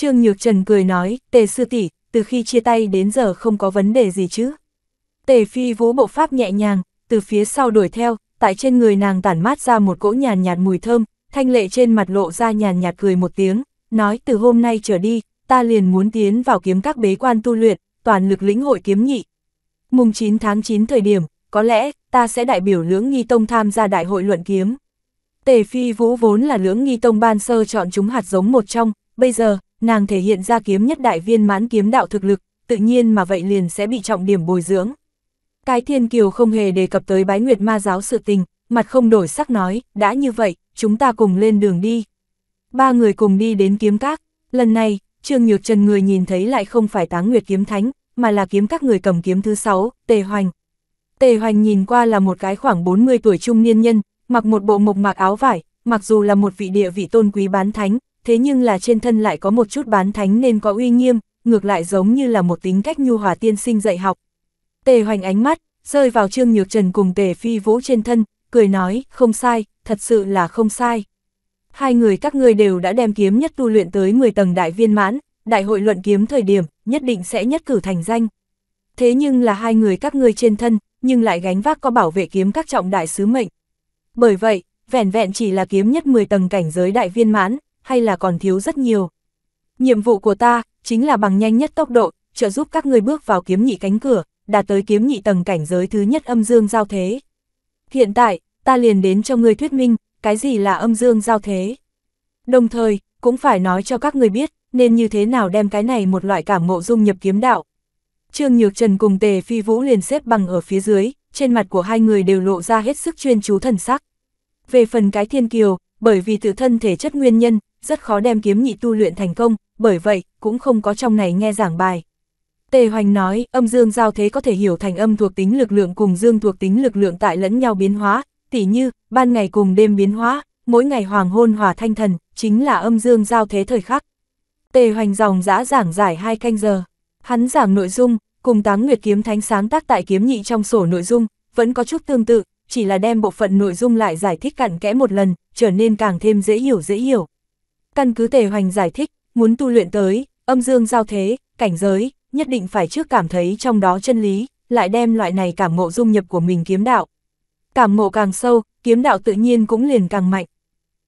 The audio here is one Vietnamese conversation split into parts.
Trương Nhược Trần cười nói, tề sư tỷ từ khi chia tay đến giờ không có vấn đề gì chứ. Tề phi Vũ bộ pháp nhẹ nhàng, từ phía sau đuổi theo, tại trên người nàng tản mát ra một cỗ nhàn nhạt, nhạt mùi thơm, thanh lệ trên mặt lộ ra nhàn nhạt cười một tiếng, nói từ hôm nay trở đi, ta liền muốn tiến vào kiếm các bế quan tu luyện, toàn lực lĩnh hội kiếm nhị. Mùng 9 tháng 9 thời điểm, có lẽ, ta sẽ đại biểu lưỡng nghi tông tham gia đại hội luận kiếm. Tề phi vũ vốn là lưỡng nghi tông ban sơ chọn chúng hạt giống một trong, bây giờ, nàng thể hiện ra kiếm nhất đại viên mãn kiếm đạo thực lực, tự nhiên mà vậy liền sẽ bị trọng điểm bồi dưỡng. Cái thiên kiều không hề đề cập tới bái nguyệt ma giáo sự tình, mặt không đổi sắc nói, đã như vậy, chúng ta cùng lên đường đi. Ba người cùng đi đến kiếm các, lần này, Trương Nhược Trần người nhìn thấy lại không phải táng nguyệt kiếm thánh, mà là kiếm các người cầm kiếm thứ sáu, Tề Hoành. Tề Hoành nhìn qua là một cái khoảng 40 tuổi trung niên nhân, mặc một bộ mộc mạc áo vải, mặc dù là một vị địa vị tôn quý bán thánh, thế nhưng là trên thân lại có một chút bán thánh nên có uy nghiêm, ngược lại giống như là một tính cách nhu hòa tiên sinh dạy học. Tề hoành ánh mắt, rơi vào Trương Nhược Trần cùng Tề Phi Vũ trên thân, cười nói, không sai, thật sự là không sai. Hai người các ngươi đều đã đem kiếm nhất tu luyện tới 10 tầng đại viên mãn, đại hội luận kiếm thời điểm, nhất định sẽ nhất cử thành danh. Thế nhưng là hai người các ngươi trên thân, nhưng lại gánh vác có bảo vệ kiếm các trọng đại sứ mệnh. Bởi vậy, vẻn vẹn chỉ là kiếm nhất 10 tầng cảnh giới đại viên mãn, hay là còn thiếu rất nhiều. Nhiệm vụ của ta chính là bằng nhanh nhất tốc độ, trợ giúp các ngươi bước vào kiếm nhị cánh cửa, đạt tới kiếm nhị tầng cảnh giới thứ nhất âm dương giao thế. Hiện tại, ta liền đến cho ngươi thuyết minh, cái gì là âm dương giao thế. Đồng thời, cũng phải nói cho các ngươi biết, nên như thế nào đem cái này một loại cảm ngộ dung nhập kiếm đạo. Trương Nhược Trần cùng Tề Phi Vũ liền xếp bằng ở phía dưới, trên mặt của hai người đều lộ ra hết sức chuyên chú thần sắc. Về phần cái thiên kiều, bởi vì tự thân thể chất nguyên nhân, rất khó đem kiếm nhị tu luyện thành công, bởi vậy, cũng không có trong này nghe giảng bài. Tề Hoành nói, âm dương giao thế có thể hiểu thành âm thuộc tính lực lượng cùng dương thuộc tính lực lượng tại lẫn nhau biến hóa, tỉ như, ban ngày cùng đêm biến hóa, mỗi ngày hoàng hôn hòa thanh thần, chính là âm dương giao thế thời khắc. Tề Hoành dòng dã giảng giải hai canh giờ. Hắn giảng nội dung, cùng Táng Nguyệt Kiếm Thánh sáng tác tại kiếm nhị trong sổ nội dung, vẫn có chút tương tự, chỉ là đem bộ phận nội dung lại giải thích cặn kẽ một lần, trở nên càng thêm dễ hiểu dễ hiểu. Căn cứ tề hoành giải thích, muốn tu luyện tới, âm dương giao thế, cảnh giới, nhất định phải trước cảm thấy trong đó chân lý, lại đem loại này cảm ngộ dung nhập của mình kiếm đạo. Cảm ngộ càng sâu, kiếm đạo tự nhiên cũng liền càng mạnh.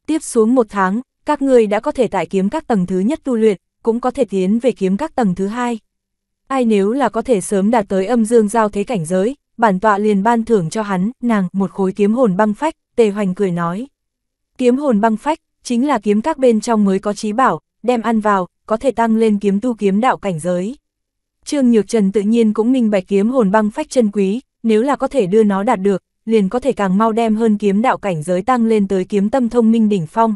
Tiếp xuống một tháng, các người đã có thể tại kiếm các tầng thứ nhất tu luyện, cũng có thể tiến về kiếm các tầng thứ hai. Ai nếu là có thể sớm đạt tới âm dương giao thế cảnh giới, bản tọa liền ban thưởng cho hắn, nàng, một khối kiếm hồn băng phách, tề hoành cười nói. Kiếm hồn băng phách, chính là kiếm các bên trong mới có trí bảo, đem ăn vào, có thể tăng lên kiếm tu kiếm đạo cảnh giới. Trương Nhược Trần tự nhiên cũng minh bạch kiếm hồn băng phách chân quý, nếu là có thể đưa nó đạt được, liền có thể càng mau đem hơn kiếm đạo cảnh giới tăng lên tới kiếm tâm thông minh đỉnh phong.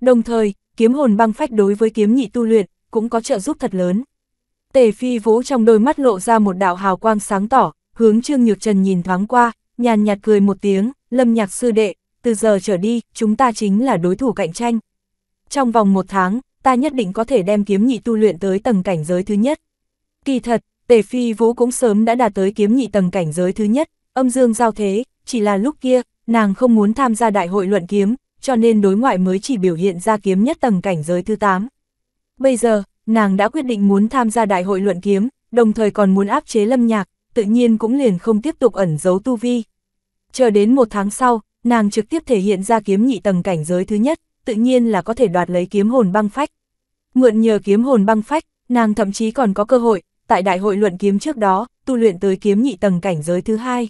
Đồng thời, kiếm hồn băng phách đối với kiếm nhị tu luyện cũng có trợ giúp thật lớn. Tề Phi Vũ trong đôi mắt lộ ra một đạo hào quang sáng tỏ, hướng Trương Nhược Trần nhìn thoáng qua, nhàn nhạt cười một tiếng, Lâm Nhạc sư đệ, từ giờ trở đi, chúng ta chính là đối thủ cạnh tranh. Trong vòng một tháng, ta nhất định có thể đem kiếm nhị tu luyện tới tầng cảnh giới thứ nhất. Kỳ thật, Tề Phi Vũ cũng sớm đã đạt tới kiếm nhị tầng cảnh giới thứ nhất, âm dương giao thế, chỉ là lúc kia, nàng không muốn tham gia đại hội luận kiếm, cho nên đối ngoại mới chỉ biểu hiện ra kiếm nhất tầng cảnh giới thứ 8. Bây giờ, nàng đã quyết định muốn tham gia đại hội luận kiếm, đồng thời còn muốn áp chế lâm nhạc, tự nhiên cũng liền không tiếp tục ẩn giấu tu vi. Chờ đến một tháng sau, nàng trực tiếp thể hiện ra kiếm nhị tầng cảnh giới thứ nhất, tự nhiên là có thể đoạt lấy kiếm hồn băng phách. Mượn nhờ kiếm hồn băng phách, nàng thậm chí còn có cơ hội, tại đại hội luận kiếm trước đó, tu luyện tới kiếm nhị tầng cảnh giới thứ hai.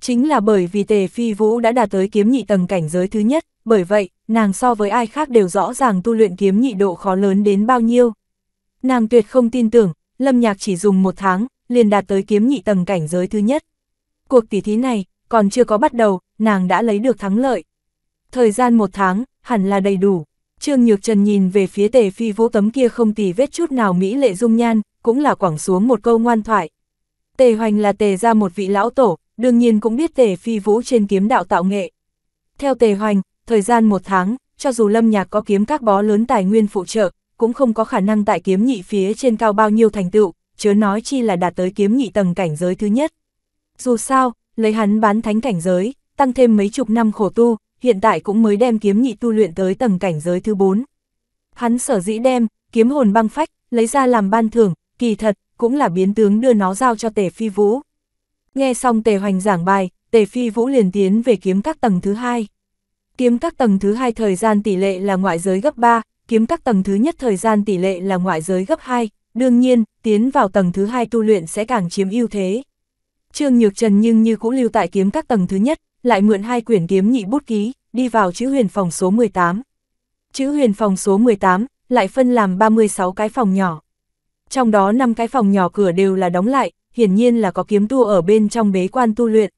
Chính là bởi vì Tề Phi Vũ đã đạt tới kiếm nhị tầng cảnh giới thứ nhất, bởi vậy, nàng so với ai khác đều rõ ràng tu luyện kiếm nhị độ khó lớn đến bao nhiêu. Nàng tuyệt không tin tưởng, Lâm Nhạc chỉ dùng một tháng, liền đạt tới kiếm nhị tầng cảnh giới thứ nhất. Cuộc tỷ thí này, còn chưa có bắt đầu, nàng đã lấy được thắng lợi. Thời gian một tháng, hẳn là đầy đủ. Trương Nhược Trần nhìn về phía tề phi vũ tấm kia không tì vết chút nào mỹ lệ dung nhan, cũng là quẳng xuống một câu ngoan thoại. Tề hoành là tề ra một vị lão tổ, đương nhiên cũng biết tề phi vũ trên kiếm đạo tạo nghệ. Theo tề hoành, thời gian một tháng, cho dù lâm nhạc có kiếm các bó lớn tài nguyên phụ trợ, cũng không có khả năng tại kiếm nhị phía trên cao bao nhiêu thành tựu, chớ nói chi là đạt tới kiếm nhị tầng cảnh giới thứ nhất. Dù sao, lấy hắn bán thánh cảnh giới, tăng thêm mấy chục năm khổ tu, hiện tại cũng mới đem kiếm nhị tu luyện tới tầng cảnh giới thứ 4. Hắn sở dĩ đem, kiếm hồn băng phách, lấy ra làm ban thưởng, kỳ thật, cũng là biến tướng đưa nó giao cho tề phi vũ. Nghe xong tề hoành giảng bài, tề phi vũ liền tiến về kiếm các tầng thứ hai. Kiếm các tầng thứ hai thời gian tỷ lệ là ngoại giới gấp 3, kiếm các tầng thứ nhất thời gian tỷ lệ là ngoại giới gấp 2, đương nhiên, tiến vào tầng thứ hai tu luyện sẽ càng chiếm ưu thế. Trương Nhược Trần nhưng như cũ lưu tại kiếm các tầng thứ nhất, lại mượn hai quyển kiếm nhị bút ký, đi vào chữ huyền phòng số 18. Chữ huyền phòng số 18, lại phân làm 36 cái phòng nhỏ. Trong đó 5 cái phòng nhỏ cửa đều là đóng lại, hiển nhiên là có kiếm tu ở bên trong bế quan tu luyện.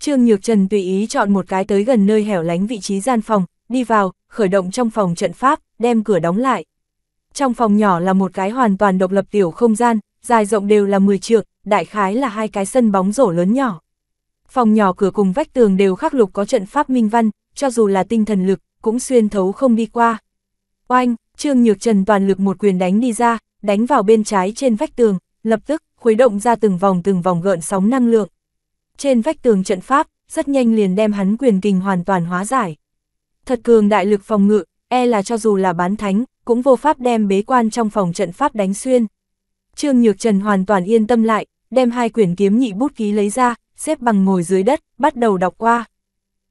Trương Nhược Trần tùy ý chọn một cái tới gần nơi hẻo lánh vị trí gian phòng, đi vào, khởi động trong phòng trận pháp, đem cửa đóng lại. Trong phòng nhỏ là một cái hoàn toàn độc lập tiểu không gian, dài rộng đều là 10 trượng, đại khái là hai cái sân bóng rổ lớn nhỏ. Phòng nhỏ cửa cùng vách tường đều khắc lục có trận pháp minh văn, cho dù là tinh thần lực, cũng xuyên thấu không đi qua. Oanh, Trương Nhược Trần toàn lực một quyền đánh đi ra, đánh vào bên trái trên vách tường, lập tức khuấy động ra từng vòng từng vòng gợn sóng năng lượng. Trên vách tường trận pháp, rất nhanh liền đem hắn quyền kình hoàn toàn hóa giải. Thật cường đại lực phòng ngự, e là cho dù là bán thánh, cũng vô pháp đem bế quan trong phòng trận pháp đánh xuyên. Trương Nhược Trần hoàn toàn yên tâm lại, đem hai quyển kiếm nhị bút ký lấy ra, xếp bằng ngồi dưới đất, bắt đầu đọc qua.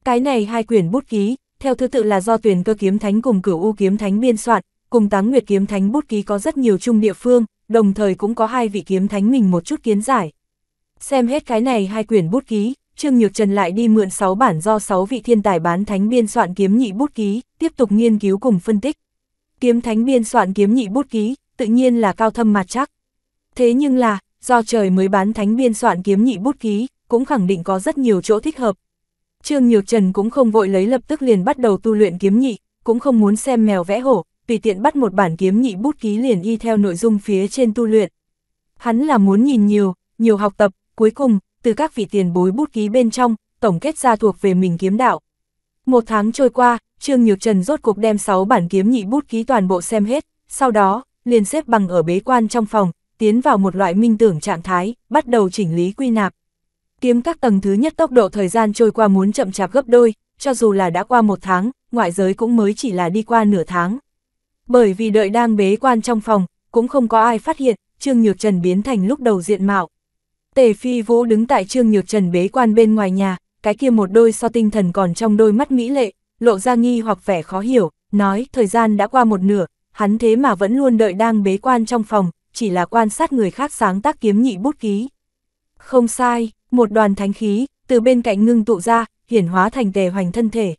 Cái này hai quyển bút ký, theo thứ tự là do tuyển cơ kiếm thánh cùng cửu u kiếm thánh biên soạn, cùng táng nguyệt kiếm thánh bút ký có rất nhiều chung địa phương, đồng thời cũng có hai vị kiếm thánh mình một chút kiến giải. Xem hết cái này hai quyển bút ký, Trương Nhược Trần lại đi mượn 6 bản do 6 vị thiên tài bán thánh biên soạn kiếm nhị bút ký, tiếp tục nghiên cứu cùng phân tích. Kiếm thánh biên soạn kiếm nhị bút ký, tự nhiên là cao thâm mặt chắc. Thế nhưng là, do trời mới bán thánh biên soạn kiếm nhị bút ký, cũng khẳng định có rất nhiều chỗ thích hợp. Trương Nhược Trần cũng không vội lấy lập tức liền bắt đầu tu luyện kiếm nhị, cũng không muốn xem mèo vẽ hổ, tùy tiện bắt một bản kiếm nhị bút ký liền y theo nội dung phía trên tu luyện. Hắn là muốn nhìn nhiều, nhiều học tập, cuối cùng, từ các vị tiền bối bút ký bên trong, tổng kết ra thuộc về mình kiếm đạo. Một tháng trôi qua, Trương Nhược Trần rốt cuộc đem 6 bản kiếm nhị bút ký toàn bộ xem hết, sau đó, liền xếp bằng ở bế quan trong phòng, tiến vào một loại minh tưởng trạng thái, bắt đầu chỉnh lý quy nạp. Kiếm các tầng thứ nhất tốc độ thời gian trôi qua muốn chậm chạp gấp đôi, cho dù là đã qua một tháng, ngoại giới cũng mới chỉ là đi qua nửa tháng. Bởi vì đợi đang bế quan trong phòng, cũng không có ai phát hiện, Trương Nhược Trần biến thành lúc đầu diện mạo. Tề Phi Vũ đứng tại Trương Nhược Trần bế quan bên ngoài nhà, cái kia một đôi so tinh thần còn trong đôi mắt mỹ lệ, lộ ra nghi hoặc vẻ khó hiểu, nói thời gian đã qua một nửa, hắn thế mà vẫn luôn đợi đang bế quan trong phòng, chỉ là quan sát người khác sáng tác kiếm nhị bút ký. Không sai, một đoàn thánh khí, từ bên cạnh ngưng tụ ra, hiển hóa thành tề hoành thân thể.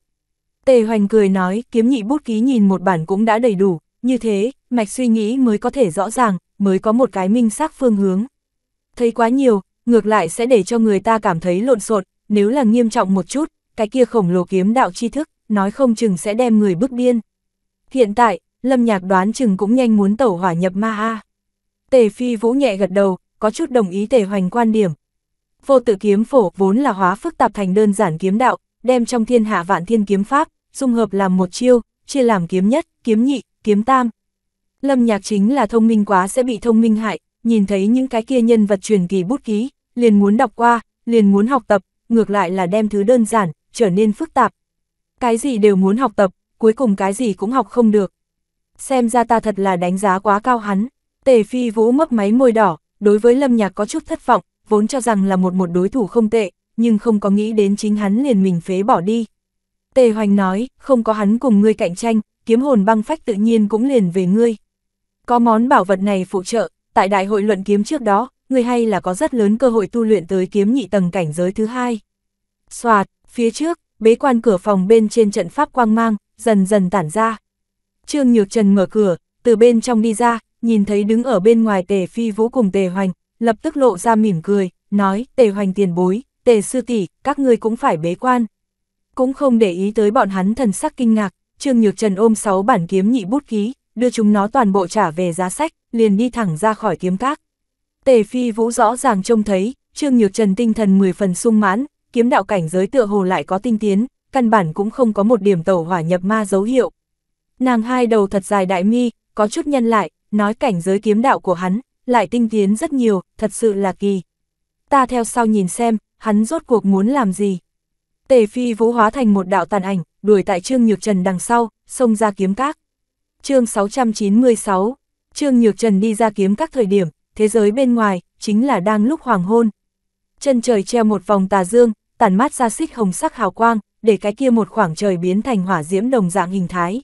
Tề hoành cười nói, kiếm nhị bút ký nhìn một bản cũng đã đầy đủ, như thế, mạch suy nghĩ mới có thể rõ ràng, mới có một cái minh xác phương hướng. Thấy quá nhiều, ngược lại sẽ để cho người ta cảm thấy lộn xộn, nếu là nghiêm trọng một chút, cái kia khổng lồ kiếm đạo tri thức, nói không chừng sẽ đem người bức điên. Hiện tại, Lâm Nhạc đoán chừng cũng nhanh muốn tẩu hỏa nhập ma a. Tề Phi Vũ nhẹ gật đầu, có chút đồng ý Tề Hoành quan điểm. Vô tự kiếm phổ vốn là hóa phức tạp thành đơn giản kiếm đạo, đem trong thiên hạ vạn thiên kiếm pháp, dung hợp làm một chiêu, chia làm kiếm nhất, kiếm nhị, kiếm tam. Lâm Nhạc chính là thông minh quá sẽ bị thông minh hại, nhìn thấy những cái kia nhân vật truyền kỳ bút ký, liền muốn đọc qua, liền muốn học tập, ngược lại là đem thứ đơn giản, trở nên phức tạp. Cái gì đều muốn học tập, cuối cùng cái gì cũng học không được. Xem ra ta thật là đánh giá quá cao hắn. Tề Phi Vũ mấp máy môi đỏ, đối với Lâm Nhạc có chút thất vọng, vốn cho rằng là một một đối thủ không tệ, nhưng không có nghĩ đến chính hắn liền mình phế bỏ đi. Tề Hoành nói, không có hắn cùng ngươi cạnh tranh, kiếm hồn băng phách tự nhiên cũng liền về ngươi. Có món bảo vật này phụ trợ, tại đại hội luận kiếm trước đó, ngươi hay là có rất lớn cơ hội tu luyện tới kiếm nhị tầng cảnh giới thứ hai. Soạt, phía trước, bế quan cửa phòng bên trên trận pháp quang mang, dần dần tản ra. Trương Nhược Trần mở cửa, từ bên trong đi ra, nhìn thấy đứng ở bên ngoài tề phi vũ cùng tề hoành, lập tức lộ ra mỉm cười, nói, tề hoành tiền bối, tề sư tỷ các ngươi cũng phải bế quan. Cũng không để ý tới bọn hắn thần sắc kinh ngạc, Trương Nhược Trần ôm sáu bản kiếm nhị bút ký, đưa chúng nó toàn bộ trả về giá sách, liền đi thẳng ra khỏi kiếm các. Tề phi vũ rõ ràng trông thấy, Trương Nhược Trần tinh thần 10 phần sung mãn, kiếm đạo cảnh giới tựa hồ lại có tinh tiến, căn bản cũng không có một điểm tẩu hỏa nhập ma dấu hiệu. Nàng hai đầu thật dài đại mi, có chút nhân lại, nói cảnh giới kiếm đạo của hắn, lại tinh tiến rất nhiều, thật sự là kỳ. Ta theo sau nhìn xem, hắn rốt cuộc muốn làm gì. Tề phi vũ hóa thành một đạo tàn ảnh, đuổi tại Trương Nhược Trần đằng sau, xông ra kiếm các. chương 696, Trương Nhược Trần đi ra kiếm các thời điểm, thế giới bên ngoài, chính là đang lúc hoàng hôn. Chân trời treo một vòng tà dương, tàn mát ra xích hồng sắc hào quang, để cái kia một khoảng trời biến thành hỏa diễm đồng dạng hình thái.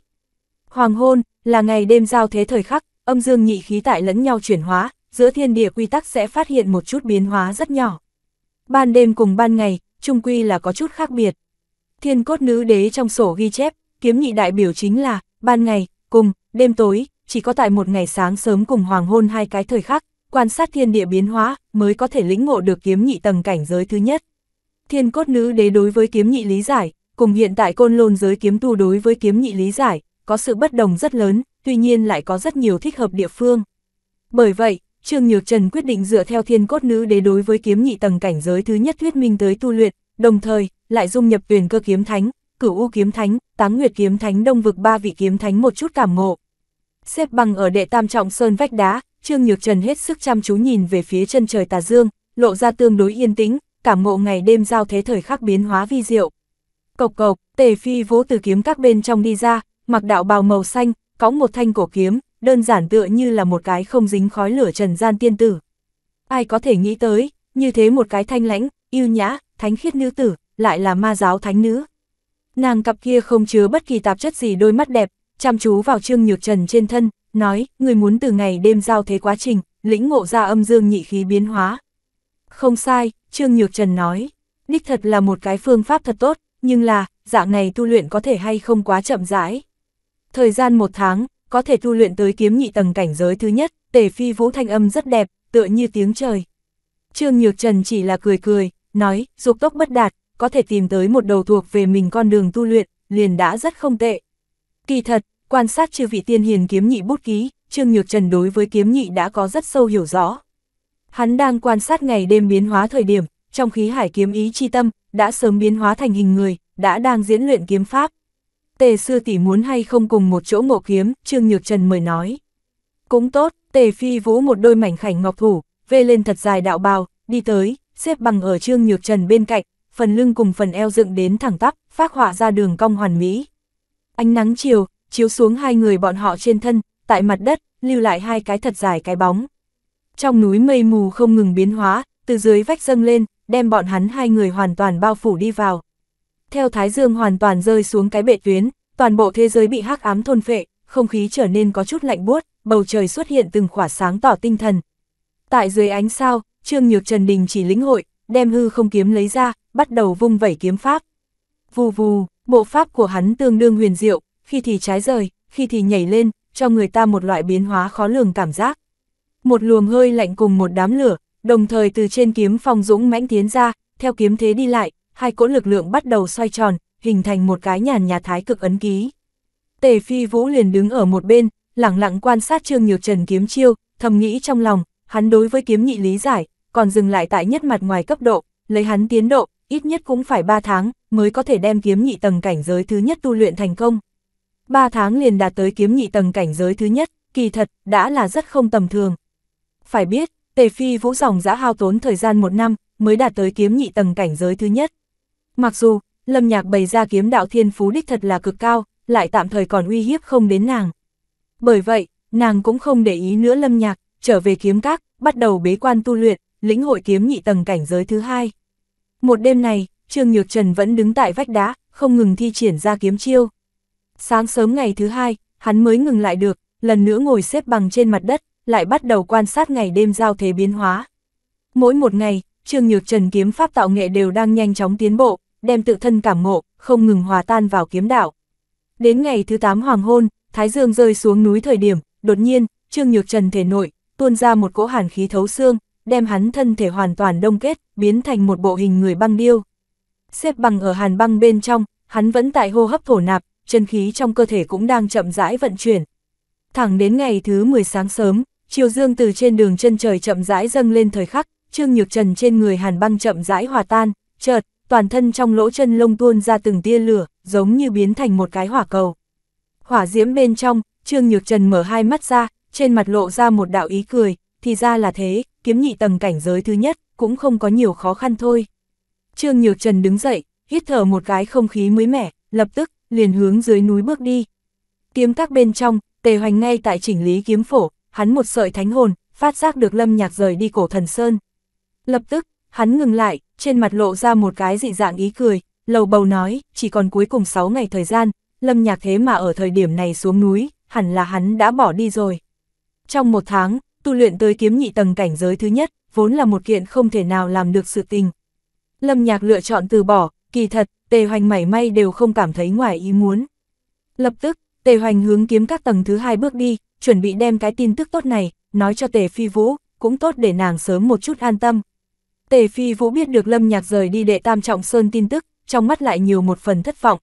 Hoàng hôn, là ngày đêm giao thế thời khắc, âm dương nhị khí tại lẫn nhau chuyển hóa, giữa thiên địa quy tắc sẽ phát hiện một chút biến hóa rất nhỏ. Ban đêm cùng ban ngày, trung quy là có chút khác biệt. Thiên cốt nữ đế trong sổ ghi chép, kiếm nhị đại biểu chính là, ban ngày, cùng, đêm tối, chỉ có tại một ngày sáng sớm cùng hoàng hôn hai cái thời khắc, quan sát thiên địa biến hóa, mới có thể lĩnh ngộ được kiếm nhị tầng cảnh giới thứ nhất. Thiên cốt nữ đế đối với kiếm nhị lý giải, cùng hiện tại côn lôn giới kiếm tu đối với kiếm nhị lý giải, có sự bất đồng rất lớn, tuy nhiên lại có rất nhiều thích hợp địa phương. Bởi vậy, Trương Nhược Trần quyết định dựa theo thiên cốt nữ đế đối với kiếm nhị tầng cảnh giới thứ nhất thuyết minh tới tu luyện, đồng thời, lại dung nhập tuyển cơ kiếm thánh, cửu u kiếm thánh, táng nguyệt kiếm thánh đông vực ba vị kiếm thánh một chút cảm ngộ. Xếp bằng ở đệ tam trọng sơn vách đá, Trương Nhược Trần hết sức chăm chú nhìn về phía chân trời tà dương, lộ ra tương đối yên tĩnh, cảm ngộ ngày đêm giao thế thời khắc biến hóa vi diệu. Cộc cộc, tề phi vỗ từ kiếm các bên trong đi ra, mặc đạo bào màu xanh, có một thanh cổ kiếm, đơn giản tựa như là một cái không dính khói lửa trần gian tiên tử. Ai có thể nghĩ tới, như thế một cái thanh lãnh, yêu nhã, thánh khiết nữ tử, lại là ma giáo thánh nữ. Nàng cặp kia không chứa bất kỳ tạp chất gì đôi mắt đẹp, chăm chú vào Trương Nhược Trần trên thân, nói, người muốn từ ngày đêm giao thế quá trình, lĩnh ngộ ra âm dương nhị khí biến hóa. Không sai, Trương Nhược Trần nói, đích thật là một cái phương pháp thật tốt, nhưng là, dạng này tu luyện có thể hay không quá chậm rãi. Thời gian một tháng, có thể tu luyện tới kiếm nhị tầng cảnh giới thứ nhất, tề phi vũ thanh âm rất đẹp, tựa như tiếng trời. Trương Nhược Trần chỉ là cười cười, nói, dục tốc bất đạt, có thể tìm tới một đầu thuộc về mình con đường tu luyện, liền đã rất không tệ. Kỳ thật, quan sát chư vị tiên hiền kiếm nhị bút ký, Trương Nhược Trần đối với kiếm nhị đã có rất sâu hiểu rõ. Hắn đang quan sát ngày đêm biến hóa thời điểm, trong khí hải kiếm ý chi tâm, đã sớm biến hóa thành hình người, đã đang diễn luyện kiếm pháp, tề sư tỷ muốn hay không cùng một chỗ ngộ kiếm, Trương Nhược Trần mời nói. Cũng tốt, tề phi vũ một đôi mảnh khảnh ngọc thủ, vê lên thật dài đạo bào, đi tới, xếp bằng ở Trương Nhược Trần bên cạnh, phần lưng cùng phần eo dựng đến thẳng tắp, phát họa ra đường cong hoàn mỹ. Ánh nắng chiều, chiếu xuống hai người bọn họ trên thân, tại mặt đất, lưu lại hai cái thật dài cái bóng. Trong núi mây mù không ngừng biến hóa, từ dưới vách dâng lên, đem bọn hắn hai người hoàn toàn bao phủ đi vào, theo Thái Dương hoàn toàn rơi xuống cái bệ tuyến, toàn bộ thế giới bị hắc ám thôn phệ, không khí trở nên có chút lạnh buốt, bầu trời xuất hiện từng khỏa sáng tỏ tinh thần. Tại dưới ánh sao, Trương Nhược Trần Đình chỉ lĩnh hội, đem hư không kiếm lấy ra, bắt đầu vung vẩy kiếm pháp. Vù vù, bộ pháp của hắn tương đương huyền diệu, khi thì trái rời, khi thì nhảy lên, cho người ta một loại biến hóa khó lường cảm giác. Một luồng hơi lạnh cùng một đám lửa, đồng thời từ trên kiếm phong dũng mãnh tiến ra, theo kiếm thế đi lại, hai cỗ lực lượng bắt đầu xoay tròn, hình thành một cái nhàn nhà thái cực ấn ký. Tề Phi Vũ liền đứng ở một bên, lặng lặng quan sát Trương Nhược Trần kiếm chiêu, thầm nghĩ trong lòng, hắn đối với kiếm nhị lý giải, còn dừng lại tại nhất mặt ngoài cấp độ, lấy hắn tiến độ, ít nhất cũng phải 3 tháng mới có thể đem kiếm nhị tầng cảnh giới thứ nhất tu luyện thành công. 3 tháng liền đạt tới kiếm nhị tầng cảnh giới thứ nhất, kỳ thật, đã là rất không tầm thường. Phải biết, Tề Phi Vũ dòng dã hao tốn thời gian một năm mới đạt tới kiếm nhị tầng cảnh giới thứ nhất. Mặc dù, Lâm Nhạc bày ra kiếm đạo thiên phú đích thật là cực cao, lại tạm thời còn uy hiếp không đến nàng. Bởi vậy, nàng cũng không để ý nữa Lâm Nhạc, trở về kiếm các, bắt đầu bế quan tu luyện, lĩnh hội kiếm nhị tầng cảnh giới thứ hai. Một đêm này, Trương Nhược Trần vẫn đứng tại vách đá, không ngừng thi triển ra kiếm chiêu. Sáng sớm ngày thứ hai, hắn mới ngừng lại được, lần nữa ngồi xếp bằng trên mặt đất, lại bắt đầu quan sát ngày đêm giao thế biến hóa. Mỗi một ngày, Trương Nhược Trần kiếm pháp tạo nghệ đều đang nhanh chóng tiến bộ, đem tự thân cảm ngộ, không ngừng hòa tan vào kiếm đạo. Đến ngày thứ 8 hoàng hôn, Thái Dương rơi xuống núi thời điểm, đột nhiên, Trương Nhược Trần thể nội, tuôn ra một cỗ hàn khí thấu xương, đem hắn thân thể hoàn toàn đông kết, biến thành một bộ hình người băng điêu. Xếp bằng ở hàn băng bên trong, hắn vẫn tại hô hấp thổ nạp, chân khí trong cơ thể cũng đang chậm rãi vận chuyển. Thẳng đến ngày thứ 10 sáng sớm, chiều dương từ trên đường chân trời chậm rãi dâng lên thời khắc, Trương Nhược Trần trên người hàn băng chậm rãi hòa tan, chợt, toàn thân trong lỗ chân lông tuôn ra từng tia lửa, giống như biến thành một cái hỏa cầu. Hỏa diễm bên trong, Trương Nhược Trần mở hai mắt ra, trên mặt lộ ra một đạo ý cười, thì ra là thế, kiếm nhị tầng cảnh giới thứ nhất, cũng không có nhiều khó khăn thôi. Trương Nhược Trần đứng dậy, hít thở một cái không khí mới mẻ, lập tức, liền hướng dưới núi bước đi. Kiếm các bên trong, tề hoành ngay tại chỉnh lý kiếm phổ, hắn một sợi thánh hồn, phát giác được lâm nhạc rời đi cổ thần sơn. Lập tức, hắn ngừng lại, trên mặt lộ ra một cái dị dạng ý cười, lầu bầu nói, chỉ còn cuối cùng 6 ngày thời gian, lâm nhạc thế mà ở thời điểm này xuống núi, hẳn là hắn đã bỏ đi rồi. Trong một tháng, tu luyện tới kiếm nhị tầng cảnh giới thứ nhất, vốn là một kiện không thể nào làm được sự tình. Lâm nhạc lựa chọn từ bỏ, kỳ thật, tề hoành mảy may đều không cảm thấy ngoài ý muốn. Lập tức, tề hoành hướng kiếm các tầng thứ hai bước đi, chuẩn bị đem cái tin tức tốt này, nói cho tề phi vũ, cũng tốt để nàng sớm một chút an tâm, Tề Phi Vũ biết được Lâm Nhạc rời đi đệ Tam Trọng Sơn tin tức, trong mắt lại nhiều một phần thất vọng.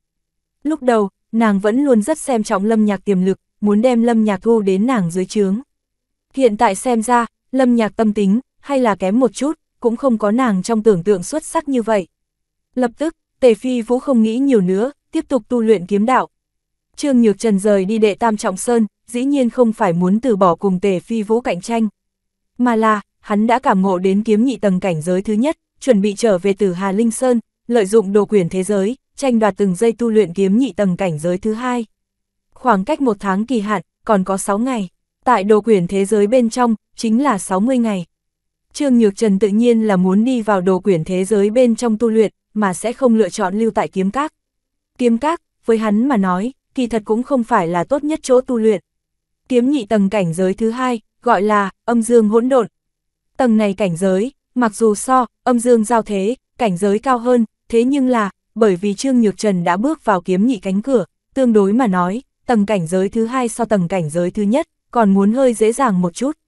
Lúc đầu, nàng vẫn luôn rất xem trọng Lâm Nhạc tiềm lực, muốn đem Lâm Nhạc thu đến nàng dưới trướng. Hiện tại xem ra, Lâm Nhạc tâm tính, hay là kém một chút, cũng không có nàng trong tưởng tượng xuất sắc như vậy. Lập tức, Tề Phi Vũ không nghĩ nhiều nữa, tiếp tục tu luyện kiếm đạo. Trương Nhược Trần rời đi đệ Tam Trọng Sơn, dĩ nhiên không phải muốn từ bỏ cùng Tề Phi Vũ cạnh tranh, mà là hắn đã cảm ngộ đến kiếm nhị tầng cảnh giới thứ nhất, chuẩn bị trở về từ Hà Linh Sơn, lợi dụng đồ quyền thế giới, tranh đoạt từng giây tu luyện kiếm nhị tầng cảnh giới thứ hai. Khoảng cách một tháng kỳ hạn, còn có 6 ngày. Tại đồ quyền thế giới bên trong, chính là 60 ngày. Trương Nhược Trần tự nhiên là muốn đi vào đồ quyển thế giới bên trong tu luyện, mà sẽ không lựa chọn lưu tại kiếm các. Kiếm các, với hắn mà nói, kỳ thật cũng không phải là tốt nhất chỗ tu luyện. Kiếm nhị tầng cảnh giới thứ hai, gọi là âm dương hỗn độn, tầng này cảnh giới, mặc dù so, âm dương giao thế, cảnh giới cao hơn, thế nhưng là, bởi vì Trương Nhược Trần đã bước vào kiếm nhị cánh cửa, tương đối mà nói, tầng cảnh giới thứ hai so tầng cảnh giới thứ nhất, còn muốn hơi dễ dàng một chút.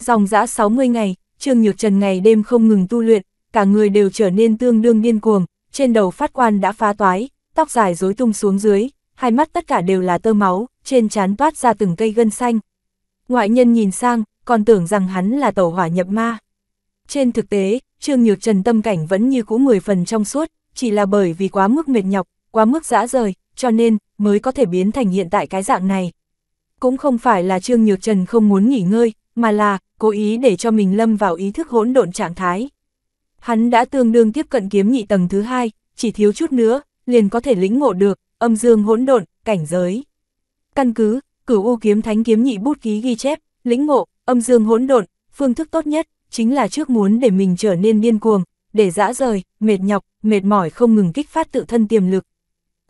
Dòng dã 60 ngày, Trương Nhược Trần ngày đêm không ngừng tu luyện, cả người đều trở nên tương đương điên cuồng, trên đầu phát quan đã phá toái, tóc dài rối tung xuống dưới, hai mắt tất cả đều là tơ máu, trên trán toát ra từng cây gân xanh. Ngoại nhân nhìn sang, còn tưởng rằng hắn là tàu hỏa nhập ma. Trên thực tế, Trương Nhược Trần tâm cảnh vẫn như cũ 10 phần trong suốt, chỉ là bởi vì quá mức mệt nhọc, quá mức dã rời, cho nên mới có thể biến thành hiện tại cái dạng này. Cũng không phải là Trương Nhược Trần không muốn nghỉ ngơi, mà là cố ý để cho mình lâm vào ý thức hỗn độn trạng thái. Hắn đã tương đương tiếp cận kiếm nhị tầng thứ hai, chỉ thiếu chút nữa, liền có thể lĩnh ngộ được, âm dương hỗn độn, cảnh giới. Căn cứ, cửu u kiếm thánh kiếm nhị bút ký ghi chép, lĩnh ngộ, Âm dương hỗn độn, phương thức tốt nhất, chính là trước muốn để mình trở nên điên cuồng, để dã rời, mệt nhọc, mệt mỏi không ngừng kích phát tự thân tiềm lực.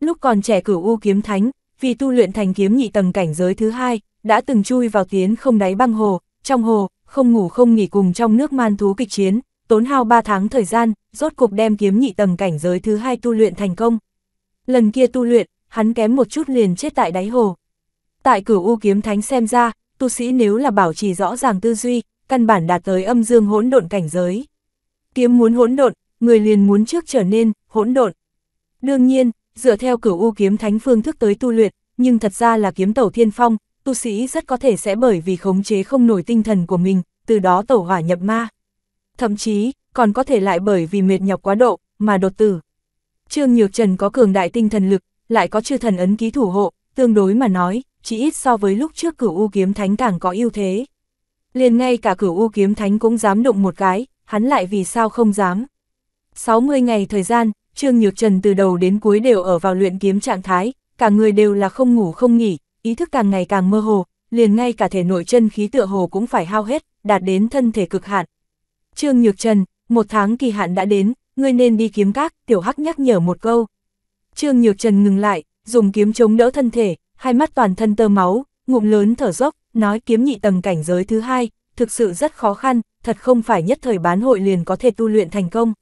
Lúc còn trẻ cửu u kiếm thánh, vì tu luyện thành kiếm nhị tầng cảnh giới thứ hai, đã từng chui vào tiến không đáy băng hồ, trong hồ, không ngủ không nghỉ cùng trong nước man thú kịch chiến, tốn hao 3 tháng thời gian, rốt cục đem kiếm nhị tầng cảnh giới thứ hai tu luyện thành công. Lần kia tu luyện, hắn kém một chút liền chết tại đáy hồ. Tại cửu u kiếm thánh xem ra, tu sĩ nếu là bảo trì rõ ràng tư duy, căn bản đạt tới âm dương hỗn độn cảnh giới. Kiếm muốn hỗn độn, người liền muốn trước trở nên hỗn độn. Đương nhiên, dựa theo cửu u kiếm thánh phương thức tới tu luyện, nhưng thật ra là kiếm tẩu thiên phong, tu sĩ rất có thể sẽ bởi vì khống chế không nổi tinh thần của mình, từ đó tẩu hỏa nhập ma. Thậm chí, còn có thể lại bởi vì mệt nhọc quá độ, mà đột tử. Trương Nhược Trần có cường đại tinh thần lực, lại có chư thần ấn ký thủ hộ, tương đối mà nói, chỉ ít so với lúc trước cửu u kiếm thánh càng có ưu thế. Liền ngay cả cửu u kiếm thánh cũng dám đụng một cái, hắn lại vì sao không dám. 60 ngày thời gian, Trương Nhược Trần từ đầu đến cuối đều ở vào luyện kiếm trạng thái, cả người đều là không ngủ không nghỉ, ý thức càng ngày càng mơ hồ, liền ngay cả thể nội chân khí tựa hồ cũng phải hao hết, đạt đến thân thể cực hạn. Trương Nhược Trần, một tháng kỳ hạn đã đến, ngươi nên đi kiếm các, tiểu hắc nhắc nhở một câu. Trương Nhược Trần ngừng lại, dùng kiếm chống đỡ thân thể, hai mắt toàn thân tơ máu, ngụm lớn thở dốc, nói kiếm nhị tầng cảnh giới thứ hai, thực sự rất khó khăn, thật không phải nhất thời bán hội liền có thể tu luyện thành công.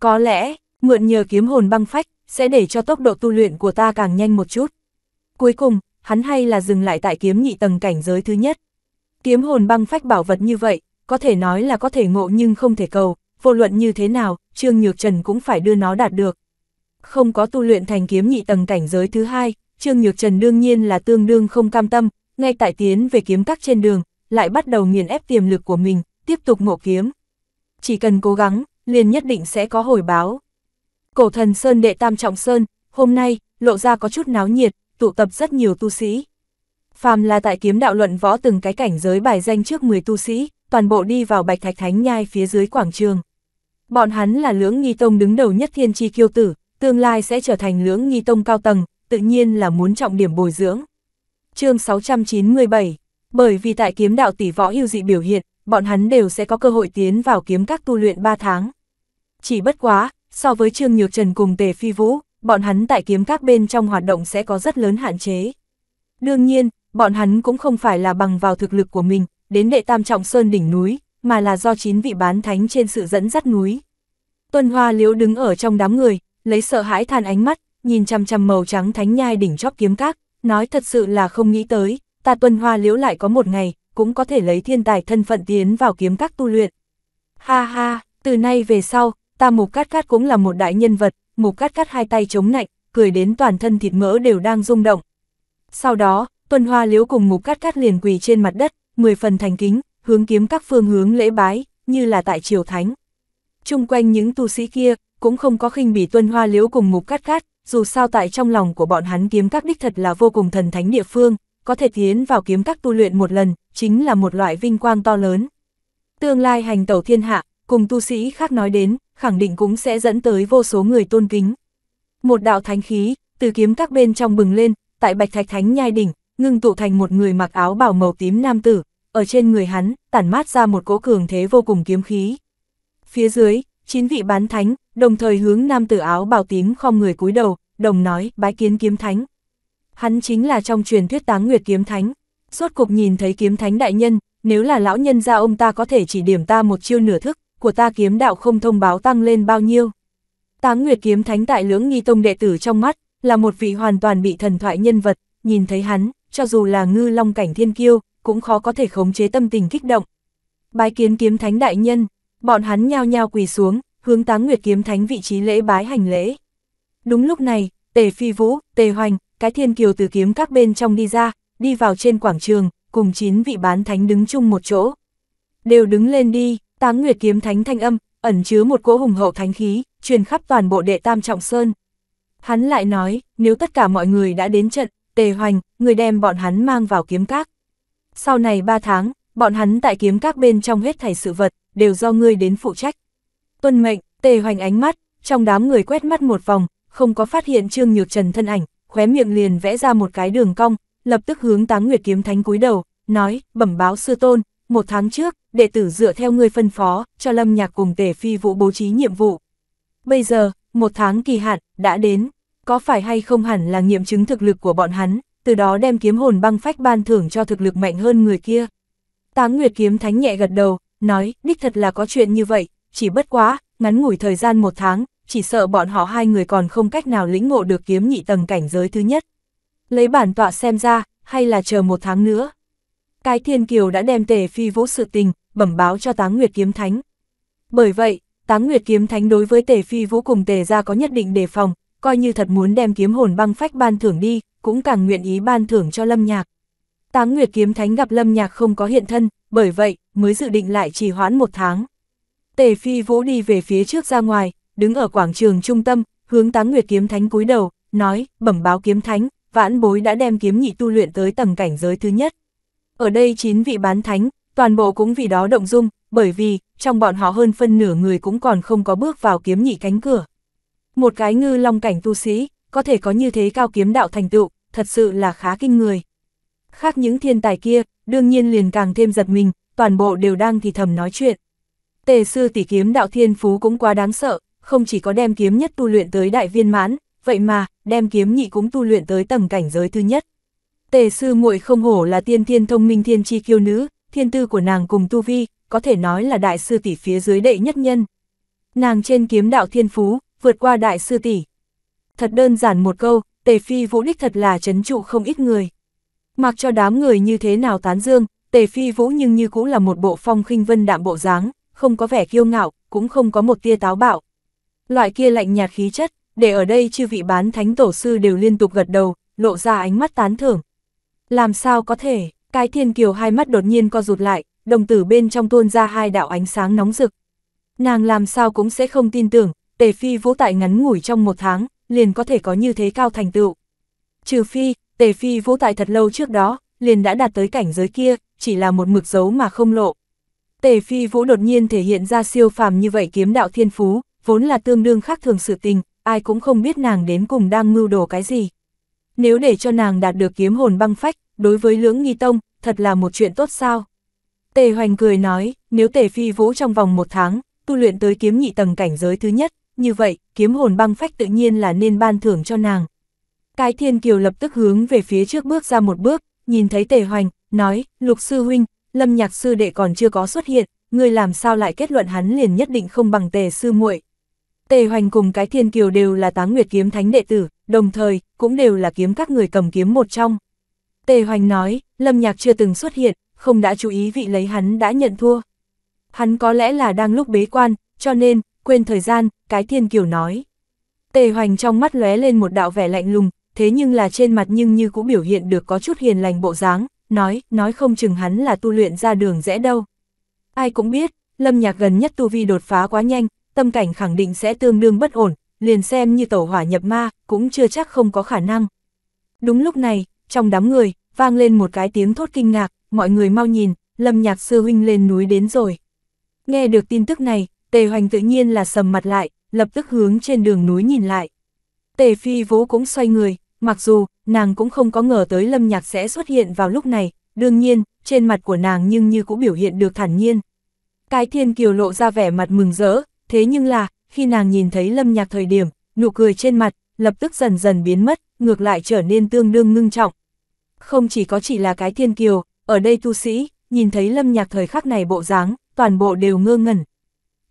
Có lẽ, mượn nhờ kiếm hồn băng phách, sẽ để cho tốc độ tu luyện của ta càng nhanh một chút. Cuối cùng, hắn hay là dừng lại tại kiếm nhị tầng cảnh giới thứ nhất. Kiếm hồn băng phách bảo vật như vậy, có thể nói là có thể ngộ nhưng không thể cầu, vô luận như thế nào, Trương Nhược Trần cũng phải đưa nó đạt được. Không có tu luyện thành kiếm nhị tầng cảnh giới thứ hai, Trương Nhược Trần đương nhiên là tương đương không cam tâm, ngay tại tiến về kiếm các trên đường, lại bắt đầu nghiền ép tiềm lực của mình, tiếp tục ngộ kiếm. Chỉ cần cố gắng, liền nhất định sẽ có hồi báo. Cổ thần Sơn đệ tam trọng Sơn, hôm nay, lộ ra có chút náo nhiệt, tụ tập rất nhiều tu sĩ. Phàm là tại kiếm đạo luận võ từng cái cảnh giới bài danh trước 10 tu sĩ, toàn bộ đi vào bạch thạch thánh nhai phía dưới quảng trường. Bọn hắn là lưỡng nghi tông đứng đầu nhất thiên tri kiêu tử, tương lai sẽ trở thành lưỡng nghi tông cao tầng, tự nhiên là muốn trọng điểm bồi dưỡng. chương 697, bởi vì tại kiếm đạo tỷ võ yêu dị biểu hiện, bọn hắn đều sẽ có cơ hội tiến vào kiếm các tu luyện 3 tháng. Chỉ bất quá, so với Trương Nhược Trần cùng Tề Phi Vũ, bọn hắn tại kiếm các bên trong hoạt động sẽ có rất lớn hạn chế. Đương nhiên, bọn hắn cũng không phải là bằng vào thực lực của mình, đến đệ tam trọng sơn đỉnh núi, mà là do chín vị bán thánh trên sự dẫn dắt núi. Tuân Hoa Liễu đứng ở trong đám người, lấy sợ hãi than ánh mắt, nhìn chăm chăm màu trắng thánh nhai đỉnh chóp kiếm các, nói thật sự là không nghĩ tới, ta tuần hoa liễu lại có một ngày, cũng có thể lấy thiên tài thân phận tiến vào kiếm các tu luyện. Ha ha, từ nay về sau, ta mục cát cát cũng là một đại nhân vật, mục cát cát hai tay chống nạnh, cười đến toàn thân thịt mỡ đều đang rung động. Sau đó, tuần hoa liễu cùng mục cát cát liền quỳ trên mặt đất, mười phần thành kính, hướng kiếm các phương hướng lễ bái, như là tại triều thánh. Trung quanh những tu sĩ kia, cũng không có khinh bỉ tuân hoa liễu cùng mục cát cát, dù sao tại trong lòng của bọn hắn kiếm các đích thật là vô cùng thần thánh địa phương, có thể tiến vào kiếm các tu luyện một lần, chính là một loại vinh quang to lớn. Tương lai hành tẩu thiên hạ, cùng tu sĩ khác nói đến, khẳng định cũng sẽ dẫn tới vô số người tôn kính. Một đạo thánh khí, từ kiếm các bên trong bừng lên, tại bạch thạch thánh nhai đỉnh, ngưng tụ thành một người mặc áo bảo màu tím nam tử, ở trên người hắn, tản mát ra một cỗ cường thế vô cùng kiếm khí. Phía dưới, chín vị bán thánh, đồng thời hướng nam tử áo bào tím không người cúi đầu, đồng nói, bái kiến kiếm thánh. Hắn chính là trong truyền thuyết táng nguyệt kiếm thánh. Suốt cục nhìn thấy kiếm thánh đại nhân, nếu là lão nhân gia ông ta có thể chỉ điểm ta một chiêu nửa thức, của ta kiếm đạo không thông báo tăng lên bao nhiêu. Táng nguyệt kiếm thánh tại lưỡng nghi tông đệ tử trong mắt, là một vị hoàn toàn bị thần thoại nhân vật, nhìn thấy hắn, cho dù là ngư long cảnh thiên kiêu, cũng khó có thể khống chế tâm tình kích động. Bái kiến kiếm thánh đại nhân, bọn hắn nhao nhao quỳ xuống, hướng táng nguyệt kiếm thánh vị trí lễ bái hành lễ. Đúng lúc này, tề phi vũ, tề hoành, cái thiên kiều từ kiếm các bên trong đi ra, đi vào trên quảng trường, cùng chín vị bán thánh đứng chung một chỗ. Đều đứng lên đi, táng nguyệt kiếm thánh thanh âm, ẩn chứa một cỗ hùng hậu thánh khí, truyền khắp toàn bộ đệ tam trọng sơn. Hắn lại nói, nếu tất cả mọi người đã đến trận, tề hoành, người đem bọn hắn mang vào kiếm các. Sau này 3 tháng, bọn hắn tại kiếm các bên trong hết thảy sự vật, đều do ngươi đến phụ trách. Tuân mệnh, tề hoành ánh mắt, trong đám người quét mắt một vòng, không có phát hiện Trương Nhược Trần thân ảnh, khóe miệng liền vẽ ra một cái đường cong, lập tức hướng Táng Nguyệt Kiếm Thánh cúi đầu, nói, bẩm báo sư tôn, một tháng trước, đệ tử dựa theo ngươi phân phó, cho Lâm Nhạc cùng Tề Phi vụ bố trí nhiệm vụ. Bây giờ, một tháng kỳ hạn, đã đến, có phải hay không hẳn là nghiệm chứng thực lực của bọn hắn, từ đó đem kiếm hồn băng phách ban thưởng cho thực lực mạnh hơn người kia. Táng Nguyệt Kiếm Thánh nhẹ gật đầu, nói, đích thật là có chuyện như vậy, chỉ bất quá, ngắn ngủi thời gian một tháng, chỉ sợ bọn họ hai người còn không cách nào lĩnh ngộ được kiếm nhị tầng cảnh giới thứ nhất. Lấy bản tọa xem ra, hay là chờ một tháng nữa. Cái thiên kiều đã đem tề phi vũ sự tình, bẩm báo cho táng nguyệt kiếm thánh. Bởi vậy, táng nguyệt kiếm thánh đối với tề phi vũ cùng tề ra có nhất định đề phòng, coi như thật muốn đem kiếm hồn băng phách ban thưởng đi, cũng càng nguyện ý ban thưởng cho lâm nhạc. Táng Nguyệt Kiếm Thánh gặp Lâm Nhạc không có hiện thân, bởi vậy, mới dự định lại trì hoãn một tháng. Tề Phi Vũ đi về phía trước ra ngoài, đứng ở quảng trường trung tâm, hướng Táng Nguyệt Kiếm Thánh cúi đầu, nói, bẩm báo Kiếm Thánh, vãn bối đã đem kiếm nhị tu luyện tới tầng cảnh giới thứ nhất. Ở đây chín vị bán thánh, toàn bộ cũng vì đó động dung, bởi vì, trong bọn họ hơn phân nửa người cũng còn không có bước vào kiếm nhị cánh cửa. Một cái ngư long cảnh tu sĩ, có thể có như thế cao kiếm đạo thành tựu, thật sự là khá kinh người khác những thiên tài kia, đương nhiên liền càng thêm giật mình, toàn bộ đều đang thì thầm nói chuyện. Tề sư tỷ kiếm đạo thiên phú cũng quá đáng sợ, không chỉ có đem kiếm nhất tu luyện tới đại viên mãn, vậy mà, đem kiếm nhị cũng tu luyện tới tầng cảnh giới thứ nhất. Tề sư muội không hổ là tiên thiên thông minh thiên chi kiêu nữ, thiên tư của nàng cùng tu vi, có thể nói là đại sư tỷ phía dưới đệ nhất nhân. Nàng trên kiếm đạo thiên phú, vượt qua đại sư tỷ. Thật đơn giản một câu, tề phi vũ đích thật là chấn trụ không ít người. Mặc cho đám người như thế nào tán dương, tề phi vũ nhưng như cũng là một bộ phong khinh vân đạm bộ dáng, không có vẻ kiêu ngạo, cũng không có một tia táo bạo. Loại kia lạnh nhạt khí chất, để ở đây chư vị bán thánh tổ sư đều liên tục gật đầu, lộ ra ánh mắt tán thưởng. Làm sao có thể, cái thiên kiều hai mắt đột nhiên co rụt lại, đồng tử bên trong tuôn ra hai đạo ánh sáng nóng rực. Nàng làm sao cũng sẽ không tin tưởng, tề phi vũ tại ngắn ngủi trong một tháng, liền có thể có như thế cao thành tựu. Trừ phi, Tề Phi Vũ tại thật lâu trước đó, liền đã đạt tới cảnh giới kia, chỉ là một mực dấu mà không lộ. Tề Phi Vũ đột nhiên thể hiện ra siêu phàm như vậy kiếm đạo thiên phú, vốn là tương đương khác thường sự tình, ai cũng không biết nàng đến cùng đang mưu đồ cái gì. Nếu để cho nàng đạt được kiếm hồn băng phách, đối với lưỡng nghi tông, thật là một chuyện tốt sao? Tề Hoành cười nói, nếu Tề Phi Vũ trong vòng một tháng, tu luyện tới kiếm nhị tầng cảnh giới thứ nhất, như vậy, kiếm hồn băng phách tự nhiên là nên ban thưởng cho nàng. Cái thiên kiều lập tức hướng về phía trước bước ra một bước, nhìn thấy tề hoành, nói, lục sư huynh, lâm nhạc sư đệ còn chưa có xuất hiện, người làm sao lại kết luận hắn liền nhất định không bằng tề sư muội. Tề hoành cùng cái thiên kiều đều là táng nguyệt kiếm thánh đệ tử, đồng thời, cũng đều là kiếm các người cầm kiếm một trong. Tề hoành nói, lâm nhạc chưa từng xuất hiện, không đã chú ý vị lấy hắn đã nhận thua. Hắn có lẽ là đang lúc bế quan, cho nên, quên thời gian, cái thiên kiều nói. Tề hoành trong mắt lóe lên một đạo vẻ lạnh lùng, thế nhưng là trên mặt nhưng như cũng biểu hiện được có chút hiền lành bộ dáng, nói, nói không chừng hắn là tu luyện ra đường rẽ đâu. Ai cũng biết, Lâm Nhạc gần nhất tu vi đột phá quá nhanh, tâm cảnh khẳng định sẽ tương đương bất ổn, liền xem như tẩu hỏa nhập ma, cũng chưa chắc không có khả năng. Đúng lúc này, trong đám người, vang lên một cái tiếng thốt kinh ngạc, mọi người mau nhìn, Lâm Nhạc sư huynh lên núi đến rồi. Nghe được tin tức này, Tề Hoành tự nhiên là sầm mặt lại, lập tức hướng trên đường núi nhìn lại. Tề Phi Vũ cũng xoay người, Mặc dù, nàng cũng không có ngờ tới lâm nhạc sẽ xuất hiện vào lúc này, đương nhiên, trên mặt của nàng nhưng như cũng biểu hiện được thản nhiên. Cái thiên kiều lộ ra vẻ mặt mừng rỡ, thế nhưng là, khi nàng nhìn thấy lâm nhạc thời điểm, nụ cười trên mặt, lập tức dần dần biến mất, ngược lại trở nên tương đương ngưng trọng. Không chỉ có chỉ là cái thiên kiều, ở đây tu sĩ, nhìn thấy lâm nhạc thời khắc này bộ dáng, toàn bộ đều ngơ ngẩn.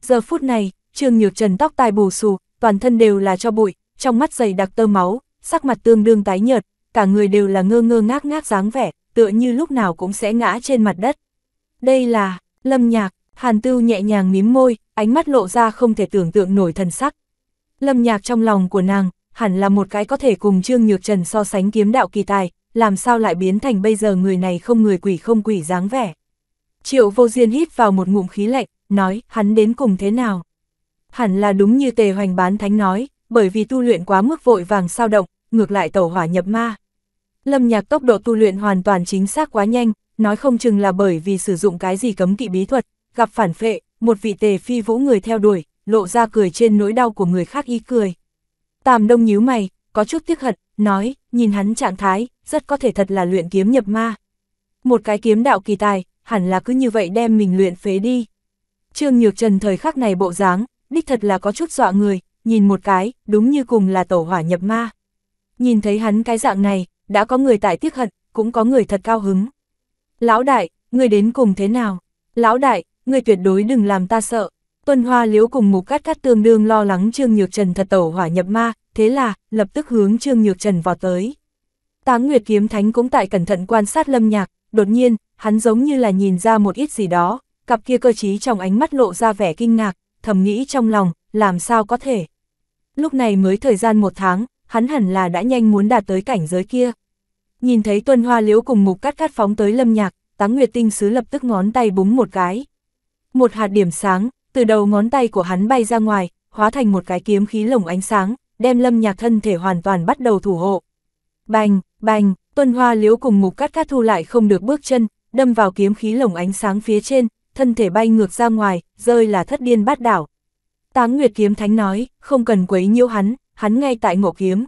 Giờ phút này, Trương Nhược Trần tóc tai bù xù, toàn thân đều là cho bụi, trong mắt dày đặc tơ máu, sắc mặt tương đương tái nhợt, cả người đều là ngơ ngơ ngác ngác dáng vẻ, tựa như lúc nào cũng sẽ ngã trên mặt đất. Đây là, Lâm Nhạc, Hàn tư nhẹ nhàng mím môi, ánh mắt lộ ra không thể tưởng tượng nổi thần sắc. Lâm Nhạc trong lòng của nàng, hẳn là một cái có thể cùng Trương Nhược Trần so sánh kiếm đạo kỳ tài, làm sao lại biến thành bây giờ người này không người quỷ không quỷ dáng vẻ. Triệu vô diên hít vào một ngụm khí lạnh, nói, hắn đến cùng thế nào? Hẳn là đúng như tề hoành bán thánh nói, bởi vì tu luyện quá mức vội vàng sao động, ngược lại tẩu hỏa nhập ma. Lâm nhạc tốc độ tu luyện hoàn toàn chính xác quá nhanh, nói không chừng là bởi vì sử dụng cái gì cấm kỵ bí thuật, gặp phản phệ, một vị tề phi vũ người theo đuổi, lộ ra cười trên nỗi đau của người khác y cười. Tàm đông nhíu mày, có chút tiếc hận, nói, nhìn hắn trạng thái, rất có thể thật là luyện kiếm nhập ma. Một cái kiếm đạo kỳ tài, hẳn là cứ như vậy đem mình luyện phế đi. Trương Nhược Trần thời khắc này bộ dáng, đích thật là có chút dọa người, nhìn một cái, đúng như cùng là tổ hỏa nhập ma. Nhìn thấy hắn cái dạng này, đã có người tại tiếc hận, cũng có người thật cao hứng. Lão đại, người đến cùng thế nào? Lão đại, người tuyệt đối đừng làm ta sợ. Tuân Hoa Liễu cùng mục cát cát tương đương lo lắng Trương Nhược Trần thật tẩu hỏa nhập ma, thế là, lập tức hướng Trương Nhược Trần vào tới. Táng Nguyệt Kiếm Thánh cũng tại cẩn thận quan sát lâm nhạc, đột nhiên, hắn giống như là nhìn ra một ít gì đó, cặp kia cơ trí trong ánh mắt lộ ra vẻ kinh ngạc, thầm nghĩ trong lòng, làm sao có thể. Lúc này mới thời gian một tháng, hắn hẳn là đã nhanh muốn đạt tới cảnh giới kia. Nhìn thấy tuân hoa liễu cùng mục cắt cắt phóng tới lâm nhạc, táng nguyệt tinh sứ lập tức ngón tay búng một cái. Một hạt điểm sáng, từ đầu ngón tay của hắn bay ra ngoài, hóa thành một cái kiếm khí lồng ánh sáng, đem lâm nhạc thân thể hoàn toàn bắt đầu thủ hộ. Bành, bành, tuân hoa liễu cùng mục cắt cắt thu lại không được bước chân, đâm vào kiếm khí lồng ánh sáng phía trên, thân thể bay ngược ra ngoài, rơi là thất điên bát đảo. Táng Nguyệt Kiếm Thánh nói, không cần quấy nhiễu hắn, hắn ngay tại ngộ kiếm.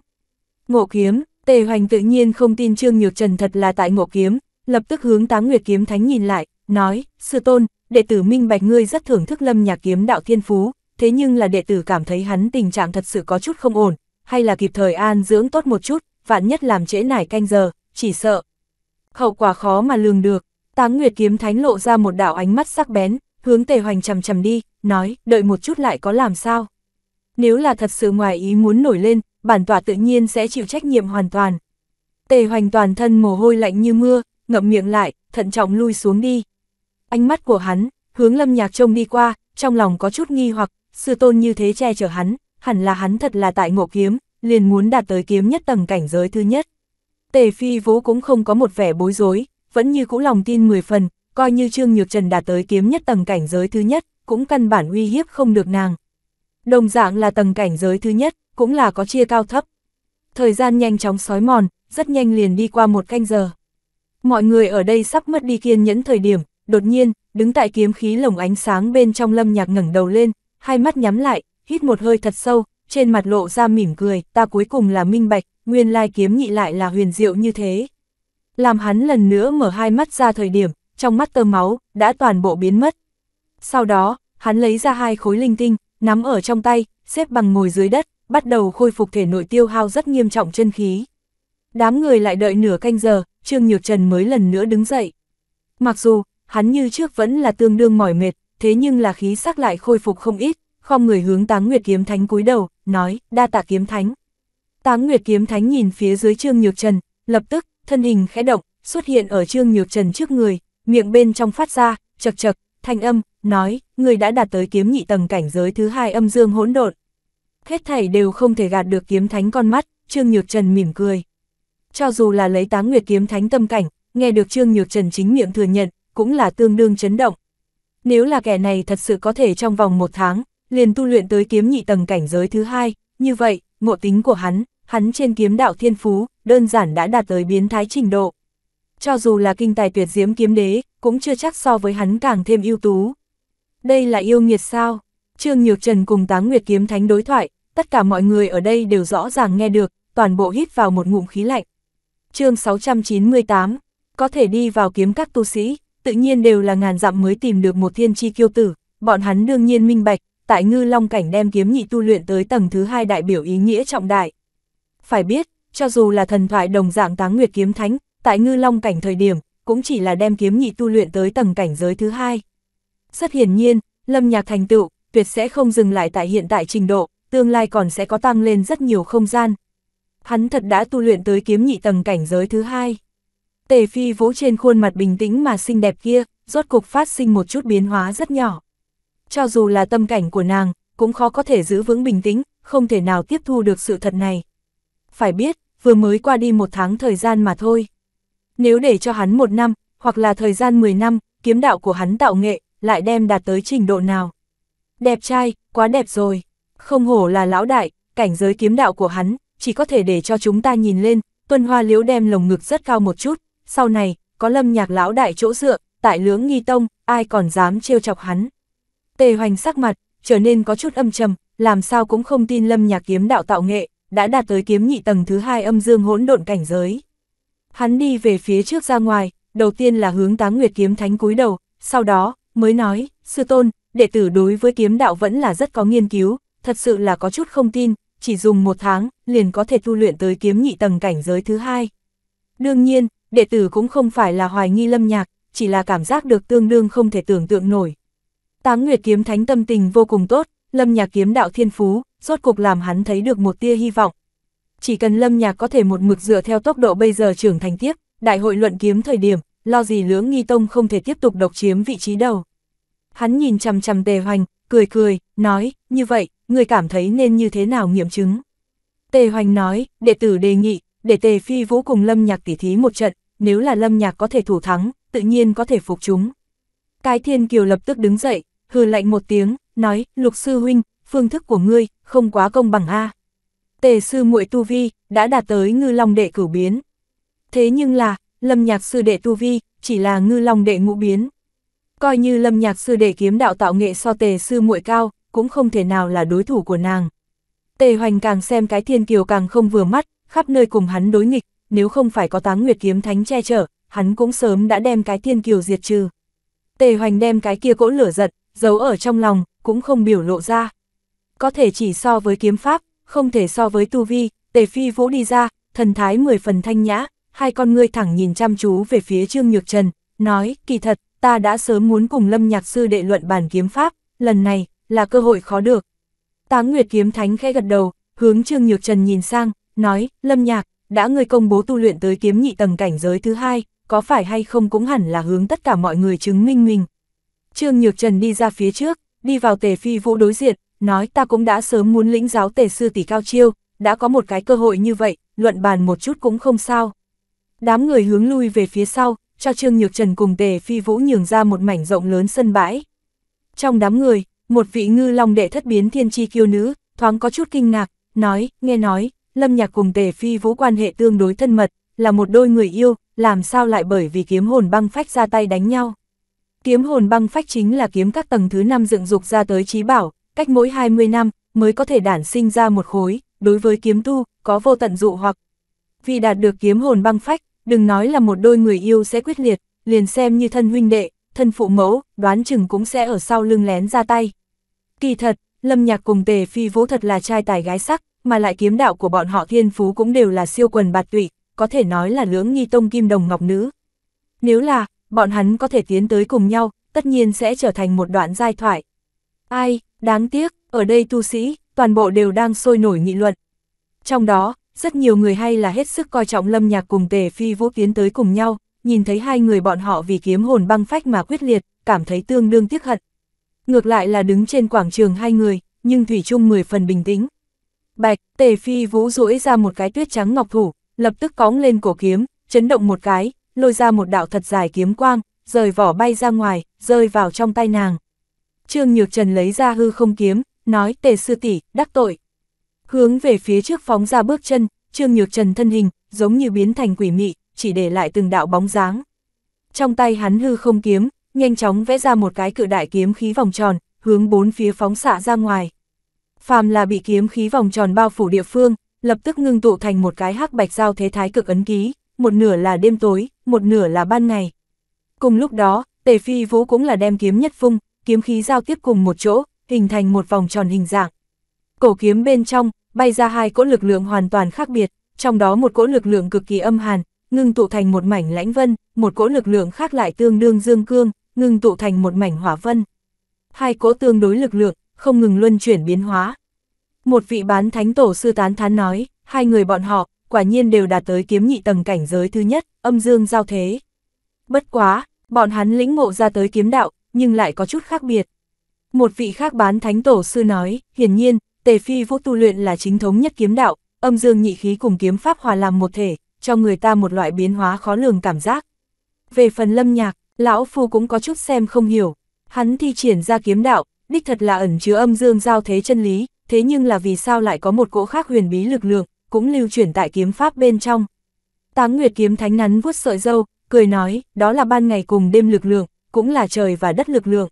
Ngộ kiếm, tề hoành tự nhiên không tin Trương Nhược Trần thật là tại ngộ kiếm, lập tức hướng tá nguyệt kiếm thánh nhìn lại, nói, sư tôn, đệ tử minh bạch ngươi rất thưởng thức lâm nhà kiếm đạo thiên phú, thế nhưng là đệ tử cảm thấy hắn tình trạng thật sự có chút không ổn, hay là kịp thời an dưỡng tốt một chút, vạn nhất làm trễ nải canh giờ, chỉ sợ. Hậu quả khó mà lường được, táng nguyệt kiếm thánh lộ ra một đạo ánh mắt sắc bén, hướng tề hoành chầm chầm đi, nói, đợi một chút lại có làm sao nếu là thật sự ngoài ý muốn nổi lên, bản tọa tự nhiên sẽ chịu trách nhiệm hoàn toàn. Tề hoành toàn thân mồ hôi lạnh như mưa, ngậm miệng lại, thận trọng lui xuống đi. Ánh mắt của hắn, hướng lâm nhạc trông đi qua, trong lòng có chút nghi hoặc, sư tôn như thế che chở hắn, hẳn là hắn thật là tại ngộ kiếm, liền muốn đạt tới kiếm nhất tầng cảnh giới thứ nhất. Tề phi vũ cũng không có một vẻ bối rối, vẫn như cũ lòng tin 10 phần, coi như Trương Nhược Trần đạt tới kiếm nhất tầng cảnh giới thứ nhất, cũng căn bản uy hiếp không được nàng, Đồng dạng là tầng cảnh giới thứ nhất, cũng là có chia cao thấp. Thời gian nhanh chóng xói mòn, rất nhanh liền đi qua một canh giờ. Mọi người ở đây sắp mất đi kiên nhẫn thời điểm, đột nhiên, đứng tại kiếm khí lồng ánh sáng bên trong lâm nhạc ngẩng đầu lên, hai mắt nhắm lại, hít một hơi thật sâu, trên mặt lộ ra mỉm cười, ta cuối cùng là minh bạch, nguyên lai kiếm nhị lại là huyền diệu như thế. Làm hắn lần nữa mở hai mắt ra thời điểm, trong mắt tơ máu, đã toàn bộ biến mất. Sau đó, hắn lấy ra hai khối linh tinh, nắm ở trong tay, xếp bằng ngồi dưới đất, bắt đầu khôi phục thể nội tiêu hao rất nghiêm trọng chân khí. Đám người lại đợi nửa canh giờ, Trương Nhược Trần mới lần nữa đứng dậy. Mặc dù, hắn như trước vẫn là tương đương mỏi mệt, thế nhưng là khí sắc lại khôi phục không ít, không người hướng Táng Nguyệt Kiếm Thánh cúi đầu, nói, đa tạ kiếm thánh. Táng Nguyệt Kiếm Thánh nhìn phía dưới Trương Nhược Trần, lập tức, thân hình khẽ động, xuất hiện ở Trương Nhược Trần trước người, miệng bên trong phát ra, chật chật, thanh âm, nói, người đã đạt tới kiếm nhị tầng cảnh giới thứ hai âm dương hỗn độn. Hết thảy đều không thể gạt được kiếm thánh con mắt, Trương Nhược Trần mỉm cười. Cho dù là lấy táng nguyệt kiếm thánh tâm cảnh, nghe được Trương Nhược Trần chính miệng thừa nhận, cũng là tương đương chấn động. Nếu là kẻ này thật sự có thể trong vòng một tháng, liền tu luyện tới kiếm nhị tầng cảnh giới thứ hai, như vậy, ngộ tính của hắn, hắn trên kiếm đạo thiên phú, đơn giản đã đạt tới biến thái trình độ. Cho dù là kinh tài tuyệt diễm kiếm đế, cũng chưa chắc so với hắn càng thêm ưu tú. Đây là yêu nghiệt sao? Trương Nhược Trần cùng Táng Nguyệt Kiếm Thánh đối thoại, tất cả mọi người ở đây đều rõ ràng nghe được, toàn bộ hít vào một ngụm khí lạnh. chương 698, có thể đi vào kiếm các tu sĩ, tự nhiên đều là ngàn dặm mới tìm được một thiên chi kiêu tử, bọn hắn đương nhiên minh bạch, tại ngư long cảnh đem kiếm nhị tu luyện tới tầng thứ hai đại biểu ý nghĩa trọng đại. Phải biết, cho dù là thần thoại đồng dạng táng nguyệt kiếm thánh, tại ngư long cảnh thời điểm, cũng chỉ là đem kiếm nhị tu luyện tới tầng cảnh giới thứ hai, rất hiển nhiên, Lâm Nhạc thành tựu, tuyệt sẽ không dừng lại tại hiện tại trình độ, tương lai còn sẽ có tăng lên rất nhiều không gian. Hắn thật đã tu luyện tới kiếm nhị tầng cảnh giới thứ hai. Tề Phi vỗ trên khuôn mặt bình tĩnh mà xinh đẹp kia, rốt cục phát sinh một chút biến hóa rất nhỏ. Cho dù là tâm cảnh của nàng, cũng khó có thể giữ vững bình tĩnh, không thể nào tiếp thu được sự thật này. Phải biết, vừa mới qua đi một tháng thời gian mà thôi. Nếu để cho hắn một năm, hoặc là thời gian 10 năm, kiếm đạo của hắn tạo nghệ, lại đem đạt tới trình độ nào. Đẹp trai, quá đẹp rồi, không hổ là lão đại, cảnh giới kiếm đạo của hắn, chỉ có thể để cho chúng ta nhìn lên, tuân hoa liễu đem lồng ngực rất cao một chút, sau này, có lâm nhạc lão đại chỗ dựa, tại lưỡng nghi tông, ai còn dám trêu chọc hắn. Tề hoành sắc mặt, trở nên có chút âm trầm, làm sao cũng không tin lâm nhạc kiếm đạo tạo nghệ, đã đạt tới kiếm nhị tầng thứ hai âm dương hỗn độn cảnh giới. Hắn đi về phía trước ra ngoài, đầu tiên là hướng táng nguyệt kiếm thánh cúi đầu, sau đó, mới nói, sư tôn, đệ tử đối với kiếm đạo vẫn là rất có nghiên cứu, thật sự là có chút không tin, chỉ dùng một tháng, liền có thể tu luyện tới kiếm nhị tầng cảnh giới thứ hai. Đương nhiên, đệ tử cũng không phải là hoài nghi lâm nhạc, chỉ là cảm giác được tương đương không thể tưởng tượng nổi. Tám Nguyệt kiếm thánh tâm tình vô cùng tốt, lâm nhạc kiếm đạo thiên phú, rốt cục làm hắn thấy được một tia hy vọng. Chỉ cần lâm nhạc có thể một mực dựa theo tốc độ bây giờ trưởng thành tiếp, đại hội luận kiếm thời điểm, lo gì lưỡng nghi tông không thể tiếp tục độc chiếm vị trí đầu. Hắn nhìn chằm chằm tề hoành, cười cười, nói, như vậy, người cảm thấy nên như thế nào nghiệm chứng. Tề hoành nói, đệ tử đề nghị, để tề phi vũ cùng lâm nhạc tỉ thí một trận, nếu là lâm nhạc có thể thủ thắng, tự nhiên có thể phục chúng. Cái thiên kiều lập tức đứng dậy, hừ lạnh một tiếng, nói, lục sư huynh, phương thức của ngươi, không quá công bằng A. Tề sư muội tu vi, đã đạt tới ngư long đệ cửu biến. Thế nhưng là, lâm nhạc sư đệ tu vi, chỉ là ngư long đệ ngũ biến. Coi như lâm nhạc sư đệ kiếm đạo tạo nghệ so tề sư muội cao, cũng không thể nào là đối thủ của nàng. Tề hoành càng xem cái thiên kiều càng không vừa mắt, khắp nơi cùng hắn đối nghịch, nếu không phải có táng nguyệt kiếm thánh che chở, hắn cũng sớm đã đem cái thiên kiều diệt trừ. Tề hoành đem cái kia cỗ lửa giận, giấu ở trong lòng, cũng không biểu lộ ra. Có thể chỉ so với kiếm pháp, không thể so với tu vi, tề phi vũ đi ra, thần thái mười phần thanh nhã, hai con ngươi thẳng nhìn chăm chú về phía Trương Nhược Trần, nói, kỳ thật, ta đã sớm muốn cùng lâm nhạc sư đệ luận bàn kiếm pháp, lần này, là cơ hội khó được. Táng Nguyệt kiếm thánh khẽ gật đầu, hướng Trương Nhược Trần nhìn sang, nói, lâm nhạc, đã ngươi công bố tu luyện tới kiếm nhị tầng cảnh giới thứ hai, có phải hay không cũng hẳn là hướng tất cả mọi người chứng minh mình. Trương Nhược Trần đi ra phía trước, đi vào tề phi vũ đối diện, nói ta cũng đã sớm muốn lĩnh giáo tề sư tỷ cao chiêu, đã có một cái cơ hội như vậy, luận bàn một chút cũng không sao. Đám người hướng lui về phía sau, cho Trương Nhược Trần cùng Tề Phi Vũ nhường ra một mảnh rộng lớn sân bãi. Trong đám người, một vị ngư long đệ thất biến thiên chi kiêu nữ, thoáng có chút kinh ngạc, nói, nghe nói, Lâm Nhạc cùng Tề Phi Vũ quan hệ tương đối thân mật, là một đôi người yêu, làm sao lại bởi vì kiếm hồn băng phách ra tay đánh nhau. Kiếm hồn băng phách chính là kiếm các tầng thứ 5 dựng dục ra tới trí bảo, cách mỗi 20 năm mới có thể đản sinh ra một khối, đối với kiếm tu, có vô tận dụ hoặc. Vì đạt được kiếm hồn băng phách, Đừng nói là một đôi người yêu sẽ quyết liệt, liền xem như thân huynh đệ, thân phụ mẫu, đoán chừng cũng sẽ ở sau lưng lén ra tay. Kỳ thật, Lâm Nhạc cùng Tề Phi Vũ thật là trai tài gái sắc, mà lại kiếm đạo của bọn họ thiên phú cũng đều là siêu quần bạt tụy, có thể nói là lưỡng nghi tông kim đồng ngọc nữ. Nếu là, bọn hắn có thể tiến tới cùng nhau, tất nhiên sẽ trở thành một đoạn giai thoại. Ai, đáng tiếc, ở đây tu sĩ, toàn bộ đều đang sôi nổi nghị luận. Trong đó, rất nhiều người hay là hết sức coi trọng lâm nhạc cùng tề phi vũ tiến tới cùng nhau, nhìn thấy hai người bọn họ vì kiếm hồn băng phách mà quyết liệt, cảm thấy tương đương tiếc hận. Ngược lại là đứng trên quảng trường hai người, nhưng Thủy chung 10 phần bình tĩnh. Bạch, tề phi vũ duỗi ra một cái tuyết trắng ngọc thủ, lập tức cóng lên cổ kiếm, chấn động một cái, lôi ra một đạo thật dài kiếm quang, rời vỏ bay ra ngoài, rơi vào trong tay nàng. Trương Nhược Trần lấy ra hư không kiếm, nói tề sư tỷ đắc tội, Hướng về phía trước phóng ra bước chân, Trương Nhược Trần thân hình, giống như biến thành quỷ mị, chỉ để lại từng đạo bóng dáng. Trong tay hắn hư không kiếm, nhanh chóng vẽ ra một cái cự đại kiếm khí vòng tròn, hướng bốn phía phóng xạ ra ngoài. Phàm là bị kiếm khí vòng tròn bao phủ địa phương, lập tức ngưng tụ thành một cái hắc bạch giao thế thái cực ấn ký, một nửa là đêm tối, một nửa là ban ngày. Cùng lúc đó, Tề Phi Vũ cũng là đem kiếm nhất phung kiếm khí giao tiếp cùng một chỗ, hình thành một vòng tròn hình dạng, Cổ kiếm bên trong, bay ra hai cỗ lực lượng hoàn toàn khác biệt, trong đó một cỗ lực lượng cực kỳ âm hàn, ngưng tụ thành một mảnh lãnh vân, một cỗ lực lượng khác lại tương đương dương cương, ngưng tụ thành một mảnh hỏa vân. Hai cỗ tương đối lực lượng, không ngừng luân chuyển biến hóa. Một vị bán thánh tổ sư tán thán nói, hai người bọn họ, quả nhiên đều đạt tới kiếm nhị tầng cảnh giới thứ nhất, âm dương giao thế. Bất quá, bọn hắn lĩnh ngộ ra tới kiếm đạo, nhưng lại có chút khác biệt. Một vị khác bán thánh tổ sư nói, hiển nhiên, Tề phi vũ tu luyện là chính thống nhất kiếm đạo, âm dương nhị khí cùng kiếm pháp hòa làm một thể, cho người ta một loại biến hóa khó lường cảm giác. Về phần lâm nhạc, lão phu cũng có chút xem không hiểu. Hắn thi triển ra kiếm đạo, đích thật là ẩn chứa âm dương giao thế chân lý, thế nhưng là vì sao lại có một cỗ khác huyền bí lực lượng, cũng lưu chuyển tại kiếm pháp bên trong. Táng Nguyệt kiếm thánh nắn vuốt sợi dâu, cười nói, đó là ban ngày cùng đêm lực lượng, cũng là trời và đất lực lượng.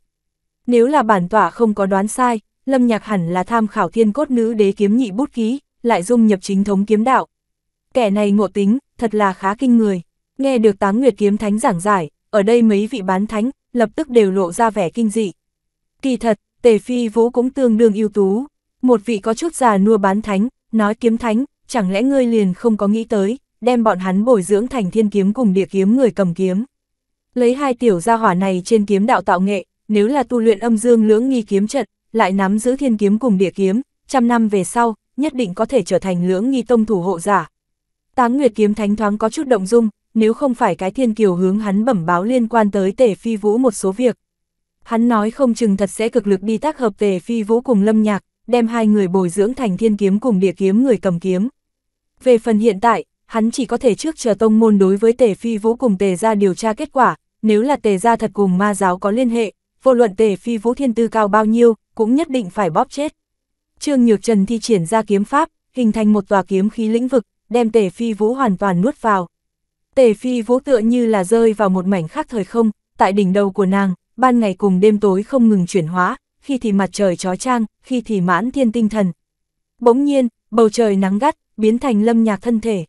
Nếu là bản tỏa không có đoán sai, Lâm Nhạc hẳn là tham khảo thiên cốt nữ đế kiếm nhị bút ký, lại dung nhập chính thống kiếm đạo. Kẻ này ngộ tính, thật là khá kinh người. Nghe được táng nguyệt kiếm thánh giảng giải, ở đây mấy vị bán thánh, lập tức đều lộ ra vẻ kinh dị. Kỳ thật, tề phi vũ cũng tương đương ưu tú. Một vị có chút già nua bán thánh, nói kiếm thánh, chẳng lẽ ngươi liền không có nghĩ tới, đem bọn hắn bồi dưỡng thành thiên kiếm cùng địa kiếm người cầm kiếm. Lấy hai tiểu gia hỏa này trên kiếm đạo tạo nghệ, nếu là tu luyện âm dương lưỡng nghi kiếm trận, lại nắm giữ thiên kiếm cùng địa kiếm, trăm năm về sau, nhất định có thể trở thành lưỡng nghi tông thủ hộ giả. Táng Nguyệt kiếm thánh thoáng có chút động dung, nếu không phải cái thiên kiều hướng hắn bẩm báo liên quan tới tề phi vũ một số việc. Hắn nói không chừng thật sẽ cực lực đi tác hợp tề phi vũ cùng lâm nhạc, đem hai người bồi dưỡng thành thiên kiếm cùng địa kiếm người cầm kiếm. Về phần hiện tại, hắn chỉ có thể trước chờ tông môn đối với tề phi vũ cùng tề ra điều tra kết quả, nếu là tề ra thật cùng ma giáo có liên hệ, vô luận tề phi vũ thiên tư cao bao nhiêu, cũng nhất định phải bóp chết. Trương Nhược Trần thi triển ra kiếm pháp, hình thành một tòa kiếm khí lĩnh vực, đem Tề Phi Vũ hoàn toàn nuốt vào. Tề Phi Vũ tựa như là rơi vào một mảnh khác thời không, tại đỉnh đầu của nàng, ban ngày cùng đêm tối không ngừng chuyển hóa, khi thì mặt trời chói trang, khi thì mãn thiên tinh thần. Bỗng nhiên, bầu trời nắng gắt, biến thành lâm nhạc thân thể.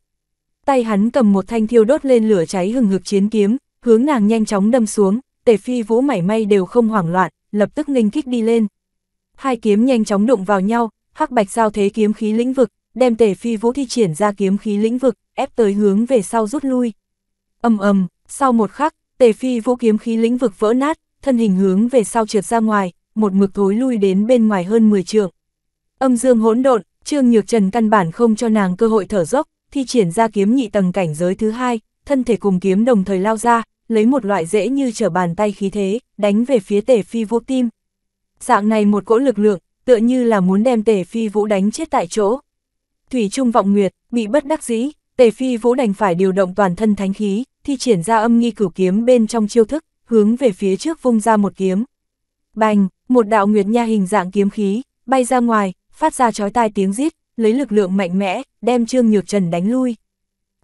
Tay hắn cầm một thanh thiêu đốt lên lửa cháy hừng hực chiến kiếm, hướng nàng nhanh chóng đâm xuống, Tề Phi Vũ mảy may đều không hoảng loạn, lập tức nghênh kích đi lên hai kiếm nhanh chóng đụng vào nhau, hắc bạch giao thế kiếm khí lĩnh vực, đem tề phi vũ thi triển ra kiếm khí lĩnh vực, ép tới hướng về sau rút lui. âm ầm, sau một khắc, tề phi vũ kiếm khí lĩnh vực vỡ nát, thân hình hướng về sau trượt ra ngoài, một mực thối lui đến bên ngoài hơn 10 trường Âm dương hỗn độn, Trương Nhược Trần căn bản không cho nàng cơ hội thở dốc, thi triển ra kiếm nhị tầng cảnh giới thứ hai, thân thể cùng kiếm đồng thời lao ra, lấy một loại dễ như trở bàn tay khí thế, đánh về phía tề phi vũ tim. Dạng này một cỗ lực lượng, tựa như là muốn đem tề phi vũ đánh chết tại chỗ. Thủy Trung vọng nguyệt, bị bất đắc dĩ, tề phi vũ đành phải điều động toàn thân thánh khí, thi triển ra âm nghi cửu kiếm bên trong chiêu thức, hướng về phía trước vung ra một kiếm. Bành, một đạo nguyệt nha hình dạng kiếm khí, bay ra ngoài, phát ra chói tai tiếng rít, lấy lực lượng mạnh mẽ, đem Trương Nhược Trần đánh lui.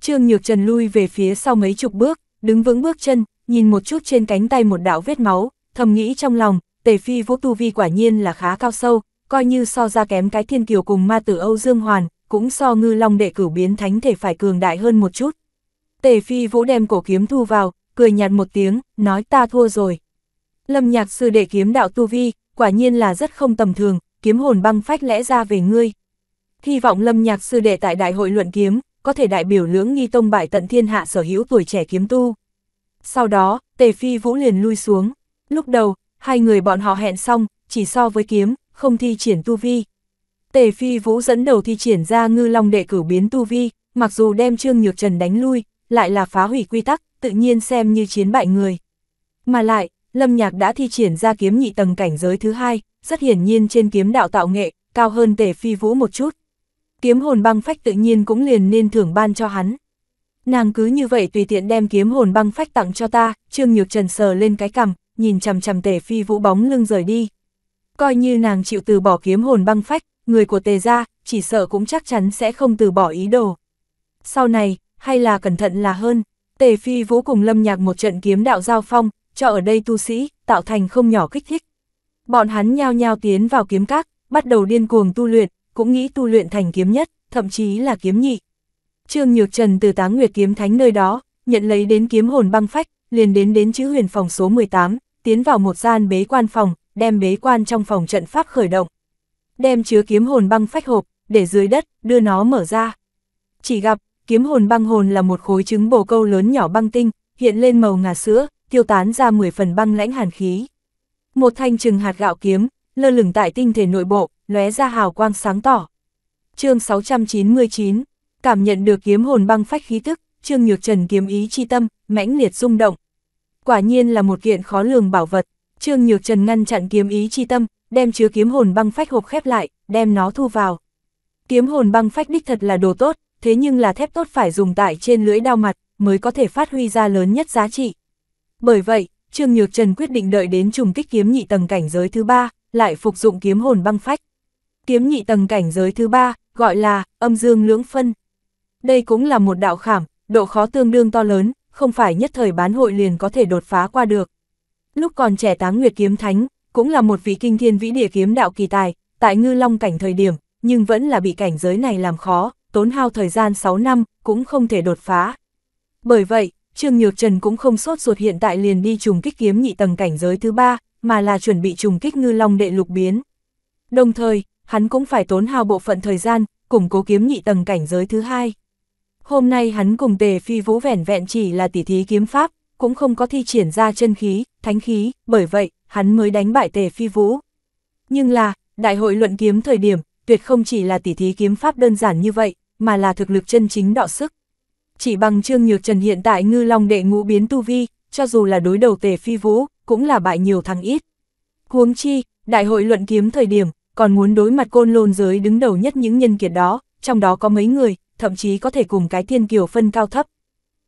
Trương Nhược Trần lui về phía sau mấy chục bước, đứng vững bước chân, nhìn một chút trên cánh tay một đạo vết máu, thầm nghĩ trong lòng, Tề Phi Vũ tu vi quả nhiên là khá cao sâu, coi như so ra kém cái thiên kiều cùng ma tử Âu Dương Hoàn, cũng so ngư long đệ cử biến thánh thể phải cường đại hơn một chút. Tề Phi Vũ đem cổ kiếm thu vào, cười nhạt một tiếng, nói ta thua rồi. Lâm nhạc sư đệ kiếm đạo tu vi, quả nhiên là rất không tầm thường, kiếm hồn băng phách lẽ ra về ngươi. Hy vọng lâm nhạc sư đệ tại đại hội luận kiếm, có thể đại biểu lưỡng nghi tông bại tận thiên hạ sở hữu tuổi trẻ kiếm tu. Sau đó, tề phi vũ liền lui xuống. Lúc đầu, hai người bọn họ hẹn xong, chỉ so với kiếm, không thi triển tu vi. Tề Phi Vũ dẫn đầu thi triển ra ngư long đệ cử biến tu vi, mặc dù đem Trương Nhược Trần đánh lui, lại là phá hủy quy tắc, tự nhiên xem như chiến bại người. Mà lại, Lâm Nhạc đã thi triển ra kiếm nhị tầng cảnh giới thứ hai, rất hiển nhiên trên kiếm đạo tạo nghệ, cao hơn Tề Phi Vũ một chút. Kiếm hồn băng phách tự nhiên cũng liền nên thưởng ban cho hắn. Nàng cứ như vậy tùy tiện đem kiếm hồn băng phách tặng cho ta, Trương Nhược Trần sờ lên cái cằm, nhìn chằm chằm tề phi vũ bóng lưng rời đi. Coi như nàng chịu từ bỏ kiếm hồn băng phách, người của tề gia chỉ sợ cũng chắc chắn sẽ không từ bỏ ý đồ. Sau này, hay là cẩn thận là hơn, tề phi vũ cùng lâm nhạc một trận kiếm đạo giao phong, cho ở đây tu sĩ, tạo thành không nhỏ kích thích. Bọn hắn nhao nhao tiến vào kiếm các, bắt đầu điên cuồng tu luyện, cũng nghĩ tu luyện thành kiếm nhất, thậm chí là kiếm nhị. Trương Nhược Trần từ Táng Nguyệt kiếm thánh nơi đó, nhận lấy đến kiếm hồn băng phách, liền đến đến chữ huyền phòng số 18, tiến vào một gian bế quan phòng, đem bế quan trong phòng trận pháp khởi động. Đem chứa kiếm hồn băng phách hộp, để dưới đất, đưa nó mở ra. Chỉ gặp, kiếm hồn băng hồn là một khối trứng bồ câu lớn nhỏ băng tinh, hiện lên màu ngà sữa, tiêu tán ra 10 phần băng lãnh hàn khí. Một thanh trừng hạt gạo kiếm, lơ lửng tại tinh thể nội bộ, lóe ra hào quang sáng tỏ. chương 699, cảm nhận được kiếm hồn băng phách khí tức, Trương Nhược Trần kiếm ý chi tâm, mãnh liệt rung động, Quả nhiên là một kiện khó lường bảo vật, Trương Nhược Trần ngăn chặn kiếm ý chi tâm, đem chứa kiếm hồn băng phách hộp khép lại, đem nó thu vào. Kiếm hồn băng phách đích thật là đồ tốt, thế nhưng là thép tốt phải dùng tại trên lưỡi đao mặt, mới có thể phát huy ra lớn nhất giá trị. Bởi vậy, Trương Nhược Trần quyết định đợi đến trùng kích kiếm nhị tầng cảnh giới thứ ba, lại phục dụng kiếm hồn băng phách. Kiếm nhị tầng cảnh giới thứ ba, gọi là âm dương lưỡng phân. Đây cũng là một đạo khảm, độ khó tương đương to lớn, không phải nhất thời bán hội liền có thể đột phá qua được. Lúc còn trẻ táng nguyệt kiếm thánh, cũng là một vị kinh thiên vĩ địa kiếm đạo kỳ tài, tại ngư long cảnh thời điểm, nhưng vẫn là bị cảnh giới này làm khó, tốn hao thời gian 6 năm, cũng không thể đột phá. Bởi vậy, Trương Nhược Trần cũng không sốt ruột hiện tại liền đi trùng kích kiếm nhị tầng cảnh giới thứ ba, mà là chuẩn bị trùng kích ngư long đệ lục biến. Đồng thời, hắn cũng phải tốn hao bộ phận thời gian, củng cố kiếm nhị tầng cảnh giới thứ hai. Hôm nay hắn cùng tề phi vũ vẻn vẹn chỉ là tỉ thí kiếm pháp, cũng không có thi triển ra chân khí, thánh khí, bởi vậy, hắn mới đánh bại tề phi vũ. Nhưng là, đại hội luận kiếm thời điểm, tuyệt không chỉ là tỉ thí kiếm pháp đơn giản như vậy, mà là thực lực chân chính đọ sức. Chỉ bằng Trương Nhược Trần hiện tại ngư long đệ ngũ biến tu vi, cho dù là đối đầu tề phi vũ, cũng là bại nhiều thắng ít. Huống chi, đại hội luận kiếm thời điểm, còn muốn đối mặt côn lôn giới đứng đầu nhất những nhân kiệt đó, trong đó có mấy người, thậm chí có thể cùng cái thiên kiều phân cao thấp.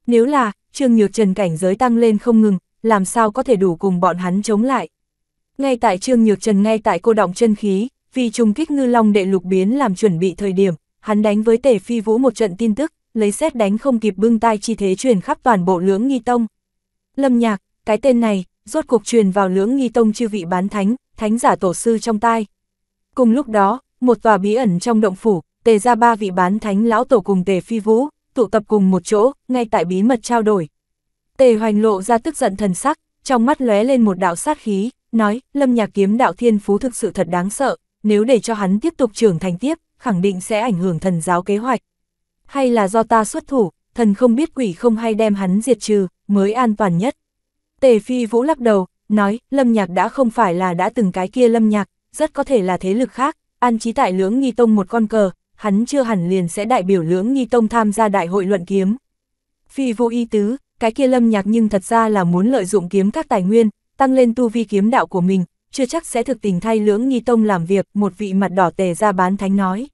Nếu là, Trương Nhược Trần cảnh giới tăng lên không ngừng, làm sao có thể đủ cùng bọn hắn chống lại. Ngay tại Trương Nhược Trần ngay tại cô động chân khí, vì trùng kích ngư long đệ lục biến làm chuẩn bị thời điểm, hắn đánh với tề phi vũ một trận tin tức, lấy xét đánh không kịp bưng tai chi thế truyền khắp toàn bộ lưỡng nghi tông. Lâm nhạc, cái tên này, rốt cuộc truyền vào lưỡng nghi tông chư vị bán thánh, thánh giả tổ sư trong tai. Cùng lúc đó, một tòa bí ẩn trong động phủ, tề ra ba vị bán thánh lão tổ cùng tề phi vũ, tụ tập cùng một chỗ, ngay tại bí mật trao đổi. Tề hoành lộ ra tức giận thần sắc, trong mắt lóe lên một đạo sát khí, nói, lâm nhạc kiếm đạo thiên phú thực sự thật đáng sợ, nếu để cho hắn tiếp tục trưởng thành tiếp, khẳng định sẽ ảnh hưởng thần giáo kế hoạch. Hay là do ta xuất thủ, thần không biết quỷ không hay đem hắn diệt trừ, mới an toàn nhất. Tề phi vũ lắc đầu, nói, lâm nhạc đã không phải là đã từng cái kia lâm nhạc, rất có thể là thế lực khác, an trí tại lưỡng nghi tông một con cờ, hắn chưa hẳn liền sẽ đại biểu lưỡng nghi tông tham gia đại hội luận kiếm. Phi vô y tứ, cái kia lâm nhạc nhưng thật ra là muốn lợi dụng kiếm các tài nguyên, tăng lên tu vi kiếm đạo của mình, chưa chắc sẽ thực tình thay lưỡng nghi tông làm việc, một vị mặt đỏ tề ra bán thánh nói.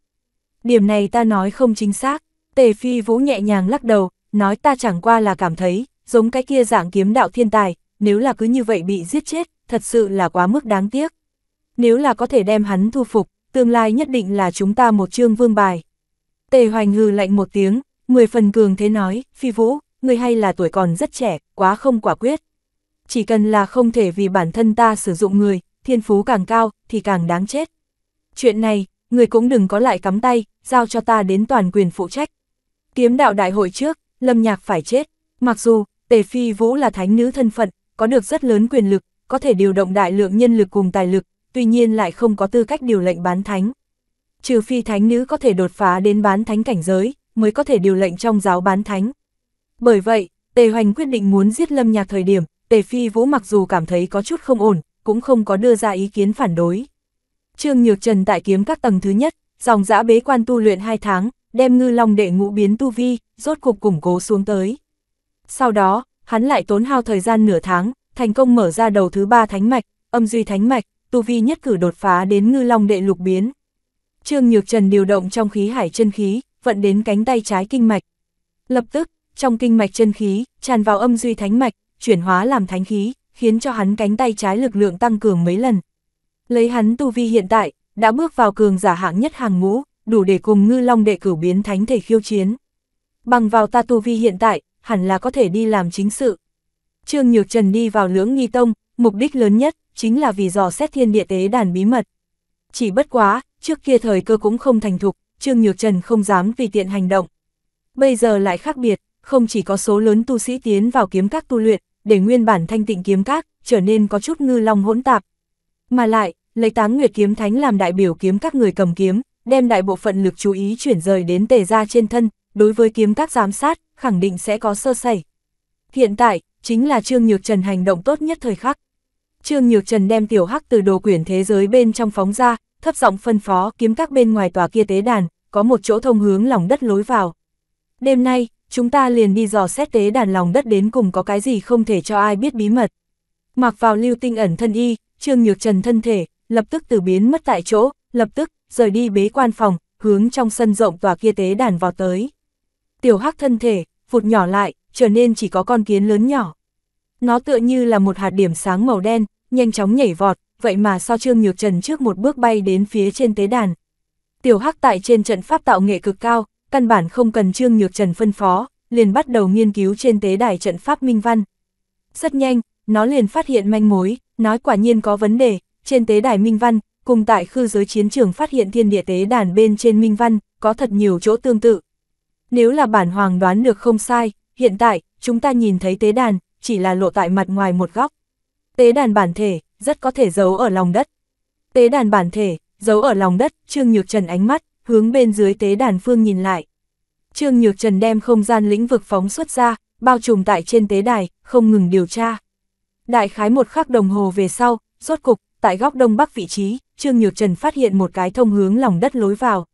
Điểm này ta nói không chính xác, tề phi vũ nhẹ nhàng lắc đầu, nói ta chẳng qua là cảm thấy, giống cái kia dạng kiếm đạo thiên tài, nếu là cứ như vậy bị giết chết, thật sự là quá mức đáng tiếc. Nếu là có thể đem hắn thu phục, tương lai nhất định là chúng ta một chương vương bài. Tề hoành hừ lạnh một tiếng, người phần cường thế nói, phi vũ, người hay là tuổi còn rất trẻ, quá không quả quyết. Chỉ cần là không thể vì bản thân ta sử dụng người, thiên phú càng cao, thì càng đáng chết. Chuyện này, người cũng đừng có lại cắm tay, giao cho ta đến toàn quyền phụ trách. Kiếm đạo đại hội trước, lâm nhạc phải chết, mặc dù, tề phi vũ là thánh nữ thân phận, có được rất lớn quyền lực, có thể điều động đại lượng nhân lực cùng tài lực, tuy nhiên lại không có tư cách điều lệnh bán thánh. Trừ phi thánh nữ có thể đột phá đến bán thánh cảnh giới, mới có thể điều lệnh trong giáo bán thánh. Bởi vậy, Tề Hoành quyết định muốn giết Lâm Nhạc thời điểm, Tề Phi Vũ mặc dù cảm thấy có chút không ổn, cũng không có đưa ra ý kiến phản đối. Trương Nhược Trần tại kiếm các tầng thứ nhất, dòng dã bế quan tu luyện 2 tháng, đem ngư long đệ ngũ biến tu vi, rốt cục củng cố xuống tới. Sau đó, hắn lại tốn hao thời gian nửa tháng, thành công mở ra đầu thứ ba thánh mạch, âm duy thánh mạch, tu vi nhất cử đột phá đến ngư long đệ lục biến. Trương Nhược Trần điều động trong khí hải chân khí, vận đến cánh tay trái kinh mạch. Lập tức, trong kinh mạch chân khí, tràn vào âm duy thánh mạch, chuyển hóa làm thánh khí, khiến cho hắn cánh tay trái lực lượng tăng cường mấy lần. Lấy hắn tu vi hiện tại, đã bước vào cường giả hạng nhất hàng ngũ, đủ để cùng ngư long đệ cửu biến thánh thể khiêu chiến. Bằng vào ta tu vi hiện tại, hẳn là có thể đi làm chính sự. Trương Nhược Trần đi vào lưỡng nghi tông, mục đích lớn nhất chính là vì dò xét thiên địa tế đàn bí mật. Chỉ bất quá, trước kia thời cơ cũng không thành thục, Trương Nhược Trần không dám vì tiện hành động. Bây giờ lại khác biệt, không chỉ có số lớn tu sĩ tiến vào kiếm các tu luyện, để nguyên bản thanh tịnh kiếm các, trở nên có chút ngư long hỗn tạp. Mà lại, lấy táng nguyệt kiếm thánh làm đại biểu kiếm các người cầm kiếm, đem đại bộ phận lực chú ý chuyển rời đến tề ra trên thân, đối với kiếm các giám sát, khẳng định sẽ có sơ sẩy. Hiện tại, chính là Trương Nhược Trần hành động tốt nhất thời khắc. Trương Nhược Trần đem tiểu hắc từ đồ quyển thế giới bên trong phóng ra, thấp giọng phân phó kiếm các bên ngoài tòa kia tế đàn, có một chỗ thông hướng lòng đất lối vào. Đêm nay, chúng ta liền đi dò xét tế đàn lòng đất đến cùng có cái gì không thể cho ai biết bí mật. Mặc vào lưu tinh ẩn thân y, Trương Nhược Trần thân thể, lập tức từ biến mất tại chỗ, lập tức, rời đi bế quan phòng, hướng trong sân rộng tòa kia tế đàn vào tới. Tiểu hắc thân thể, vụt nhỏ lại, trở nên chỉ có con kiến lớn nhỏ. Nó tựa như là một hạt điểm sáng màu đen, nhanh chóng nhảy vọt, vậy mà so Trương Nhược Trần trước một bước bay đến phía trên tế đàn. Tiểu Hắc tại trên trận pháp tạo nghệ cực cao, căn bản không cần Trương Nhược Trần phân phó, liền bắt đầu nghiên cứu trên tế đài trận pháp minh văn. Rất nhanh, nó liền phát hiện manh mối, nói quả nhiên có vấn đề, trên tế đài minh văn, cùng tại khư giới chiến trường phát hiện thiên địa tế đàn bên trên minh văn, có thật nhiều chỗ tương tự. Nếu là bản hoàng đoán được không sai, hiện tại, chúng ta nhìn thấy tế đàn, chỉ là lộ tại mặt ngoài một góc. Tế đàn bản thể, rất có thể giấu ở lòng đất. Tế đàn bản thể, giấu ở lòng đất, Trương Nhược Trần ánh mắt, hướng bên dưới tế đàn phương nhìn lại. Trương Nhược Trần đem không gian lĩnh vực phóng xuất ra, bao trùm tại trên tế đài, không ngừng điều tra. Đại khái một khắc đồng hồ về sau, rốt cục, tại góc đông bắc vị trí, Trương Nhược Trần phát hiện một cái thông hướng lòng đất lối vào.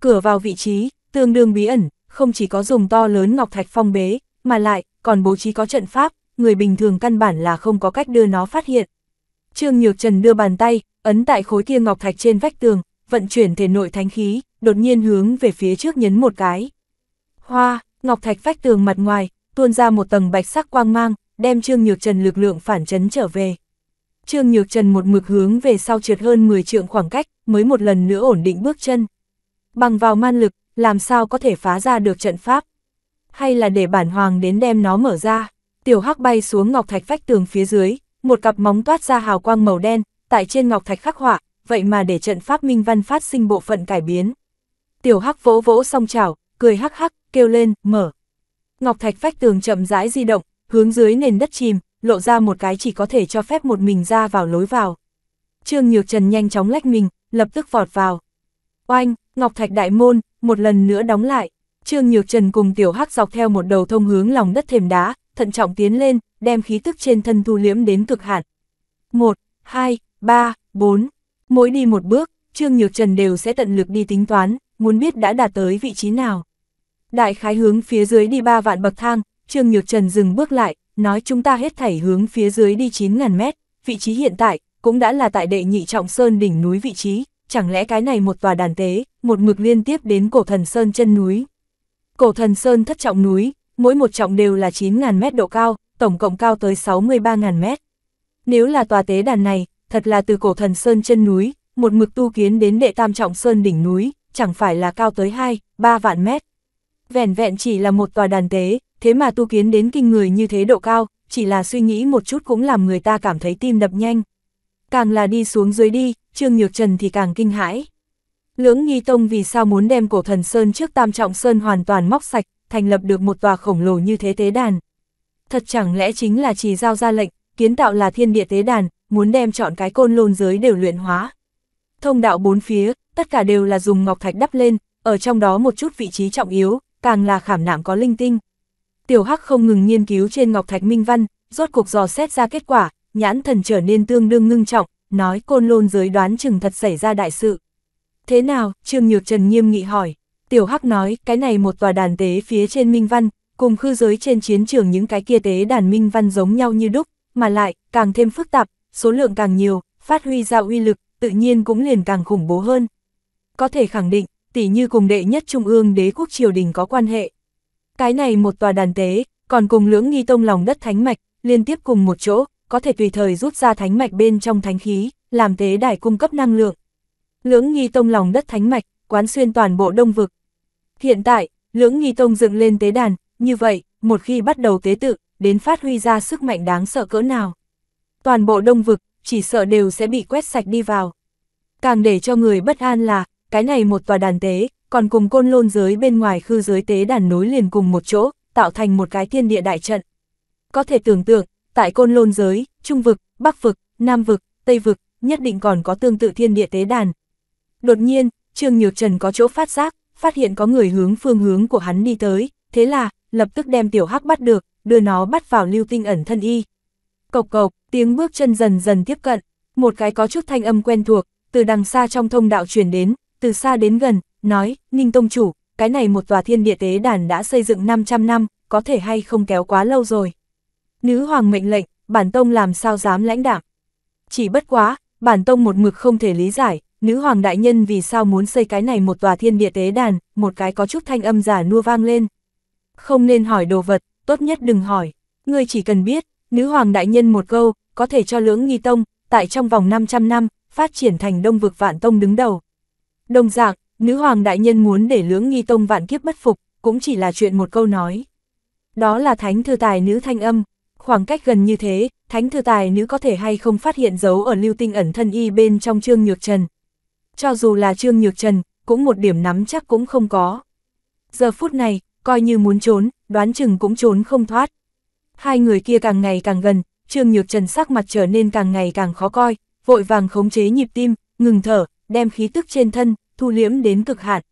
Cửa vào vị trí, tương đương bí ẩn, không chỉ có dùng to lớn ngọc thạch phong bế, mà lại, còn bố trí có trận pháp, người bình thường căn bản là không có cách đưa nó phát hiện. Trương Nhược Trần đưa bàn tay, ấn tại khối kia ngọc thạch trên vách tường, vận chuyển thể nội thánh khí, đột nhiên hướng về phía trước nhấn một cái. Hoa, ngọc thạch vách tường mặt ngoài, tuôn ra một tầng bạch sắc quang mang, đem Trương Nhược Trần lực lượng phản chấn trở về. Trương Nhược Trần một mực hướng về sau trượt hơn 10 trượng khoảng cách, mới một lần nữa ổn định bước chân. Bằng vào man lực, làm sao có thể phá ra được trận pháp hay là để bản hoàng đến đem nó mở ra. Tiểu hắc bay xuống ngọc thạch phách tường phía dưới, một cặp móng toát ra hào quang màu đen, tại trên ngọc thạch khắc họa, vậy mà để trận pháp minh văn phát sinh bộ phận cải biến. Tiểu hắc vỗ vỗ song chảo, cười hắc hắc, kêu lên, mở. Ngọc thạch phách tường chậm rãi di động, hướng dưới nền đất chìm, lộ ra một cái chỉ có thể cho phép một mình ra vào lối vào. Trương Nhược Trần nhanh chóng lách mình, lập tức vọt vào. Oanh, Ngọc Thạch Đại Môn, một lần nữa đóng lại. Trương Nhược Trần cùng Tiểu Hắc dọc theo một đầu thông hướng lòng đất thềm đá, thận trọng tiến lên, đem khí tức trên thân thu liễm đến cực hạn. 1, 2, 3, 4. Mỗi đi một bước, Trương Nhược Trần đều sẽ tận lực đi tính toán, muốn biết đã đạt tới vị trí nào. Đại khái hướng phía dưới đi 3 vạn bậc thang, Trương Nhược Trần dừng bước lại, nói chúng ta hết thảy hướng phía dưới đi 9.000 mét, vị trí hiện tại cũng đã là tại đệ nhị trọng sơn đỉnh núi vị trí, chẳng lẽ cái này một tòa đàn tế, một mực liên tiếp đến cổ thần sơn chân núi. Cổ thần sơn thất trọng núi, mỗi một trọng đều là 9.000 mét độ cao, tổng cộng cao tới 63.000 mét. Nếu là tòa tế đàn này, thật là từ cổ thần sơn chân núi, một mực tu kiến đến đệ tam trọng sơn đỉnh núi, chẳng phải là cao tới 2, 3 vạn mét. Vẹn vẹn chỉ là một tòa đàn tế, thế mà tu kiến đến kinh người như thế độ cao, chỉ là suy nghĩ một chút cũng làm người ta cảm thấy tim đập nhanh. Càng là đi xuống dưới đi, Trương Nhược Trần thì càng kinh hãi. Lưỡng Nghi Tông vì sao muốn đem cổ thần Sơn trước Tam Trọng Sơn hoàn toàn móc sạch, thành lập được một tòa khổng lồ như thế tế đàn. Thật chẳng lẽ chính là chỉ giao ra lệnh, kiến tạo là thiên địa tế đàn, muốn đem chọn cái côn lôn giới đều luyện hóa. Thông đạo bốn phía, tất cả đều là dùng ngọc thạch đắp lên, ở trong đó một chút vị trí trọng yếu, càng là khảm nạm có linh tinh. Tiểu Hắc không ngừng nghiên cứu trên ngọc thạch minh văn, rốt cuộc dò xét ra kết quả, nhãn thần trở nên tương đương ngưng trọng, nói côn lôn giới đoán chừng thật xảy ra đại sự. Thế nào, Trương Nhược Trần nghiêm nghị hỏi. Tiểu Hắc nói, cái này một tòa đàn tế phía trên Minh Văn, cùng khư giới trên chiến trường những cái kia tế đàn Minh Văn giống nhau như đúc, mà lại, càng thêm phức tạp, số lượng càng nhiều, phát huy ra uy lực, tự nhiên cũng liền càng khủng bố hơn. Có thể khẳng định, tỷ như cùng đệ nhất trung ương đế quốc triều đình có quan hệ. Cái này một tòa đàn tế, còn cùng lưỡng nghi tông lòng đất thánh mạch, liên tiếp cùng một chỗ, có thể tùy thời rút ra thánh mạch bên trong thánh khí, làm tế đài cung cấp năng lượng lưỡng nghi tông lòng đất thánh mạch, quán xuyên toàn bộ đông vực. Hiện tại, lưỡng nghi tông dựng lên tế đàn, như vậy, một khi bắt đầu tế tự, đến phát huy ra sức mạnh đáng sợ cỡ nào. Toàn bộ đông vực, chỉ sợ đều sẽ bị quét sạch đi vào. Càng để cho người bất an là, cái này một tòa đàn tế, còn cùng côn lôn giới bên ngoài khư giới tế đàn nối liền cùng một chỗ, tạo thành một cái thiên địa đại trận. Có thể tưởng tượng, tại côn lôn giới, trung vực, bắc vực, nam vực, tây vực, nhất định còn có tương tự thiên địa tế đàn, Đột nhiên, Trương Nhược Trần có chỗ phát giác, phát hiện có người hướng phương hướng của hắn đi tới, thế là, lập tức đem tiểu hắc bắt được, đưa nó bắt vào lưu tinh ẩn thân y. Cộc cộc, tiếng bước chân dần dần tiếp cận, một cái có chút thanh âm quen thuộc, từ đằng xa trong thông đạo truyền đến, từ xa đến gần, nói, Ninh Tông Chủ, cái này một tòa thiên địa tế đàn đã xây dựng 500 năm, có thể hay không kéo quá lâu rồi. Nữ hoàng mệnh lệnh, bản tông làm sao dám lãnh đạm. Chỉ bất quá, bản tông một mực không thể lý giải, nữ hoàng đại nhân vì sao muốn xây cái này một tòa thiên địa tế đàn, một cái có chút thanh âm giả nua vang lên. Không nên hỏi đồ vật, tốt nhất đừng hỏi, ngươi chỉ cần biết, nữ hoàng đại nhân một câu, có thể cho lưỡng nghi tông, tại trong vòng 500 năm, phát triển thành đông vực vạn tông đứng đầu. Đồng dạng, nữ hoàng đại nhân muốn để lưỡng nghi tông vạn kiếp bất phục, cũng chỉ là chuyện một câu nói. Đó là thánh thư tài nữ thanh âm, khoảng cách gần như thế, thánh thư tài nữ có thể hay không phát hiện dấu ở lưu tinh ẩn thân y bên trong trương nhược trần cho dù là Trương Nhược Trần, cũng một điểm nắm chắc cũng không có. Giờ phút này, coi như muốn trốn, đoán chừng cũng trốn không thoát. Hai người kia càng ngày càng gần, Trương Nhược Trần sắc mặt trở nên càng ngày càng khó coi, vội vàng khống chế nhịp tim, ngừng thở, đem khí tức trên thân, thu liễm đến cực hạn.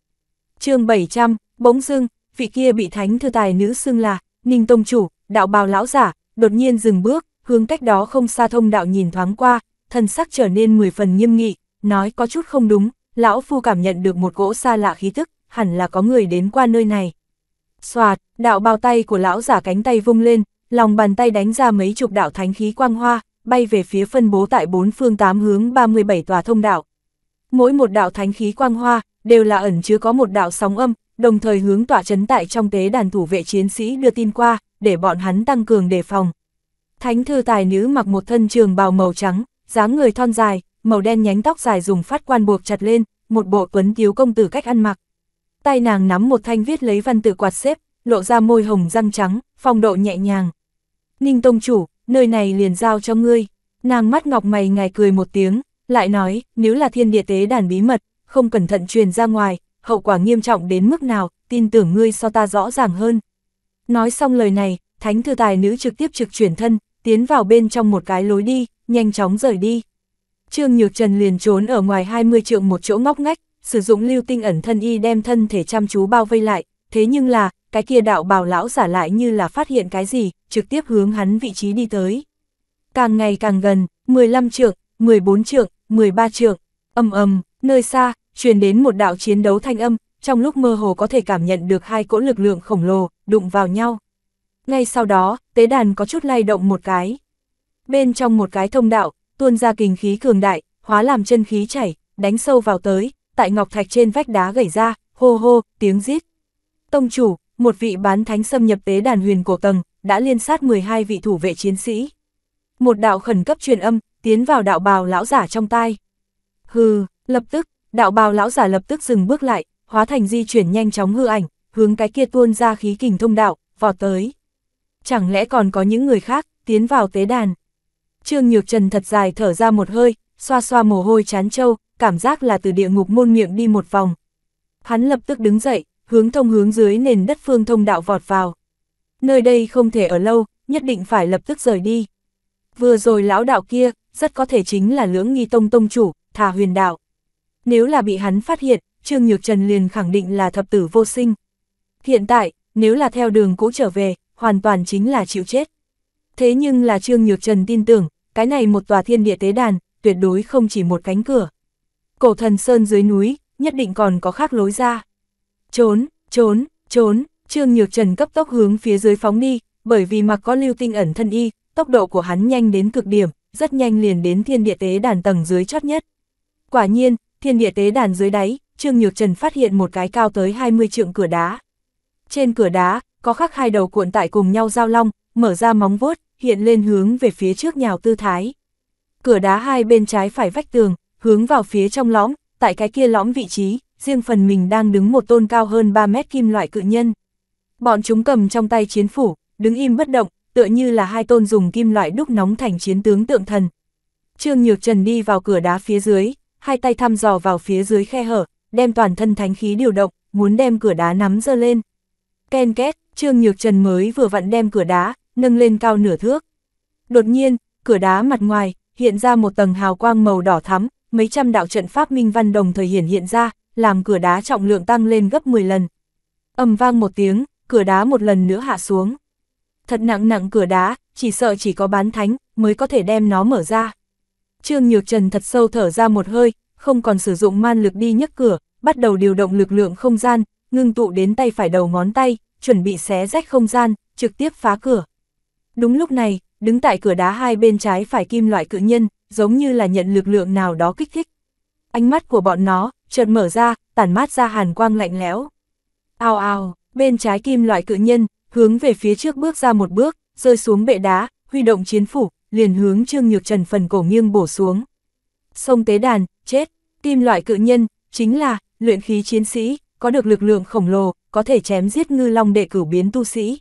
chương 700, bỗng dưng, vị kia bị thánh thư tài nữ xưng là, Ninh Tông Chủ, đạo bào lão giả, đột nhiên dừng bước, hướng cách đó không xa thông đạo nhìn thoáng qua, thần sắc trở nên 10 phần nghiêm nghị, nói có chút không đúng, lão phu cảm nhận được một gỗ xa lạ khí thức, hẳn là có người đến qua nơi này. Xoạt, đạo bao tay của lão giả cánh tay vung lên, lòng bàn tay đánh ra mấy chục đạo thánh khí quang hoa, bay về phía phân bố tại bốn phương tám hướng 37 tòa thông đạo. Mỗi một đạo thánh khí quang hoa đều là ẩn chứa có một đạo sóng âm, đồng thời hướng tỏa chấn tại trong tế đàn thủ vệ chiến sĩ đưa tin qua, để bọn hắn tăng cường đề phòng. Thánh thư tài nữ mặc một thân trường bào màu trắng, dáng người thon dài, màu đen nhánh tóc dài dùng phát quan buộc chặt lên, một bộ tuấn tiếu công tử cách ăn mặc. Tay nàng nắm một thanh viết lấy văn tự quạt xếp, lộ ra môi hồng răng trắng, phong độ nhẹ nhàng. Ninh Tông Chủ, nơi này liền giao cho ngươi. Nàng mắt ngọc mày ngài cười một tiếng, lại nói, nếu là thiên địa tế đàn bí mật, không cẩn thận truyền ra ngoài, hậu quả nghiêm trọng đến mức nào, tin tưởng ngươi so ta rõ ràng hơn. Nói xong lời này, thánh thư tài nữ trực tiếp trực chuyển thân, tiến vào bên trong một cái lối đi, nhanh chóng rời đi. Trương Nhược Trần liền trốn ở ngoài 20 trượng một chỗ ngóc ngách, sử dụng lưu tinh ẩn thân y đem thân thể chăm chú bao vây lại, thế nhưng là, cái kia đạo bào lão giả lại như là phát hiện cái gì, trực tiếp hướng hắn vị trí đi tới. Càng ngày càng gần, 15 trượng, 14 trượng, 13 trượng, âm âm, nơi xa, truyền đến một đạo chiến đấu thanh âm, trong lúc mơ hồ có thể cảm nhận được hai cỗ lực lượng khổng lồ, đụng vào nhau. Ngay sau đó, tế đàn có chút lay động một cái. Bên trong một cái thông đạo, tuôn ra kình khí cường đại, hóa làm chân khí chảy, đánh sâu vào tới, tại ngọc thạch trên vách đá gãy ra, hô hô, tiếng rít. Tông chủ, một vị bán thánh xâm nhập tế đàn huyền cổ tầng, đã liên sát 12 vị thủ vệ chiến sĩ. Một đạo khẩn cấp truyền âm, tiến vào đạo bào lão giả trong tai. Hừ, lập tức, đạo bào lão giả lập tức dừng bước lại, hóa thành di chuyển nhanh chóng hư ảnh, hướng cái kia tuôn ra khí kình thông đạo, vọt tới. Chẳng lẽ còn có những người khác, tiến vào tế đàn. Trương Nhược Trần thật dài thở ra một hơi, xoa xoa mồ hôi chán trâu, cảm giác là từ địa ngục môn miệng đi một vòng. Hắn lập tức đứng dậy, hướng thông hướng dưới nền đất phương thông đạo vọt vào. Nơi đây không thể ở lâu, nhất định phải lập tức rời đi. Vừa rồi lão đạo kia, rất có thể chính là lưỡng nghi tông tông chủ, thà huyền đạo. Nếu là bị hắn phát hiện, Trương Nhược Trần liền khẳng định là thập tử vô sinh. Hiện tại, nếu là theo đường cũ trở về, hoàn toàn chính là chịu chết. Thế nhưng là Trương Nhược Trần tin tưởng, cái này một tòa thiên địa tế đàn, tuyệt đối không chỉ một cánh cửa. Cổ thần sơn dưới núi, nhất định còn có khác lối ra. Trốn, trốn, trốn, Trương Nhược Trần cấp tốc hướng phía dưới phóng đi, bởi vì mặc có lưu tinh ẩn thân y, tốc độ của hắn nhanh đến cực điểm, rất nhanh liền đến thiên địa tế đàn tầng dưới chót nhất. Quả nhiên, thiên địa tế đàn dưới đáy, Trương Nhược Trần phát hiện một cái cao tới 20 trượng cửa đá. Trên cửa đá, có khắc hai đầu cuộn tại cùng nhau giao long, mở ra móng vuốt, hiện lên hướng về phía trước nhào tư thái. Cửa đá hai bên trái phải vách tường, hướng vào phía trong lõm, tại cái kia lõm vị trí, riêng phần mình đang đứng một tôn cao hơn 3 mét kim loại cự nhân. Bọn chúng cầm trong tay chiến phủ, đứng im bất động, tựa như là hai tôn dùng kim loại đúc nóng thành chiến tướng tượng thần. Trương Nhược Trần đi vào cửa đá phía dưới, hai tay thăm dò vào phía dưới khe hở, đem toàn thân thánh khí điều động, muốn đem cửa đá nắm dơ lên. Ken két, Trương Nhược Trần mới vừa vặn đem cửa đá, nâng lên cao nửa thước. Đột nhiên, cửa đá mặt ngoài, hiện ra một tầng hào quang màu đỏ thắm, mấy trăm đạo trận pháp minh văn đồng thời hiển hiện ra, làm cửa đá trọng lượng tăng lên gấp 10 lần. ầm vang một tiếng, cửa đá một lần nữa hạ xuống. Thật nặng nặng cửa đá, chỉ sợ chỉ có bán thánh mới có thể đem nó mở ra. Trương Nhược Trần thật sâu thở ra một hơi, không còn sử dụng man lực đi nhấc cửa, bắt đầu điều động lực lượng không gian, ngưng tụ đến tay phải đầu ngón tay, chuẩn bị xé rách không gian, trực tiếp phá cửa. Đúng lúc này, đứng tại cửa đá hai bên trái phải kim loại cự nhân, giống như là nhận lực lượng nào đó kích thích. Ánh mắt của bọn nó, chợt mở ra, tản mát ra hàn quang lạnh lẽo. Ao ao, bên trái kim loại cự nhân, hướng về phía trước bước ra một bước, rơi xuống bệ đá, huy động chiến phủ, liền hướng Trương Nhược Trần phần cổ nghiêng bổ xuống. Sông tế đàn, chết, kim loại cự nhân, chính là, luyện khí chiến sĩ, có được lực lượng khổng lồ, có thể chém giết ngư long để cử biến tu sĩ.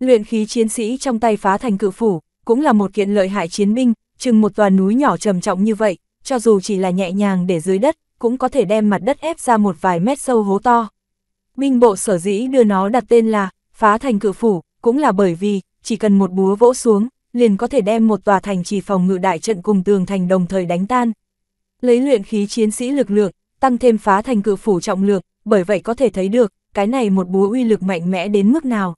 Luyện khí chiến sĩ trong tay phá thành cự phủ, cũng là một kiện lợi hại chiến binh, chừng một tòa núi nhỏ trầm trọng như vậy, cho dù chỉ là nhẹ nhàng để dưới đất, cũng có thể đem mặt đất ép ra một vài mét sâu hố to. Minh bộ sở dĩ đưa nó đặt tên là phá thành cự phủ, cũng là bởi vì chỉ cần một búa vỗ xuống, liền có thể đem một tòa thành trì phòng ngự đại trận cùng tường thành đồng thời đánh tan. Lấy luyện khí chiến sĩ lực lượng, tăng thêm phá thành cự phủ trọng lượng, bởi vậy có thể thấy được, cái này một búa uy lực mạnh mẽ đến mức nào.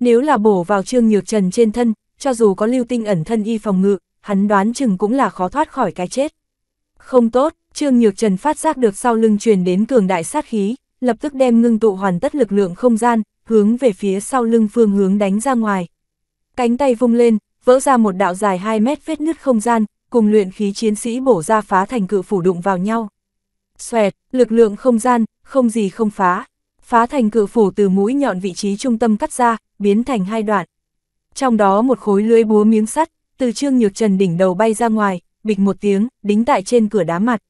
Nếu là bổ vào Trương Nhược Trần trên thân, cho dù có lưu tinh ẩn thân y phòng ngự, hắn đoán chừng cũng là khó thoát khỏi cái chết. Không tốt, Trương Nhược Trần phát giác được sau lưng truyền đến cường đại sát khí, lập tức đem ngưng tụ hoàn tất lực lượng không gian, hướng về phía sau lưng phương hướng đánh ra ngoài. Cánh tay vung lên, vỡ ra một đạo dài 2 mét vết nứt không gian, cùng luyện khí chiến sĩ bổ ra phá thành cự phủ đụng vào nhau. Xoẹt, lực lượng không gian, không gì không phá, phá thành cự phủ từ mũi nhọn vị trí trung tâm cắt ra, biến thành hai đoạn. Trong đó một khối lưới búa miếng sắt, từ trương nhược trần đỉnh đầu bay ra ngoài, bịch một tiếng, đính tại trên cửa đá mặt.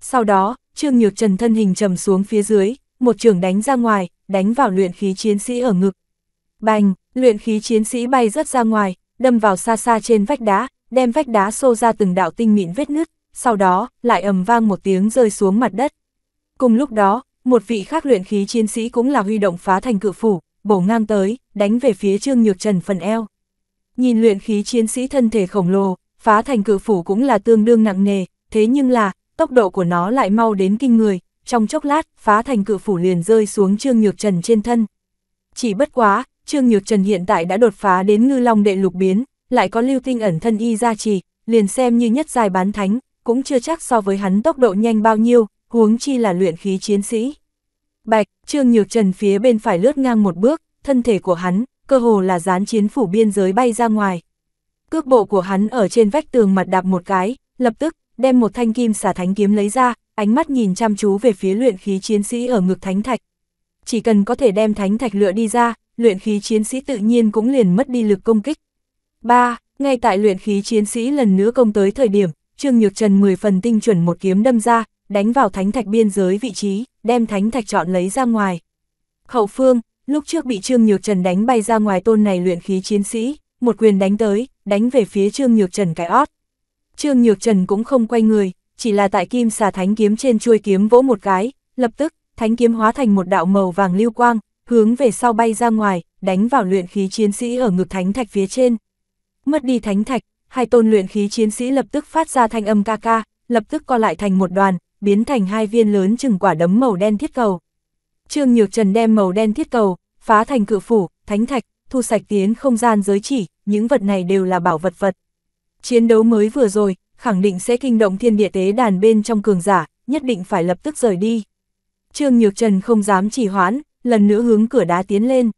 Sau đó, trương nhược trần thân hình trầm xuống phía dưới, một trường đánh ra ngoài, đánh vào luyện khí chiến sĩ ở ngực. Bành, luyện khí chiến sĩ bay rớt ra ngoài, đâm vào xa xa trên vách đá, đem vách đá xô ra từng đạo tinh mịn vết nứt, sau đó lại ầm vang một tiếng rơi xuống mặt đất. Cùng lúc đó, một vị khác luyện khí chiến sĩ cũng là huy động phá thành cự phủ, bổ ngang tới, đánh về phía Trương Nhược Trần phần eo. Nhìn luyện khí chiến sĩ thân thể khổng lồ, phá thành cự phủ cũng là tương đương nặng nề, thế nhưng là, tốc độ của nó lại mau đến kinh người, trong chốc lát, phá thành cự phủ liền rơi xuống Trương Nhược Trần trên thân. Chỉ bất quá, Trương Nhược Trần hiện tại đã đột phá đến ngư long đệ lục biến, lại có lưu tinh ẩn thân y gia trì, liền xem như nhất dài bán thánh, cũng chưa chắc so với hắn tốc độ nhanh bao nhiêu, huống chi là luyện khí chiến sĩ. Bạch, Trương Nhược Trần phía bên phải lướt ngang một bước, thân thể của hắn, cơ hồ là dán chiến phủ biên giới bay ra ngoài. Cước bộ của hắn ở trên vách tường mặt đạp một cái, lập tức, đem một thanh kim xà thánh kiếm lấy ra, ánh mắt nhìn chăm chú về phía luyện khí chiến sĩ ở ngực thánh thạch. Chỉ cần có thể đem thánh thạch lựa đi ra, luyện khí chiến sĩ tự nhiên cũng liền mất đi lực công kích. 3. Ngay tại luyện khí chiến sĩ lần nữa công tới thời điểm, Trương Nhược Trần 10 phần tinh chuẩn một kiếm đâm ra, đánh vào thánh thạch biên giới vị trí, đem thánh thạch chọn lấy ra ngoài. Khẩu phương, lúc trước bị Trương Nhược Trần đánh bay ra ngoài tôn này luyện khí chiến sĩ, một quyền đánh tới, đánh về phía Trương Nhược Trần cái ót. Trương Nhược Trần cũng không quay người, chỉ là tại kim xà thánh kiếm trên chuôi kiếm vỗ một cái, lập tức, thánh kiếm hóa thành một đạo màu vàng lưu quang, hướng về sau bay ra ngoài, đánh vào luyện khí chiến sĩ ở ngực thánh thạch phía trên. Mất đi thánh thạch, hai tôn luyện khí chiến sĩ lập tức phát ra thanh âm ca ca, lập tức co lại thành một đoàn, biến thành hai viên lớn chừng quả đấm màu đen thiết cầu. Trương Nhược Trần đem màu đen thiết cầu, phá thành cự phủ, thánh thạch, thu sạch tiến không gian giới chỉ, những vật này đều là bảo vật vật. Chiến đấu mới vừa rồi, khẳng định sẽ kinh động thiên địa tế đàn bên trong cường giả, nhất định phải lập tức rời đi. Trương Nhược Trần không dám trì hoãn, lần nữa hướng cửa đá tiến lên.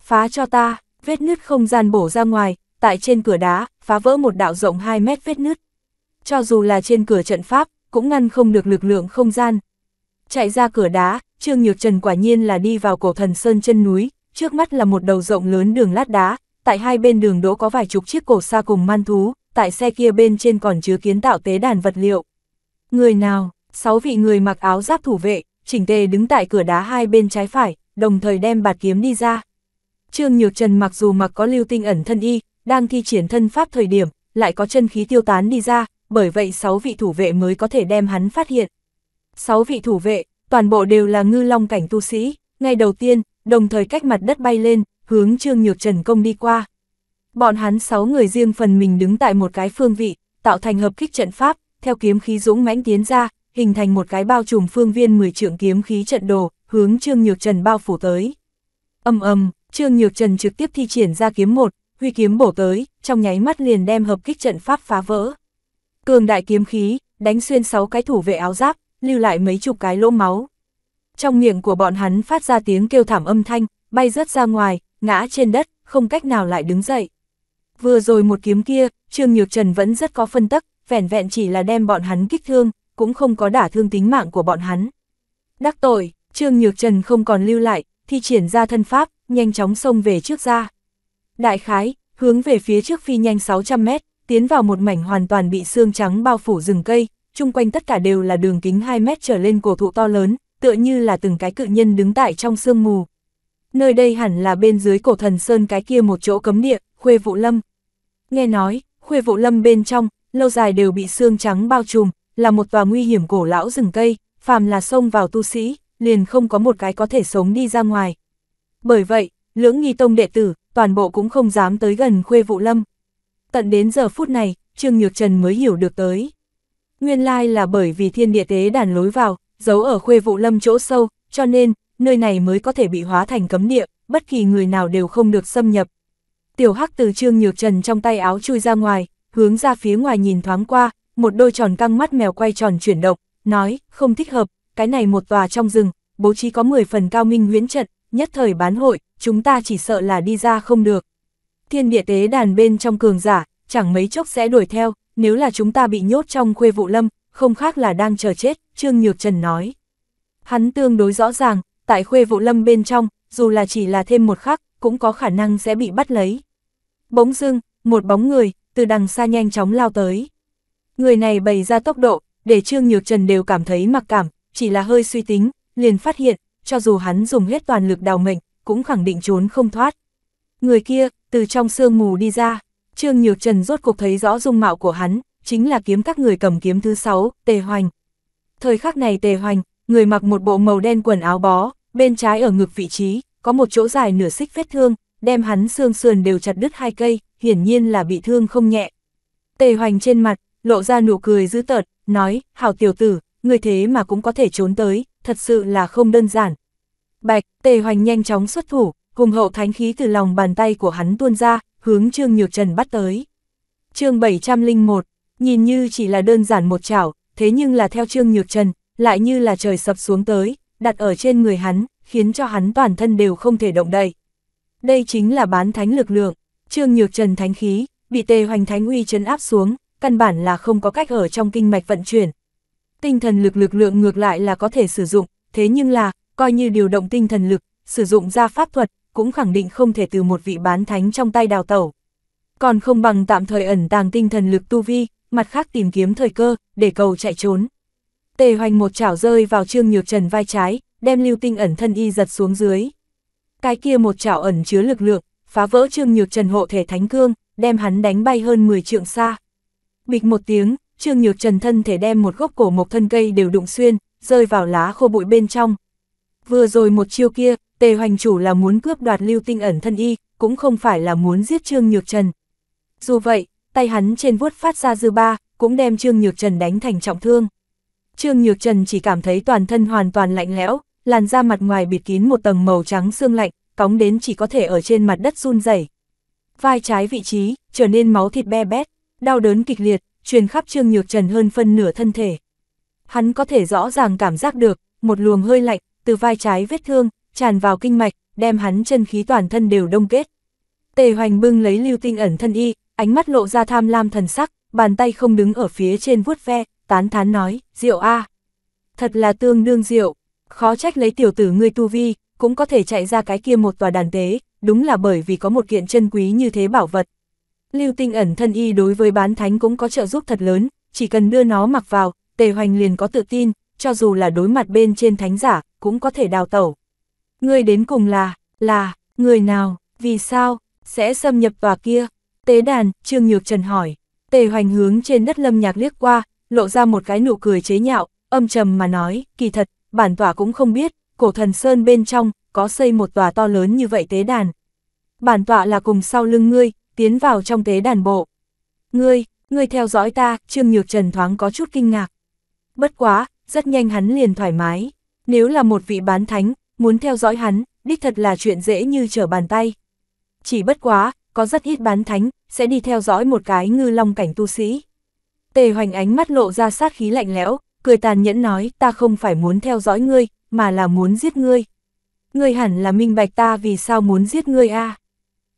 Phá cho ta, vết nứt không gian bổ ra ngoài, tại trên cửa đá, phá vỡ một đạo rộng 2 mét vết nứt. Cho dù là trên cửa trận pháp, cũng ngăn không được lực lượng không gian. Chạy ra cửa đá, Trương Nhược Trần quả nhiên là đi vào cổ thần sơn chân núi, trước mắt là một đầu rộng lớn đường lát đá, tại hai bên đường đỗ có vài chục chiếc cổ xa cùng man thú, tại xe kia bên trên còn chứa kiến tạo tế đàn vật liệu. Người nào, sáu vị người mặc áo giáp thủ vệ, chỉnh tề đứng tại cửa đá hai bên trái phải, đồng thời đem bạt kiếm đi ra. Trương Nhược Trần mặc dù mặc có lưu tinh ẩn thân y, đang thi triển thân pháp thời điểm, lại có chân khí tiêu tán đi ra, bởi vậy sáu vị thủ vệ mới có thể đem hắn phát hiện. sáu vị thủ vệ, toàn bộ đều là ngư long cảnh tu sĩ, ngay đầu tiên, đồng thời cách mặt đất bay lên, hướng Trương Nhược Trần công đi qua. Bọn hắn sáu người riêng phần mình đứng tại một cái phương vị, tạo thành hợp kích trận pháp, theo kiếm khí dũng mãnh tiến ra, hình thành một cái bao trùm phương viên 10 trượng kiếm khí trận đồ, hướng Trương Nhược Trần bao phủ tới. Âm âm, Trương Nhược Trần trực tiếp thi triển ra kiếm một, huy kiếm bổ tới, trong nháy mắt liền đem hợp kích trận pháp phá vỡ. Cường đại kiếm khí, đánh xuyên sáu cái thủ vệ áo giáp, lưu lại mấy chục cái lỗ máu. Trong miệng của bọn hắn phát ra tiếng kêu thảm âm thanh, bay rớt ra ngoài, ngã trên đất, không cách nào lại đứng dậy. Vừa rồi một kiếm kia, Trương Nhược Trần vẫn rất có phân tắc, vẻn vẹn chỉ là đem bọn hắn kích thương, cũng không có đả thương tính mạng của bọn hắn. Đắc tội, Trương Nhược Trần không còn lưu lại, thi triển ra thân pháp, nhanh chóng xông về trước ra. Đại khái, hướng về phía trước phi nhanh 600 mét, tiến vào một mảnh hoàn toàn bị xương trắng bao phủ rừng cây, chung quanh tất cả đều là đường kính 2 mét trở lên cổ thụ to lớn, tựa như là từng cái cự nhân đứng tại trong sương mù. Nơi đây hẳn là bên dưới cổ thần sơn cái kia một chỗ cấm địa, khuê vụ lâm. Nghe nói, khuê vụ lâm bên trong, lâu dài đều bị xương trắng bao trùm, là một tòa nguy hiểm cổ lão rừng cây, phàm là xông vào tu sĩ, liền không có một cái có thể sống đi ra ngoài. Bởi vậy, lưỡng nghi tông đệ tử, toàn bộ cũng không dám tới gần khuê vụ lâm. Tận đến giờ phút này, Trương Nhược Trần mới hiểu được tới. Nguyên lai là bởi vì thiên địa tế đàn lối vào, giấu ở khuê vụ lâm chỗ sâu, cho nên, nơi này mới có thể bị hóa thành cấm địa, bất kỳ người nào đều không được xâm nhập. Tiểu Hắc từ Trương Nhược Trần trong tay áo chui ra ngoài, hướng ra phía ngoài nhìn thoáng qua, một đôi tròn căng mắt mèo quay tròn chuyển động, nói, không thích hợp, cái này một tòa trong rừng, bố trí có 10 phần cao minh huyễn trận, nhất thời bán hội, chúng ta chỉ sợ là đi ra không được thiên địa tế đàn bên trong cường giả, chẳng mấy chốc sẽ đuổi theo, nếu là chúng ta bị nhốt trong khuê vụ lâm, không khác là đang chờ chết, Trương Nhược Trần nói. Hắn tương đối rõ ràng, tại khuê vụ lâm bên trong, dù là chỉ là thêm một khắc, cũng có khả năng sẽ bị bắt lấy. Bỗng dưng, một bóng người, từ đằng xa nhanh chóng lao tới. Người này bày ra tốc độ, để Trương Nhược Trần đều cảm thấy mặc cảm, chỉ là hơi suy tính, liền phát hiện, cho dù hắn dùng hết toàn lực đào mệnh, cũng khẳng định trốn không thoát. Người kia, từ trong sương mù đi ra, Trương Nhược Trần rốt cuộc thấy rõ dung mạo của hắn, chính là kiếm các người cầm kiếm thứ sáu, Tề Hoành. Thời khắc này Tề Hoành, người mặc một bộ màu đen quần áo bó, bên trái ở ngực vị trí, có một chỗ dài nửa xích vết thương, đem hắn xương sườn đều chặt đứt hai cây, hiển nhiên là bị thương không nhẹ. Tề Hoành trên mặt, lộ ra nụ cười dữ tợn, nói, hảo tiểu tử, người thế mà cũng có thể trốn tới, thật sự là không đơn giản. Bạch, Tề Hoành nhanh chóng xuất thủ, cùng hậu thánh khí từ lòng bàn tay của hắn tuôn ra, hướng Trương Nhược Trần bắt tới. chương 701, nhìn như chỉ là đơn giản một chảo, thế nhưng là theo Trương Nhược Trần, lại như là trời sập xuống tới, đặt ở trên người hắn, khiến cho hắn toàn thân đều không thể động đậy. Đây chính là bán thánh lực lượng, Trương Nhược Trần thánh khí, bị tề hoành thánh uy chấn áp xuống, căn bản là không có cách ở trong kinh mạch vận chuyển. Tinh thần lực lực lượng ngược lại là có thể sử dụng, thế nhưng là, coi như điều động tinh thần lực, sử dụng ra pháp thuật, cũng khẳng định không thể từ một vị bán thánh trong tay đào tẩu. Còn không bằng tạm thời ẩn tàng tinh thần lực tu vi, mặt khác tìm kiếm thời cơ, để cầu chạy trốn. Tề hoành một chảo rơi vào trương nhược trần vai trái, đem lưu tinh ẩn thân y giật xuống dưới. Cái kia một chảo ẩn chứa lực lượng, phá vỡ trương nhược trần hộ thể thánh cương, đem hắn đánh bay hơn 10 trượng xa. Bịch một tiếng, trương nhược trần thân thể đem một gốc cổ một thân cây đều đụng xuyên, rơi vào lá khô bụi bên trong. Vừa rồi một chiêu kia, Tề hoành chủ là muốn cướp đoạt lưu tinh ẩn thân y, cũng không phải là muốn giết Trương Nhược Trần. Dù vậy, tay hắn trên vuốt phát ra dư ba, cũng đem Trương Nhược Trần đánh thành trọng thương. Trương Nhược Trần chỉ cảm thấy toàn thân hoàn toàn lạnh lẽo, làn da mặt ngoài bịt kín một tầng màu trắng xương lạnh, cóng đến chỉ có thể ở trên mặt đất run rẩy. Vai trái vị trí trở nên máu thịt be bét, đau đớn kịch liệt, truyền khắp Trương Nhược Trần hơn phân nửa thân thể. Hắn có thể rõ ràng cảm giác được một luồng hơi lạnh từ vai trái vết thương tràn vào kinh mạch, đem hắn chân khí toàn thân đều đông kết. Tề hoành bưng lấy lưu tinh ẩn thân y, ánh mắt lộ ra tham lam thần sắc, bàn tay không đứng ở phía trên vuốt ve, tán thán nói, Diệu a Thật là tương đương diệu, khó trách lấy tiểu tử ngươi tu vi, cũng có thể chạy ra cái kia một tòa đàn tế, đúng là bởi vì có một kiện chân quý như thế bảo vật. Lưu tinh ẩn thân y đối với bán thánh cũng có trợ giúp thật lớn, chỉ cần đưa nó mặc vào, tề hoành liền có tự tin, cho dù là đối mặt bên trên thánh giả, cũng có thể đào tẩu. Ngươi đến cùng là, là, người nào, vì sao, sẽ xâm nhập vào kia? Tế đàn, Trương Nhược Trần hỏi. Tề hoành hướng trên đất lâm nhạc liếc qua, lộ ra một cái nụ cười chế nhạo, âm trầm mà nói, kỳ thật, bản tỏa cũng không biết, cổ thần sơn bên trong, có xây một tòa to lớn như vậy tế đàn. Bản tọa là cùng sau lưng ngươi, tiến vào trong tế đàn bộ. Ngươi, ngươi theo dõi ta, Trương Nhược Trần thoáng có chút kinh ngạc. Bất quá, rất nhanh hắn liền thoải mái. Nếu là một vị bán thánh, muốn theo dõi hắn, đích thật là chuyện dễ như trở bàn tay. Chỉ bất quá, có rất ít bán thánh, sẽ đi theo dõi một cái ngư long cảnh tu sĩ. Tề hoành ánh mắt lộ ra sát khí lạnh lẽo, cười tàn nhẫn nói ta không phải muốn theo dõi ngươi, mà là muốn giết ngươi. Ngươi hẳn là minh bạch ta vì sao muốn giết ngươi a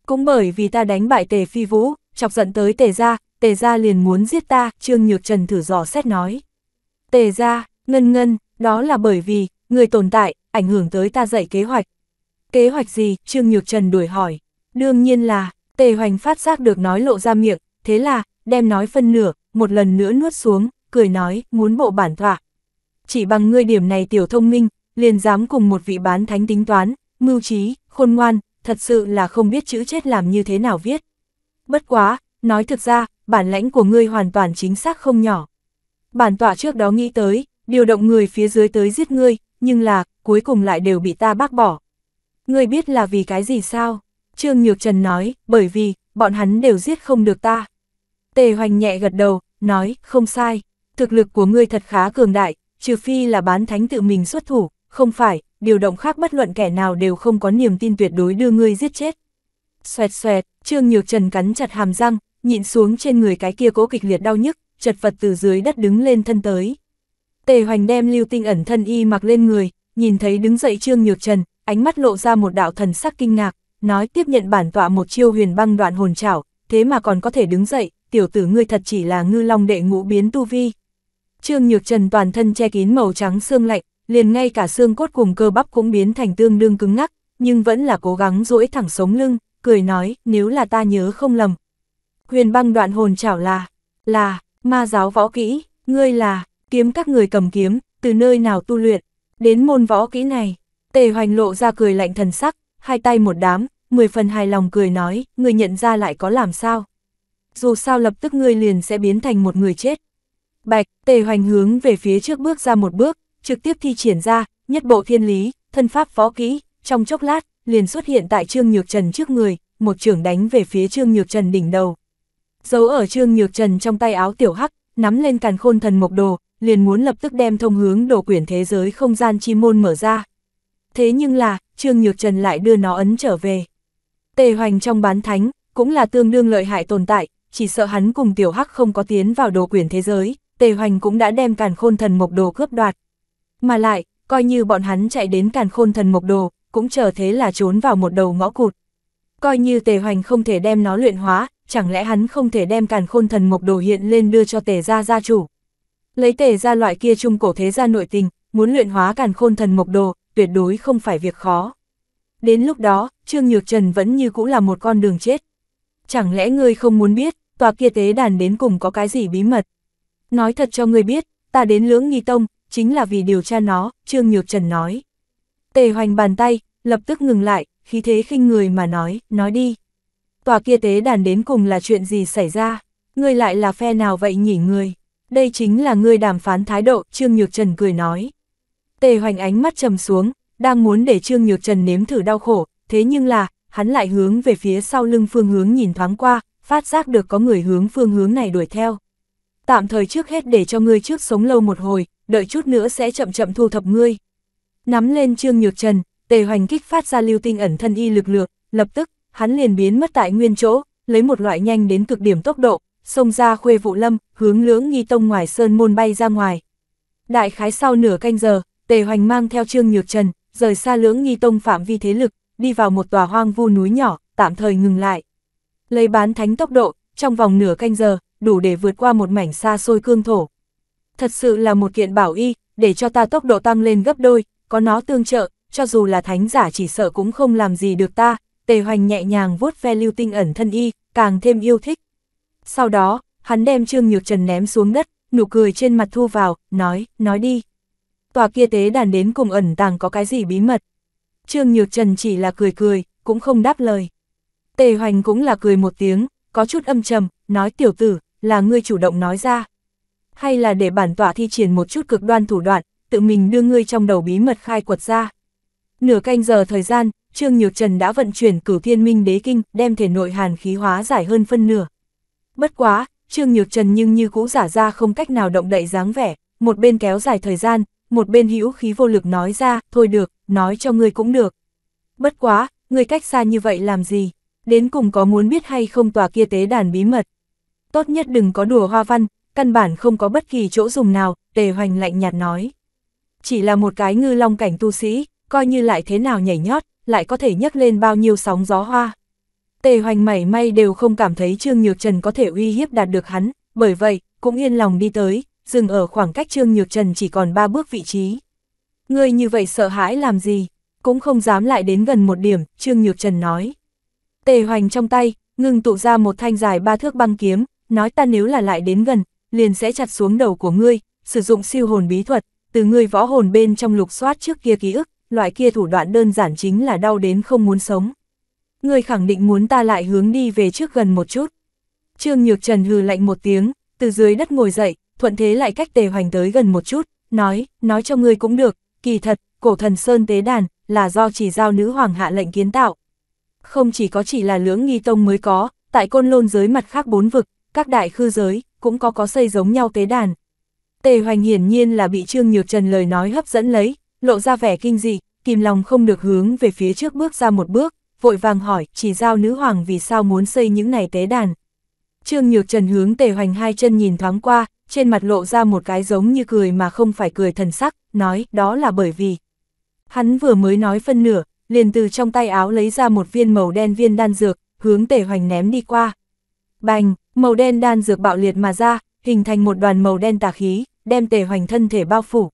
Cũng bởi vì ta đánh bại tề phi vũ, chọc giận tới tề gia tề gia liền muốn giết ta, Trương Nhược Trần thử dò xét nói. Tề gia ngân ngân, đó là bởi vì, Người tồn tại, ảnh hưởng tới ta dạy kế hoạch. Kế hoạch gì? Trương Nhược Trần đuổi hỏi. Đương nhiên là, Tề Hoành phát giác được nói lộ ra miệng, thế là, đem nói phân nửa, một lần nữa nuốt xuống, cười nói, muốn bộ bản thỏa. Chỉ bằng ngươi điểm này tiểu thông minh, liền dám cùng một vị bán thánh tính toán, mưu trí, khôn ngoan, thật sự là không biết chữ chết làm như thế nào viết. Bất quá, nói thực ra, bản lãnh của ngươi hoàn toàn chính xác không nhỏ. Bản tọa trước đó nghĩ tới, điều động người phía dưới tới giết ngươi, nhưng là, cuối cùng lại đều bị ta bác bỏ. Ngươi biết là vì cái gì sao? Trương Nhược Trần nói, bởi vì, bọn hắn đều giết không được ta. Tề hoành nhẹ gật đầu, nói, không sai, thực lực của ngươi thật khá cường đại, trừ phi là bán thánh tự mình xuất thủ, không phải, điều động khác bất luận kẻ nào đều không có niềm tin tuyệt đối đưa ngươi giết chết. Xoẹt xoẹt, Trương Nhược Trần cắn chặt hàm răng, nhịn xuống trên người cái kia cố kịch liệt đau nhức, chật vật từ dưới đất đứng lên thân tới. Tề hoành đem lưu tinh ẩn thân y mặc lên người, nhìn thấy đứng dậy trương nhược trần, ánh mắt lộ ra một đạo thần sắc kinh ngạc, nói tiếp nhận bản tọa một chiêu huyền băng đoạn hồn trảo, thế mà còn có thể đứng dậy, tiểu tử ngươi thật chỉ là ngư long đệ ngũ biến tu vi. Trương Nhược Trần toàn thân che kín màu trắng xương lạnh, liền ngay cả xương cốt cùng cơ bắp cũng biến thành tương đương cứng ngắc, nhưng vẫn là cố gắng duỗi thẳng sống lưng, cười nói, nếu là ta nhớ không lầm. Huyền băng đoạn hồn chảo là, là, ma giáo võ kỹ, ngươi là, kiếm các người cầm kiếm, từ nơi nào tu luyện, đến môn võ kỹ này. Tề hoành lộ ra cười lạnh thần sắc, hai tay một đám, mười phần hài lòng cười nói, người nhận ra lại có làm sao. Dù sao lập tức ngươi liền sẽ biến thành một người chết. Bạch, tề hoành hướng về phía trước bước ra một bước, trực tiếp thi triển ra, nhất bộ thiên lý, thân pháp võ kỹ, trong chốc lát, liền xuất hiện tại Trương Nhược Trần trước người, một trưởng đánh về phía Trương Nhược Trần đỉnh đầu. Giấu ở Trương Nhược Trần trong tay áo tiểu hắc, nắm lên càn khôn thần mộc đồ, liền muốn lập tức đem thông hướng đổ quyển thế giới không gian chi môn mở ra. Thế nhưng là, Trương Nhược Trần lại đưa nó ấn trở về. Tề hoành trong bán thánh, cũng là tương đương lợi hại tồn tại, chỉ sợ hắn cùng tiểu hắc không có tiến vào đồ quyển thế giới, tề hoành cũng đã đem càn khôn thần mộc đồ cướp đoạt. Mà lại, coi như bọn hắn chạy đến càn khôn thần mộc đồ, cũng chờ thế là trốn vào một đầu ngõ cụt. Coi như tề hoành không thể đem nó luyện hóa, chẳng lẽ hắn không thể đem càn khôn thần mộc đồ hiện lên đưa cho tề gia gia chủ. Lấy tề ra loại kia trung cổ thế gia nội tình, muốn luyện hóa càn khôn thần mộc đồ, tuyệt đối không phải việc khó. Đến lúc đó, Trương Nhược Trần vẫn như cũng là một con đường chết. Chẳng lẽ ngươi không muốn biết, tòa kia tế đàn đến cùng có cái gì bí mật? Nói thật cho ngươi biết, ta đến lưỡng nghi tông, chính là vì điều tra nó, Trương Nhược Trần nói. Tề hoành bàn tay, lập tức ngừng lại, khí thế khinh người mà nói, nói đi. Tòa kia tế đàn đến cùng là chuyện gì xảy ra, ngươi lại là phe nào vậy nhỉ người? đây chính là ngươi đàm phán thái độ, Trương Nhược Trần cười nói. Tề hoành ánh mắt trầm xuống, đang muốn để Trương Nhược Trần nếm thử đau khổ, thế nhưng là, hắn lại hướng về phía sau lưng phương hướng nhìn thoáng qua, phát giác được có người hướng phương hướng này đuổi theo. Tạm thời trước hết để cho ngươi trước sống lâu một hồi, đợi chút nữa sẽ chậm chậm thu thập ngươi. Nắm lên Trương Nhược Trần, tề hoành kích phát ra lưu tinh ẩn thân y lực lượng, lập tức, hắn liền biến mất tại nguyên chỗ, lấy một loại nhanh đến cực điểm tốc độ, xông ra khuê vụ lâm, hướng lưỡng nghi tông ngoài sơn môn bay ra ngoài. Đại khái sau nửa canh giờ, Tề Hoành mang theo Trương Nhược Trần, rời xa lưỡng nghi tông phạm vi thế lực, đi vào một tòa hoang vu núi nhỏ, tạm thời ngừng lại. Lấy bán thánh tốc độ, trong vòng nửa canh giờ, đủ để vượt qua một mảnh xa xôi cương thổ. Thật sự là một kiện bảo y, để cho ta tốc độ tăng lên gấp đôi, có nó tương trợ, cho dù là thánh giả chỉ sợ cũng không làm gì được ta, tề hoành nhẹ nhàng vuốt ve lưu tinh ẩn thân y, càng thêm yêu thích. Sau đó, hắn đem Trương Nhược Trần ném xuống đất, nụ cười trên mặt thu vào, nói, nói đi. Tòa kia tế đàn đến cùng ẩn tàng có cái gì bí mật. Trương Nhược Trần chỉ là cười cười, cũng không đáp lời. Tề Hoành cũng là cười một tiếng, có chút âm trầm, nói tiểu tử, là ngươi chủ động nói ra. Hay là để bản tỏa thi triển một chút cực đoan thủ đoạn, tự mình đưa ngươi trong đầu bí mật khai quật ra. Nửa canh giờ thời gian, Trương Nhược Trần đã vận chuyển cửu thiên minh đế kinh, đem thể nội hàn khí hóa giải hơn phân nửa. Bất quá, Trương Nhược Trần nhưng như cũ giả ra không cách nào động đậy dáng vẻ, một bên kéo dài thời gian, một bên hữu khí vô lực nói ra, thôi được, nói cho ngươi cũng được. Bất quá, ngươi cách xa như vậy làm gì, đến cùng có muốn biết hay không tòa kia tế đàn bí mật. Tốt nhất đừng có đùa hoa văn, căn bản không có bất kỳ chỗ dùng nào, tề hoành lạnh nhạt nói. Chỉ là một cái ngư long cảnh tu sĩ, coi như lại thế nào nhảy nhót, lại có thể nhấc lên bao nhiêu sóng gió hoa. Tề hoành mảy may đều không cảm thấy Trương Nhược Trần có thể uy hiếp đạt được hắn, bởi vậy, cũng yên lòng đi tới, dừng ở khoảng cách Trương Nhược Trần chỉ còn ba bước vị trí. Ngươi như vậy sợ hãi làm gì, cũng không dám lại đến gần một điểm, Trương Nhược Trần nói. Tề hoành trong tay, ngưng tụ ra một thanh dài ba thước băng kiếm, nói ta nếu là lại đến gần, liền sẽ chặt xuống đầu của ngươi, sử dụng siêu hồn bí thuật, từ ngươi võ hồn bên trong lục soát trước kia ký ức, loại kia thủ đoạn đơn giản chính là đau đến không muốn sống người khẳng định muốn ta lại hướng đi về trước gần một chút. Trương Nhược Trần hừ lạnh một tiếng, từ dưới đất ngồi dậy, thuận thế lại cách tề hoành tới gần một chút, nói, nói cho ngươi cũng được, kỳ thật, cổ thần Sơn Tế Đàn, là do chỉ giao nữ hoàng hạ lệnh kiến tạo. Không chỉ có chỉ là lưỡng nghi tông mới có, tại côn lôn giới mặt khác bốn vực, các đại khư giới, cũng có có xây giống nhau tế đàn. Tề hoành hiển nhiên là bị Trương Nhược Trần lời nói hấp dẫn lấy, lộ ra vẻ kinh dị, kìm lòng không được hướng về phía trước bước ra một bước, vội vàng hỏi, chỉ giao nữ hoàng vì sao muốn xây những này tế đàn. Trương Nhược Trần hướng tề hoành hai chân nhìn thoáng qua, trên mặt lộ ra một cái giống như cười mà không phải cười thần sắc, nói, đó là bởi vì. Hắn vừa mới nói phân nửa, liền từ trong tay áo lấy ra một viên màu đen viên đan dược, hướng tề hoành ném đi qua. Bành, màu đen đan dược bạo liệt mà ra, hình thành một đoàn màu đen tà khí, đem tề hoành thân thể bao phủ.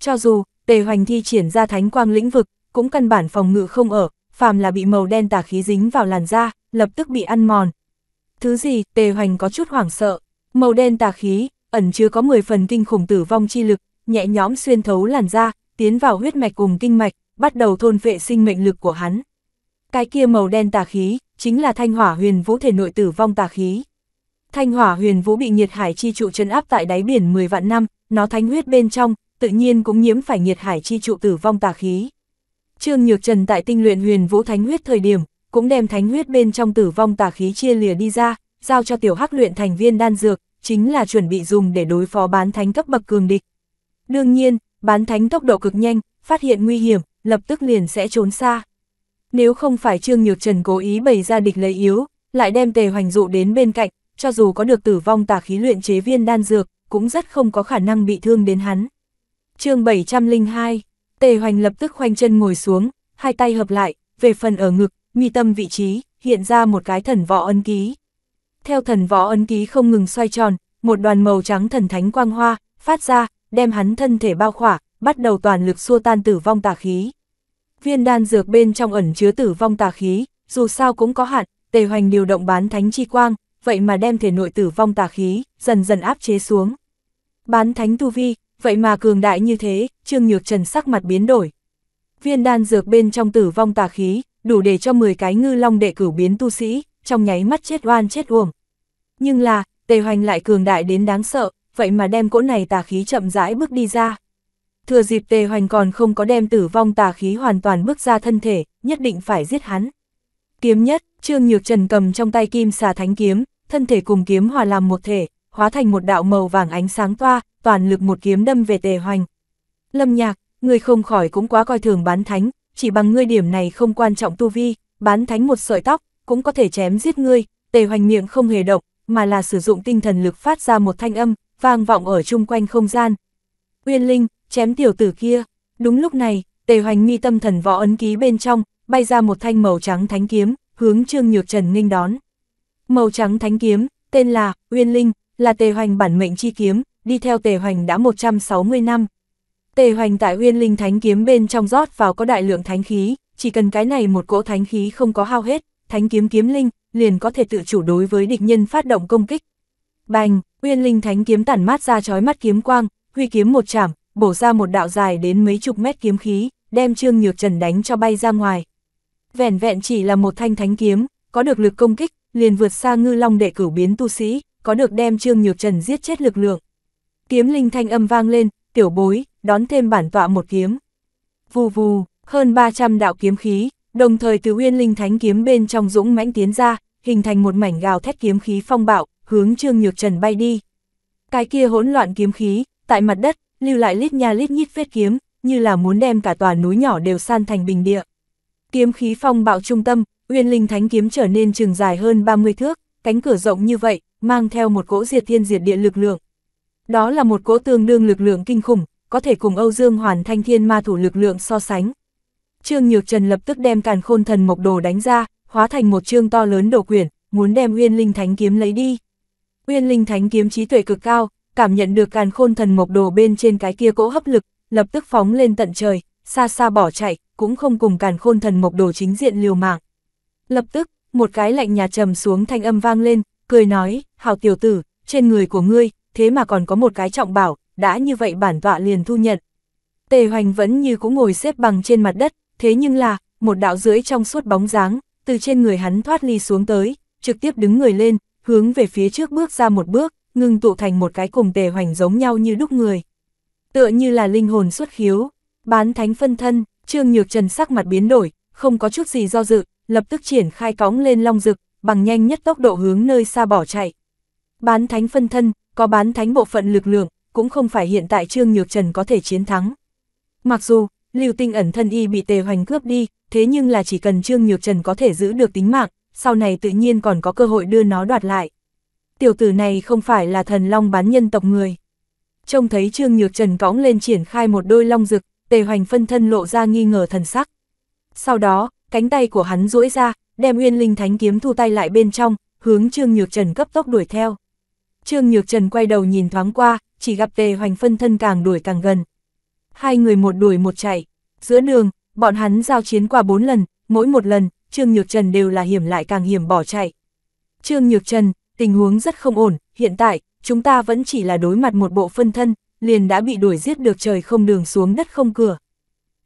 Cho dù, tề hoành thi triển ra thánh quang lĩnh vực, cũng căn bản phòng ngự không ở, phàm là bị màu đen tà khí dính vào làn da, lập tức bị ăn mòn. Thứ gì, tề hoành có chút hoảng sợ. Màu đen tà khí, ẩn chứa có 10 phần kinh khủng tử vong chi lực, nhẹ nhõm xuyên thấu làn da, tiến vào huyết mạch cùng kinh mạch, bắt đầu thôn vệ sinh mệnh lực của hắn. Cái kia màu đen tà khí, chính là thanh hỏa huyền vũ thể nội tử vong tà khí. Thanh hỏa huyền vũ bị nhiệt hải chi trụ chân áp tại đáy biển 10 vạn năm, nó thanh huyết bên trong, tự nhiên cũng nhiễm phải nhiệt hải chi trụ tử vong tà khí. Trương Nhược Trần tại tinh luyện huyền vũ thánh huyết thời điểm, cũng đem thánh huyết bên trong tử vong tà khí chia lìa đi ra, giao cho tiểu hắc luyện thành viên đan dược, chính là chuẩn bị dùng để đối phó bán thánh cấp bậc cường địch. Đương nhiên, bán thánh tốc độ cực nhanh, phát hiện nguy hiểm, lập tức liền sẽ trốn xa. Nếu không phải Trương Nhược Trần cố ý bày ra địch lấy yếu, lại đem tề hoành dụ đến bên cạnh, cho dù có được tử vong tà khí luyện chế viên đan dược, cũng rất không có khả năng bị thương đến hắn. chương 702 Tề hoành lập tức khoanh chân ngồi xuống, hai tay hợp lại, về phần ở ngực, mi tâm vị trí, hiện ra một cái thần võ ân ký. Theo thần võ ân ký không ngừng xoay tròn, một đoàn màu trắng thần thánh quang hoa, phát ra, đem hắn thân thể bao khỏa, bắt đầu toàn lực xua tan tử vong tà khí. Viên đan dược bên trong ẩn chứa tử vong tà khí, dù sao cũng có hạn, tề hoành điều động bán thánh chi quang, vậy mà đem thể nội tử vong tà khí, dần dần áp chế xuống. Bán thánh tu vi, vậy mà cường đại như thế, Trương Nhược Trần sắc mặt biến đổi. Viên đan dược bên trong tử vong tà khí, đủ để cho 10 cái ngư long đệ cửu biến tu sĩ, trong nháy mắt chết oan chết uổng. Nhưng là, Tề Hoành lại cường đại đến đáng sợ, vậy mà đem cỗ này tà khí chậm rãi bước đi ra. Thừa dịp Tề Hoành còn không có đem tử vong tà khí hoàn toàn bước ra thân thể, nhất định phải giết hắn. Kiếm nhất, Trương Nhược Trần cầm trong tay kim xà thánh kiếm, thân thể cùng kiếm hòa làm một thể, hóa thành một đạo màu vàng ánh sáng toa, toàn lực một kiếm đâm về tề hoành. Lâm nhạc, người không khỏi cũng quá coi thường bán thánh, chỉ bằng ngươi điểm này không quan trọng tu vi, bán thánh một sợi tóc, cũng có thể chém giết ngươi, tề hoành miệng không hề động, mà là sử dụng tinh thần lực phát ra một thanh âm, vang vọng ở chung quanh không gian. Uyên Linh, chém tiểu tử kia, đúng lúc này, tề hoành nghi tâm thần võ ấn ký bên trong, bay ra một thanh màu trắng thánh kiếm, hướng Trương Nhược Trần nghênh đón. Màu trắng thánh kiếm, tên là Uyên Linh, là tề hoành bản mệnh chi kiếm, đi theo tề hoành đã 160 năm. Tề hoành tại huyên linh thánh kiếm bên trong rót vào có đại lượng thánh khí, chỉ cần cái này một cỗ thánh khí không có hao hết, thánh kiếm kiếm linh, liền có thể tự chủ đối với địch nhân phát động công kích. Bành, huyên linh thánh kiếm tản mát ra chói mắt kiếm quang, huy kiếm một chảm, bổ ra một đạo dài đến mấy chục mét kiếm khí, đem Trương Nhược Trần đánh cho bay ra ngoài. vẹn vẹn chỉ là một thanh thánh kiếm, có được lực công kích, liền vượt xa ngư long đệ cửu biến tu sĩ có được đem Trương Nhược Trần giết chết lực lượng. Kiếm linh thanh âm vang lên, tiểu bối, đón thêm bản tọa một kiếm. Vù vù, hơn 300 đạo kiếm khí, đồng thời từ uyên linh thánh kiếm bên trong dũng mãnh tiến ra, hình thành một mảnh gào thét kiếm khí phong bạo, hướng Trương Nhược Trần bay đi. Cái kia hỗn loạn kiếm khí, tại mặt đất, lưu lại lít nha lít nhít vết kiếm, như là muốn đem cả tòa núi nhỏ đều san thành bình địa. Kiếm khí phong bạo trung tâm, uyên linh thánh kiếm trở nên trường dài hơn 30 thước, cánh cửa rộng như vậy, mang theo một cỗ diệt thiên diệt địa lực lượng. Đó là một cỗ tương đương lực lượng kinh khủng, có thể cùng Âu Dương Hoàn Thanh Thiên Ma thủ lực lượng so sánh. Trương Nhược Trần lập tức đem càn khôn thần mộc đồ đánh ra, hóa thành một trương to lớn đồ quyển, muốn đem Uyên Linh Thánh Kiếm lấy đi. Uyên Linh Thánh Kiếm trí tuệ cực cao, cảm nhận được càn khôn thần mộc đồ bên trên cái kia cỗ hấp lực, lập tức phóng lên tận trời, xa xa bỏ chạy, cũng không cùng càn khôn thần mộc đồ chính diện liều mạng. Lập tức, một cái lạnh nhà trầm xuống thanh âm vang lên, cười nói, hào tiểu tử, trên người của ngươi, thế mà còn có một cái trọng bảo, đã như vậy bản tọa liền thu nhận. Tề hoành vẫn như cũng ngồi xếp bằng trên mặt đất, thế nhưng là, một đạo dưới trong suốt bóng dáng, từ trên người hắn thoát ly xuống tới, trực tiếp đứng người lên, hướng về phía trước bước ra một bước, ngưng tụ thành một cái cùng tề hoành giống nhau như đúc người. Tựa như là linh hồn xuất khiếu, bán thánh phân thân, trương nhược trần sắc mặt biến đổi, không có chút gì do dự, lập tức triển khai cóng lên long rực, bằng nhanh nhất tốc độ hướng nơi xa bỏ chạy. Bán thánh phân thân, có bán thánh bộ phận lực lượng, cũng không phải hiện tại Trương Nhược Trần có thể chiến thắng. Mặc dù, Lưu Tinh ẩn thân y bị Tề Hoành cướp đi, thế nhưng là chỉ cần Trương Nhược Trần có thể giữ được tính mạng, sau này tự nhiên còn có cơ hội đưa nó đoạt lại. Tiểu tử này không phải là thần long bán nhân tộc người. Trông thấy Trương Nhược Trần cõng lên triển khai một đôi long rực, Tề Hoành phân thân lộ ra nghi ngờ thần sắc. Sau đó, cánh tay của hắn duỗi ra, đem Uyên Linh Thánh kiếm thu tay lại bên trong, hướng Trương Nhược Trần cấp tốc đuổi theo. Trương Nhược Trần quay đầu nhìn thoáng qua, chỉ gặp Tề Hoành phân thân càng đuổi càng gần. Hai người một đuổi một chạy, giữa đường, bọn hắn giao chiến qua bốn lần, mỗi một lần, Trương Nhược Trần đều là hiểm lại càng hiểm bỏ chạy. Trương Nhược Trần, tình huống rất không ổn, hiện tại, chúng ta vẫn chỉ là đối mặt một bộ phân thân, liền đã bị đuổi giết được trời không đường xuống đất không cửa.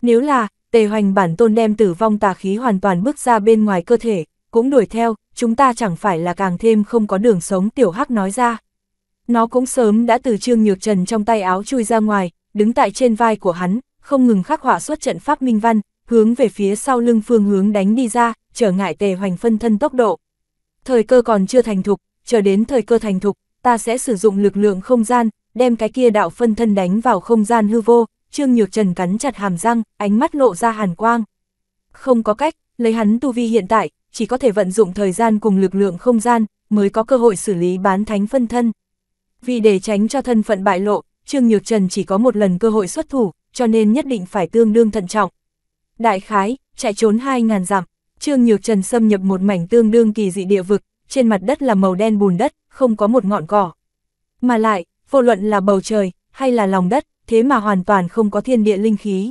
Nếu là, tề hoành bản tôn đem tử vong tà khí hoàn toàn bước ra bên ngoài cơ thể, cũng đuổi theo, chúng ta chẳng phải là càng thêm không có đường sống tiểu hắc nói ra. Nó cũng sớm đã từ trương nhược trần trong tay áo chui ra ngoài, đứng tại trên vai của hắn, không ngừng khắc họa xuất trận pháp minh văn, hướng về phía sau lưng phương hướng đánh đi ra, trở ngại tề hoành phân thân tốc độ. Thời cơ còn chưa thành thục, chờ đến thời cơ thành thục, ta sẽ sử dụng lực lượng không gian, đem cái kia đạo phân thân đánh vào không gian hư vô, Trương Nhược Trần cắn chặt hàm răng, ánh mắt lộ ra hàn quang. Không có cách, lấy hắn tu vi hiện tại, chỉ có thể vận dụng thời gian cùng lực lượng không gian, mới có cơ hội xử lý bán thánh phân thân. Vì để tránh cho thân phận bại lộ, Trương Nhược Trần chỉ có một lần cơ hội xuất thủ, cho nên nhất định phải tương đương thận trọng. Đại khái, chạy trốn 2.000 dặm, Trương Nhược Trần xâm nhập một mảnh tương đương kỳ dị địa vực, trên mặt đất là màu đen bùn đất, không có một ngọn cỏ. Mà lại, vô luận là bầu trời, hay là lòng đất, thế mà hoàn toàn không có thiên địa linh khí.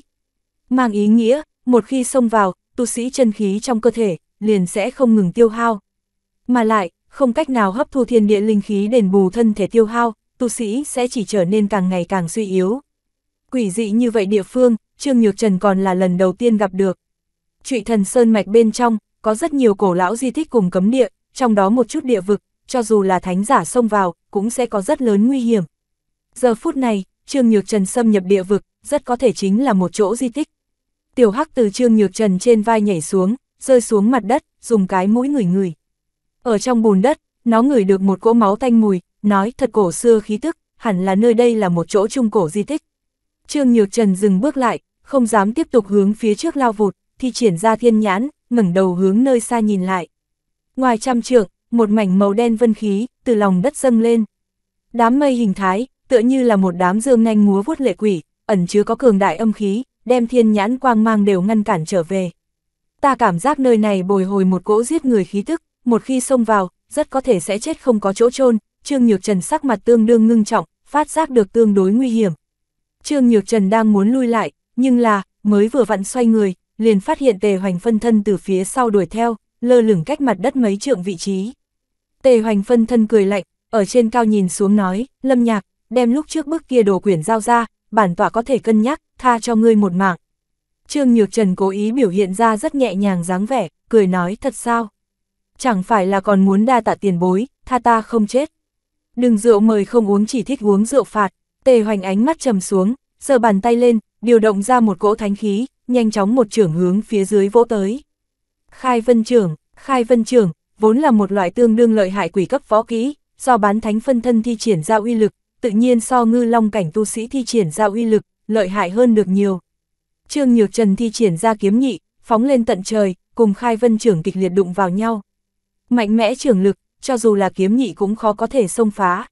Mang ý nghĩa, một khi xông vào, tu sĩ chân khí trong cơ thể, liền sẽ không ngừng tiêu hao. Mà lại, không cách nào hấp thu thiên địa linh khí đền bù thân thể tiêu hao, tu sĩ sẽ chỉ trở nên càng ngày càng suy yếu. Quỷ dị như vậy địa phương, Trương Nhược Trần còn là lần đầu tiên gặp được. Trụy thần sơn mạch bên trong, có rất nhiều cổ lão di tích cùng cấm địa, trong đó một chút địa vực, cho dù là thánh giả xông vào, cũng sẽ có rất lớn nguy hiểm. Giờ phút này, Trương Nhược Trần xâm nhập địa vực, rất có thể chính là một chỗ di tích. Tiểu Hắc từ Trương Nhược Trần trên vai nhảy xuống, rơi xuống mặt đất, dùng cái mũi người người Ở trong bùn đất, nó ngửi được một cỗ máu tanh mùi, nói thật cổ xưa khí tức, hẳn là nơi đây là một chỗ trung cổ di tích. Trương Nhược Trần dừng bước lại, không dám tiếp tục hướng phía trước lao vụt, thì triển ra thiên nhãn, ngẩng đầu hướng nơi xa nhìn lại. Ngoài trăm trượng, một mảnh màu đen vân khí từ lòng đất dâng lên. Đám mây hình thái, tựa như là một đám dương nhanh múa vuốt lệ quỷ, ẩn chứa có cường đại âm khí, đem thiên nhãn quang mang đều ngăn cản trở về. Ta cảm giác nơi này bồi hồi một cỗ giết người khí tức, một khi xông vào, rất có thể sẽ chết không có chỗ chôn Trương Nhược Trần sắc mặt tương đương ngưng trọng, phát giác được tương đối nguy hiểm. Trương Nhược Trần đang muốn lui lại, nhưng là, mới vừa vặn xoay người, liền phát hiện tề hoành phân thân từ phía sau đuổi theo, lơ lửng cách mặt đất mấy trượng vị trí. Tề hoành phân thân cười lạnh, ở trên cao nhìn xuống nói, lâm nhạc, đem lúc trước bức kia đồ quyển giao ra, bản tọa có thể cân nhắc, tha cho ngươi một mạng. Trương Nhược Trần cố ý biểu hiện ra rất nhẹ nhàng dáng vẻ, cười nói thật sao? Chẳng phải là còn muốn đa tạ tiền bối, tha ta không chết. Đừng rượu mời không uống chỉ thích uống rượu phạt, tề hoành ánh mắt trầm xuống, giơ bàn tay lên, điều động ra một cỗ thánh khí, nhanh chóng một trưởng hướng phía dưới vỗ tới. Khai vân trưởng, khai vân trưởng, vốn là một loại tương đương lợi hại quỷ cấp võ kỹ, do bán thánh phân thân thi triển ra uy lực, tự nhiên so ngư long cảnh tu sĩ thi triển ra uy lực, lợi hại hơn được nhiều. Trương Nhược Trần thi triển ra kiếm nhị, phóng lên tận trời, cùng Khai Vân trưởng kịch liệt đụng vào nhau. Mạnh mẽ trưởng lực, cho dù là kiếm nhị cũng khó có thể xông phá.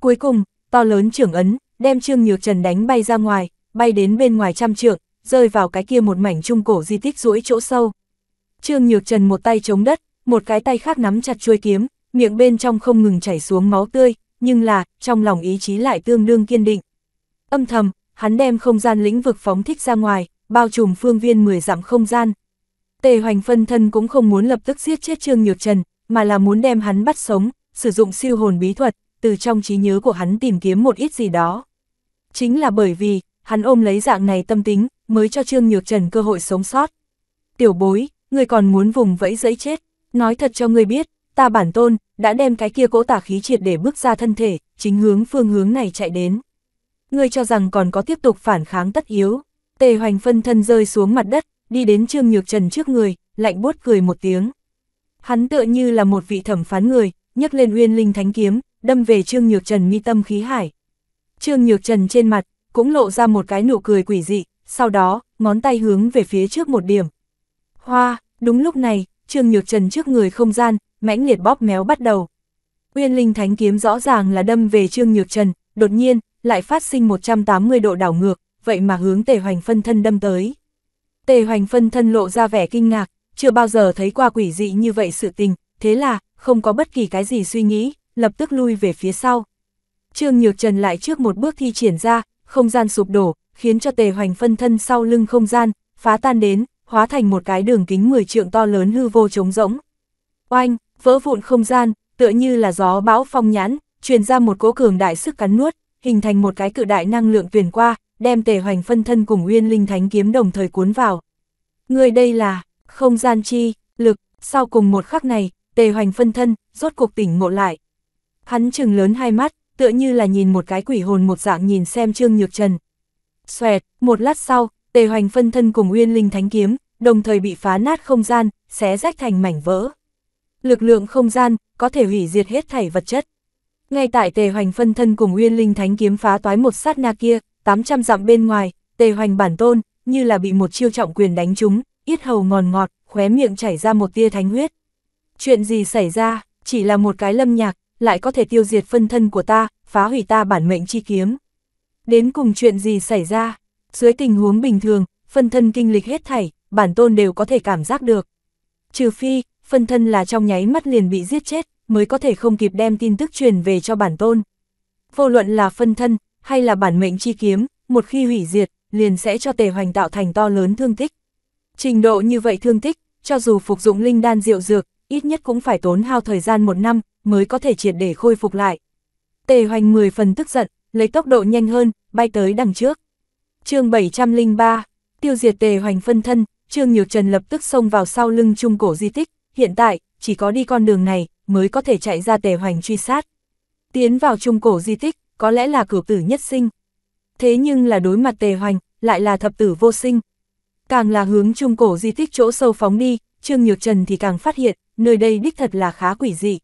Cuối cùng, to lớn trưởng ấn, đem Trương Nhược Trần đánh bay ra ngoài, bay đến bên ngoài trăm trượng, rơi vào cái kia một mảnh trung cổ di tích rũi chỗ sâu. Trương Nhược Trần một tay chống đất, một cái tay khác nắm chặt chuôi kiếm, miệng bên trong không ngừng chảy xuống máu tươi, nhưng là, trong lòng ý chí lại tương đương kiên định. Âm thầm, hắn đem không gian lĩnh vực phóng thích ra ngoài, bao trùm phương viên 10 dặm không gian. Tề hoành phân thân cũng không muốn lập tức giết chết Trương Nhược Trần, mà là muốn đem hắn bắt sống, sử dụng siêu hồn bí thuật, từ trong trí nhớ của hắn tìm kiếm một ít gì đó. Chính là bởi vì, hắn ôm lấy dạng này tâm tính, mới cho Trương Nhược Trần cơ hội sống sót. Tiểu bối, người còn muốn vùng vẫy dẫy chết, nói thật cho người biết, ta bản tôn, đã đem cái kia cỗ tà khí triệt để bước ra thân thể, chính hướng phương hướng này chạy đến. Ngươi cho rằng còn có tiếp tục phản kháng tất yếu. Tề hoành phân thân rơi xuống mặt đất, đi đến Trương Nhược Trần trước người, lạnh buốt cười một tiếng. Hắn tựa như là một vị thẩm phán người, nhấc lên uyên linh thánh kiếm, đâm về Trương Nhược Trần mi tâm khí hải. Trương Nhược Trần trên mặt, cũng lộ ra một cái nụ cười quỷ dị, sau đó, ngón tay hướng về phía trước một điểm. Hoa, đúng lúc này, Trương Nhược Trần trước người không gian, mãnh liệt bóp méo bắt đầu. Uyên Linh Thánh Kiếm rõ ràng là đâm về Trương Nhược Trần, đột nhiên, lại phát sinh 180 độ đảo ngược, vậy mà hướng Tề Hoành phân thân đâm tới. Tề Hoành phân thân lộ ra vẻ kinh ngạc, chưa bao giờ thấy qua quỷ dị như vậy sự tình, thế là, không có bất kỳ cái gì suy nghĩ, lập tức lui về phía sau. Trương Nhược Trần lại trước một bước thi triển ra, không gian sụp đổ, khiến cho Tề Hoành phân thân sau lưng không gian, phá tan đến, hóa thành một cái đường kính 10 trượng to lớn hư vô trống rỗng. Oanh! vỡ vụn không gian, tựa như là gió bão phong nhãn, truyền ra một cỗ cường đại sức cắn nuốt, hình thành một cái cự đại năng lượng tuyển qua, đem tề hoành phân thân cùng uyên linh thánh kiếm đồng thời cuốn vào. Người đây là, không gian chi, lực, sau cùng một khắc này, tề hoành phân thân, rốt cuộc tỉnh ngộ lại. Hắn chừng lớn hai mắt, tựa như là nhìn một cái quỷ hồn một dạng nhìn xem Trương Nhược Trần. Xoẹt, một lát sau, tề hoành phân thân cùng uyên linh thánh kiếm, đồng thời bị phá nát không gian, xé rách thành mảnh vỡ lực lượng không gian, có thể hủy diệt hết thảy vật chất. Ngay tại Tề Hoành phân thân cùng Uyên Linh Thánh kiếm phá toái một sát na kia, 800 dặm bên ngoài, Tề Hoành bản tôn, như là bị một chiêu trọng quyền đánh trúng, yết hầu ngòn ngọt, khóe miệng chảy ra một tia thánh huyết. Chuyện gì xảy ra, chỉ là một cái lâm nhạc, lại có thể tiêu diệt phân thân của ta, phá hủy ta bản mệnh chi kiếm. Đến cùng chuyện gì xảy ra, dưới tình huống bình thường, phân thân kinh lịch hết thảy, bản tôn đều có thể cảm giác được. Trừ phi, phân thân là trong nháy mắt liền bị giết chết, mới có thể không kịp đem tin tức truyền về cho bản tôn. Vô luận là phân thân, hay là bản mệnh chi kiếm, một khi hủy diệt, liền sẽ cho tề hoành tạo thành to lớn thương tích. Trình độ như vậy thương tích, cho dù phục dụng linh đan diệu dược, ít nhất cũng phải tốn hao thời gian một năm, mới có thể triệt để khôi phục lại. Tề hoành 10 phần tức giận, lấy tốc độ nhanh hơn, bay tới đằng trước. chương 703, tiêu diệt tề hoành phân thân, Trương Nhược Trần lập tức xông vào sau lưng trung cổ di tích, hiện tại, chỉ có đi con đường này, mới có thể chạy ra tề hoành truy sát. Tiến vào trung cổ di tích, có lẽ là cửu tử nhất sinh. Thế nhưng là đối mặt tề hoành, lại là thập tử vô sinh. Càng là hướng trung cổ di tích chỗ sâu phóng đi, Trương Nhược Trần thì càng phát hiện, nơi đây đích thật là khá quỷ dị.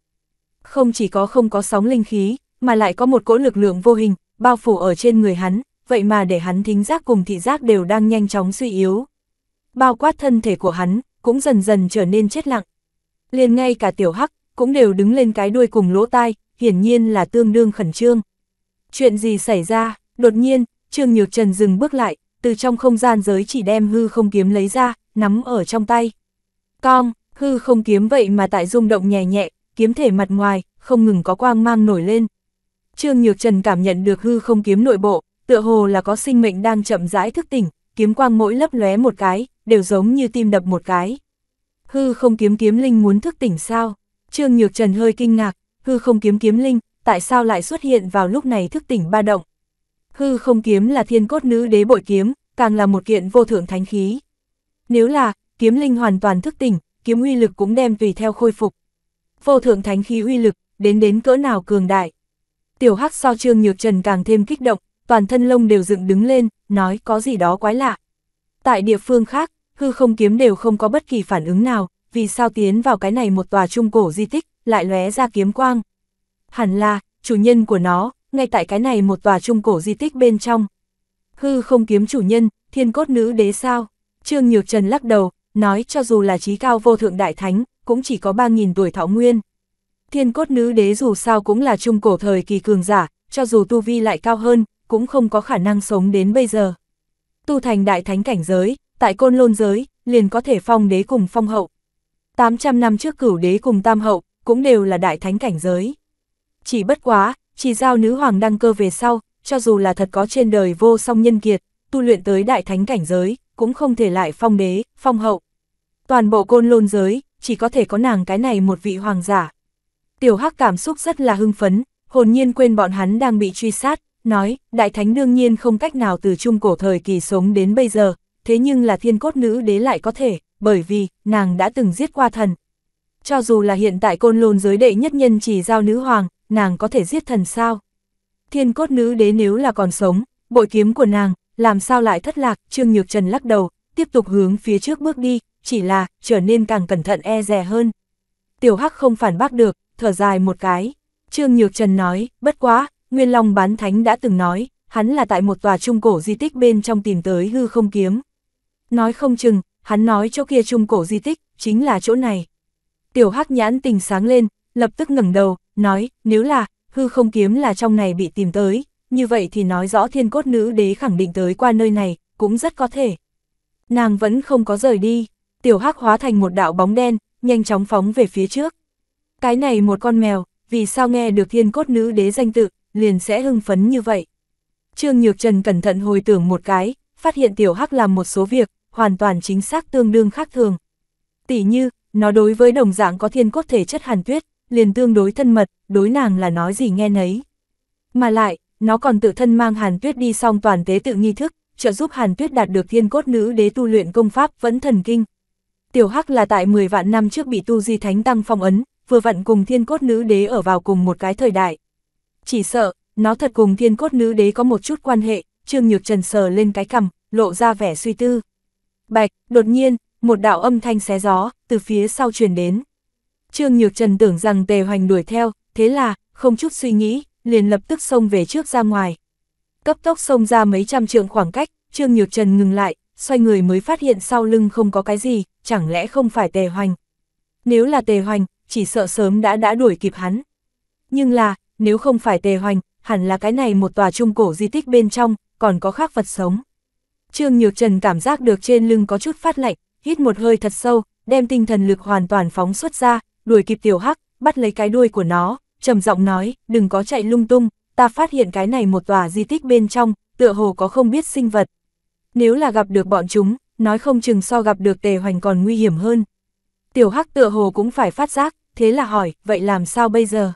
Không chỉ có không có sóng linh khí, mà lại có một cỗ lực lượng vô hình, bao phủ ở trên người hắn, vậy mà để hắn thính giác cùng thị giác đều đang nhanh chóng suy yếu. Bao quát thân thể của hắn, cũng dần dần trở nên chết lặng liền ngay cả tiểu hắc, cũng đều đứng lên cái đuôi cùng lỗ tai, hiển nhiên là tương đương khẩn trương. Chuyện gì xảy ra, đột nhiên, Trương Nhược Trần dừng bước lại, từ trong không gian giới chỉ đem hư không kiếm lấy ra, nắm ở trong tay. Cong, hư không kiếm vậy mà tại rung động nhẹ nhẹ, kiếm thể mặt ngoài, không ngừng có quang mang nổi lên. Trương Nhược Trần cảm nhận được hư không kiếm nội bộ, tựa hồ là có sinh mệnh đang chậm rãi thức tỉnh, kiếm quang mỗi lấp lóe một cái, đều giống như tim đập một cái hư không kiếm kiếm linh muốn thức tỉnh sao? Trương Nhược Trần hơi kinh ngạc, hư không kiếm kiếm linh, tại sao lại xuất hiện vào lúc này thức tỉnh ba động? Hư không kiếm là thiên cốt nữ đế bội kiếm, càng là một kiện vô thượng thánh khí. Nếu là, kiếm linh hoàn toàn thức tỉnh, kiếm uy lực cũng đem tùy theo khôi phục. Vô thượng thánh khí uy lực, đến đến cỡ nào cường đại. Tiểu Hắc so Trương Nhược Trần càng thêm kích động, toàn thân lông đều dựng đứng lên, nói có gì đó quái lạ. Tại địa phương khác, hư không kiếm đều không có bất kỳ phản ứng nào, vì sao tiến vào cái này một tòa trung cổ di tích, lại lóe ra kiếm quang. Hẳn là, chủ nhân của nó, ngay tại cái này một tòa trung cổ di tích bên trong. Hư không kiếm chủ nhân, thiên cốt nữ đế sao? Trương Nhược Trần lắc đầu, nói cho dù là trí cao vô thượng đại thánh, cũng chỉ có 3.000 tuổi thảo nguyên. Thiên cốt nữ đế dù sao cũng là trung cổ thời kỳ cường giả, cho dù tu vi lại cao hơn, cũng không có khả năng sống đến bây giờ. Tu thành đại thánh cảnh giới, tại côn lôn giới, liền có thể phong đế cùng phong hậu. 800 năm trước cửu đế cùng tam hậu, cũng đều là đại thánh cảnh giới. Chỉ bất quá, chỉ giao nữ hoàng đăng cơ về sau, cho dù là thật có trên đời vô song nhân kiệt, tu luyện tới đại thánh cảnh giới, cũng không thể lại phong đế, phong hậu. Toàn bộ côn lôn giới, chỉ có thể có nàng cái này một vị hoàng giả. Tiểu Hắc cảm xúc rất là hưng phấn, hồn nhiên quên bọn hắn đang bị truy sát, nói, đại thánh đương nhiên không cách nào từ trung cổ thời kỳ sống đến bây giờ, thế nhưng là thiên cốt nữ đế lại có thể, bởi vì, nàng đã từng giết qua thần. Cho dù là hiện tại côn lôn giới đệ nhất nhân chỉ giao nữ hoàng, nàng có thể giết thần sao? Thiên cốt nữ đế nếu là còn sống, bội kiếm của nàng, làm sao lại thất lạc, Trương Nhược Trần lắc đầu, tiếp tục hướng phía trước bước đi, chỉ là, trở nên càng cẩn thận e rè hơn. Tiểu Hắc không phản bác được, thở dài một cái. Trương Nhược Trần nói, bất quá, Nguyên Long Bán Thánh đã từng nói, hắn là tại một tòa trung cổ di tích bên trong tìm tới hư không kiếm, Nói không chừng, hắn nói chỗ kia trung cổ di tích, chính là chỗ này. Tiểu hắc nhãn tình sáng lên, lập tức ngẩng đầu, nói, nếu là, hư không kiếm là trong này bị tìm tới, như vậy thì nói rõ thiên cốt nữ đế khẳng định tới qua nơi này, cũng rất có thể. Nàng vẫn không có rời đi, tiểu hắc hóa thành một đạo bóng đen, nhanh chóng phóng về phía trước. Cái này một con mèo, vì sao nghe được thiên cốt nữ đế danh tự, liền sẽ hưng phấn như vậy. Trương Nhược Trần cẩn thận hồi tưởng một cái, phát hiện tiểu hắc làm một số việc, hoàn toàn chính xác tương đương khác thường. Tỷ như, nó đối với đồng dạng có thiên cốt thể chất hàn tuyết, liền tương đối thân mật, đối nàng là nói gì nghe nấy. Mà lại, nó còn tự thân mang hàn tuyết đi xong toàn tế tự nghi thức, trợ giúp hàn tuyết đạt được thiên cốt nữ đế tu luyện công pháp vẫn thần kinh. Tiểu Hắc là tại 10 vạn năm trước bị tu di thánh tăng phong ấn, vừa vặn cùng thiên cốt nữ đế ở vào cùng một cái thời đại. Chỉ sợ, nó thật cùng thiên cốt nữ đế có một chút quan hệ, Trương Nhược Trần sờ lên cái cằm, lộ ra vẻ suy tư. Bạch, đột nhiên, một đạo âm thanh xé gió, từ phía sau truyền đến. Trương Nhược Trần tưởng rằng Tề Hoành đuổi theo, thế là, không chút suy nghĩ, liền lập tức xông về trước ra ngoài. Cấp tốc xông ra mấy trăm trượng khoảng cách, Trương Nhược Trần ngừng lại, xoay người mới phát hiện sau lưng không có cái gì, chẳng lẽ không phải Tề Hoành. Nếu là Tề Hoành, chỉ sợ sớm đã đã đuổi kịp hắn. Nhưng là, nếu không phải Tề Hoành, hẳn là cái này một tòa trung cổ di tích bên trong, còn có khác vật sống. Trương Nhược Trần cảm giác được trên lưng có chút phát lạnh, hít một hơi thật sâu, đem tinh thần lực hoàn toàn phóng xuất ra, đuổi kịp tiểu hắc, bắt lấy cái đuôi của nó, trầm giọng nói, đừng có chạy lung tung, ta phát hiện cái này một tòa di tích bên trong, tựa hồ có không biết sinh vật. Nếu là gặp được bọn chúng, nói không chừng so gặp được tề hoành còn nguy hiểm hơn. Tiểu hắc tựa hồ cũng phải phát giác, thế là hỏi, vậy làm sao bây giờ?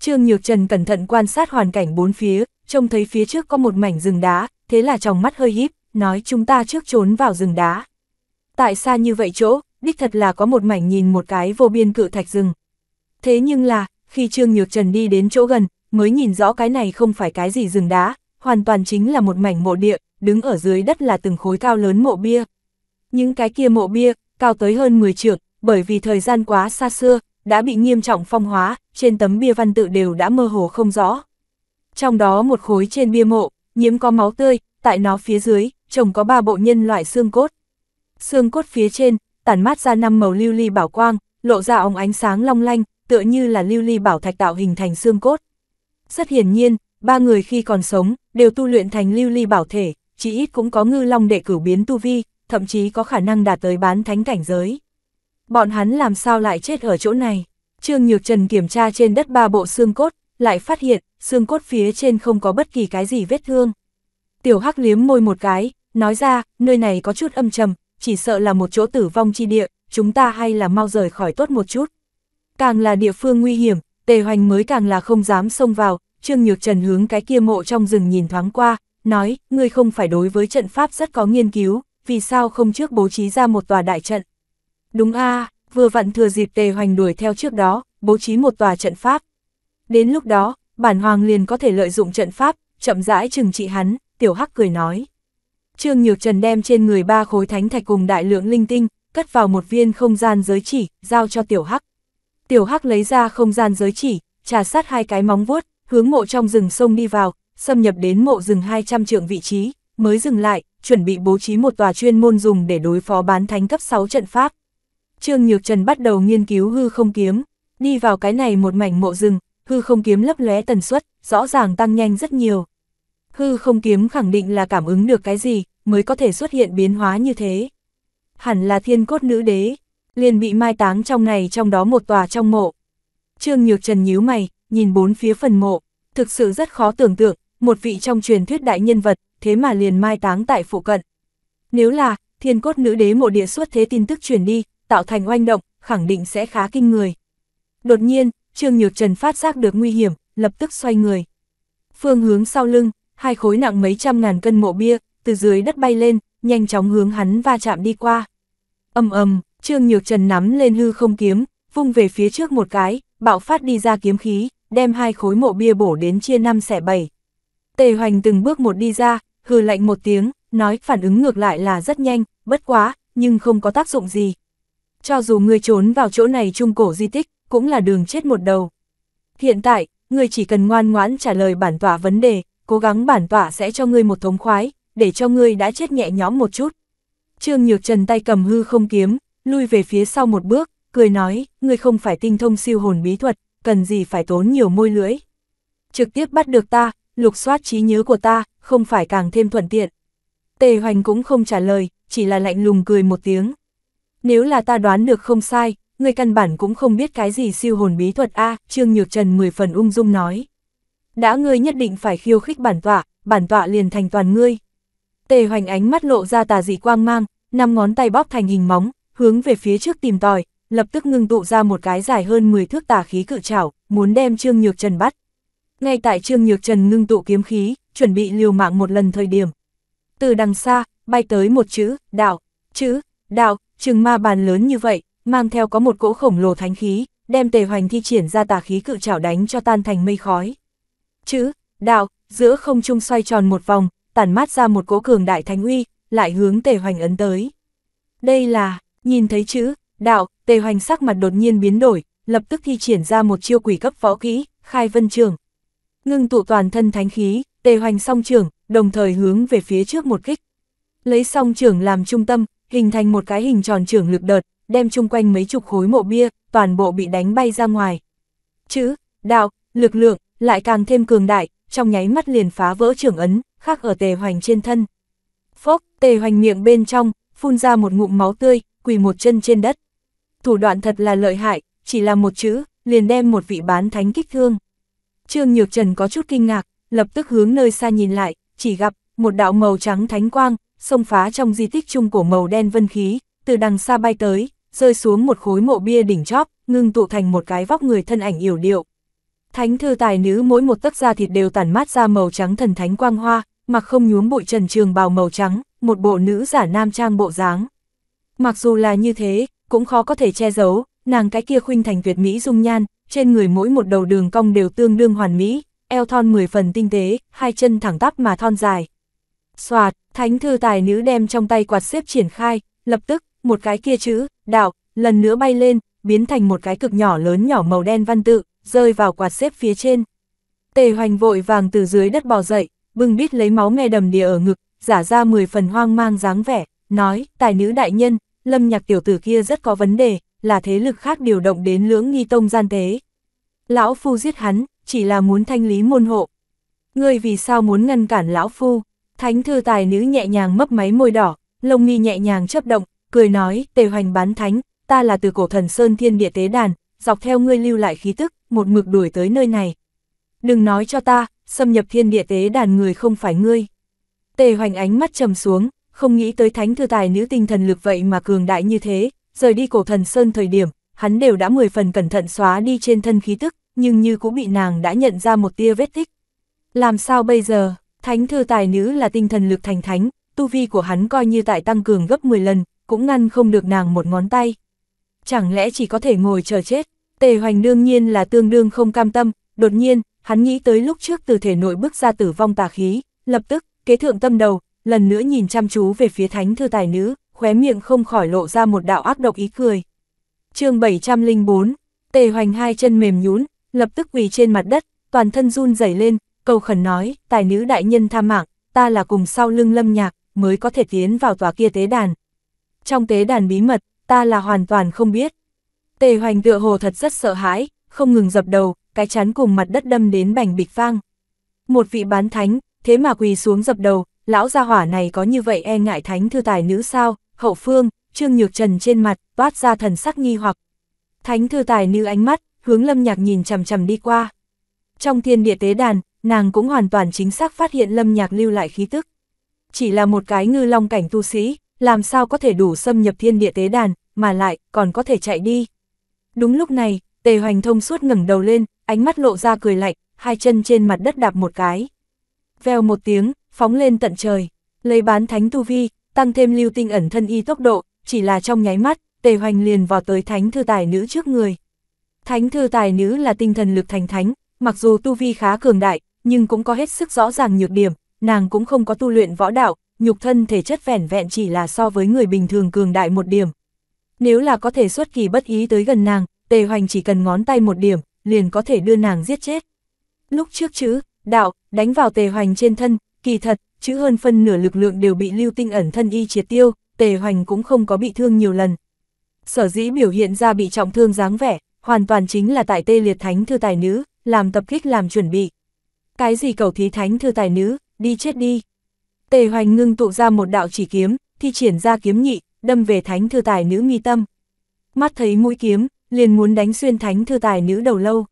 Trương Nhược Trần cẩn thận quan sát hoàn cảnh bốn phía, trông thấy phía trước có một mảnh rừng đá, thế là trong mắt hơi híp, nói chúng ta trước trốn vào rừng đá. Tại xa như vậy chỗ, đích thật là có một mảnh nhìn một cái vô biên cự thạch rừng. Thế nhưng là, khi Trương Nhược Trần đi đến chỗ gần, mới nhìn rõ cái này không phải cái gì rừng đá, hoàn toàn chính là một mảnh mộ địa, đứng ở dưới đất là từng khối cao lớn mộ bia. Những cái kia mộ bia, cao tới hơn 10 trượng, bởi vì thời gian quá xa xưa, đã bị nghiêm trọng phong hóa, trên tấm bia văn tự đều đã mơ hồ không rõ. Trong đó một khối trên bia mộ, nhiễm có máu tươi, tại nó phía dưới, chồng có ba bộ nhân loại xương cốt. Xương cốt phía trên, tản mát ra năm màu lưu ly bảo quang, lộ ra ống ánh sáng long lanh, tựa như là lưu ly bảo thạch tạo hình thành xương cốt. Rất hiển nhiên, ba người khi còn sống, đều tu luyện thành lưu ly bảo thể, chỉ ít cũng có ngư long đệ cửu biến tu vi, thậm chí có khả năng đạt tới bán thánh cảnh giới. Bọn hắn làm sao lại chết ở chỗ này? Trương Nhược Trần kiểm tra trên đất ba bộ xương cốt, lại phát hiện, xương cốt phía trên không có bất kỳ cái gì vết thương. Tiểu Hắc liếm môi một cái, Nói ra, nơi này có chút âm trầm, chỉ sợ là một chỗ tử vong chi địa, chúng ta hay là mau rời khỏi tốt một chút. Càng là địa phương nguy hiểm, tề hoành mới càng là không dám xông vào, Trương Nhược Trần hướng cái kia mộ trong rừng nhìn thoáng qua, nói, ngươi không phải đối với trận pháp rất có nghiên cứu, vì sao không trước bố trí ra một tòa đại trận. Đúng a vừa vặn thừa dịp tề hoành đuổi theo trước đó, bố trí một tòa trận pháp. Đến lúc đó, bản hoàng liền có thể lợi dụng trận pháp, chậm rãi trừng trị hắn, tiểu hắc cười nói. Trương Nhược Trần đem trên người ba khối thánh thạch cùng đại lượng linh tinh, cất vào một viên không gian giới chỉ, giao cho Tiểu Hắc. Tiểu Hắc lấy ra không gian giới chỉ, trà sát hai cái móng vuốt, hướng mộ trong rừng sông đi vào, xâm nhập đến mộ rừng 200 trượng vị trí, mới dừng lại, chuẩn bị bố trí một tòa chuyên môn dùng để đối phó bán thánh cấp 6 trận pháp. Trương Nhược Trần bắt đầu nghiên cứu hư không kiếm, đi vào cái này một mảnh mộ rừng, hư không kiếm lấp lóe tần suất, rõ ràng tăng nhanh rất nhiều. Hư không kiếm khẳng định là cảm ứng được cái gì, mới có thể xuất hiện biến hóa như thế. Hẳn là thiên cốt nữ đế, liền bị mai táng trong này trong đó một tòa trong mộ. Trương Nhược Trần nhíu mày, nhìn bốn phía phần mộ, thực sự rất khó tưởng tượng, một vị trong truyền thuyết đại nhân vật, thế mà liền mai táng tại phụ cận. Nếu là, thiên cốt nữ đế mộ địa xuất thế tin tức truyền đi, tạo thành oanh động, khẳng định sẽ khá kinh người. Đột nhiên, Trương Nhược Trần phát giác được nguy hiểm, lập tức xoay người. Phương hướng sau lưng, hai khối nặng mấy trăm ngàn cân mộ bia, từ dưới đất bay lên, nhanh chóng hướng hắn va chạm đi qua. Âm ầm, Trương Nhược Trần nắm lên hư không kiếm, vung về phía trước một cái, bạo phát đi ra kiếm khí, đem hai khối mộ bia bổ đến chia năm xẻ bảy. Tề Hoành từng bước một đi ra, hừ lạnh một tiếng, nói phản ứng ngược lại là rất nhanh, bất quá, nhưng không có tác dụng gì. Cho dù ngươi trốn vào chỗ này trung cổ di tích, cũng là đường chết một đầu. Hiện tại, ngươi chỉ cần ngoan ngoãn trả lời bản tỏa vấn đề, cố gắng bản tỏa sẽ cho ngươi một thống khoái, để cho ngươi đã chết nhẹ nhõm một chút. Trương Nhược Trần tay cầm hư không kiếm, lui về phía sau một bước, cười nói, ngươi không phải tinh thông siêu hồn bí thuật, cần gì phải tốn nhiều môi lưỡi. Trực tiếp bắt được ta, lục soát trí nhớ của ta, không phải càng thêm thuận tiện. Tề Hoành cũng không trả lời, chỉ là lạnh lùng cười một tiếng. Nếu là ta đoán được không sai, người căn bản cũng không biết cái gì siêu hồn bí thuật a Trương Nhược Trần mười phần ung dung nói đã ngươi nhất định phải khiêu khích bản tọa, bản tọa liền thành toàn ngươi. Tề hoành ánh mắt lộ ra tà dị quang mang, năm ngón tay bóp thành hình móng, hướng về phía trước tìm tòi, lập tức ngưng tụ ra một cái dài hơn 10 thước tà khí cự trảo, muốn đem Trương Nhược Trần bắt. Ngay tại Trương Nhược Trần ngưng tụ kiếm khí, chuẩn bị liều mạng một lần thời điểm. Từ đằng xa, bay tới một chữ, đạo, chữ, đạo, trừng ma bàn lớn như vậy, mang theo có một cỗ khổng lồ thánh khí, đem tề hoành thi triển ra tà khí cự trảo đánh cho tan thành mây khói chữ, đạo, giữa không trung xoay tròn một vòng, tản mát ra một cỗ cường đại thánh uy, lại hướng tề hoành ấn tới. Đây là, nhìn thấy chữ, đạo, tề hoành sắc mặt đột nhiên biến đổi, lập tức thi triển ra một chiêu quỷ cấp võ kỹ, khai vân trường. Ngưng tụ toàn thân thánh khí, tề hoành song trường, đồng thời hướng về phía trước một kích. Lấy song trường làm trung tâm, hình thành một cái hình tròn trường lực đợt, đem chung quanh mấy chục khối mộ bia, toàn bộ bị đánh bay ra ngoài. Chữ, đạo, lực lượng, lại càng thêm cường đại, trong nháy mắt liền phá vỡ trưởng ấn, khắc ở tề hoành trên thân. Phốc, tề hoành miệng bên trong, phun ra một ngụm máu tươi, quỳ một chân trên đất. Thủ đoạn thật là lợi hại, chỉ là một chữ, liền đem một vị bán thánh kích thương. Trương Nhược Trần có chút kinh ngạc, lập tức hướng nơi xa nhìn lại, chỉ gặp một đạo màu trắng thánh quang, xông phá trong di tích chung của màu đen vân khí, từ đằng xa bay tới, rơi xuống một khối mộ bia đỉnh chóp, ngưng tụ thành một cái vóc người thân ảnh yểu điệu. Thánh thư tài nữ mỗi một tấc da thịt đều tản mát ra màu trắng thần thánh quang hoa, mặc không nhuốm bụi trần trường bào màu trắng, một bộ nữ giả nam trang bộ dáng. Mặc dù là như thế, cũng khó có thể che giấu, nàng cái kia khuynh thành tuyệt mỹ dung nhan, trên người mỗi một đầu đường cong đều tương đương hoàn mỹ, eo thon 10 phần tinh tế, hai chân thẳng tắp mà thon dài. Soạt, thánh thư tài nữ đem trong tay quạt xếp triển khai, lập tức, một cái kia chữ, đạo, lần nữa bay lên, biến thành một cái cực nhỏ lớn nhỏ màu đen văn tự, rơi vào quạt xếp phía trên. Tề hoành vội vàng từ dưới đất bò dậy, bưng bít lấy máu me đầm đìa ở ngực, giả ra 10 phần hoang mang dáng vẻ, nói, tài nữ đại nhân, lâm nhạc tiểu tử kia rất có vấn đề, là thế lực khác điều động đến lưỡng nghi tông gian tế. Lão Phu giết hắn, chỉ là muốn thanh lý môn hộ. Ngươi vì sao muốn ngăn cản Lão Phu? Thánh thư tài nữ nhẹ nhàng mấp máy môi đỏ, lông mi nhẹ nhàng chấp động, cười nói, tề hoành bán thánh, ta là từ cổ thần Sơn Thiên Địa Tế Đàn, dọc theo ngươi lưu lại khí tức, một mực đuổi tới nơi này. Đừng nói cho ta, xâm nhập thiên địa tế đàn người không phải ngươi. Tề hoành ánh mắt trầm xuống, không nghĩ tới thánh thư tài nữ tinh thần lực vậy mà cường đại như thế, rời đi cổ thần sơn thời điểm, hắn đều đã mười phần cẩn thận xóa đi trên thân khí tức, nhưng như cũng bị nàng đã nhận ra một tia vết tích. Làm sao bây giờ, thánh thư tài nữ là tinh thần lực thành thánh, tu vi của hắn coi như tại tăng cường gấp 10 lần, cũng ngăn không được nàng một ngón tay chẳng lẽ chỉ có thể ngồi chờ chết. Tề hoành đương nhiên là tương đương không cam tâm, đột nhiên, hắn nghĩ tới lúc trước từ thể nội bước ra tử vong tà khí, lập tức, kế thượng tâm đầu, lần nữa nhìn chăm chú về phía thánh thư tài nữ, khóe miệng không khỏi lộ ra một đạo ác độc ý cười. chương 704, tề hoành hai chân mềm nhún, lập tức quỳ trên mặt đất, toàn thân run rẩy lên, cầu khẩn nói, tài nữ đại nhân tha mạng, ta là cùng sau lưng lâm nhạc, mới có thể tiến vào tòa kia tế đàn. Trong tế đàn bí mật, ta là hoàn toàn không biết. Tề hoành tựa hồ thật rất sợ hãi, không ngừng dập đầu, cái chắn cùng mặt đất đâm đến bành bịch vang. Một vị bán thánh, thế mà quỳ xuống dập đầu, lão gia hỏa này có như vậy e ngại thánh thư tài nữ sao, hậu phương, trương nhược trần trên mặt, toát ra thần sắc nghi hoặc. Thánh thư tài nữ ánh mắt, hướng lâm nhạc nhìn chầm chầm đi qua. Trong thiên địa tế đàn, nàng cũng hoàn toàn chính xác phát hiện lâm nhạc lưu lại khí tức. Chỉ là một cái ngư long cảnh tu sĩ, làm sao có thể đủ xâm nhập thiên địa tế đàn, mà lại còn có thể chạy đi. Đúng lúc này, Tề Hoành thông suốt ngẩng đầu lên, ánh mắt lộ ra cười lạnh, hai chân trên mặt đất đạp một cái. Vèo một tiếng, phóng lên tận trời, lấy bán thánh tu vi, tăng thêm lưu tinh ẩn thân y tốc độ, chỉ là trong nháy mắt, Tề Hoành liền vào tới thánh thư tài nữ trước người. Thánh thư tài nữ là tinh thần lực thành thánh, mặc dù tu vi khá cường đại, nhưng cũng có hết sức rõ ràng nhược điểm, nàng cũng không có tu luyện võ đạo, nhục thân thể chất vẻn vẹn chỉ là so với người bình thường cường đại một điểm. Nếu là có thể xuất kỳ bất ý tới gần nàng, tề hoành chỉ cần ngón tay một điểm, liền có thể đưa nàng giết chết. Lúc trước chữ, đạo, đánh vào tề hoành trên thân, kỳ thật, chữ hơn phân nửa lực lượng đều bị lưu tinh ẩn thân y triệt tiêu, tề hoành cũng không có bị thương nhiều lần. Sở dĩ biểu hiện ra bị trọng thương dáng vẻ, hoàn toàn chính là tại tê liệt thánh thư tài nữ, làm tập kích làm chuẩn bị. Cái gì cầu thí thánh thư tài nữ, đi chết đi. Tề hoành ngưng tụ ra một đạo chỉ kiếm, thi triển ra kiếm nhị, đâm về thánh thư tài nữ nghi tâm. Mắt thấy mũi kiếm, liền muốn đánh xuyên thánh thư tài nữ đầu lâu.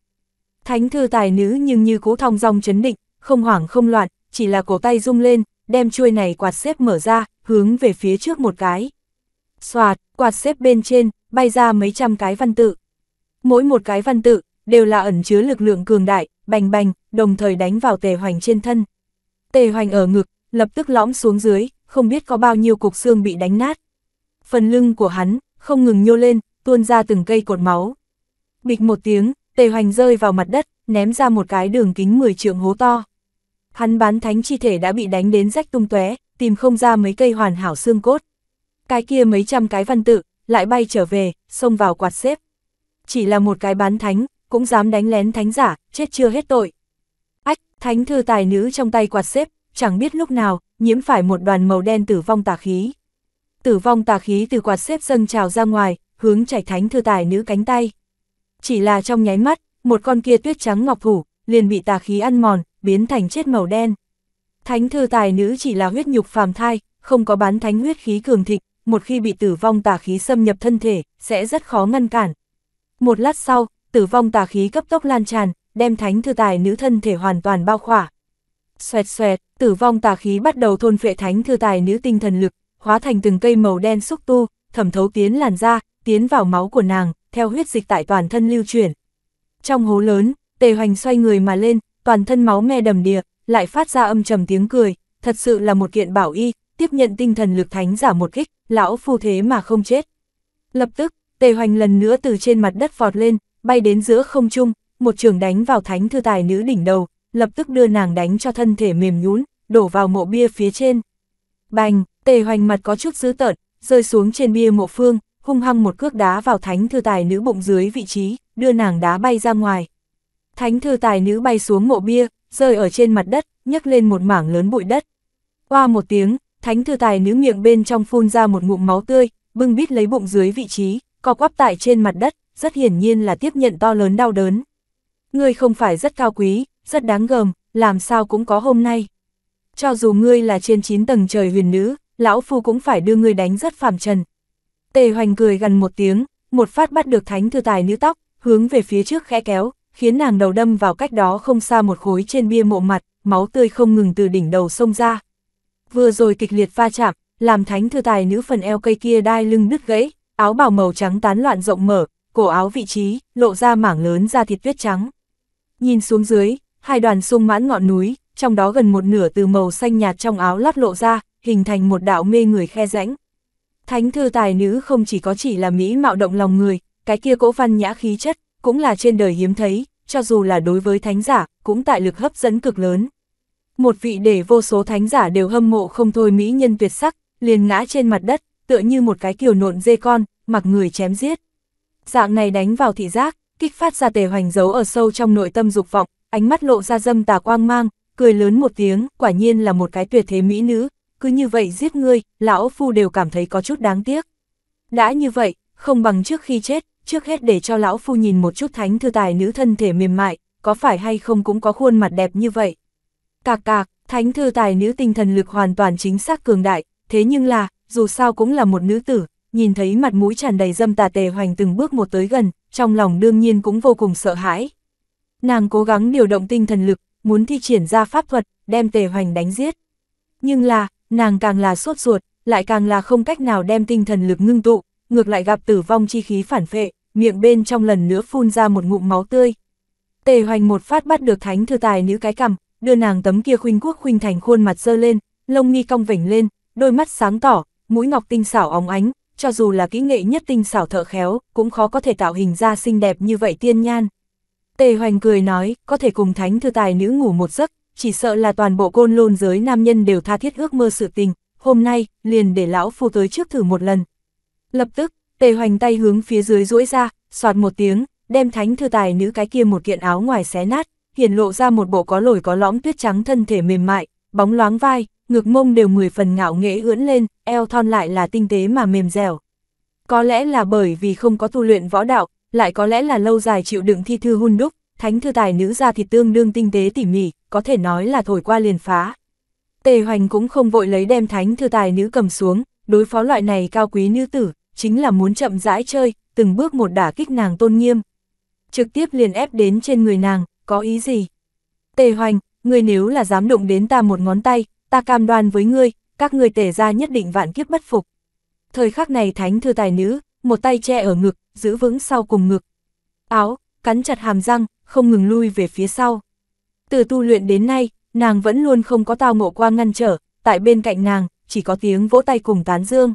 Thánh thư tài nữ nhưng như cố thong dong chấn định, không hoảng không loạn, chỉ là cổ tay rung lên, đem chuôi này quạt xếp mở ra, hướng về phía trước một cái. Xoạt, quạt xếp bên trên, bay ra mấy trăm cái văn tự. Mỗi một cái văn tự, đều là ẩn chứa lực lượng cường đại, bành bành, đồng thời đánh vào tề hoành trên thân. Tề hoành ở ngực, lập tức lõm xuống dưới, không biết có bao nhiêu cục xương bị đánh nát. Phần lưng của hắn, không ngừng nhô lên, tuôn ra từng cây cột máu. Bịch một tiếng, tề hoành rơi vào mặt đất, ném ra một cái đường kính 10 trượng hố to. Hắn bán thánh chi thể đã bị đánh đến rách tung tóe, tìm không ra mấy cây hoàn hảo xương cốt. Cái kia mấy trăm cái văn tự, lại bay trở về, xông vào quạt xếp. Chỉ là một cái bán thánh, cũng dám đánh lén thánh giả, chết chưa hết tội. Ách, thánh thư tài nữ trong tay quạt xếp, chẳng biết lúc nào, nhiễm phải một đoàn màu đen tử vong tà khí. Tử vong tà khí từ quạt xếp dâng trào ra ngoài, hướng chảy thánh thư tài nữ cánh tay. Chỉ là trong nháy mắt, một con kia tuyết trắng ngọc thủ, liền bị tà khí ăn mòn, biến thành chết màu đen. Thánh thư tài nữ chỉ là huyết nhục phàm thai, không có bán thánh huyết khí cường thịnh, một khi bị tử vong tà khí xâm nhập thân thể, sẽ rất khó ngăn cản. Một lát sau, tử vong tà khí cấp tốc lan tràn, đem thánh thư tài nữ thân thể hoàn toàn bao khỏa xoẹt xoẹt, tử vong tà khí bắt đầu thôn phệ thánh thư tài nữ tinh thần lực, hóa thành từng cây màu đen xúc tu, thẩm thấu tiến làn da, tiến vào máu của nàng, theo huyết dịch tại toàn thân lưu chuyển. Trong hố lớn, Tề Hoành xoay người mà lên, toàn thân máu me đầm đìa, lại phát ra âm trầm tiếng cười, thật sự là một kiện bảo y, tiếp nhận tinh thần lực thánh giả một kích, lão phu thế mà không chết. Lập tức, Tề Hoành lần nữa từ trên mặt đất vọt lên, bay đến giữa không trung, một trường đánh vào thánh thư tài nữ đỉnh đầu, lập tức đưa nàng đánh cho thân thể mềm nhún, đổ vào mộ bia phía trên. Bành, tề hoành mặt có chút dữ tợn, rơi xuống trên bia mộ phương, hung hăng một cước đá vào thánh thư tài nữ bụng dưới vị trí, đưa nàng đá bay ra ngoài. Thánh thư tài nữ bay xuống mộ bia, rơi ở trên mặt đất, nhấc lên một mảng lớn bụi đất. Qua một tiếng, thánh thư tài nữ miệng bên trong phun ra một ngụm máu tươi, bưng bít lấy bụng dưới vị trí, co quắp tại trên mặt đất, rất hiển nhiên là tiếp nhận to lớn đau đớn. Ngươi không phải rất cao quý, rất đáng gờm, làm sao cũng có hôm nay. Cho dù ngươi là trên 9 tầng trời huyền nữ, lão phu cũng phải đưa ngươi đánh rất phàm trần. Tề hoành cười gần một tiếng, một phát bắt được thánh thư tài nữ tóc, hướng về phía trước khẽ kéo, khiến nàng đầu đâm vào cách đó không xa một khối trên bia mộ mặt, máu tươi không ngừng từ đỉnh đầu sông ra. Vừa rồi kịch liệt va chạm, làm thánh thư tài nữ phần eo cây kia đai lưng đứt gãy, áo bào màu trắng tán loạn rộng mở, cổ áo vị trí, lộ ra mảng lớn da thịt tuyết trắng. Nhìn xuống dưới, hai đoàn sung mãn ngọn núi, trong đó gần một nửa từ màu xanh nhạt trong áo lát lộ ra, hình thành một đạo mê người khe rãnh. Thánh thư tài nữ không chỉ có chỉ là mỹ mạo động lòng người, cái kia cỗ văn nhã khí chất, cũng là trên đời hiếm thấy, cho dù là đối với thánh giả, cũng tại lực hấp dẫn cực lớn. Một vị để vô số thánh giả đều hâm mộ không thôi mỹ nhân tuyệt sắc, liền ngã trên mặt đất, tựa như một cái kiều nộn dê con, mặc người chém giết. Dạng này đánh vào thị giác, kích phát ra tề hoành giấu ở sâu trong nội tâm dục vọng, ánh mắt lộ ra dâm tà quang mang, cười lớn một tiếng, quả nhiên là một cái tuyệt thế mỹ nữ, cứ như vậy giết ngươi, lão phu đều cảm thấy có chút đáng tiếc. Đã như vậy, không bằng trước khi chết, trước hết để cho lão phu nhìn một chút thánh thư tài nữ thân thể mềm mại, có phải hay không cũng có khuôn mặt đẹp như vậy. Cạc cạc, thánh thư tài nữ tinh thần lực hoàn toàn chính xác cường đại, thế nhưng là, dù sao cũng là một nữ tử, nhìn thấy mặt mũi tràn đầy dâm tà tề hoành từng bước một tới gần, trong lòng đương nhiên cũng vô cùng sợ hãi. Nàng cố gắng điều động tinh thần lực, muốn thi triển ra pháp thuật, đem tề hoành đánh giết. Nhưng là, nàng càng là sốt ruột, lại càng là không cách nào đem tinh thần lực ngưng tụ, ngược lại gặp tử vong chi khí phản phệ, miệng bên trong lần nữa phun ra một ngụm máu tươi. Tề hoành một phát bắt được thánh thư tài nữ cái cằm, đưa nàng tấm kia khuynh quốc khuynh thành khuôn mặt dơ lên, lông nghi cong vểnh lên, đôi mắt sáng tỏ, mũi ngọc tinh xảo óng ánh, cho dù là kỹ nghệ nhất tinh xảo thợ khéo, cũng khó có thể tạo hình ra xinh đẹp như vậy tiên nhan. Tề hoành cười nói, có thể cùng thánh thư tài nữ ngủ một giấc, chỉ sợ là toàn bộ côn lôn giới nam nhân đều tha thiết ước mơ sự tình, hôm nay, liền để lão phu tới trước thử một lần. Lập tức, tề hoành tay hướng phía dưới duỗi ra, soạt một tiếng, đem thánh thư tài nữ cái kia một kiện áo ngoài xé nát, hiển lộ ra một bộ có lồi có lõm tuyết trắng thân thể mềm mại, bóng loáng vai, ngực mông đều mười phần ngạo nghễ ưỡn lên, eo thon lại là tinh tế mà mềm dẻo. Có lẽ là bởi vì không có tu luyện võ đạo, lại có lẽ là lâu dài chịu đựng thi thư hun đúc, thánh thư tài nữ ra thì tương đương tinh tế tỉ mỉ, có thể nói là thổi qua liền phá. Tề hoành cũng không vội lấy đem thánh thư tài nữ cầm xuống, đối phó loại này cao quý nữ tử, chính là muốn chậm rãi chơi, từng bước một đả kích nàng tôn nghiêm. Trực tiếp liền ép đến trên người nàng, có ý gì? Tề hoành, người nếu là dám đụng đến ta một ngón tay, ta cam đoan với ngươi, các ngươi tề ra nhất định vạn kiếp bất phục. Thời khắc này thánh thư tài nữ, một tay che ở ngực, giữ vững sau cùng ngực. Áo, cắn chặt hàm răng, không ngừng lui về phía sau. Từ tu luyện đến nay, nàng vẫn luôn không có tao ngộ qua ngăn trở, tại bên cạnh nàng, chỉ có tiếng vỗ tay cùng tán dương.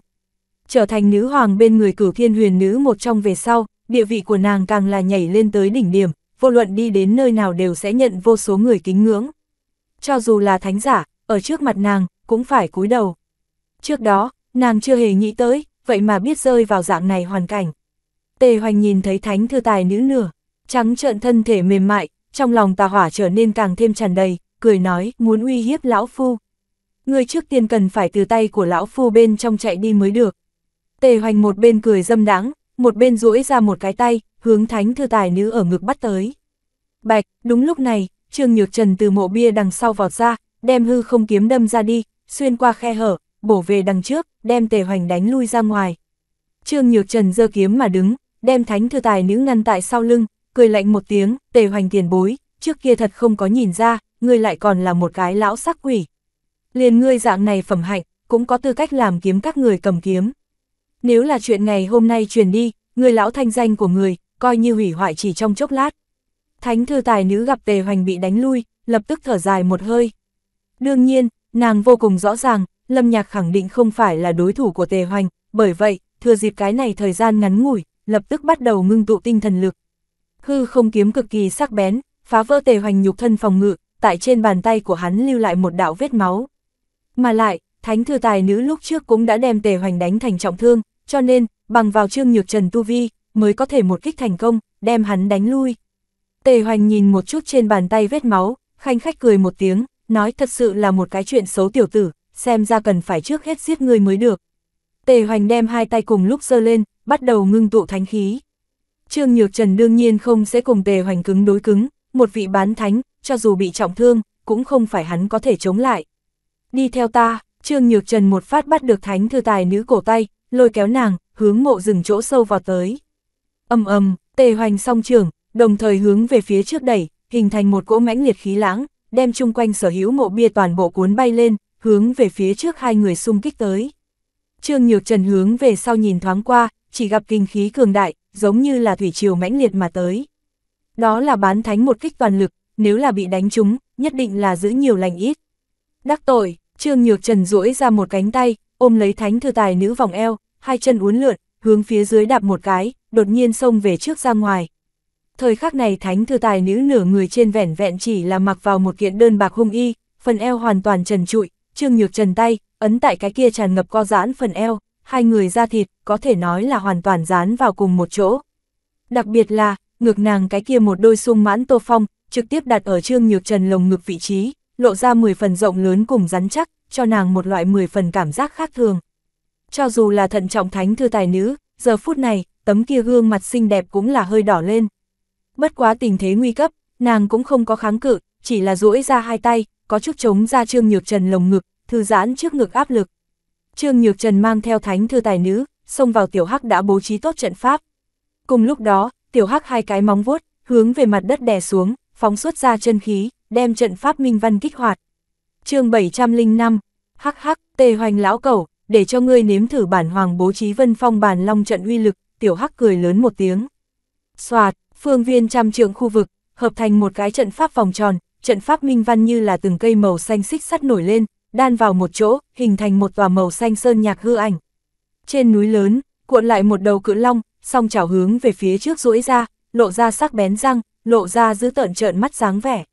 Trở thành nữ hoàng bên người cửu thiên huyền nữ một trong về sau, địa vị của nàng càng là nhảy lên tới đỉnh điểm, vô luận đi đến nơi nào đều sẽ nhận vô số người kính ngưỡng. Cho dù là thánh giả, ở trước mặt nàng, cũng phải cúi đầu. Trước đó, nàng chưa hề nghĩ tới, vậy mà biết rơi vào dạng này hoàn cảnh. Tề hoành nhìn thấy thánh thư tài nữ nửa, trắng trợn thân thể mềm mại, trong lòng tà hỏa trở nên càng thêm tràn đầy, cười nói, muốn uy hiếp lão phu. Người trước tiên cần phải từ tay của lão phu bên trong chạy đi mới được. Tề hoành một bên cười dâm đáng, một bên duỗi ra một cái tay, hướng thánh thư tài nữ ở ngực bắt tới. Bạch, đúng lúc này, Trương Nhược Trần từ mộ bia đằng sau vọt ra, đem hư không kiếm đâm ra đi, xuyên qua khe hở, bổ về đằng trước, đem tề hoành đánh lui ra ngoài. Trương Nhược Trần giơ kiếm mà đứng, đem thánh thư tài nữ ngăn tại sau lưng, cười lạnh một tiếng, tề hoành tiền bối, trước kia thật không có nhìn ra, ngươi lại còn là một cái lão sắc quỷ. Liền ngươi dạng này phẩm hạnh, cũng có tư cách làm kiếm các người cầm kiếm. Nếu là chuyện ngày hôm nay truyền đi, người lão thanh danh của người, coi như hủy hoại chỉ trong chốc lát. Thánh thư tài nữ gặp tề hoành bị đánh lui, lập tức thở dài một hơi. Đương nhiên, nàng vô cùng rõ ràng, Lâm Nhạc khẳng định không phải là đối thủ của Tề Hoành, bởi vậy, thừa dịp cái này thời gian ngắn ngủi, lập tức bắt đầu ngưng tụ tinh thần lực. Hư không kiếm cực kỳ sắc bén, phá vỡ Tề Hoành nhục thân phòng ngự, tại trên bàn tay của hắn lưu lại một đạo vết máu. Mà lại, thánh thư tài nữ lúc trước cũng đã đem Tề Hoành đánh thành trọng thương, cho nên, bằng vào Trương Nhược Trần tu vi, mới có thể một kích thành công, đem hắn đánh lui. Tề Hoành nhìn một chút trên bàn tay vết máu, khanh khách cười một tiếng, nói thật sự là một cái chuyện xấu tiểu tử, xem ra cần phải trước hết giết người mới được. Tề hoành đem hai tay cùng lúc giơ lên, bắt đầu ngưng tụ thánh khí. Trương Nhược Trần đương nhiên không sẽ cùng tề hoành cứng đối cứng, một vị bán thánh, cho dù bị trọng thương, cũng không phải hắn có thể chống lại. Đi theo ta, Trương Nhược Trần một phát bắt được thánh thư tài nữ cổ tay, lôi kéo nàng, hướng mộ rừng chỗ sâu vào tới. Âm ầm, tề hoành song trưởng, đồng thời hướng về phía trước đẩy, hình thành một cỗ mãnh liệt khí lãng, đem chung quanh sở hữu mộ bia toàn bộ cuốn bay lên, hướng về phía trước hai người xung kích tới. Trương Nhược Trần hướng về sau nhìn thoáng qua, chỉ gặp kinh khí cường đại, giống như là thủy triều mãnh liệt mà tới. Đó là bán thánh một kích toàn lực, nếu là bị đánh trúng, nhất định là giữ nhiều lành ít. Đắc tội, Trương Nhược Trần duỗi ra một cánh tay, ôm lấy thánh thư tài nữ vòng eo, hai chân uốn lượn, hướng phía dưới đạp một cái, đột nhiên xông về trước ra ngoài. Thời khắc này thánh thư tài nữ nửa người trên vẻn vẹn chỉ là mặc vào một kiện đơn bạc hung y, phần eo hoàn toàn trần trụi, Trương Nhược Trần tay, ấn tại cái kia tràn ngập co giãn phần eo, hai người ra thịt, có thể nói là hoàn toàn dán vào cùng một chỗ. Đặc biệt là, ngược nàng cái kia một đôi sung mãn tô phong, trực tiếp đặt ở Trương Nhược Trần lồng ngực vị trí, lộ ra 10 phần rộng lớn cùng rắn chắc, cho nàng một loại 10 phần cảm giác khác thường. Cho dù là thận trọng thánh thư tài nữ, giờ phút này, tấm kia gương mặt xinh đẹp cũng là hơi đỏ lên. Bất quá tình thế nguy cấp, nàng cũng không có kháng cự, chỉ là duỗi ra hai tay, có chút chống ra Trương Nhược Trần lồng ngực, thư giãn trước ngực áp lực. Trương Nhược Trần mang theo thánh thư tài nữ, xông vào tiểu hắc đã bố trí tốt trận pháp. Cùng lúc đó, tiểu hắc hai cái móng vuốt, hướng về mặt đất đè xuống, phóng xuất ra chân khí, đem trận pháp minh văn kích hoạt. chương 705, hắc hắc, tề hoành lão cẩu, để cho ngươi nếm thử bản hoàng bố trí vân phong bản long trận uy lực, tiểu hắc cười lớn một tiếng. Xoạt, phương viên trăm trường khu vực, hợp thành một cái trận pháp vòng tròn, trận pháp minh văn như là từng cây màu xanh xích sắt nổi lên, đan vào một chỗ, hình thành một tòa màu xanh sơn nhạc hư ảnh. Trên núi lớn, cuộn lại một đầu cự long, song chảo hướng về phía trước duỗi ra, lộ ra sắc bén răng, lộ ra giữ tợn trợn mắt sáng vẻ.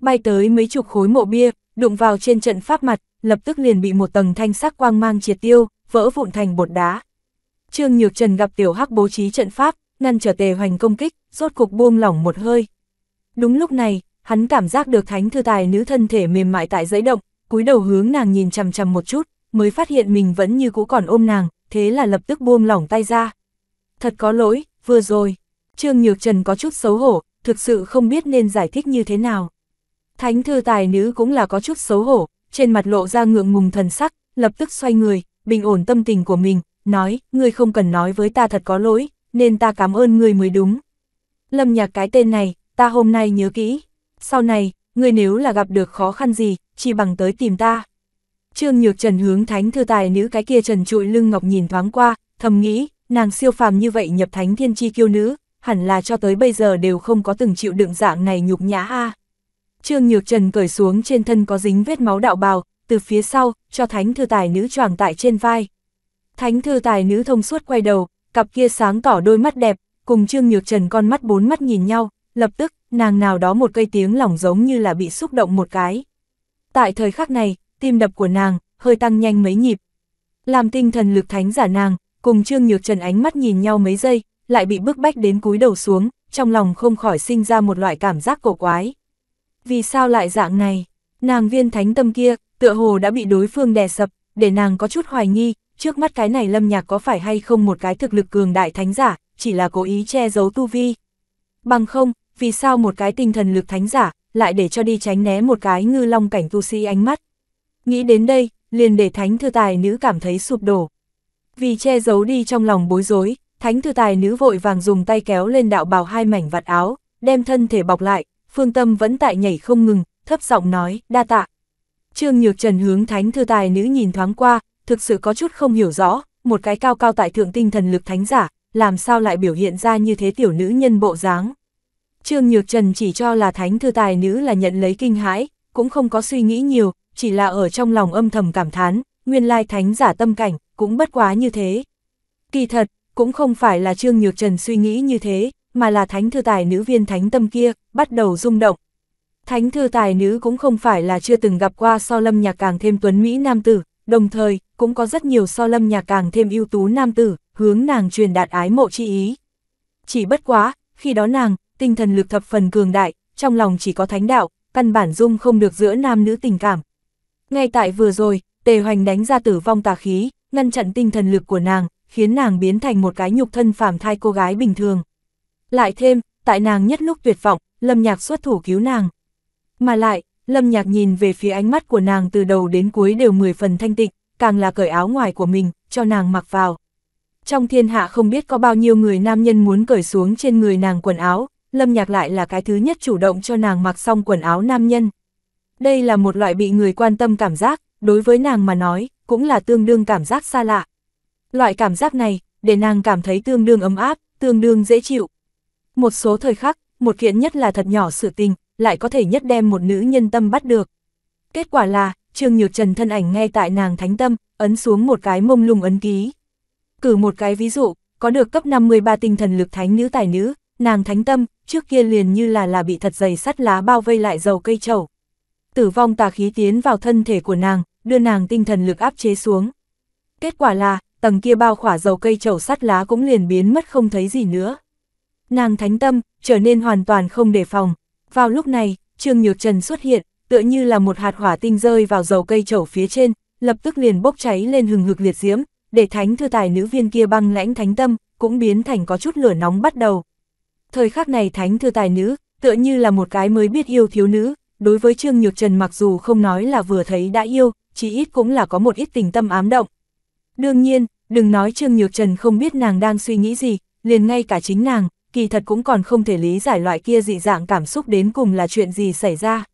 Bay tới mấy chục khối mộ bia, đụng vào trên trận pháp mặt, lập tức liền bị một tầng thanh sắc quang mang triệt tiêu, vỡ vụn thành bột đá. Trương Nhược Trần gặp tiểu hắc bố trí trận pháp, ngăn trở tề hoành công kích, rốt cục buông lỏng một hơi. Đúng lúc này, hắn cảm giác được thánh thư tài nữ thân thể mềm mại tại giấy động, cúi đầu hướng nàng nhìn chằm chằm một chút, mới phát hiện mình vẫn như cũ còn ôm nàng, thế là lập tức buông lỏng tay ra. Thật có lỗi, vừa rồi, Trương Nhược Trần có chút xấu hổ, thực sự không biết nên giải thích như thế nào. Thánh thư tài nữ cũng là có chút xấu hổ, trên mặt lộ ra ngượng ngùng thần sắc, lập tức xoay người, bình ổn tâm tình của mình, nói, ngươi không cần nói với ta thật có lỗi, nên ta cảm ơn ngươi mới đúng. Lâm nhạc cái tên này, ta hôm nay nhớ kỹ sau này, ngươi nếu là gặp được khó khăn gì, chỉ bằng tới tìm ta. Trương Nhược Trần hướng thánh thư tài nữ cái kia trần trụi lưng ngọc nhìn thoáng qua, thầm nghĩ, nàng siêu phàm như vậy nhập thánh thiên chi kiêu nữ, hẳn là cho tới bây giờ đều không có từng chịu đựng dạng này nhục nhã a. Trương Nhược Trần cởi xuống trên thân có dính vết máu đạo bào, từ phía sau, cho thánh thư tài nữ choàng tại trên vai. Thánh thư tài nữ thông suốt quay đầu, cặp kia sáng tỏ đôi mắt đẹp, cùng Trương Nhược Trần con mắt bốn mắt nhìn nhau, Lập tức, nàng nào đó một cây tiếng lòng giống như là bị xúc động một cái. Tại thời khắc này, tim đập của nàng, hơi tăng nhanh mấy nhịp. Làm tinh thần lực thánh giả nàng, cùng Trương Nhược Trần ánh mắt nhìn nhau mấy giây, lại bị bức bách đến cúi đầu xuống, trong lòng không khỏi sinh ra một loại cảm giác cổ quái. Vì sao lại dạng này? Nàng viên thánh tâm kia, tựa hồ đã bị đối phương đè sập, để nàng có chút hoài nghi, trước mắt cái này lâm nhạc có phải hay không một cái thực lực cường đại thánh giả, chỉ là cố ý che giấu tu vi. Bằng không, vì sao một cái tinh thần lực thánh giả, lại để cho đi tránh né một cái ngư long cảnh tu sĩ ánh mắt. Nghĩ đến đây, liền để thánh thư tài nữ cảm thấy sụp đổ. Vì che giấu đi trong lòng bối rối, thánh thư tài nữ vội vàng dùng tay kéo lên đạo bào hai mảnh vạt áo, đem thân thể bọc lại, phương tâm vẫn tại nhảy không ngừng, thấp giọng nói, đa tạ. Trương Nhược Trần hướng thánh thư tài nữ nhìn thoáng qua, thực sự có chút không hiểu rõ, một cái cao cao tại thượng tinh thần lực thánh giả, làm sao lại biểu hiện ra như thế tiểu nữ nhân bộ dáng. Trương Nhược Trần chỉ cho là thánh thư tài nữ là nhận lấy kinh hãi, cũng không có suy nghĩ nhiều, chỉ là ở trong lòng âm thầm cảm thán, nguyên lai thánh giả tâm cảnh, cũng bất quá như thế. Kỳ thật, cũng không phải là Trương Nhược Trần suy nghĩ như thế, mà là thánh thư tài nữ viên thánh tâm kia, bắt đầu rung động. Thánh thư tài nữ cũng không phải là chưa từng gặp qua so lâm nhà càng thêm tuấn Mỹ nam tử, đồng thời, cũng có rất nhiều so lâm nhà càng thêm ưu tú nam tử, hướng nàng truyền đạt ái mộ chi ý. Chỉ bất quá, khi đó nàng, tinh thần lực thập phần cường đại, trong lòng chỉ có thánh đạo, căn bản dung không được giữa nam nữ tình cảm. Ngay tại vừa rồi, Tề Hoành đánh ra tử vong tà khí, ngăn chặn tinh thần lực của nàng, khiến nàng biến thành một cái nhục thân phàm thai cô gái bình thường. Lại thêm, tại nàng nhất lúc tuyệt vọng, Lâm Nhạc xuất thủ cứu nàng. Mà lại, Lâm Nhạc nhìn về phía ánh mắt của nàng từ đầu đến cuối đều mười phần thanh tịnh, càng là cởi áo ngoài của mình, cho nàng mặc vào. Trong thiên hạ không biết có bao nhiêu người nam nhân muốn cởi xuống trên người nàng quần áo, Lâm Nhạc lại là cái thứ nhất chủ động cho nàng mặc xong quần áo nam nhân. Đây là một loại bị người quan tâm cảm giác, đối với nàng mà nói, cũng là tương đương cảm giác xa lạ. Loại cảm giác này, để nàng cảm thấy tương đương ấm áp, tương đương dễ chịu. Một số thời khắc, một kiện nhất là thật nhỏ sự tình, lại có thể nhất đem một nữ nhân tâm bắt được. Kết quả là, Trương Nhược Trần thân ảnh ngay tại nàng thánh tâm, ấn xuống một cái mông lung ấn ký. Cử một cái ví dụ, có được cấp 53 tinh thần lực thánh nữ tài nữ, nàng thánh tâm, trước kia liền như là là bị thật dày sắt lá bao vây lại dầu cây trầu. Tử vong tà khí tiến vào thân thể của nàng, đưa nàng tinh thần lực áp chế xuống. Kết quả là, tầng kia bao khỏa dầu cây trầu sắt lá cũng liền biến mất không thấy gì nữa. Nàng thánh tâm, trở nên hoàn toàn không đề phòng. Vào lúc này, Trương Nhược Trần xuất hiện, tựa như là một hạt hỏa tinh rơi vào dầu cây trầu phía trên, lập tức liền bốc cháy lên hừng hực liệt diễm, để thánh thư tài nữ viên kia băng lãnh thánh tâm, cũng biến thành có chút lửa nóng bắt đầu, thời khắc này thánh thư tài nữ, tựa như là một cái mới biết yêu thiếu nữ, đối với Trương Nhược Trần mặc dù không nói là vừa thấy đã yêu, chỉ ít cũng là có một ít tình tâm ám động. Đương nhiên, đừng nói Trương Nhược Trần không biết nàng đang suy nghĩ gì, liền ngay cả chính nàng, kỳ thật cũng còn không thể lý giải loại kia dị dạng cảm xúc đến cùng là chuyện gì xảy ra.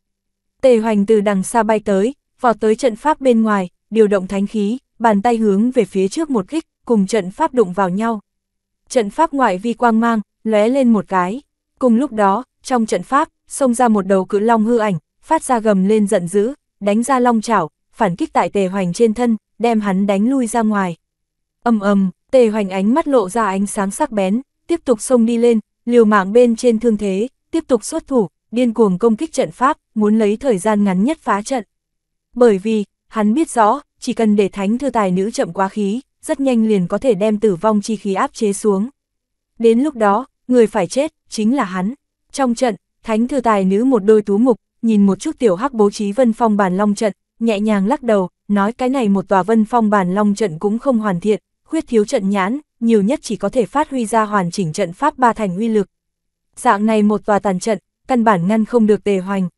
Tề hoành từ đằng xa bay tới, vọt tới trận pháp bên ngoài, điều động thánh khí, bàn tay hướng về phía trước một kích, cùng trận pháp đụng vào nhau. Trận pháp ngoại vi quang mang, lóe lên một cái. Cùng lúc đó, trong trận pháp, xông ra một đầu cự long hư ảnh, phát ra gầm lên giận dữ, đánh ra long chảo, phản kích tại tề hoành trên thân, đem hắn đánh lui ra ngoài. ầm ầm, tề hoành ánh mắt lộ ra ánh sáng sắc bén, tiếp tục xông đi lên, liều mạng bên trên thương thế, tiếp tục xuất thủ, điên cuồng công kích trận pháp, muốn lấy thời gian ngắn nhất phá trận. Bởi vì, hắn biết rõ, chỉ cần để thánh thư tài nữ chậm quá khí, rất nhanh liền có thể đem tử vong chi khí áp chế xuống. Đến lúc đó, người phải chết, chính là hắn. Trong trận, thánh thư tài nữ một đôi tú mục, nhìn một chút tiểu hắc bố trí vân phong bàn long trận, nhẹ nhàng lắc đầu, nói cái này một tòa vân phong bàn long trận cũng không hoàn thiện, khuyết thiếu trận nhãn, nhiều nhất chỉ có thể phát huy ra hoàn chỉnh trận pháp ba thành uy lực. Dạng này một tòa tàn trận, căn bản ngăn không được tề hoành.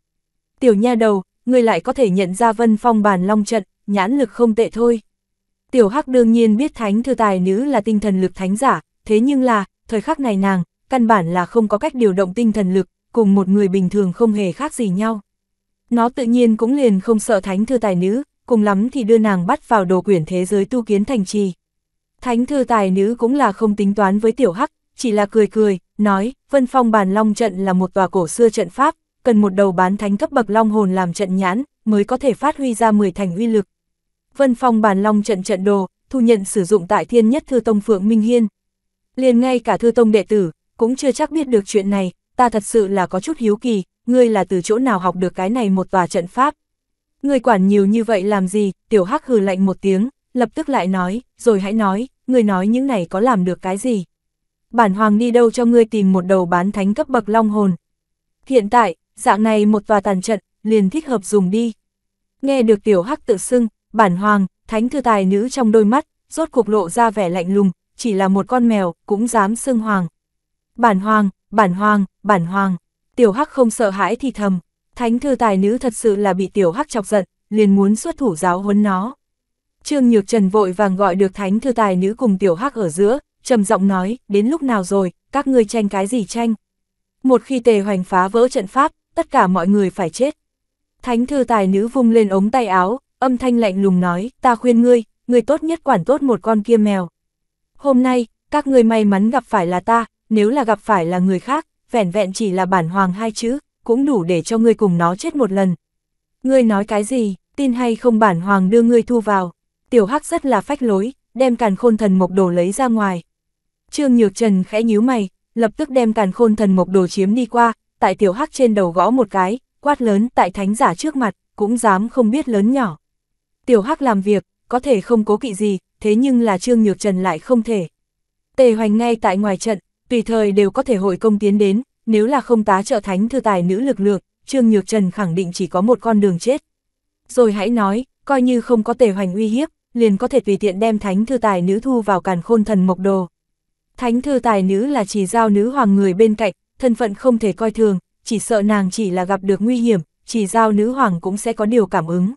Tiểu nha đầu, người lại có thể nhận ra vân phong bàn long trận, nhãn lực không tệ thôi. Tiểu Hắc đương nhiên biết thánh thư tài nữ là tinh thần lực thánh giả, thế nhưng là, thời khắc này nàng, căn bản là không có cách điều động tinh thần lực, cùng một người bình thường không hề khác gì nhau. Nó tự nhiên cũng liền không sợ thánh thư tài nữ, cùng lắm thì đưa nàng bắt vào đồ quyển thế giới tu kiến thành trì. Thánh thư tài nữ cũng là không tính toán với tiểu hắc, chỉ là cười cười, nói, vân phong bàn long trận là một tòa cổ xưa trận pháp, cần một đầu bán thánh cấp bậc long hồn làm trận nhãn, mới có thể phát huy ra 10 thành uy lực. Vân phong bàn long trận trận đồ, thu nhận sử dụng tại thiên nhất thư tông phượng Minh Hiên. Liền ngay cả thư tông đệ tử, cũng chưa chắc biết được chuyện này, ta thật sự là có chút hiếu kỳ, ngươi là từ chỗ nào học được cái này một tòa trận pháp. Ngươi quản nhiều như vậy làm gì, tiểu hắc hừ lạnh một tiếng, lập tức lại nói, rồi hãy nói, ngươi nói những này có làm được cái gì. Bản hoàng đi đâu cho ngươi tìm một đầu bán thánh cấp bậc long hồn. Hiện tại, dạng này một tòa tàn trận, liền thích hợp dùng đi. Nghe được tiểu hắc tự xưng, bản hoàng, thánh thư tài nữ trong đôi mắt, rốt cuộc lộ ra vẻ lạnh lùng, chỉ là một con mèo, cũng dám xưng hoàng. Bản hoàng, bản hoàng, bản hoàng. Tiểu Hắc không sợ hãi thì thầm, thánh thư tài nữ thật sự là bị Tiểu Hắc chọc giận, liền muốn xuất thủ giáo huấn nó. Trương Nhược Trần vội vàng gọi được thánh thư tài nữ cùng Tiểu Hắc ở giữa, trầm giọng nói, đến lúc nào rồi, các ngươi tranh cái gì tranh? Một khi tề hoành phá vỡ trận pháp, tất cả mọi người phải chết. Thánh thư tài nữ vung lên ống tay áo, âm thanh lạnh lùng nói, ta khuyên ngươi, ngươi tốt nhất quản tốt một con kia mèo. Hôm nay, các ngươi may mắn gặp phải là ta, nếu là gặp phải là người khác, vẻn vẹn chỉ là bản hoàng hai chữ, cũng đủ để cho ngươi cùng nó chết một lần. Ngươi nói cái gì, tin hay không bản hoàng đưa ngươi thu vào. Tiểu Hắc rất là phách lối, đem càn khôn thần mộc đồ lấy ra ngoài. Trương Nhược Trần khẽ nhíu mày, lập tức đem càn khôn thần mộc đồ chiếm đi qua, tại Tiểu Hắc trên đầu gõ một cái, quát lớn tại thánh giả trước mặt, cũng dám không biết lớn nhỏ. Tiểu Hắc làm việc, có thể không cố kỵ gì, thế nhưng là Trương Nhược Trần lại không thể. Tề hoành ngay tại ngoài trận, tùy thời đều có thể hội công tiến đến, nếu là không tá trợ thánh thư tài nữ lực lượng, Trương Nhược Trần khẳng định chỉ có một con đường chết. Rồi hãy nói, coi như không có tề hoành uy hiếp, liền có thể tùy tiện đem thánh thư tài nữ thu vào càn khôn thần mộc đồ. Thánh thư tài nữ là chỉ giao nữ hoàng người bên cạnh, thân phận không thể coi thường, chỉ sợ nàng chỉ là gặp được nguy hiểm, chỉ giao nữ hoàng cũng sẽ có điều cảm ứng.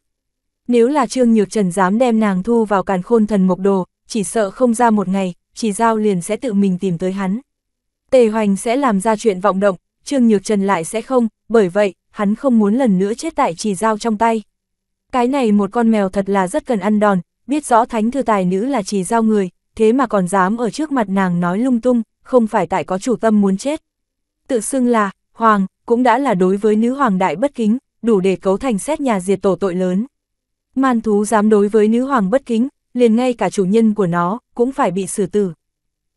Nếu là Trương Nhược Trần dám đem nàng thu vào càn khôn thần mộc đồ, chỉ sợ không ra một ngày, chỉ giao liền sẽ tự mình tìm tới hắn. Tề Hoành sẽ làm ra chuyện vọng động, Trương Nhược Trần lại sẽ không, bởi vậy, hắn không muốn lần nữa chết tại chỉ dao trong tay. Cái này một con mèo thật là rất cần ăn đòn, biết rõ thánh thư tài nữ là chỉ giao người, thế mà còn dám ở trước mặt nàng nói lung tung, không phải tại có chủ tâm muốn chết. Tự xưng là, hoàng, cũng đã là đối với nữ hoàng đại bất kính, đủ để cấu thành xét nhà diệt tổ tội lớn. Man thú dám đối với nữ hoàng bất kính, liền ngay cả chủ nhân của nó, cũng phải bị xử tử.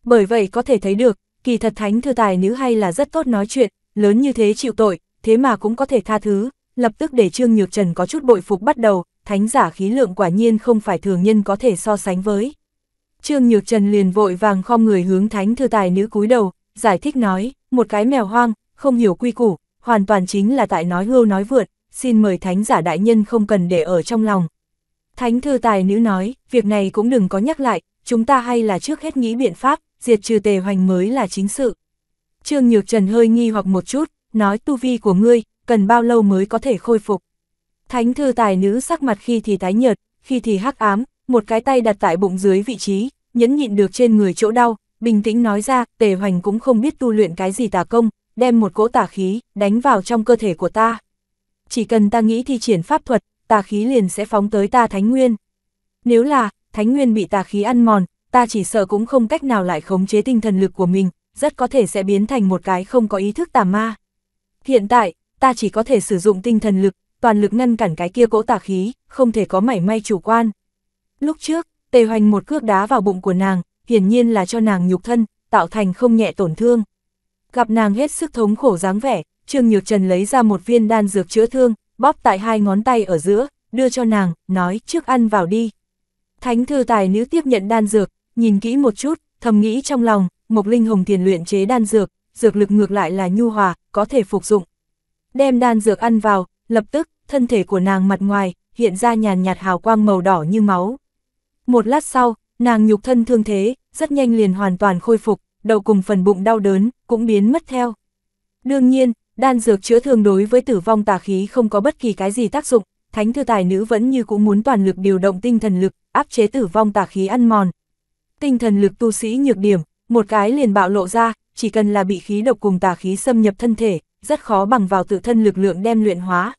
Bởi vậy có thể thấy được, kỳ thật thánh thư tài nữ hay là rất tốt nói chuyện, lớn như thế chịu tội, thế mà cũng có thể tha thứ, lập tức để Trương Nhược Trần có chút bội phục bắt đầu, thánh giả khí lượng quả nhiên không phải thường nhân có thể so sánh với. Trương Nhược Trần liền vội vàng khom người hướng thánh thư tài nữ cúi đầu, giải thích nói, một cái mèo hoang, không hiểu quy củ, hoàn toàn chính là tại nói hưu nói vượt, xin mời thánh giả đại nhân không cần để ở trong lòng. Thánh thư tài nữ nói, việc này cũng đừng có nhắc lại, chúng ta hay là trước hết nghĩ biện pháp, diệt trừ tề hoành mới là chính sự. Trương Nhược Trần hơi nghi hoặc một chút, nói tu vi của ngươi, cần bao lâu mới có thể khôi phục. Thánh thư tài nữ sắc mặt khi thì tái nhợt, khi thì hắc ám, một cái tay đặt tại bụng dưới vị trí, nhẫn nhịn được trên người chỗ đau, bình tĩnh nói ra, tề hoành cũng không biết tu luyện cái gì tà công, đem một cỗ tà khí, đánh vào trong cơ thể của ta. Chỉ cần ta nghĩ thi triển pháp thuật, tà khí liền sẽ phóng tới ta thánh nguyên. Nếu là, thánh nguyên bị tà khí ăn mòn, ta chỉ sợ cũng không cách nào lại khống chế tinh thần lực của mình, rất có thể sẽ biến thành một cái không có ý thức tà ma. Hiện tại, ta chỉ có thể sử dụng tinh thần lực, toàn lực ngăn cản cái kia cỗ tà khí, không thể có mảy may chủ quan. Lúc trước, Tề Hoành một cước đá vào bụng của nàng, hiển nhiên là cho nàng nhục thân, tạo thành không nhẹ tổn thương. Gặp nàng hết sức thống khổ dáng vẻ, Trương Nhược Trần lấy ra một viên đan dược chữa thương, bóp tại hai ngón tay ở giữa, đưa cho nàng, nói trước ăn vào đi. Thánh thư tài nữ tiếp nhận đan dược, nhìn kỹ một chút, thầm nghĩ trong lòng, Mộc Linh Hồng tiền luyện chế đan dược, dược lực ngược lại là nhu hòa, có thể phục dụng. Đem đan dược ăn vào, lập tức, thân thể của nàng mặt ngoài, hiện ra nhàn nhạt hào quang màu đỏ như máu. Một lát sau, nàng nhục thân thương thế, rất nhanh liền hoàn toàn khôi phục, đầu cùng phần bụng đau đớn, cũng biến mất theo. Đương nhiên, đan dược chữa thương đối với tử vong tà khí không có bất kỳ cái gì tác dụng, thánh thư tài nữ vẫn như cũng muốn toàn lực điều động tinh thần lực, áp chế tử vong tà khí ăn mòn, tinh thần lực tu sĩ nhược điểm, một cái liền bạo lộ ra, chỉ cần là bị khí độc cùng tà khí xâm nhập thân thể, rất khó bằng vào tự thân lực lượng đem luyện hóa.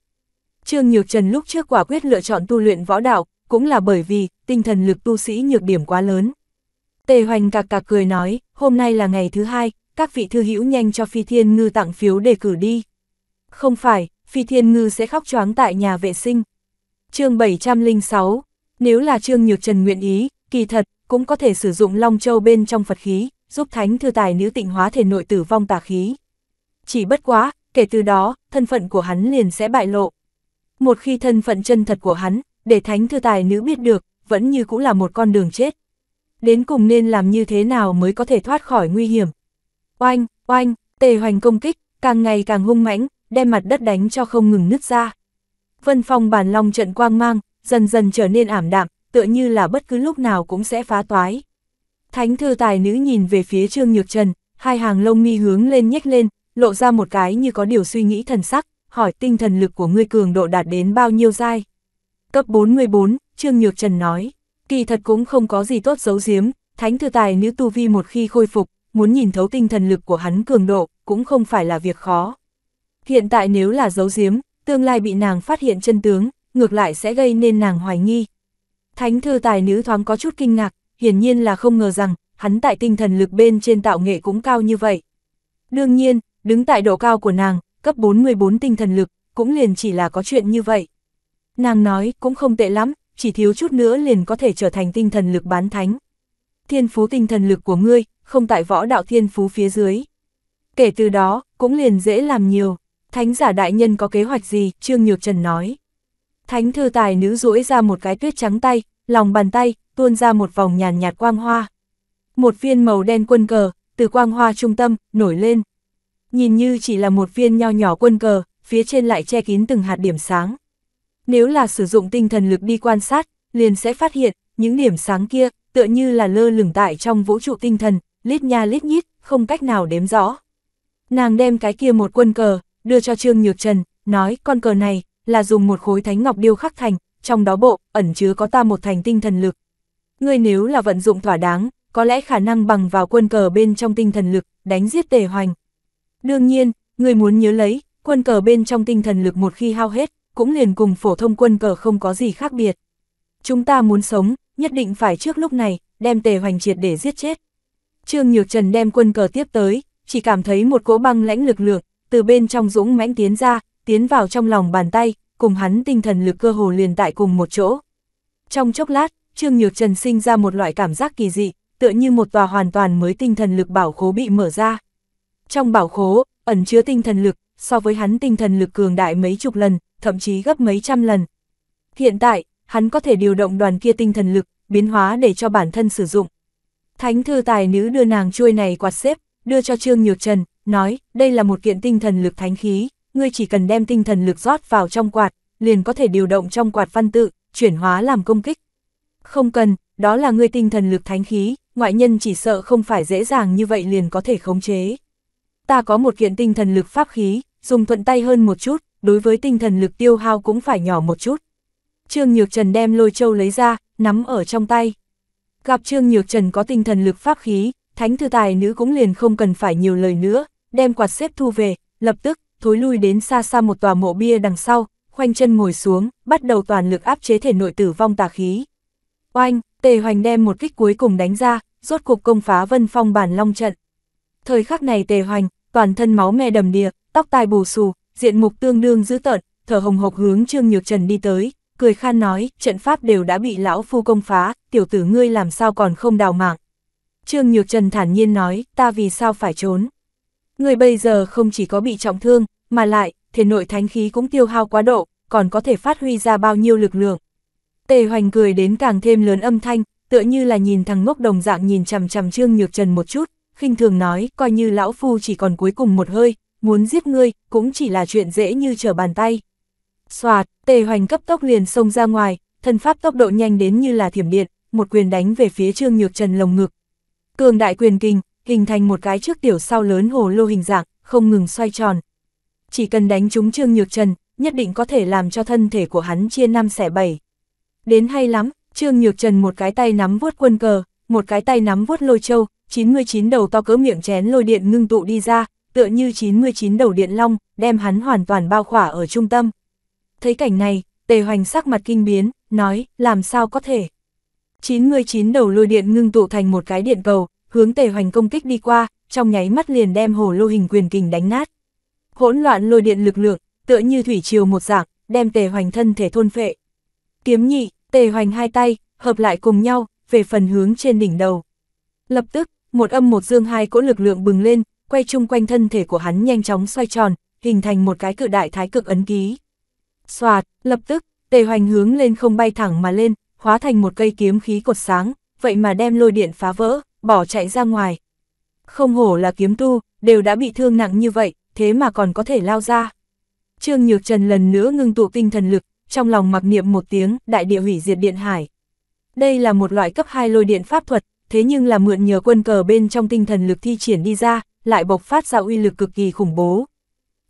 Trương Nhược Trần lúc trước quả quyết lựa chọn tu luyện võ đạo, cũng là bởi vì tinh thần lực tu sĩ nhược điểm quá lớn. Tề Hoành cạc cạc cười nói, hôm nay là ngày thứ hai, các vị thư hữu nhanh cho Phi Thiên Ngư tặng phiếu đề cử đi. Không phải, Phi Thiên Ngư sẽ khóc choáng tại nhà vệ sinh. chương 706, nếu là Trương Nhược Trần nguyện ý, kỳ thật, cũng có thể sử dụng long châu bên trong Phật khí, giúp thánh thư tài nữ tịnh hóa thể nội tử vong tà khí. Chỉ bất quá, kể từ đó, thân phận của hắn liền sẽ bại lộ. Một khi thân phận chân thật của hắn, để thánh thư tài nữ biết được, vẫn như cũng là một con đường chết. Đến cùng nên làm như thế nào mới có thể thoát khỏi nguy hiểm. Oanh, oanh, tề hoành công kích, càng ngày càng hung mãnh, đem mặt đất đánh cho không ngừng nứt ra. Vân phong bàn long trận quang mang, dần dần trở nên ảm đạm, tựa như là bất cứ lúc nào cũng sẽ phá toái. Thánh thư tài nữ nhìn về phía Trương Nhược Trần, hai hàng lông mi hướng lên nhếch lên, lộ ra một cái như có điều suy nghĩ thần sắc, hỏi tinh thần lực của ngươi cường độ đạt đến bao nhiêu dai. Cấp 44, Trương Nhược Trần nói, kỳ thật cũng không có gì tốt giấu giếm, thánh thư tài nữ tu vi một khi khôi phục, muốn nhìn thấu tinh thần lực của hắn cường độ, cũng không phải là việc khó. Hiện tại nếu là giấu giếm, tương lai bị nàng phát hiện chân tướng, ngược lại sẽ gây nên nàng hoài nghi. Thánh thư tài nữ thoáng có chút kinh ngạc, hiển nhiên là không ngờ rằng, hắn tại tinh thần lực bên trên tạo nghệ cũng cao như vậy. Đương nhiên, đứng tại độ cao của nàng, cấp 414 tinh thần lực, cũng liền chỉ là có chuyện như vậy. Nàng nói, cũng không tệ lắm, chỉ thiếu chút nữa liền có thể trở thành tinh thần lực bán thánh. Thiên phú tinh thần lực của ngươi, không tại võ đạo thiên phú phía dưới. Kể từ đó, cũng liền dễ làm nhiều. Thánh giả đại nhân có kế hoạch gì, Trương Nhược Trần nói. Thánh thư tài nữ duỗi ra một cái tuyết trắng tay, lòng bàn tay, tuôn ra một vòng nhàn nhạt quang hoa. Một viên màu đen quân cờ, từ quang hoa trung tâm, nổi lên. Nhìn như chỉ là một viên nho nhỏ quân cờ, phía trên lại che kín từng hạt điểm sáng. Nếu là sử dụng tinh thần lực đi quan sát, liền sẽ phát hiện, những điểm sáng kia, tựa như là lơ lửng tại trong vũ trụ tinh thần, lít nha lít nhít, không cách nào đếm rõ. Nàng đem cái kia một quân cờ, đưa cho Trương Nhược Trần, nói con cờ này, là dùng một khối thánh ngọc điêu khắc thành, trong đó bộ, ẩn chứa có ta một thành tinh thần lực. Ngươi nếu là vận dụng thỏa đáng, có lẽ khả năng bằng vào quân cờ bên trong tinh thần lực, đánh giết tề hoành. Đương nhiên, ngươi muốn nhớ lấy, quân cờ bên trong tinh thần lực một khi hao hết, cũng liền cùng phổ thông quân cờ không có gì khác biệt. Chúng ta muốn sống, nhất định phải trước lúc này, đem tề hoành triệt để giết chết. Trương Nhược Trần đem quân cờ tiếp tới, chỉ cảm thấy một cỗ băng lãnh lực lượng, từ bên trong dũng mãnh tiến ra, tiến vào trong lòng bàn tay, cùng hắn tinh thần lực cơ hồ liền tại cùng một chỗ. Trong chốc lát, Trương Nhược Trần sinh ra một loại cảm giác kỳ dị, tựa như một tòa hoàn toàn mới tinh thần lực bảo khố bị mở ra. Trong bảo khố, ẩn chứa tinh thần lực, so với hắn tinh thần lực cường đại mấy chục lần, thậm chí gấp mấy trăm lần. Hiện tại, hắn có thể điều động đoàn kia tinh thần lực, biến hóa để cho bản thân sử dụng. Thánh thư tài nữ đưa nàng chuôi này quạt xếp, đưa cho Trương Nhược Trần, nói, đây là một kiện tinh thần lực thánh khí, ngươi chỉ cần đem tinh thần lực rót vào trong quạt, liền có thể điều động trong quạt văn tự, chuyển hóa làm công kích. Không cần, đó là ngươi tinh thần lực thánh khí, ngoại nhân chỉ sợ không phải dễ dàng như vậy liền có thể khống chế. Ta có một kiện tinh thần lực pháp khí, dùng thuận tay hơn một chút, đối với tinh thần lực tiêu hao cũng phải nhỏ một chút. Trương Nhược Trần đem lôi châu lấy ra, nắm ở trong tay. Gặp Trương Nhược Trần có tinh thần lực pháp khí, thánh thư tài nữ cũng liền không cần phải nhiều lời nữa, đem quạt xếp thu về, lập tức, thối lui đến xa xa một tòa mộ bia đằng sau, khoanh chân ngồi xuống, bắt đầu toàn lực áp chế thể nội tử vong tà khí. Oanh, Tề Hoành đem một kích cuối cùng đánh ra, rốt cuộc công phá Vân Phong bản long trận. Thời khắc này Tề Hoành, toàn thân máu me đầm đìa, tóc tai bù xù, diện mục tương đương dữ tợn, thở hồng hộc hướng Trương Nhược Trần đi tới, cười khan nói, trận pháp đều đã bị lão phu công phá, tiểu tử ngươi làm sao còn không đào mạng. Trương Nhược Trần thản nhiên nói, ta vì sao phải trốn người bây giờ không chỉ có bị trọng thương, mà lại, thể nội thánh khí cũng tiêu hao quá độ, còn có thể phát huy ra bao nhiêu lực lượng. Tề hoành cười đến càng thêm lớn âm thanh, tựa như là nhìn thằng ngốc đồng dạng nhìn chằm chằm Trương Nhược Trần một chút, khinh thường nói, coi như lão phu chỉ còn cuối cùng một hơi, muốn giết ngươi, cũng chỉ là chuyện dễ như trở bàn tay. Xoạt, tề hoành cấp tốc liền xông ra ngoài, thân pháp tốc độ nhanh đến như là thiểm điện, một quyền đánh về phía Trương Nhược Trần lồng ngực. Cường đại quyền kinh, hình thành một cái trước tiểu sau lớn hồ lô hình dạng, không ngừng xoay tròn. Chỉ cần đánh trúng Trương Nhược Trần, nhất định có thể làm cho thân thể của hắn chia năm xẻ bảy. Đến hay lắm, Trương Nhược Trần một cái tay nắm vuốt quân cờ, một cái tay nắm vuốt lôi châu, 99 đầu to cỡ miệng chén lôi điện ngưng tụ đi ra, tựa như 99 đầu điện long, đem hắn hoàn toàn bao khỏa ở trung tâm. Thấy cảnh này, Tề Hoành sắc mặt kinh biến, nói, làm sao có thể. 99 đầu lôi điện ngưng tụ thành một cái điện cầu, hướng tề hoành công kích đi qua, trong nháy mắt liền đem hồ lô hình quyền kình đánh nát. Hỗn loạn lôi điện lực lượng, tựa như thủy triều một dạng, đem tề hoành thân thể thôn phệ. Kiếm nhị, tề hoành hai tay, hợp lại cùng nhau, về phần hướng trên đỉnh đầu. Lập tức, một âm một dương hai cỗ lực lượng bừng lên, quay chung quanh thân thể của hắn nhanh chóng xoay tròn, hình thành một cái cự đại thái cực ấn ký. Xoạt, lập tức, tề hoành hướng lên không bay thẳng mà lên, hóa thành một cây kiếm khí cột sáng, vậy mà đem lôi điện phá vỡ bỏ chạy ra ngoài. Không hổ là kiếm tu, đều đã bị thương nặng như vậy, thế mà còn có thể lao ra. Trương Nhược Trần lần nữa ngưng tụ tinh thần lực, trong lòng mặc niệm một tiếng, đại địa hủy diệt điện hải. Đây là một loại cấp 2 lôi điện pháp thuật, thế nhưng là mượn nhờ quân cờ bên trong tinh thần lực thi triển đi ra, lại bộc phát ra uy lực cực kỳ khủng bố.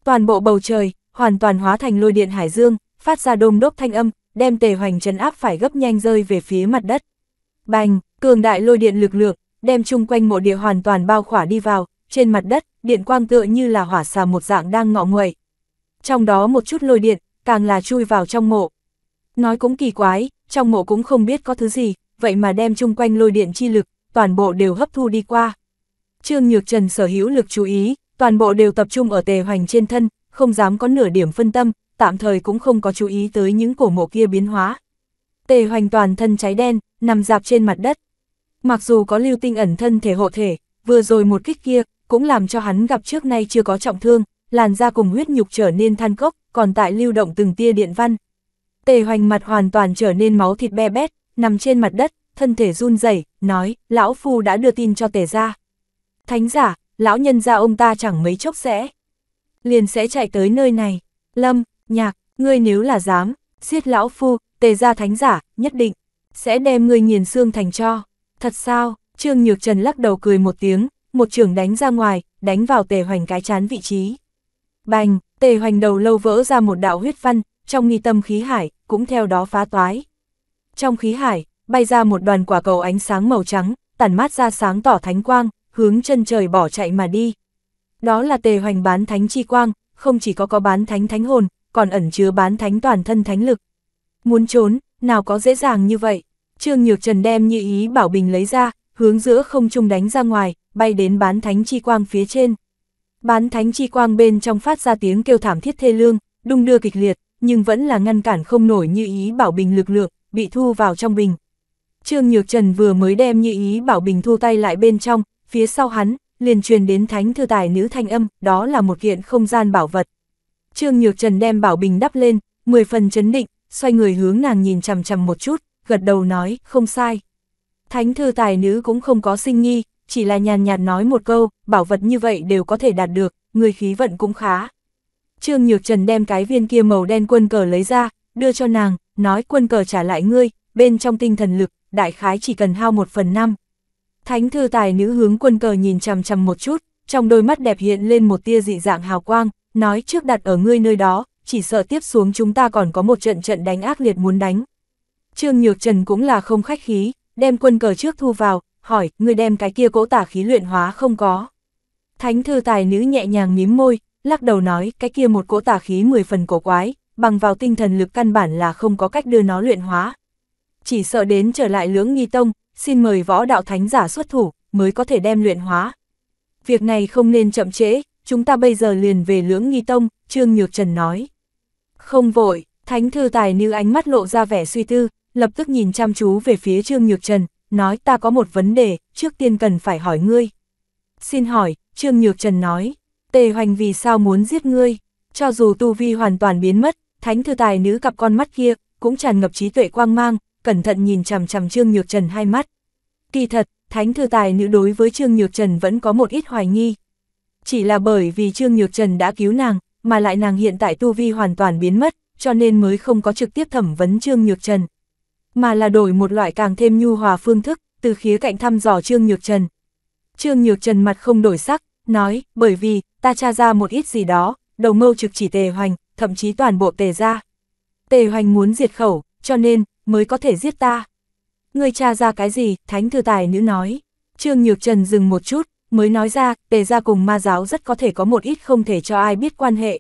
Toàn bộ bầu trời, hoàn toàn hóa thành lôi điện hải dương, phát ra đôm đốp thanh âm, đem tề hoành trấn áp phải gấp nhanh rơi về phía mặt đất. Bành, cường đại lôi điện lực lượng, đem chung quanh mộ địa hoàn toàn bao khỏa đi vào, trên mặt đất, điện quang tựa như là hỏa xà một dạng đang ngọ nguậy. Trong đó một chút lôi điện, càng là chui vào trong mộ. Nói cũng kỳ quái, trong mộ cũng không biết có thứ gì, vậy mà đem chung quanh lôi điện chi lực, toàn bộ đều hấp thu đi qua. Trương Nhược Trần sở hữu lực chú ý, toàn bộ đều tập trung ở tề hoành trên thân, không dám có nửa điểm phân tâm, tạm thời cũng không có chú ý tới những cổ mộ kia biến hóa. Tề hoành toàn thân cháy đen, nằm dạp trên mặt đất, mặc dù có lưu tinh ẩn thân thể hộ thể, vừa rồi một kích kia, cũng làm cho hắn gặp trước nay chưa có trọng thương, làn da cùng huyết nhục trở nên than cốc, còn tại lưu động từng tia điện văn. Tề hoành mặt hoàn toàn trở nên máu thịt be bét, nằm trên mặt đất, thân thể run rẩy nói, lão phu đã đưa tin cho tề ra. Thánh giả, lão nhân ra ông ta chẳng mấy chốc sẽ. Liền sẽ chạy tới nơi này. Lâm, nhạc, ngươi nếu là dám, giết lão phu, tề ra thánh giả, nhất định, sẽ đem ngươi nghiền xương thành cho. Thật sao, Trương Nhược Trần lắc đầu cười một tiếng, một trường đánh ra ngoài, đánh vào tề hoành cái chán vị trí. Bành, tề hoành đầu lâu vỡ ra một đạo huyết văn, trong nghi tâm khí hải, cũng theo đó phá toái. Trong khí hải, bay ra một đoàn quả cầu ánh sáng màu trắng, tản mát ra sáng tỏ thánh quang, hướng chân trời bỏ chạy mà đi. Đó là tề hoành bán thánh chi quang, không chỉ có có bán thánh thánh hồn, còn ẩn chứa bán thánh toàn thân thánh lực. Muốn trốn, nào có dễ dàng như vậy. Trương Nhược Trần đem như ý bảo bình lấy ra, hướng giữa không trung đánh ra ngoài, bay đến bán thánh chi quang phía trên. Bán thánh chi quang bên trong phát ra tiếng kêu thảm thiết thê lương, đung đưa kịch liệt, nhưng vẫn là ngăn cản không nổi như ý bảo bình lực lượng, bị thu vào trong bình. Trương Nhược Trần vừa mới đem như ý bảo bình thu tay lại bên trong, phía sau hắn, liền truyền đến thánh thư tài nữ thanh âm, đó là một kiện không gian bảo vật. Trương Nhược Trần đem bảo bình đắp lên, mười phần chấn định, xoay người hướng nàng nhìn chằm chằm một chút, gật đầu nói, không sai. Thánh thư tài nữ cũng không có sinh nghi, chỉ là nhàn nhạt nói một câu, bảo vật như vậy đều có thể đạt được, người khí vận cũng khá. Trương Nhược Trần đem cái viên kia màu đen quân cờ lấy ra, đưa cho nàng, nói quân cờ trả lại ngươi, bên trong tinh thần lực, đại khái chỉ cần hao một phần năm. Thánh thư tài nữ hướng quân cờ nhìn chằm chằm một chút, trong đôi mắt đẹp hiện lên một tia dị dạng hào quang, nói trước đặt ở ngươi nơi đó, chỉ sợ tiếp xuống chúng ta còn có một trận trận đánh ác liệt muốn đánh. Trương Nhược Trần cũng là không khách khí, đem quân cờ trước thu vào, hỏi, người đem cái kia cỗ tả khí luyện hóa không có. Thánh thư tài nữ nhẹ nhàng mím môi, lắc đầu nói, cái kia một cỗ tả khí 10 phần cổ quái, bằng vào tinh thần lực căn bản là không có cách đưa nó luyện hóa. Chỉ sợ đến trở lại lưỡng nghi tông, xin mời võ đạo thánh giả xuất thủ, mới có thể đem luyện hóa. Việc này không nên chậm trễ, chúng ta bây giờ liền về lưỡng nghi tông, Trương Nhược Trần nói. Không vội, thánh thư tài nữ ánh mắt lộ ra vẻ suy tư, lập tức nhìn chăm chú về phía Trương Nhược Trần, nói ta có một vấn đề, trước tiên cần phải hỏi ngươi. Xin hỏi, Trương Nhược Trần nói, Tề Hoành vì sao muốn giết ngươi? Cho dù tu vi hoàn toàn biến mất, thánh thư tài nữ cặp con mắt kia, cũng tràn ngập trí tuệ quang mang, cẩn thận nhìn chằm chằm Trương Nhược Trần hai mắt. Kỳ thật, thánh thư tài nữ đối với Trương Nhược Trần vẫn có một ít hoài nghi. Chỉ là bởi vì Trương Nhược Trần đã cứu nàng, mà lại nàng hiện tại tu vi hoàn toàn biến mất, cho nên mới không có trực tiếp thẩm vấn Trương Nhược Trần mà là đổi một loại càng thêm nhu hòa phương thức, từ khía cạnh thăm dò Trương Nhược Trần. Trương Nhược Trần mặt không đổi sắc, nói, bởi vì, ta tra ra một ít gì đó, đầu mâu trực chỉ tề hoành, thậm chí toàn bộ tề ra. Tề hoành muốn diệt khẩu, cho nên, mới có thể giết ta. Người tra ra cái gì, thánh thư tài nữ nói. Trương Nhược Trần dừng một chút, mới nói ra, tề ra cùng ma giáo rất có thể có một ít không thể cho ai biết quan hệ.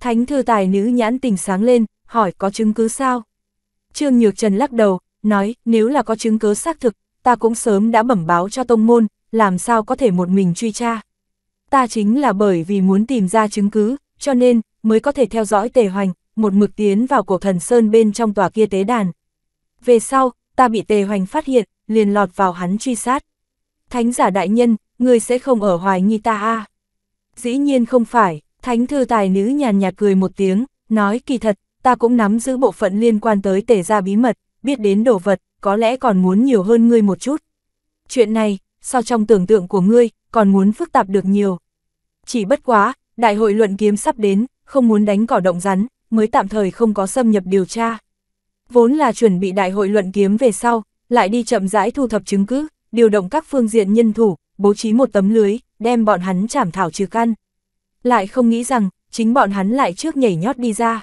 Thánh thư tài nữ nhãn tình sáng lên, hỏi có chứng cứ sao? Trương Nhược Trần lắc đầu, nói, nếu là có chứng cứ xác thực, ta cũng sớm đã bẩm báo cho tông môn, làm sao có thể một mình truy tra. Ta chính là bởi vì muốn tìm ra chứng cứ, cho nên, mới có thể theo dõi tề hoành, một mực tiến vào cổ thần sơn bên trong tòa kia tế đàn. Về sau, ta bị tề hoành phát hiện, liền lọt vào hắn truy sát. Thánh giả đại nhân, ngươi sẽ không ở hoài nghi ta a à? Dĩ nhiên không phải, thánh thư tài nữ nhàn nhạt cười một tiếng, nói kỳ thật, ta cũng nắm giữ bộ phận liên quan tới tể gia bí mật, biết đến đồ vật, có lẽ còn muốn nhiều hơn ngươi một chút. Chuyện này, so trong tưởng tượng của ngươi, còn muốn phức tạp được nhiều. Chỉ bất quá, đại hội luận kiếm sắp đến, không muốn đánh cỏ động rắn, mới tạm thời không có xâm nhập điều tra. Vốn là chuẩn bị đại hội luận kiếm về sau, lại đi chậm rãi thu thập chứng cứ, điều động các phương diện nhân thủ, bố trí một tấm lưới, đem bọn hắn chảm thảo trừ căn. Lại không nghĩ rằng, chính bọn hắn lại trước nhảy nhót đi ra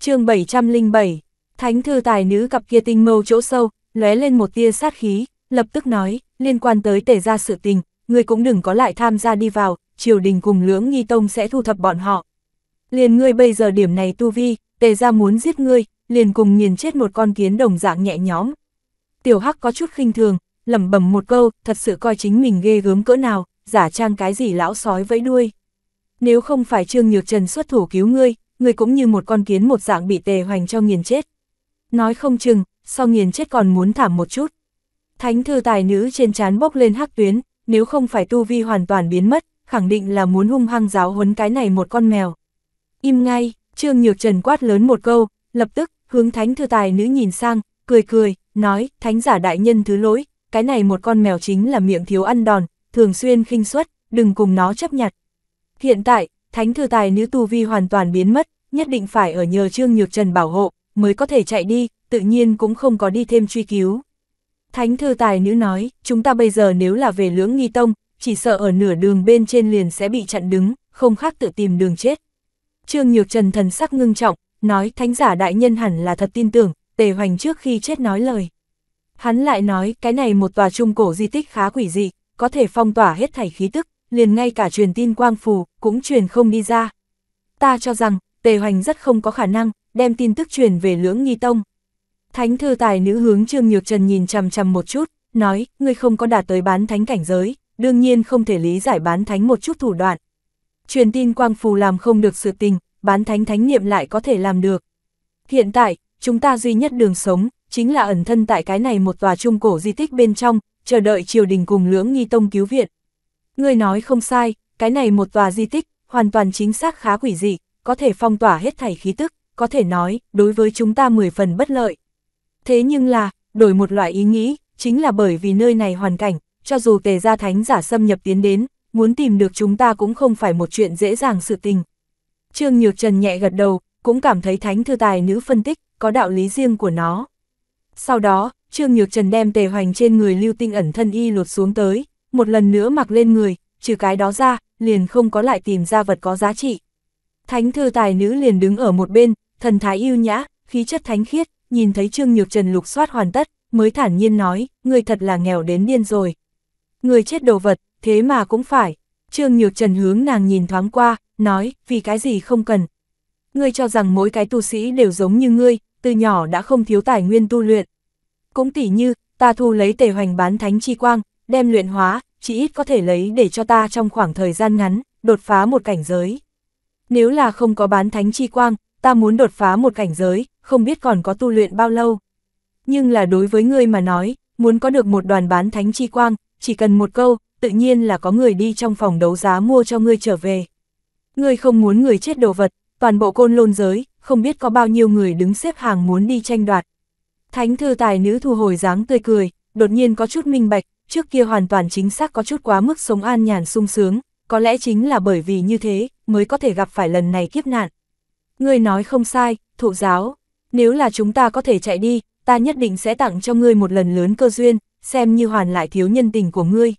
chương 707, thánh thư tài nữ cặp kia tinh mâu chỗ sâu, lóe lên một tia sát khí, lập tức nói, liên quan tới tể ra sự tình, người cũng đừng có lại tham gia đi vào, triều đình cùng lưỡng nghi tông sẽ thu thập bọn họ. Liền ngươi bây giờ điểm này tu vi, tề ra muốn giết ngươi, liền cùng nghiền chết một con kiến đồng dạng nhẹ nhõm. Tiểu Hắc có chút khinh thường, lẩm bẩm một câu, thật sự coi chính mình ghê gớm cỡ nào, giả trang cái gì lão sói vẫy đuôi. Nếu không phải Trương Nhược Trần xuất thủ cứu ngươi, người cũng như một con kiến một dạng bị tề hoành cho nghiền chết. Nói không chừng, sau nghiền chết còn muốn thảm một chút. Thánh thư tài nữ trên trán bốc lên hắc tuyến, nếu không phải tu vi hoàn toàn biến mất, khẳng định là muốn hung hăng giáo huấn cái này một con mèo. Im ngay, Trương Nhược Trần quát lớn một câu, lập tức, hướng thánh thư tài nữ nhìn sang, cười cười, nói, thánh giả đại nhân thứ lỗi, cái này một con mèo chính là miệng thiếu ăn đòn, thường xuyên khinh suất, đừng cùng nó chấp nhặt. Hiện tại, thánh thư tài nữ tu vi hoàn toàn biến mất, nhất định phải ở nhờ Trương Nhược Trần bảo hộ, mới có thể chạy đi, tự nhiên cũng không có đi thêm truy cứu. Thánh thư tài nữ nói, chúng ta bây giờ nếu là về lưỡng nghi tông, chỉ sợ ở nửa đường bên trên liền sẽ bị chặn đứng, không khác tự tìm đường chết. Trương Nhược Trần thần sắc ngưng trọng, nói thánh giả đại nhân hẳn là thật tin tưởng, tề hoành trước khi chết nói lời. Hắn lại nói, cái này một tòa trung cổ di tích khá quỷ dị, có thể phong tỏa hết thảy khí tức, liền ngay cả truyền tin quang phù, cũng truyền không đi ra. Ta cho rằng, Tề Hoành rất không có khả năng đem tin tức truyền về lưỡng nghi tông. Thánh thư tài nữ hướng Trương Nhược Trần nhìn chằm chằm một chút, nói, ngươi không có đạt tới bán thánh cảnh giới, đương nhiên không thể lý giải bán thánh một chút thủ đoạn. Truyền tin quang phù làm không được sự tình, bán thánh thánh niệm lại có thể làm được. Hiện tại, chúng ta duy nhất đường sống, chính là ẩn thân tại cái này một tòa trung cổ di tích bên trong, chờ đợi triều đình cùng lưỡng nghi tông cứu viện. Ngươi nói không sai, cái này một tòa di tích, hoàn toàn chính xác khá quỷ dị có thể phong tỏa hết thảy khí tức, có thể nói, đối với chúng ta mười phần bất lợi. Thế nhưng là, đổi một loại ý nghĩ, chính là bởi vì nơi này hoàn cảnh, cho dù tề gia thánh giả xâm nhập tiến đến, muốn tìm được chúng ta cũng không phải một chuyện dễ dàng sự tình. Trương Nhược Trần nhẹ gật đầu, cũng cảm thấy thánh thư tài nữ phân tích, có đạo lý riêng của nó. Sau đó, Trương Nhược Trần đem tề hoành trên người lưu tinh ẩn thân y lột xuống tới, một lần nữa mặc lên người, trừ cái đó ra, liền không có lại tìm ra vật có giá trị, Thánh thư tài nữ liền đứng ở một bên, thần thái yêu nhã, khí chất thánh khiết, nhìn thấy Trương Nhược Trần lục soát hoàn tất, mới thản nhiên nói, người thật là nghèo đến điên rồi. Người chết đồ vật, thế mà cũng phải. Trương Nhược Trần hướng nàng nhìn thoáng qua, nói, vì cái gì không cần. Ngươi cho rằng mỗi cái tu sĩ đều giống như ngươi, từ nhỏ đã không thiếu tài nguyên tu luyện. Cũng tỉ như, ta thu lấy tề hoành bán thánh chi quang, đem luyện hóa, chỉ ít có thể lấy để cho ta trong khoảng thời gian ngắn, đột phá một cảnh giới. Nếu là không có bán thánh chi quang, ta muốn đột phá một cảnh giới, không biết còn có tu luyện bao lâu. Nhưng là đối với ngươi mà nói, muốn có được một đoàn bán thánh chi quang, chỉ cần một câu, tự nhiên là có người đi trong phòng đấu giá mua cho ngươi trở về. Ngươi không muốn người chết đồ vật, toàn bộ côn lôn giới, không biết có bao nhiêu người đứng xếp hàng muốn đi tranh đoạt. Thánh thư tài nữ thu hồi dáng tươi cười, đột nhiên có chút minh bạch, trước kia hoàn toàn chính xác có chút quá mức sống an nhàn sung sướng, có lẽ chính là bởi vì như thế, mới có thể gặp phải lần này kiếp nạn. Ngươi nói không sai, thụ giáo, nếu là chúng ta có thể chạy đi, ta nhất định sẽ tặng cho ngươi một lần lớn cơ duyên, xem như hoàn lại thiếu nhân tình của ngươi.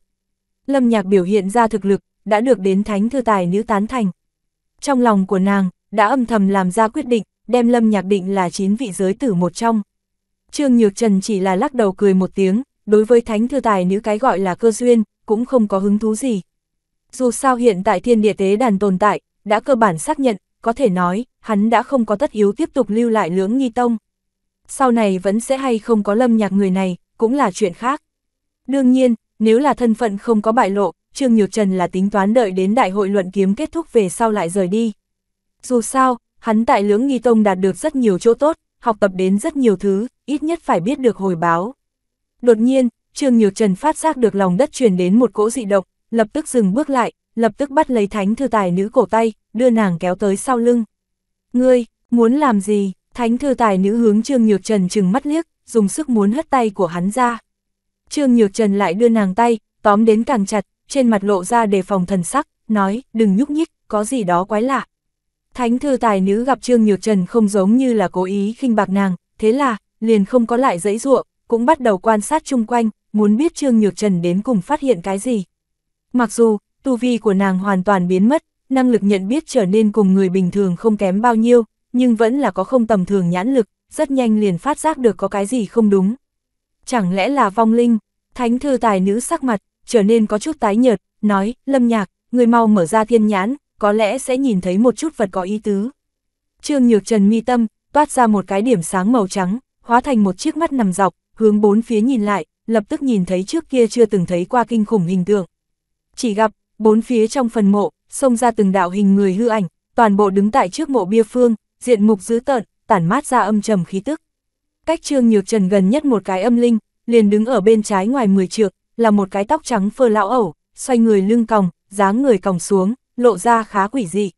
Lâm Nhạc biểu hiện ra thực lực, đã được đến thánh thư tài nữ tán thành. Trong lòng của nàng, đã âm thầm làm ra quyết định, đem Lâm Nhạc định là chín vị giới tử một trong. Trương Nhược Trần chỉ là lắc đầu cười một tiếng, đối với thánh thư tài nữ cái gọi là cơ duyên, cũng không có hứng thú gì. Dù sao hiện tại thiên địa tế đàn tồn tại, đã cơ bản xác nhận, có thể nói, hắn đã không có tất yếu tiếp tục lưu lại lưỡng nghi tông. Sau này vẫn sẽ hay không có lâm nhạc người này, cũng là chuyện khác. Đương nhiên, nếu là thân phận không có bại lộ, Trương Nhược Trần là tính toán đợi đến đại hội luận kiếm kết thúc về sau lại rời đi. Dù sao, hắn tại lưỡng nghi tông đạt được rất nhiều chỗ tốt, học tập đến rất nhiều thứ, ít nhất phải biết được hồi báo. Đột nhiên, Trương Nhược Trần phát giác được lòng đất truyền đến một cỗ dị động, lập tức dừng bước lại, lập tức bắt lấy thánh thư tài nữ cổ tay, đưa nàng kéo tới sau lưng. Ngươi, muốn làm gì? Thánh thư tài nữ hướng Trương Nhược Trần chừng mắt liếc, dùng sức muốn hất tay của hắn ra. Trương Nhược Trần lại đưa nàng tay, tóm đến càng chặt, trên mặt lộ ra đề phòng thần sắc, nói, đừng nhúc nhích, có gì đó quái lạ. Thánh thư tài nữ gặp Trương Nhược Trần không giống như là cố ý khinh bạc nàng, thế là, liền không có lại dãy ruộng, cũng bắt đầu quan sát chung quanh, muốn biết Trương Nhược Trần đến cùng phát hiện cái gì. Mặc dù, tu vi của nàng hoàn toàn biến mất, năng lực nhận biết trở nên cùng người bình thường không kém bao nhiêu, nhưng vẫn là có không tầm thường nhãn lực, rất nhanh liền phát giác được có cái gì không đúng. Chẳng lẽ là vong linh, thánh thư tài nữ sắc mặt, trở nên có chút tái nhợt, nói, lâm nhạc, người mau mở ra thiên nhãn, có lẽ sẽ nhìn thấy một chút vật có ý tứ. Trương Nhược Trần mi tâm, toát ra một cái điểm sáng màu trắng, hóa thành một chiếc mắt nằm dọc, hướng bốn phía nhìn lại, lập tức nhìn thấy trước kia chưa từng thấy qua kinh khủng hình tượng chỉ gặp, bốn phía trong phần mộ, xông ra từng đạo hình người hư ảnh, toàn bộ đứng tại trước mộ bia phương, diện mục dữ tợn, tản mát ra âm trầm khí tức. Cách Trương Nhược Trần gần nhất một cái âm linh, liền đứng ở bên trái ngoài mười trượng, là một cái tóc trắng phơ lão ẩu, xoay người lưng còng, dáng người còng xuống, lộ ra khá quỷ dị.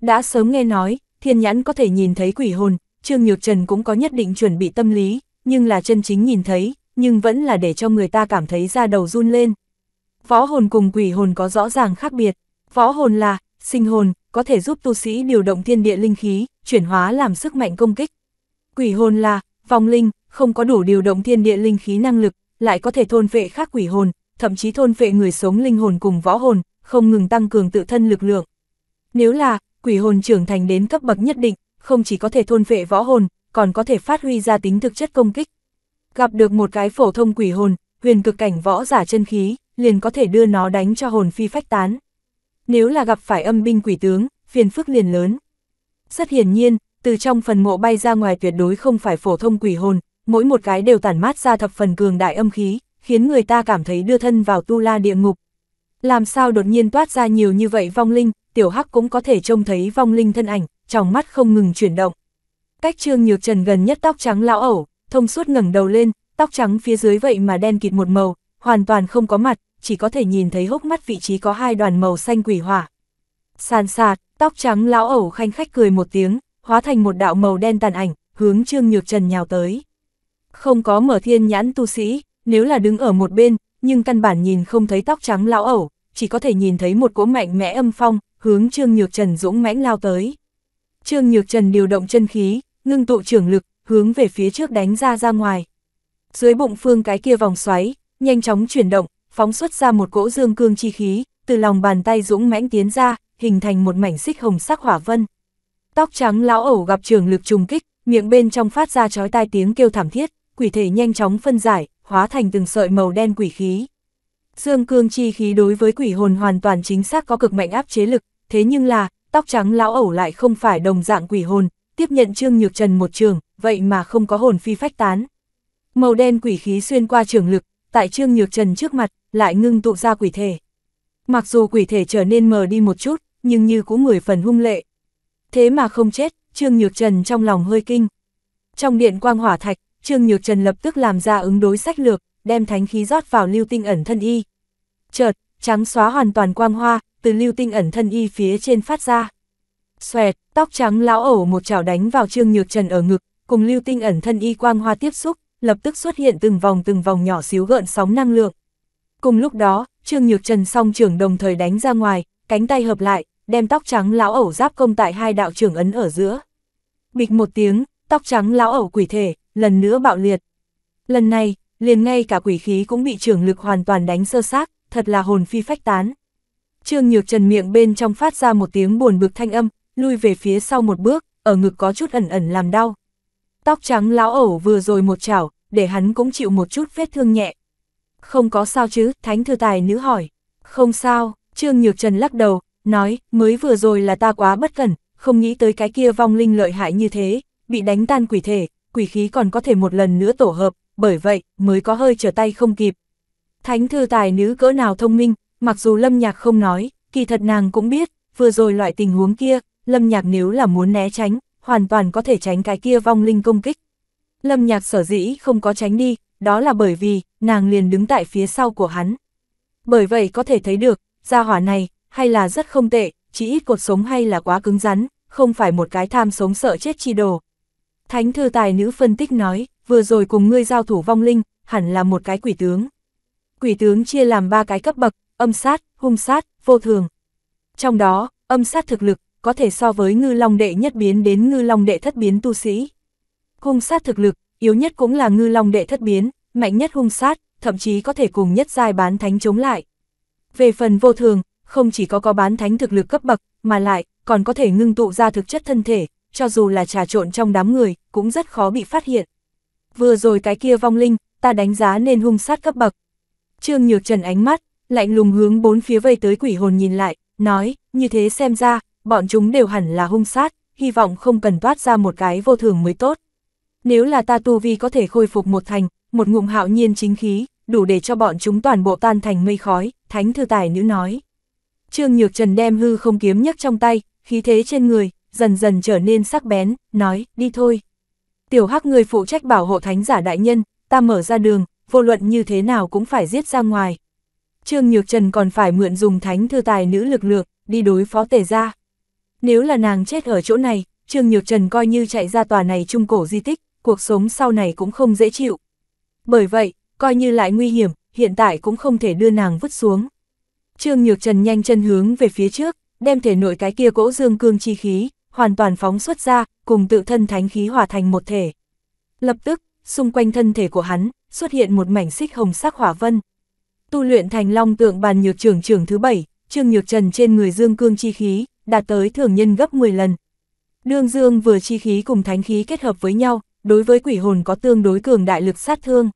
Đã sớm nghe nói, thiên nhãn có thể nhìn thấy quỷ hồn, Trương Nhược Trần cũng có nhất định chuẩn bị tâm lý, nhưng là chân chính nhìn thấy, nhưng vẫn là để cho người ta cảm thấy da đầu run lên, Võ hồn cùng quỷ hồn có rõ ràng khác biệt. Võ hồn là sinh hồn, có thể giúp tu sĩ điều động thiên địa linh khí, chuyển hóa làm sức mạnh công kích. Quỷ hồn là vong linh, không có đủ điều động thiên địa linh khí năng lực, lại có thể thôn vệ khác quỷ hồn, thậm chí thôn vệ người sống linh hồn cùng võ hồn, không ngừng tăng cường tự thân lực lượng. Nếu là quỷ hồn trưởng thành đến cấp bậc nhất định, không chỉ có thể thôn vệ võ hồn, còn có thể phát huy ra tính thực chất công kích. Gặp được một cái phổ thông quỷ hồn, huyền cực cảnh võ giả chân khí, liền có thể đưa nó đánh cho hồn phi phách tán. Nếu là gặp phải âm binh quỷ tướng, phiền phức liền lớn. Rất hiển nhiên, từ trong phần mộ bay ra ngoài tuyệt đối không phải phổ thông quỷ hồn, mỗi một cái đều tản mát ra thập phần cường đại âm khí, khiến người ta cảm thấy đưa thân vào tu la địa ngục. Làm sao đột nhiên toát ra nhiều như vậy vong linh, tiểu hắc cũng có thể trông thấy vong linh thân ảnh, trong mắt không ngừng chuyển động. Cách Trương Nhược Trần gần nhất tóc trắng lão ẩu, thông suốt ngẩng đầu lên, tóc trắng phía dưới vậy mà đen kịt một màu, hoàn toàn không có mặt, chỉ có thể nhìn thấy hốc mắt vị trí có hai đoàn màu xanh quỷ hỏa. Sàn sạt, tóc trắng lão ẩu khanh khách cười một tiếng, hóa thành một đạo màu đen tàn ảnh, hướng Trương Nhược Trần nhào tới. Không có mở thiên nhãn tu sĩ, nếu là đứng ở một bên, nhưng căn bản nhìn không thấy tóc trắng lão ẩu, chỉ có thể nhìn thấy một cỗ mạnh mẽ âm phong, hướng Trương Nhược Trần dũng mãnh lao tới. Trương Nhược Trần điều động chân khí, ngưng tụ trưởng lực, hướng về phía trước đánh ra ra ngoài. Dưới bụng phương cái kia vòng xoáy, nhanh chóng chuyển động, phóng xuất ra một cỗ dương cương chi khí, từ lòng bàn tay dũng mãnh tiến ra, hình thành một mảnh xích hồng sắc hỏa vân. Tóc trắng lão ẩu gặp trường lực trùng kích, miệng bên trong phát ra chói tai tiếng kêu thảm thiết, quỷ thể nhanh chóng phân giải, hóa thành từng sợi màu đen quỷ khí. Dương cương chi khí đối với quỷ hồn hoàn toàn chính xác có cực mạnh áp chế lực, thế nhưng là, tóc trắng lão ẩu lại không phải đồng dạng quỷ hồn, tiếp nhận Trương Nhược Trần một trường, vậy mà không có hồn phi phách tán. Màu đen quỷ khí xuyên qua trường lực, tại Trương Nhược Trần trước mặt, lại ngưng tụ ra quỷ thể. Mặc dù quỷ thể trở nên mờ đi một chút, nhưng như cũng người phần hung lệ. Thế mà không chết, Trương Nhược Trần trong lòng hơi kinh. Trong điện quang hỏa thạch, Trương Nhược Trần lập tức làm ra ứng đối sách lược, đem thánh khí rót vào lưu tinh ẩn thân y. Chợt, trắng xóa hoàn toàn quang hoa, từ lưu tinh ẩn thân y phía trên phát ra. Xoẹt, tóc trắng lão ẩu một chảo đánh vào Trương Nhược Trần ở ngực, cùng lưu tinh ẩn thân y quang hoa tiếp xúc, lập tức xuất hiện từng vòng từng vòng nhỏ xíu gợn sóng năng lượng. Cùng lúc đó, Trương Nhược Trần song trưởng đồng thời đánh ra ngoài, cánh tay hợp lại, đem tóc trắng lão ẩu giáp công tại hai đạo trưởng ấn ở giữa. Bịch một tiếng, tóc trắng lão ẩu quỷ thể, lần nữa bạo liệt. Lần này, liền ngay cả quỷ khí cũng bị trưởng lực hoàn toàn đánh sơ xác, thật là hồn phi phách tán. Trương Nhược Trần miệng bên trong phát ra một tiếng buồn bực thanh âm, lui về phía sau một bước, ở ngực có chút ẩn ẩn làm đau. Tóc trắng lão ẩu vừa rồi một chảo, để hắn cũng chịu một chút vết thương nhẹ. Không có sao chứ, thánh thư tài nữ hỏi. Không sao, Trương Nhược Trần lắc đầu, nói, mới vừa rồi là ta quá bất cẩn, không nghĩ tới cái kia vong linh lợi hại như thế, bị đánh tan quỷ thể, quỷ khí còn có thể một lần nữa tổ hợp, bởi vậy, mới có hơi trở tay không kịp. Thánh thư tài nữ cỡ nào thông minh, mặc dù Lâm Nhạc không nói, kỳ thật nàng cũng biết, vừa rồi loại tình huống kia, Lâm Nhạc nếu là muốn né tránh, hoàn toàn có thể tránh cái kia vong linh công kích. Lâm nhạc sở dĩ không có tránh đi, đó là bởi vì, nàng liền đứng tại phía sau của hắn. Bởi vậy có thể thấy được, gia hỏa này, hay là rất không tệ, chỉ ít cuộc sống hay là quá cứng rắn, không phải một cái tham sống sợ chết chi đồ. Thánh thư tài nữ phân tích nói, vừa rồi cùng ngươi giao thủ vong linh, hẳn là một cái quỷ tướng. Quỷ tướng chia làm ba cái cấp bậc, âm sát, hung sát, vô thường. Trong đó, âm sát thực lực có thể so với ngư long đệ nhất biến đến ngư long đệ thất biến tu sĩ. Hung sát thực lực, yếu nhất cũng là ngư long đệ thất biến, mạnh nhất hung sát, thậm chí có thể cùng nhất giai bán thánh chống lại. Về phần vô thường, không chỉ có có bán thánh thực lực cấp bậc, mà lại, còn có thể ngưng tụ ra thực chất thân thể, cho dù là trà trộn trong đám người, cũng rất khó bị phát hiện. Vừa rồi cái kia vong linh, ta đánh giá nên hung sát cấp bậc. Trương Nhược Trần ánh mắt, lạnh lùng hướng bốn phía vây tới quỷ hồn nhìn lại, nói, như thế xem ra, bọn chúng đều hẳn là hung sát, hy vọng không cần toát ra một cái vô thường mới tốt. Nếu là ta tu vi có thể khôi phục một thành, một ngụm hạo nhiên chính khí, đủ để cho bọn chúng toàn bộ tan thành mây khói, thánh thư tài nữ nói. Trương Nhược Trần đem hư không kiếm nhấc trong tay, khí thế trên người, dần dần trở nên sắc bén, nói, đi thôi. Tiểu Hắc người phụ trách bảo hộ thánh giả đại nhân, ta mở ra đường, vô luận như thế nào cũng phải giết ra ngoài. Trương Nhược Trần còn phải mượn dùng thánh thư tài nữ lực lượng, đi đối phó tề ra. Nếu là nàng chết ở chỗ này, Trương Nhược Trần coi như chạy ra tòa này trung cổ di tích, cuộc sống sau này cũng không dễ chịu. Bởi vậy, coi như lại nguy hiểm, hiện tại cũng không thể đưa nàng vứt xuống. Trương Nhược Trần nhanh chân hướng về phía trước, đem thể nội cái kia cỗ dương cương chi khí, hoàn toàn phóng xuất ra, cùng tự thân thánh khí hòa thành một thể. Lập tức, xung quanh thân thể của hắn, xuất hiện một mảnh xích hồng sắc hỏa vân. Tu luyện thành long tượng bàn nhược trưởng trưởng thứ bảy, Trương Nhược Trần trên người dương cương chi khí, đạt tới thường nhân gấp 10 lần. Đương dương vừa chi khí cùng thánh khí kết hợp với nhau, đối với quỷ hồn có tương đối cường đại lực sát thương.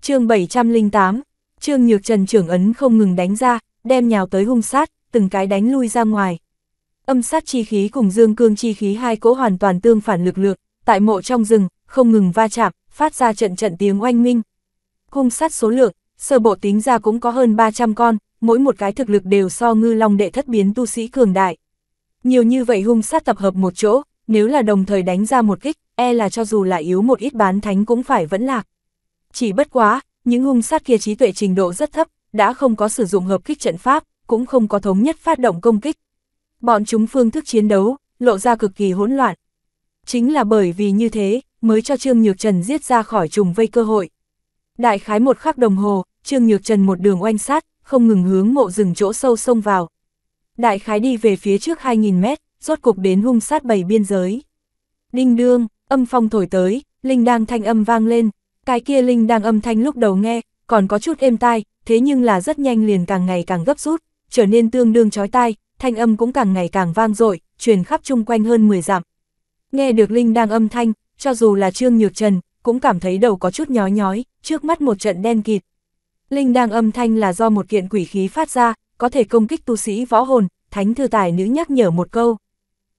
chương 708, Trương Nhược Trần trưởng ấn không ngừng đánh ra, đem nhào tới hung sát, từng cái đánh lui ra ngoài. Âm sát chi khí cùng dương cương chi khí hai cỗ hoàn toàn tương phản lực lượng, tại mộ trong rừng, không ngừng va chạm, phát ra trận trận tiếng oanh minh. Hung sát số lượng, sơ bộ tính ra cũng có hơn 300 con, mỗi một cái thực lực đều so ngư long đệ thất biến tu sĩ cường đại. Nhiều như vậy hung sát tập hợp một chỗ, nếu là đồng thời đánh ra một kích, e là cho dù là yếu một ít bán thánh cũng phải vẫn lạc. Chỉ bất quá, những hung sát kia trí tuệ trình độ rất thấp, đã không có sử dụng hợp kích trận pháp, cũng không có thống nhất phát động công kích. Bọn chúng phương thức chiến đấu, lộ ra cực kỳ hỗn loạn. Chính là bởi vì như thế, mới cho Trương Nhược Trần giết ra khỏi trùng vây cơ hội. Đại khái một khắc đồng hồ, Trương Nhược Trần một đường oanh sát, không ngừng hướng mộ rừng chỗ sâu sông vào. Đại khái đi về phía trước 2.000 mét, rốt cục đến hung sát bảy biên giới. Đinh đương, âm phong thổi tới, linh đang thanh âm vang lên, cái kia linh đang âm thanh lúc đầu nghe, còn có chút êm tai, thế nhưng là rất nhanh liền càng ngày càng gấp rút, trở nên tương đương chói tai, thanh âm cũng càng ngày càng vang dội, truyền khắp chung quanh hơn 10 dặm. Nghe được linh đang âm thanh, cho dù là Trương Nhược Trần, cũng cảm thấy đầu có chút nhói nhói, trước mắt một trận đen kịt. Linh đang âm thanh là do một kiện quỷ khí phát ra, có thể công kích tu sĩ võ hồn, thánh thư tài nữ nhắc nhở một câu.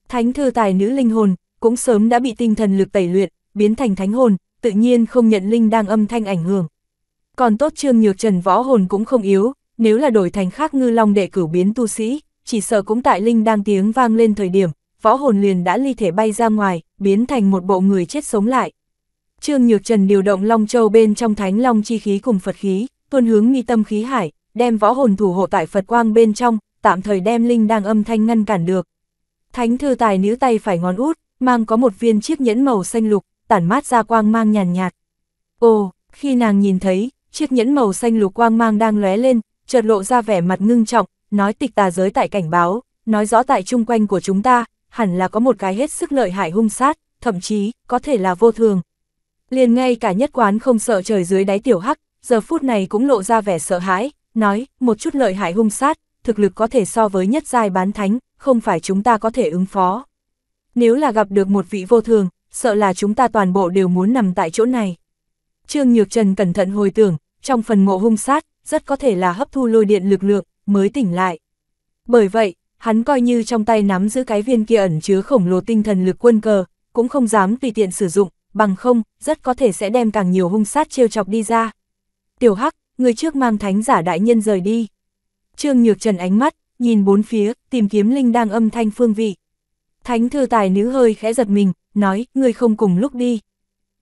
Thánh thư tài nữ linh hồn, cũng sớm đã bị tinh thần lực tẩy luyện, biến thành thánh hồn, tự nhiên không nhận linh đang âm thanh ảnh hưởng. Còn tốt trương nhược trần võ hồn cũng không yếu, nếu là đổi thành khác ngư long đệ cử biến tu sĩ, chỉ sợ cũng tại linh đang tiếng vang lên thời điểm, võ hồn liền đã ly thể bay ra ngoài, biến thành một bộ người chết sống lại. Trương Nhược Trần điều động Long Châu bên trong Thánh Long chi khí cùng Phật khí, tuôn hướng nghi tâm khí hải, đem võ hồn thủ hộ tại Phật quang bên trong, tạm thời đem linh đang âm thanh ngăn cản được. Thánh thư tài níu tay phải ngón út, mang có một viên chiếc nhẫn màu xanh lục, tản mát ra quang mang nhàn nhạt. Ồ, khi nàng nhìn thấy, chiếc nhẫn màu xanh lục quang mang đang lóe lên, chợt lộ ra vẻ mặt ngưng trọng, nói tịch tà giới tại cảnh báo, nói rõ tại chung quanh của chúng ta, hẳn là có một cái hết sức lợi hại hung sát, thậm chí, có thể là vô thường. Liền ngay cả nhất quán không sợ trời dưới đáy tiểu hắc, giờ phút này cũng lộ ra vẻ sợ hãi, nói, một chút lợi hại hung sát, thực lực có thể so với nhất giai bán thánh, không phải chúng ta có thể ứng phó. Nếu là gặp được một vị vô thường, sợ là chúng ta toàn bộ đều muốn nằm tại chỗ này. Trương Nhược Trần cẩn thận hồi tưởng, trong phần ngộ hung sát, rất có thể là hấp thu lôi điện lực lượng, mới tỉnh lại. Bởi vậy, hắn coi như trong tay nắm giữ cái viên kia ẩn chứa khổng lồ tinh thần lực quân cờ, cũng không dám tùy tiện sử dụng, bằng không, rất có thể sẽ đem càng nhiều hung sát trêu chọc đi ra. Tiểu Hắc, người trước mang thánh giả đại nhân rời đi. Trương Nhược Trần ánh mắt, nhìn bốn phía, tìm kiếm Linh đang âm thanh phương vị. Thánh thư tài nữ hơi khẽ giật mình, nói, người không cùng lúc đi.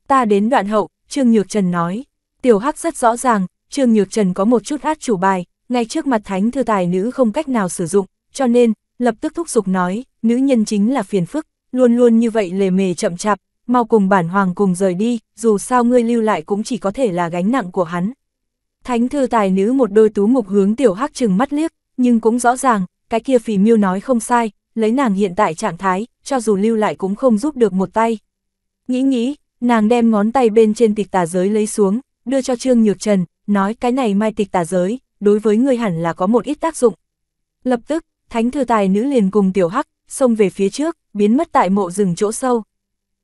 Ta đến đoạn hậu, Trương Nhược Trần nói. Tiểu Hắc rất rõ ràng, Trương Nhược Trần có một chút át chủ bài, ngay trước mặt thánh thư tài nữ không cách nào sử dụng, cho nên, lập tức thúc giục nói, nữ nhân chính là phiền phức, luôn luôn như vậy lề mề chậm chạp, mau cùng bản hoàng cùng rời đi, dù sao ngươi lưu lại cũng chỉ có thể là gánh nặng của hắn, Thánh thư tài nữ một đôi tú mục hướng tiểu hắc chừng mắt liếc, nhưng cũng rõ ràng, cái kia phì miêu nói không sai, lấy nàng hiện tại trạng thái, cho dù lưu lại cũng không giúp được một tay. Nghĩ nghĩ, nàng đem ngón tay bên trên tịch tà giới lấy xuống, đưa cho Trương Nhược Trần, nói cái này mai tịch tà giới, đối với người hẳn là có một ít tác dụng. Lập tức, thánh thư tài nữ liền cùng tiểu hắc, xông về phía trước, biến mất tại mộ rừng chỗ sâu.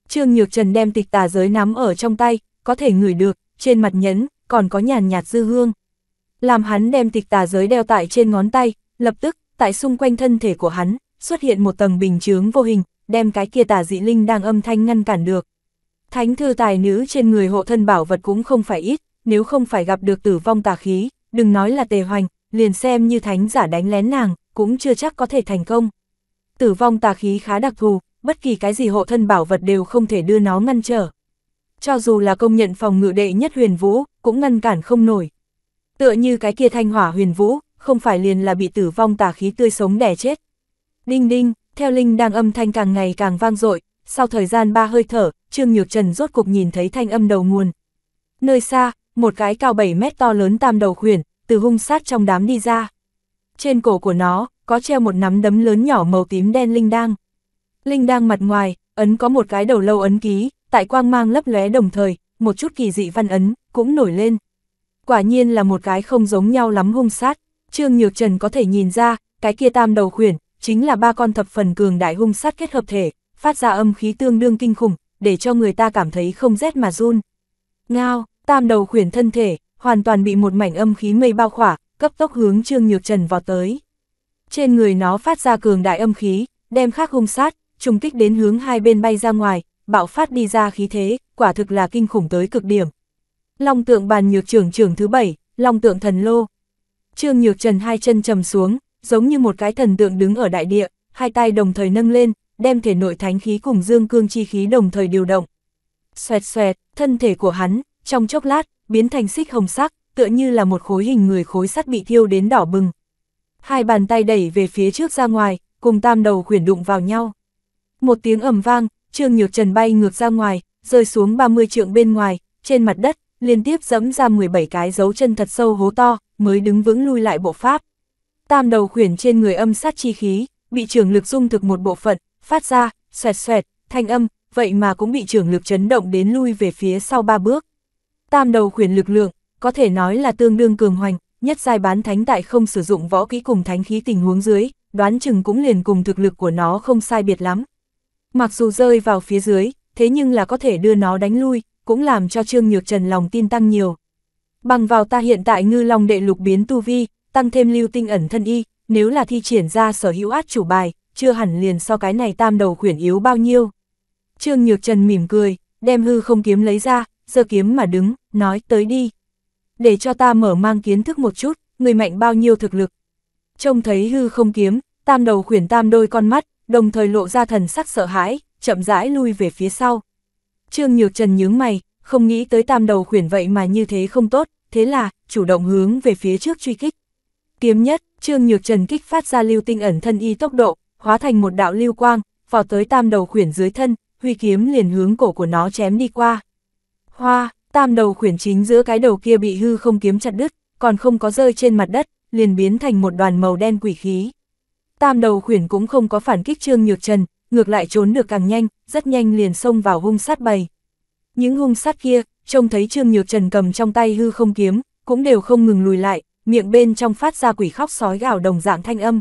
Trương Nhược Trần đem tịch tà giới nắm ở trong tay, có thể ngửi được, trên mặt nhấn còn có nhàn nhạt dư hương. Làm hắn đem tịch tà giới đeo tại trên ngón tay, lập tức, tại xung quanh thân thể của hắn, xuất hiện một tầng bình chướng vô hình, đem cái kia tà dị linh đang âm thanh ngăn cản được. Thánh thư tài nữ trên người hộ thân bảo vật cũng không phải ít, nếu không phải gặp được tử vong tà khí, đừng nói là tề hoành, liền xem như thánh giả đánh lén nàng, cũng chưa chắc có thể thành công. Tử vong tà khí khá đặc thù, bất kỳ cái gì hộ thân bảo vật đều không thể đưa nó ngăn trở cho dù là công nhận phòng ngự đệ nhất huyền vũ, cũng ngăn cản không nổi. Tựa như cái kia thanh hỏa huyền vũ, không phải liền là bị tử vong tà khí tươi sống đẻ chết. Đinh đinh, theo linh đang âm thanh càng ngày càng vang dội, sau thời gian ba hơi thở, Trương Nhược Trần rốt cục nhìn thấy thanh âm đầu nguồn. Nơi xa, một cái cao 7 mét to lớn tam đầu khuyển, từ hung sát trong đám đi ra. Trên cổ của nó, có treo một nắm đấm lớn nhỏ màu tím đen linh đang. Linh đang mặt ngoài, ấn có một cái đầu lâu ấn ký, tại quang mang lấp lóe đồng thời, một chút kỳ dị văn ấn cũng nổi lên. Quả nhiên là một cái không giống nhau lắm hung sát, Trương Nhược Trần có thể nhìn ra, cái kia tam đầu khuyển chính là ba con thập phần cường đại hung sát kết hợp thể, phát ra âm khí tương đương kinh khủng, để cho người ta cảm thấy không rét mà run. Ngao, tam đầu khuyển thân thể, hoàn toàn bị một mảnh âm khí mây bao khỏa, cấp tốc hướng Trương Nhược Trần vào tới. Trên người nó phát ra cường đại âm khí, đem khắc hung sát, trùng kích đến hướng hai bên bay ra ngoài, bạo phát đi ra khí thế, quả thực là kinh khủng tới cực điểm. Long tượng bàn nhược trưởng trưởng thứ bảy, long tượng thần lô. Trương nhược trần hai chân trầm xuống, giống như một cái thần tượng đứng ở đại địa, hai tay đồng thời nâng lên, đem thể nội thánh khí cùng dương cương chi khí đồng thời điều động. Xoẹt xoẹt, thân thể của hắn, trong chốc lát, biến thành xích hồng sắc, tựa như là một khối hình người khối sắt bị thiêu đến đỏ bừng. Hai bàn tay đẩy về phía trước ra ngoài, cùng tam đầu khuyển đụng vào nhau. Một tiếng ầm vang, Trương Nhược Trần bay ngược ra ngoài, rơi xuống 30 trượng bên ngoài, trên mặt đất, liên tiếp dẫm ra 17 cái dấu chân thật sâu hố to, mới đứng vững lui lại bộ pháp. Tam đầu khuyển trên người âm sát chi khí, bị trường lực dung thực một bộ phận, phát ra, xoẹt xoẹt, thanh âm, vậy mà cũng bị trường lực chấn động đến lui về phía sau ba bước. Tam đầu khuyển lực lượng, có thể nói là tương đương cường hoành, nhất giai bán thánh tại không sử dụng võ kỹ cùng thánh khí tình huống dưới, đoán chừng cũng liền cùng thực lực của nó không sai biệt lắm. Mặc dù rơi vào phía dưới, thế nhưng là có thể đưa nó đánh lui, cũng làm cho Trương Nhược Trần lòng tin tăng nhiều. Bằng vào ta hiện tại ngư long đệ lục biến tu vi, tăng thêm lưu tinh ẩn thân y, nếu là thi triển ra sở hữu át chủ bài, chưa hẳn liền so cái này tam đầu khuyển yếu bao nhiêu. Trương Nhược Trần mỉm cười, đem hư không kiếm lấy ra, giơ kiếm mà đứng, nói tới đi. Để cho ta mở mang kiến thức một chút, người mạnh bao nhiêu thực lực. Trông thấy hư không kiếm, tam đầu khuyển tam đôi con mắt, đồng thời lộ ra thần sắc sợ hãi, chậm rãi lui về phía sau. Trương Nhược Trần nhướng mày, không nghĩ tới tam đầu khuyển vậy mà như thế không tốt, thế là, chủ động hướng về phía trước truy kích. Kiếm nhất, Trương Nhược Trần kích phát ra lưu tinh ẩn thân y tốc độ, hóa thành một đạo lưu quang, vào tới tam đầu khuyển dưới thân, huy kiếm liền hướng cổ của nó chém đi qua. Hoa, tam đầu khuyển chính giữa cái đầu kia bị hư không kiếm chặt đứt, còn không có rơi trên mặt đất, liền biến thành một đoàn màu đen quỷ khí. Tam đầu khuyển cũng không có phản kích Trương Nhược Trần, ngược lại trốn được càng nhanh, rất nhanh liền xông vào hung sát bầy. Những hung sát kia, trông thấy Trương Nhược Trần cầm trong tay hư không kiếm, cũng đều không ngừng lùi lại, miệng bên trong phát ra quỷ khóc sói gào đồng dạng thanh âm.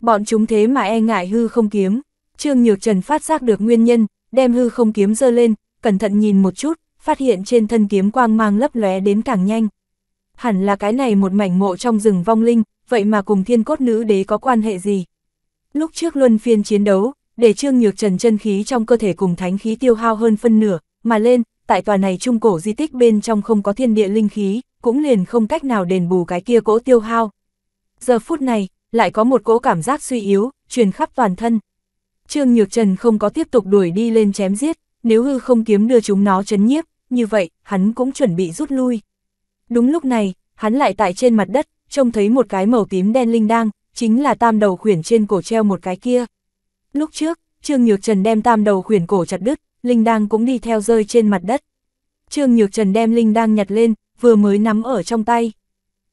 Bọn chúng thế mà e ngại hư không kiếm, Trương Nhược Trần phát giác được nguyên nhân, đem hư không kiếm dơ lên, cẩn thận nhìn một chút, phát hiện trên thân kiếm quang mang lấp lóe đến càng nhanh. Hẳn là cái này một mảnh mộ trong rừng vong linh, vậy mà cùng thiên cốt nữ đế có quan hệ gì? Lúc trước luân phiên chiến đấu, để trương nhược trần chân khí trong cơ thể cùng thánh khí tiêu hao hơn phân nửa, mà lên, tại tòa này trung cổ di tích bên trong không có thiên địa linh khí, cũng liền không cách nào đền bù cái kia cỗ tiêu hao. Giờ phút này, lại có một cỗ cảm giác suy yếu, truyền khắp toàn thân. Trương Nhược Trần không có tiếp tục đuổi đi lên chém giết, nếu hư không kiếm đưa chúng nó chấn nhiếp, như vậy, hắn cũng chuẩn bị rút lui. Đúng lúc này, hắn lại tại trên mặt đất, trông thấy một cái màu tím đen linh đang, chính là tam đầu khuyển trên cổ treo một cái kia. Lúc trước, Trương Nhược Trần đem tam đầu khuyển cổ chặt đứt, linh đang cũng đi theo rơi trên mặt đất. Trương Nhược Trần đem linh đang nhặt lên, vừa mới nắm ở trong tay.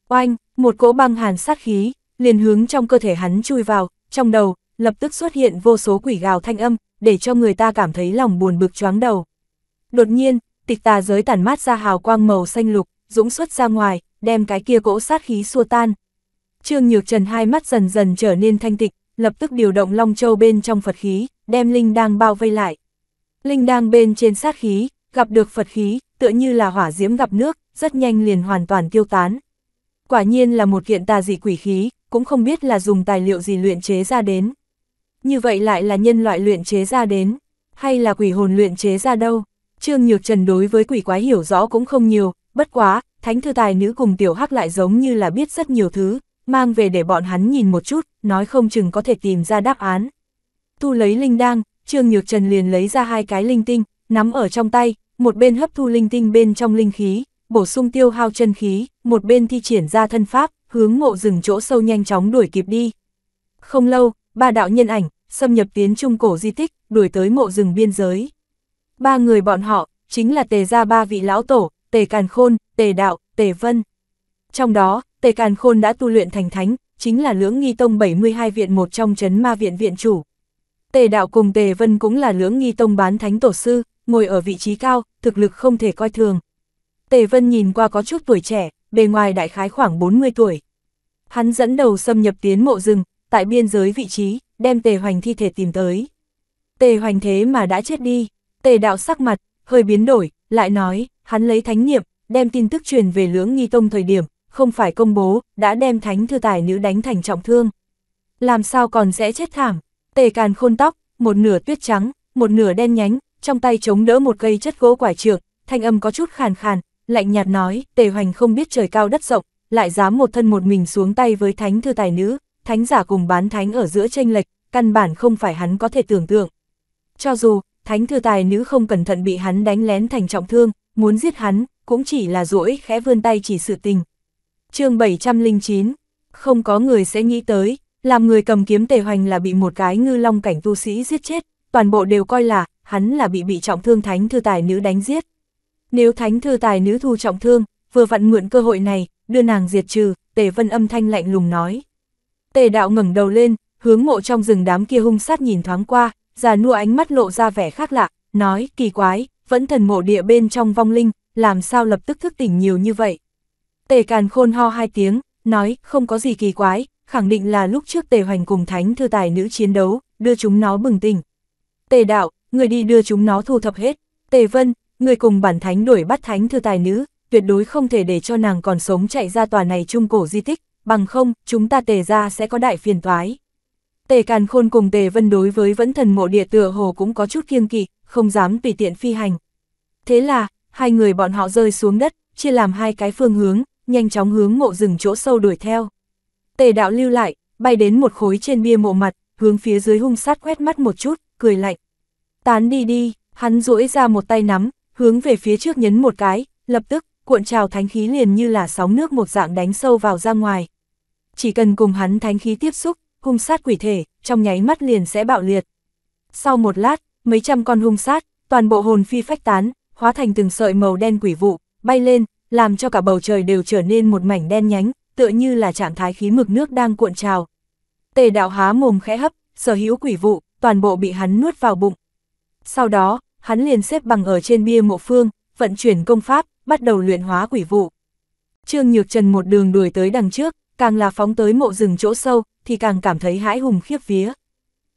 Oanh, một cỗ băng hàn sát khí, liền hướng trong cơ thể hắn chui vào, trong đầu, lập tức xuất hiện vô số quỷ gào thanh âm, để cho người ta cảm thấy lòng buồn bực choáng đầu. Đột nhiên, tịch tà giới tản mát ra hào quang màu xanh lục, dũng xuất ra ngoài, đem cái kia cỗ sát khí xua tan. Trương Nhược Trần hai mắt dần dần trở nên thanh tịch, lập tức điều động Long Châu bên trong Phật khí, đem Linh Đang bao vây lại. Linh Đang bên trên sát khí, gặp được Phật khí, tựa như là hỏa diễm gặp nước, rất nhanh liền hoàn toàn tiêu tán. Quả nhiên là một kiện tà dị quỷ khí, cũng không biết là dùng tài liệu gì luyện chế ra đến. Như vậy lại là nhân loại luyện chế ra đến, hay là quỷ hồn luyện chế ra đâu. Trương Nhược Trần đối với quỷ quái hiểu rõ cũng không nhiều, bất quá, thánh thư tài nữ cùng tiểu hắc lại giống như là biết rất nhiều thứ, mang về để bọn hắn nhìn một chút, nói không chừng có thể tìm ra đáp án. Thu lấy linh đan Trương Nhược Trần liền lấy ra hai cái linh tinh, nắm ở trong tay, một bên hấp thu linh tinh bên trong linh khí, bổ sung tiêu hao chân khí, một bên thi triển ra thân pháp, hướng mộ rừng chỗ sâu nhanh chóng đuổi kịp đi. Không lâu, ba đạo nhân ảnh, xâm nhập tiến trung cổ di tích, đuổi tới mộ rừng biên giới. Ba người bọn họ, chính là tề gia ba vị lão tổ, Tề Càn Khôn, Tề Đạo, Tề Vân. Trong đó, Tề Càn Khôn đã tu luyện thành thánh, chính là lưỡng nghi tông 72 viện một trong chấn ma viện viện chủ. Tề Đạo cùng Tề Vân cũng là lưỡng nghi tông bán thánh tổ sư, ngồi ở vị trí cao, thực lực không thể coi thường. Tề Vân nhìn qua có chút tuổi trẻ, bề ngoài đại khái khoảng 40 tuổi. Hắn dẫn đầu xâm nhập tiến mộ rừng, tại biên giới vị trí, đem Tề Hoành thi thể tìm tới. Tề Hoành thế mà đã chết đi, Tề Đạo sắc mặt, hơi biến đổi, lại nói, hắn lấy thánh niệm, đem tin tức truyền về lưỡng nghi tông thời điểm, không phải công bố, đã đem thánh thư tài nữ đánh thành trọng thương. Làm sao còn sẽ chết thảm, tề càn khôn tóc, một nửa tuyết trắng, một nửa đen nhánh, trong tay chống đỡ một cây chất gỗ quải trượng, thanh âm có chút khàn khàn, lạnh nhạt nói, tề hoành không biết trời cao đất rộng, lại dám một thân một mình xuống tay với thánh thư tài nữ, thánh giả cùng bán thánh ở giữa tranh lệch, căn bản không phải hắn có thể tưởng tượng. Cho dù, thánh thư tài nữ không cẩn thận bị hắn đánh lén thành trọng thương, muốn giết hắn, cũng chỉ là rỗi khẽ vươn tay chỉ sự tình. chương 709, không có người sẽ nghĩ tới, làm người cầm kiếm tề hoành là bị một cái ngư long cảnh tu sĩ giết chết, toàn bộ đều coi là, hắn là bị bị trọng thương thánh thư tài nữ đánh giết. Nếu thánh thư tài nữ thu trọng thương, vừa vặn mượn cơ hội này, đưa nàng diệt trừ, tề vân âm thanh lạnh lùng nói. Tề đạo ngẩng đầu lên, hướng mộ trong rừng đám kia hung sát nhìn thoáng qua, già nua ánh mắt lộ ra vẻ khác lạ, nói, kỳ quái, vẫn thần mộ địa bên trong vong linh, làm sao lập tức thức tỉnh nhiều như vậy. Tề càn khôn ho hai tiếng, nói, không có gì kỳ quái, khẳng định là lúc trước tề hoành cùng thánh thư tài nữ chiến đấu, đưa chúng nó bừng tỉnh. Tề đạo, người đi đưa chúng nó thu thập hết. Tề vân, người cùng bản thánh đuổi bắt thánh thư tài nữ, tuyệt đối không thể để cho nàng còn sống chạy ra tòa này trung cổ di tích, bằng không, chúng ta tề ra sẽ có đại phiền toái. Tề Càn Khôn cùng Tề Vân đối với vẫn thần mộ địa tựa hồ cũng có chút kiêng kỵ, không dám tùy tiện phi hành. Thế là, hai người bọn họ rơi xuống đất, chia làm hai cái phương hướng, nhanh chóng hướng mộ rừng chỗ sâu đuổi theo. Tề đạo lưu lại, bay đến một khối trên bia mộ mặt, hướng phía dưới hung sát quét mắt một chút, cười lạnh. Tán đi đi, hắn duỗi ra một tay nắm, hướng về phía trước nhấn một cái, lập tức, cuộn trào thánh khí liền như là sóng nước một dạng đánh sâu vào ra ngoài. Chỉ cần cùng hắn thánh khí tiếp xúc, hung sát quỷ thể, trong nháy mắt liền sẽ bạo liệt. Sau một lát, mấy trăm con hung sát, toàn bộ hồn phi phách tán, hóa thành từng sợi màu đen quỷ vụ, bay lên, làm cho cả bầu trời đều trở nên một mảnh đen nhánh, tựa như là trạng thái khí mực nước đang cuộn trào. Tề đạo há mồm khẽ hấp, sở hữu quỷ vụ, toàn bộ bị hắn nuốt vào bụng. Sau đó, hắn liền xếp bằng ở trên bia mộ phương, vận chuyển công pháp, bắt đầu luyện hóa quỷ vụ. Trương Nhược Trần một đường đuổi tới đằng trước, càng là phóng tới mộ rừng chỗ sâu, thì càng cảm thấy hãi hùng khiếp vía.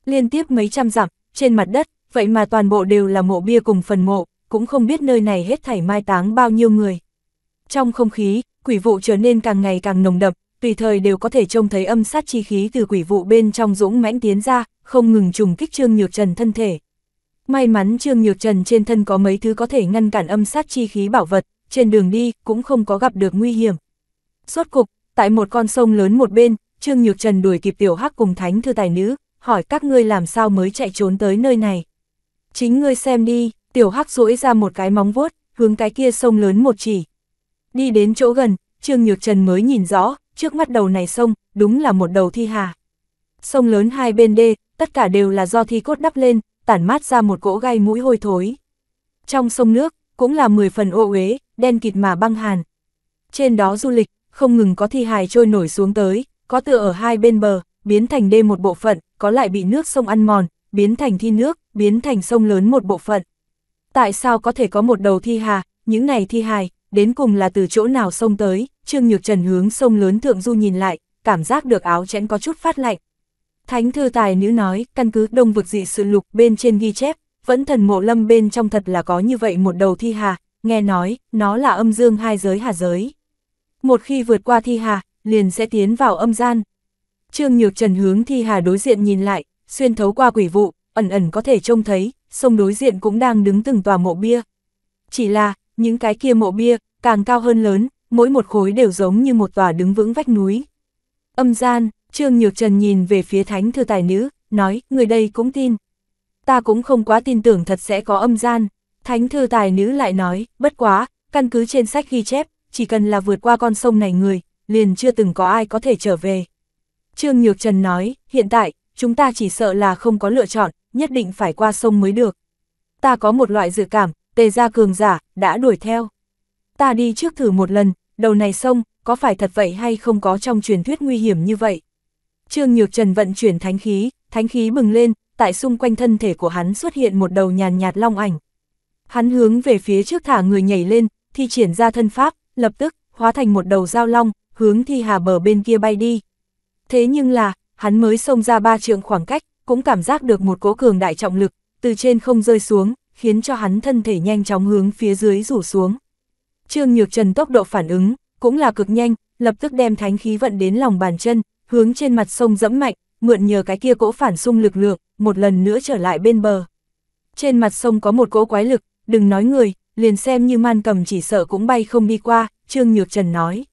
Liên tiếp mấy trăm dặm, trên mặt đất, vậy mà toàn bộ đều là mộ bia cùng phần mộ, cũng không biết nơi này hết thảy mai táng bao nhiêu người. Trong không khí, quỷ vụ trở nên càng ngày càng nồng đậm, tùy thời đều có thể trông thấy âm sát chi khí từ quỷ vụ bên trong dũng mãnh tiến ra, không ngừng trùng kích Trương Nhược Trần thân thể. May mắn Trương Nhược Trần trên thân có mấy thứ có thể ngăn cản âm sát chi khí bảo vật, trên đường đi cũng không có gặp được nguy hiểm. Rốt cục, tại một con sông lớn một bên, Trương Nhược Trần đuổi kịp tiểu hắc cùng thánh thư tài nữ, hỏi các ngươi làm sao mới chạy trốn tới nơi này. Chính ngươi xem đi, tiểu hắc duỗi ra một cái móng vuốt, hướng cái kia sông lớn một chỉ. Đi đến chỗ gần, Trương Nhược Trần mới nhìn rõ, trước mắt đầu này sông, đúng là một đầu thi hà. Sông lớn hai bên đê, tất cả đều là do thi cốt đắp lên, tản mát ra một cỗ gai mũi hôi thối. Trong sông nước, cũng là mười phần ô uế, đen kịt mà băng hàn. Trên đó du lịch, không ngừng có thi hài trôi nổi xuống tới, có tựa ở hai bên bờ, biến thành đê một bộ phận, có lại bị nước sông ăn mòn, biến thành thi nước, biến thành sông lớn một bộ phận. Tại sao có thể có một đầu thi hà, những này thi hài, đến cùng là từ chỗ nào sông tới, Trương Nhược Trần hướng sông lớn thượng du nhìn lại, cảm giác được áo chẽn có chút phát lạnh. Thánh thư tài nữ nói, căn cứ đông vực dị sự lục bên trên ghi chép, vẫn thần mộ lâm bên trong thật là có như vậy một đầu thi hà, nghe nói, nó là âm dương hai giới hà giới. Một khi vượt qua thi hà, liền sẽ tiến vào âm gian. Trương Nhược Trần hướng Thi Hà đối diện nhìn lại, xuyên thấu qua quỷ vụ, ẩn ẩn có thể trông thấy, sông đối diện cũng đang đứng từng tòa mộ bia. Chỉ là, những cái kia mộ bia, càng cao hơn lớn, mỗi một khối đều giống như một tòa đứng vững vách núi. Âm gian, Trương Nhược Trần nhìn về phía thánh thư tài nữ, nói, người đây cũng tin. Ta cũng không quá tin tưởng thật sẽ có âm gian. Thánh thư tài nữ lại nói, bất quá, căn cứ trên sách ghi chép, chỉ cần là vượt qua con sông này người, liền chưa từng có ai có thể trở về. Trương Nhược Trần nói, hiện tại, chúng ta chỉ sợ là không có lựa chọn, nhất định phải qua sông mới được. Ta có một loại dự cảm, tề gia cường giả, đã đuổi theo. Ta đi trước thử một lần, đầu này sông, có phải thật vậy hay không có trong truyền thuyết nguy hiểm như vậy? Trương Nhược Trần vận chuyển thánh khí, thánh khí bừng lên, tại xung quanh thân thể của hắn xuất hiện một đầu nhàn nhạt long ảnh. Hắn hướng về phía trước thả người nhảy lên, thi triển ra thân pháp, lập tức, hóa thành một đầu dao long, hướng thi hà bờ bên kia bay đi. Thế nhưng là, hắn mới xông ra ba trường khoảng cách, cũng cảm giác được một cỗ cường đại trọng lực, từ trên không rơi xuống, khiến cho hắn thân thể nhanh chóng hướng phía dưới rủ xuống. Trương Nhược Trần tốc độ phản ứng, cũng là cực nhanh, lập tức đem thánh khí vận đến lòng bàn chân, hướng trên mặt sông dẫm mạnh, mượn nhờ cái kia cỗ phản xung lực lượng, một lần nữa trở lại bên bờ. Trên mặt sông có một cỗ quái lực, đừng nói người, liền xem như man cầm chỉ sợ cũng bay không đi qua, Trương Nhược Trần nói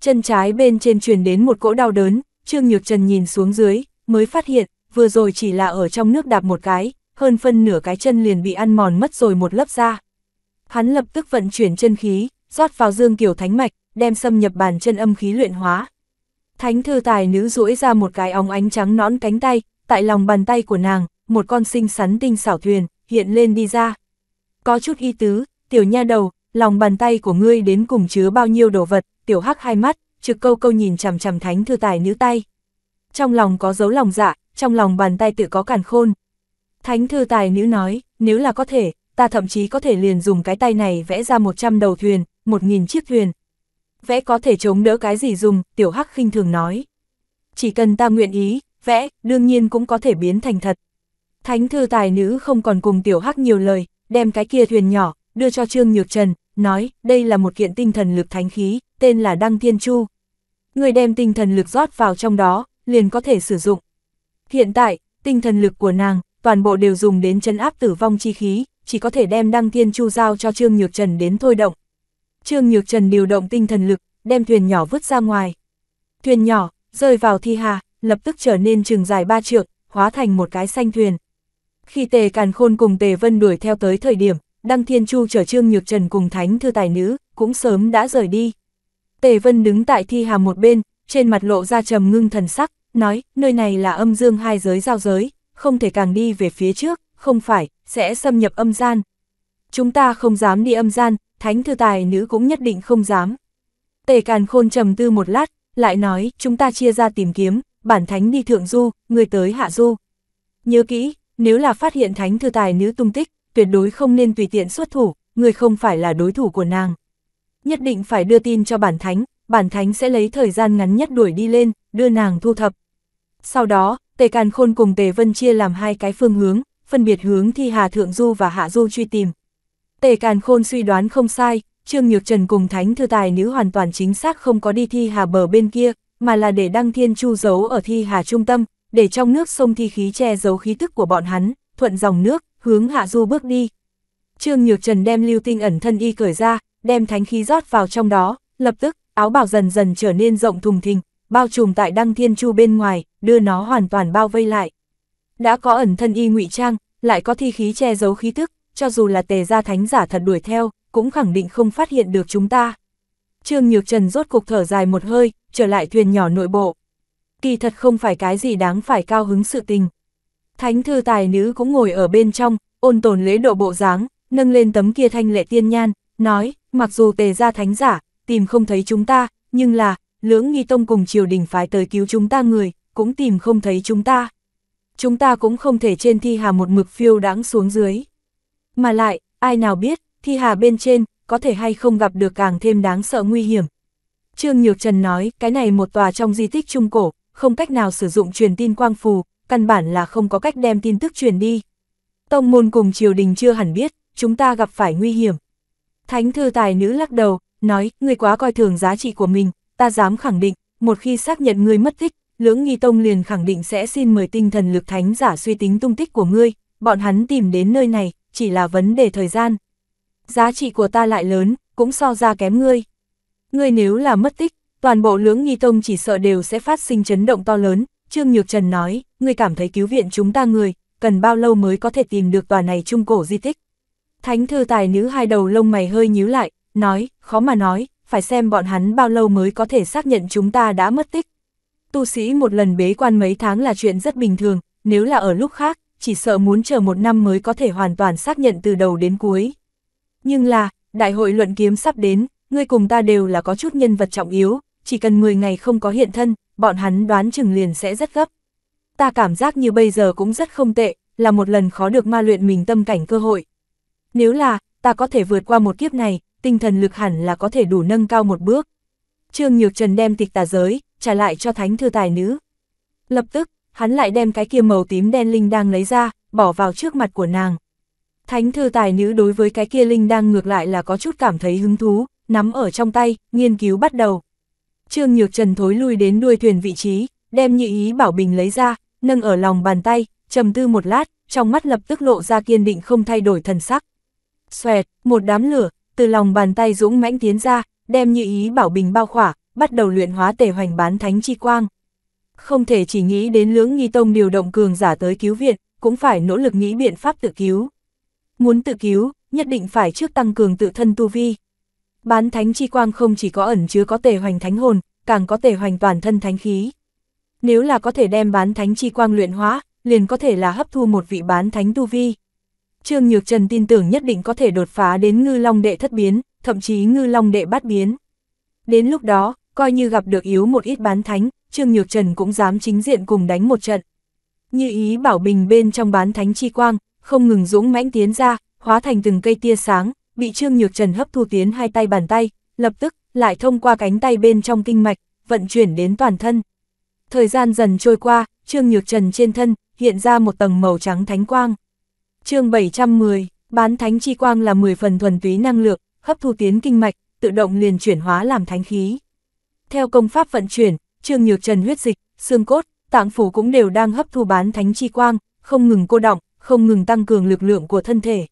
chân trái bên trên truyền đến một cỗ đau đớn, Trương Nhược Trần nhìn xuống dưới, mới phát hiện, vừa rồi chỉ là ở trong nước đạp một cái, hơn phân nửa cái chân liền bị ăn mòn mất rồi một lớp da. Hắn lập tức vận chuyển chân khí, rót vào dương kiểu thánh mạch, đem xâm nhập bàn chân âm khí luyện hóa. Thánh thư tài nữ duỗi ra một cái óng ánh trắng nõn cánh tay, tại lòng bàn tay của nàng, một con sinh sắn tinh xảo thuyền, hiện lên đi ra. Có chút y tứ, tiểu nha đầu, lòng bàn tay của ngươi đến cùng chứa bao nhiêu đồ vật, tiểu hắc hai mắt, trực câu câu nhìn chằm chằm thánh thư tài nữ tay. Trong lòng có dấu lòng dạ, trong lòng bàn tay tự có càn khôn. Thánh thư tài nữ nói, nếu là có thể, ta thậm chí có thể liền dùng cái tay này vẽ ra 100 đầu thuyền, 1.000 chiếc thuyền. Vẽ có thể chống đỡ cái gì dùng, tiểu hắc khinh thường nói. Chỉ cần ta nguyện ý, vẽ, đương nhiên cũng có thể biến thành thật. Thánh thư tài nữ không còn cùng tiểu hắc nhiều lời, đem cái kia thuyền nhỏ, đưa cho Trương Nhược Trần, nói, đây là một kiện tinh thần lực thánh khí, tên là Đăng Thiên Chu. Người đem tinh thần lực rót vào trong đó, liền có thể sử dụng. Hiện tại, tinh thần lực của nàng, toàn bộ đều dùng đến chấn áp tử vong chi khí, chỉ có thể đem Đăng Thiên Chu giao cho Trương Nhược Trần đến thôi động. Trương Nhược Trần điều động tinh thần lực, đem thuyền nhỏ vứt ra ngoài. Thuyền nhỏ, rơi vào thi hà, lập tức trở nên trường dài ba trượng, hóa thành một cái xanh thuyền. Khi Tề Càn Khôn cùng Tề Vân đuổi theo tới thời điểm, Đăng Thiên Chu chở Trương Nhược Trần cùng Thánh Thư Tài Nữ, cũng sớm đã rời đi. Tề Vân đứng tại thi hà một bên, trên mặt lộ ra trầm ngưng thần sắc, nói, nơi này là âm dương hai giới giao giới, không thể càng đi về phía trước, không phải, sẽ xâm nhập âm gian. Chúng ta không dám đi âm gian, thánh thư tài nữ cũng nhất định không dám. Tề Càn Khôn trầm tư một lát, lại nói, chúng ta chia ra tìm kiếm, bản thánh đi thượng du, người tới hạ du. Nhớ kỹ, nếu là phát hiện thánh thư tài nữ tung tích, tuyệt đối không nên tùy tiện xuất thủ, người không phải là đối thủ của nàng nhất định phải đưa tin cho bản thánh, bản thánh sẽ lấy thời gian ngắn nhất đuổi đi lên, đưa nàng thu thập. Sau đó, Tề Càn Khôn cùng Tề Vân chia làm hai cái phương hướng, phân biệt hướng thi Hà Thượng Du và Hạ Du truy tìm. Tề Càn Khôn suy đoán không sai, Trương Nhược Trần cùng Thánh Thư Tài Nữ hoàn toàn chính xác không có đi thi Hà bờ bên kia, mà là để Đăng Thiên Chu giấu ở thi Hà trung tâm, để trong nước sông thi khí che giấu khí tức của bọn hắn, thuận dòng nước, hướng Hạ Du bước đi. Trương Nhược Trần đem lưu tinh ẩn thân y cởi ra, đem thánh khí rót vào trong đó, lập tức, áo bào dần dần trở nên rộng thùng thình, bao trùm tại đăng thiên chu bên ngoài, đưa nó hoàn toàn bao vây lại. Đã có ẩn thân y ngụy trang, lại có thi khí che giấu khí thức, cho dù là tề gia thánh giả thật đuổi theo, cũng khẳng định không phát hiện được chúng ta. Trương Nhược Trần rốt cục thở dài một hơi, trở lại thuyền nhỏ nội bộ. Kỳ thật không phải cái gì đáng phải cao hứng sự tình. Thánh thư tài nữ cũng ngồi ở bên trong, ôn tồn lễ độ bộ dáng, nâng lên tấm kia thanh lệ tiên nhan, nói, mặc dù tề ra thánh giả, tìm không thấy chúng ta, nhưng là, lưỡng nghi tông cùng triều đình phái tới cứu chúng ta người, cũng tìm không thấy chúng ta. Chúng ta cũng không thể trên thi hà một mực phiêu đáng xuống dưới. Mà lại, ai nào biết, thi hà bên trên, có thể hay không gặp được càng thêm đáng sợ nguy hiểm. Trương Nhược Trần nói, cái này một tòa trong di tích trung cổ, không cách nào sử dụng truyền tin quang phù, căn bản là không có cách đem tin tức truyền đi. Tông môn cùng triều đình chưa hẳn biết, chúng ta gặp phải nguy hiểm, Thánh thư tài nữ lắc đầu, nói, ngươi quá coi thường giá trị của mình, ta dám khẳng định, một khi xác nhận ngươi mất tích, lưỡng nghi tông liền khẳng định sẽ xin mời tinh thần lực thánh giả suy tính tung tích của ngươi, bọn hắn tìm đến nơi này, chỉ là vấn đề thời gian. Giá trị của ta lại lớn, cũng so ra kém ngươi. Ngươi nếu là mất tích, toàn bộ lưỡng nghi tông chỉ sợ đều sẽ phát sinh chấn động to lớn, Trương Nhược Trần nói, ngươi cảm thấy cứu viện chúng ta người, cần bao lâu mới có thể tìm được tòa này trung cổ di tích. Thánh thư tài nữ hai đầu lông mày hơi nhíu lại, nói, khó mà nói, phải xem bọn hắn bao lâu mới có thể xác nhận chúng ta đã mất tích. Tu sĩ một lần bế quan mấy tháng là chuyện rất bình thường, nếu là ở lúc khác, chỉ sợ muốn chờ một năm mới có thể hoàn toàn xác nhận từ đầu đến cuối. Nhưng là, đại hội luận kiếm sắp đến, ngươi cùng ta đều là có chút nhân vật trọng yếu, chỉ cần 10 ngày không có hiện thân, bọn hắn đoán chừng liền sẽ rất gấp. Ta cảm giác như bây giờ cũng rất không tệ, là một lần khó được ma luyện mình tâm cảnh cơ hội. Nếu là, ta có thể vượt qua một kiếp này, tinh thần lực hẳn là có thể đủ nâng cao một bước. Trương Nhược Trần đem tịch tà giới, trả lại cho thánh thư tài nữ. Lập tức, hắn lại đem cái kia màu tím đen linh đang lấy ra, bỏ vào trước mặt của nàng. Thánh thư tài nữ đối với cái kia linh đang ngược lại là có chút cảm thấy hứng thú, nắm ở trong tay, nghiên cứu bắt đầu. Trương Nhược Trần thối lui đến đuôi thuyền vị trí, đem nhị ý bảo bình lấy ra, nâng ở lòng bàn tay, trầm tư một lát, trong mắt lập tức lộ ra kiên định không thay đổi thần sắc xoẹt, một đám lửa, từ lòng bàn tay dũng mãnh tiến ra, đem như ý bảo bình bao khỏa, bắt đầu luyện hóa tề hoành bán thánh chi quang. Không thể chỉ nghĩ đến lưỡng nghi tông điều động cường giả tới cứu viện, cũng phải nỗ lực nghĩ biện pháp tự cứu. Muốn tự cứu, nhất định phải trước tăng cường tự thân tu vi. Bán thánh chi quang không chỉ có ẩn chứa có tề hoành thánh hồn, càng có tề hoành toàn thân thánh khí. Nếu là có thể đem bán thánh chi quang luyện hóa, liền có thể là hấp thu một vị bán thánh tu vi, Trương Nhược Trần tin tưởng nhất định có thể đột phá đến ngư long đệ thất biến, thậm chí ngư long đệ bát biến. Đến lúc đó, coi như gặp được yếu một ít bán thánh, Trương Nhược Trần cũng dám chính diện cùng đánh một trận. Như ý bảo bình bên trong bán thánh chi quang, không ngừng dũng mãnh tiến ra, hóa thành từng cây tia sáng, bị Trương Nhược Trần hấp thu tiến hai tay bàn tay, lập tức lại thông qua cánh tay bên trong kinh mạch, vận chuyển đến toàn thân. Thời gian dần trôi qua, Trương Nhược Trần trên thân hiện ra một tầng màu trắng thánh quang chương 710, bán thánh chi quang là 10 phần thuần túy năng lượng, hấp thu tiến kinh mạch, tự động liền chuyển hóa làm thánh khí. Theo công pháp vận chuyển, Trương Nhược Trần huyết dịch, xương cốt, tạng phủ cũng đều đang hấp thu bán thánh chi quang, không ngừng cô động, không ngừng tăng cường lực lượng của thân thể.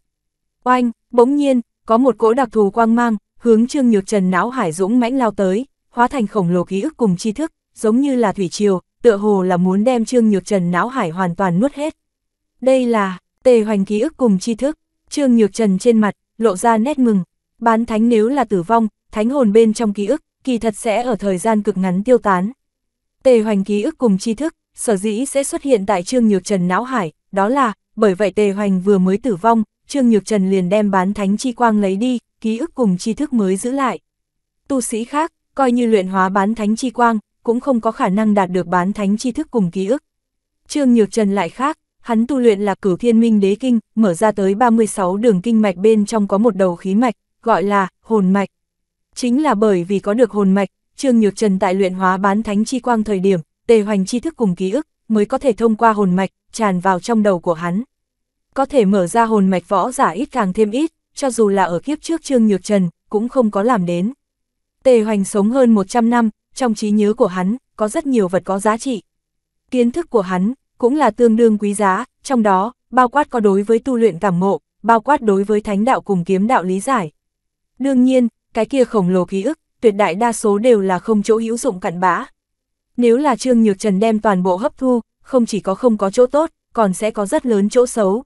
Oanh, bỗng nhiên, có một cỗ đặc thù quang mang, hướng Trương Nhược Trần não hải dũng mãnh lao tới, hóa thành khổng lồ ký ức cùng tri thức, giống như là thủy triều, tựa hồ là muốn đem Trương Nhược Trần não hải hoàn toàn nuốt hết. Đây là Tề hoành ký ức cùng tri thức, Trương Nhược Trần trên mặt, lộ ra nét mừng. Bán thánh nếu là tử vong, thánh hồn bên trong ký ức, kỳ thật sẽ ở thời gian cực ngắn tiêu tán. Tề hoành ký ức cùng tri thức, sở dĩ sẽ xuất hiện tại Trương Nhược Trần não hải, đó là, bởi vậy tề hoành vừa mới tử vong, Trương Nhược Trần liền đem bán thánh chi quang lấy đi, ký ức cùng tri thức mới giữ lại. Tu sĩ khác, coi như luyện hóa bán thánh chi quang, cũng không có khả năng đạt được bán thánh chi thức cùng ký ức. Trương Nhược Trần lại khác, hắn tu luyện là cửu thiên minh đế kinh, mở ra tới 36 đường kinh mạch bên trong có một đầu khí mạch, gọi là hồn mạch. Chính là bởi vì có được hồn mạch, Trương Nhược Trần tại luyện hóa bán thánh chi quang thời điểm, tề hoành chi thức cùng ký ức, mới có thể thông qua hồn mạch, tràn vào trong đầu của hắn. Có thể mở ra hồn mạch võ giả ít càng thêm ít, cho dù là ở kiếp trước Trương Nhược Trần, cũng không có làm đến. Tề hoành sống hơn 100 năm, trong trí nhớ của hắn, có rất nhiều vật có giá trị. Kiến thức của hắn, cũng là tương đương quý giá, trong đó, bao quát có đối với tu luyện cảm ngộ, bao quát đối với thánh đạo cùng kiếm đạo lý giải. Đương nhiên, cái kia khổng lồ ký ức, tuyệt đại đa số đều là không chỗ hữu dụng cặn bã. Nếu là Trương Nhược Trần đem toàn bộ hấp thu, không chỉ có không có chỗ tốt, còn sẽ có rất lớn chỗ xấu.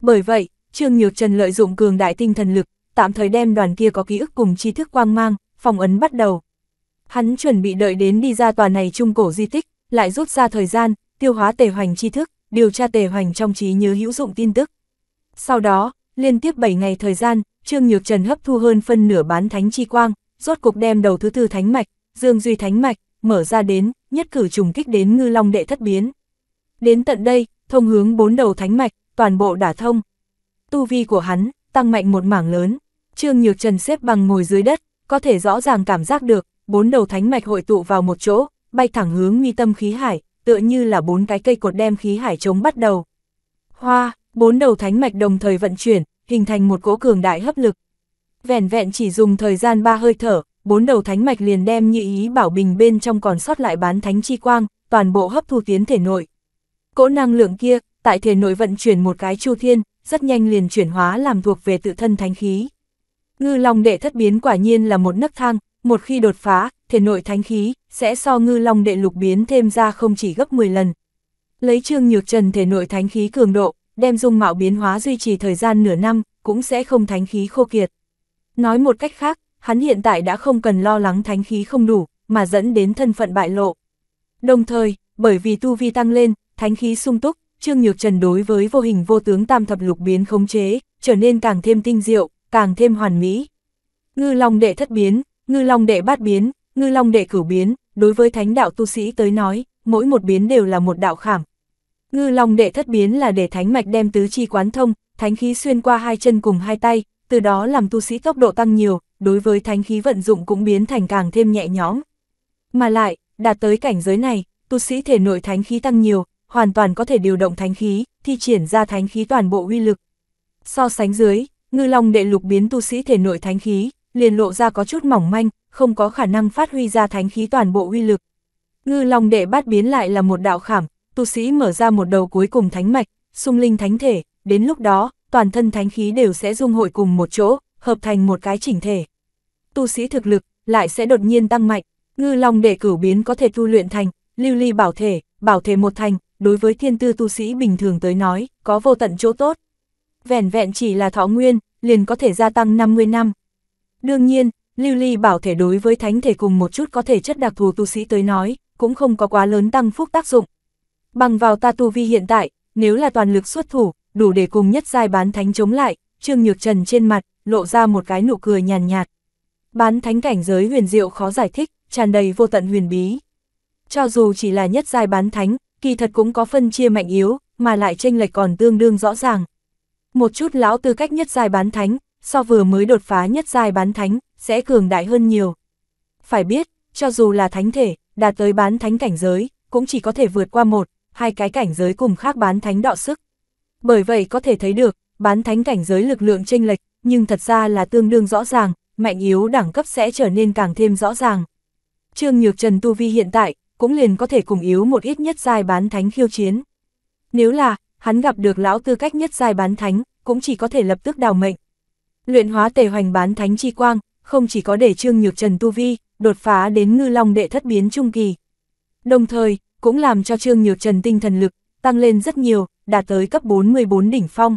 Bởi vậy, Trương Nhược Trần lợi dụng cường đại tinh thần lực, tạm thời đem đoàn kia có ký ức cùng tri thức quang mang, phòng ấn bắt đầu. Hắn chuẩn bị đợi đến đi ra tòa này trung cổ di tích, lại rút ra thời gian, tiêu hóa tề hoành tri thức, điều tra tề hoành trong trí nhớ hữu dụng tin tức. Sau đó, liên tiếp 7 ngày thời gian, Trương Nhược Trần hấp thu hơn phân nửa bán thánh chi quang, rốt cục đem đầu thứ tư thánh mạch, Dương Duy thánh mạch, mở ra đến, nhất cử trùng kích đến ngư long đệ thất biến. Đến tận đây, thông hướng bốn đầu thánh mạch, toàn bộ đả thông. Tu vi của hắn, tăng mạnh một mảng lớn. Trương Nhược Trần xếp bằng ngồi dưới đất, có thể rõ ràng cảm giác được, bốn đầu thánh mạch hội tụ vào một chỗ, bay thẳng hướng mi tâm khí hải, tựa như là bốn cái cây cột đem khí hải chống bắt đầu. Hoa, bốn đầu thánh mạch đồng thời vận chuyển, hình thành một cỗ cường đại hấp lực. Vẻn vẹn chỉ dùng thời gian ba hơi thở, bốn đầu thánh mạch liền đem nhị ý bảo bình bên trong còn sót lại bán thánh chi quang, toàn bộ hấp thu tiến thể nội. Cỗ năng lượng kia, tại thể nội vận chuyển một cái chu thiên, rất nhanh liền chuyển hóa làm thuộc về tự thân thánh khí. Ngư Long đệ thất biến quả nhiên là một nấc thang, một khi đột phá, thể nội thánh khí, sẽ so ngư long đệ lục biến thêm ra không chỉ gấp 10 lần. Lấy trương nhược trần thể nội thánh khí cường độ, đem dung mạo biến hóa duy trì thời gian nửa năm, cũng sẽ không thánh khí khô kiệt. Nói một cách khác, hắn hiện tại đã không cần lo lắng thánh khí không đủ, mà dẫn đến thân phận bại lộ. Đồng thời, bởi vì tu vi tăng lên, thánh khí sung túc, Trương Nhược Trần đối với vô hình vô tướng tam thập lục biến khống chế, trở nên càng thêm tinh diệu, càng thêm hoàn mỹ. Ngư Long đệ thất biến, Ngư Long đệ bát biến, Ngư Long đệ cửu biến, đối với thánh đạo tu sĩ tới nói, mỗi một biến đều là một đạo khảm. Ngư Long đệ thất biến là để thánh mạch đem tứ chi quán thông, thánh khí xuyên qua hai chân cùng hai tay, từ đó làm tu sĩ tốc độ tăng nhiều, đối với thánh khí vận dụng cũng biến thành càng thêm nhẹ nhõm. Mà lại, đạt tới cảnh giới này, tu sĩ thể nội thánh khí tăng nhiều, hoàn toàn có thể điều động thánh khí, thi triển ra thánh khí toàn bộ uy lực. So sánh dưới, Ngư Long đệ lục biến tu sĩ thể nội thánh khí, liền lộ ra có chút mỏng manh, không có khả năng phát huy ra thánh khí toàn bộ uy lực. Ngư Long đệ bát biến lại là một đạo khảm, tu sĩ mở ra một đầu cuối cùng thánh mạch, xung linh thánh thể, đến lúc đó, toàn thân thánh khí đều sẽ dung hội cùng một chỗ, hợp thành một cái chỉnh thể. Tu sĩ thực lực lại sẽ đột nhiên tăng mạnh, Ngư Long đệ cửu biến có thể tu luyện thành Lưu Ly bảo thể, bảo thể một thành, đối với thiên tư tu sĩ bình thường tới nói, có vô tận chỗ tốt. vẹn vẹn chỉ là thọ nguyên, liền có thể gia tăng 50 năm, Đương nhiên, lưu ly bảo thể đối với thánh thể cùng một chút có thể chất đặc thù tu sĩ tới nói, cũng không có quá lớn tăng phúc tác dụng. Bằng vào ta tu vi hiện tại, nếu là toàn lực xuất thủ, đủ để cùng nhất giai bán thánh chống lại, Trương Nhược Trần trên mặt, lộ ra một cái nụ cười nhàn nhạt, Bán thánh cảnh giới huyền diệu khó giải thích, tràn đầy vô tận huyền bí. Cho dù chỉ là nhất giai bán thánh, kỳ thật cũng có phân chia mạnh yếu, mà lại tranh lệch còn tương đương rõ ràng. Một chút lão tư cách nhất giai bán thánh, so vừa mới đột phá nhất giai bán thánh, sẽ cường đại hơn nhiều. Phải biết, cho dù là thánh thể, đạt tới bán thánh cảnh giới, cũng chỉ có thể vượt qua một, hai cái cảnh giới cùng khác bán thánh đọ sức. Bởi vậy có thể thấy được, bán thánh cảnh giới lực lượng chênh lệch, nhưng thật ra là tương đương rõ ràng, mạnh yếu đẳng cấp sẽ trở nên càng thêm rõ ràng. Trương Nhược Trần Tu Vi hiện tại, cũng liền có thể cùng yếu một ít nhất giai bán thánh khiêu chiến. Nếu là, hắn gặp được lão tư cách nhất giai bán thánh, cũng chỉ có thể lập tức đào mệnh luyện hóa tề hoành bán thánh chi quang, không chỉ có để Trương Nhược Trần tu vi, đột phá đến ngư long đệ thất biến trung kỳ. Đồng thời, cũng làm cho Trương Nhược Trần tinh thần lực tăng lên rất nhiều, đạt tới cấp 44 đỉnh phong.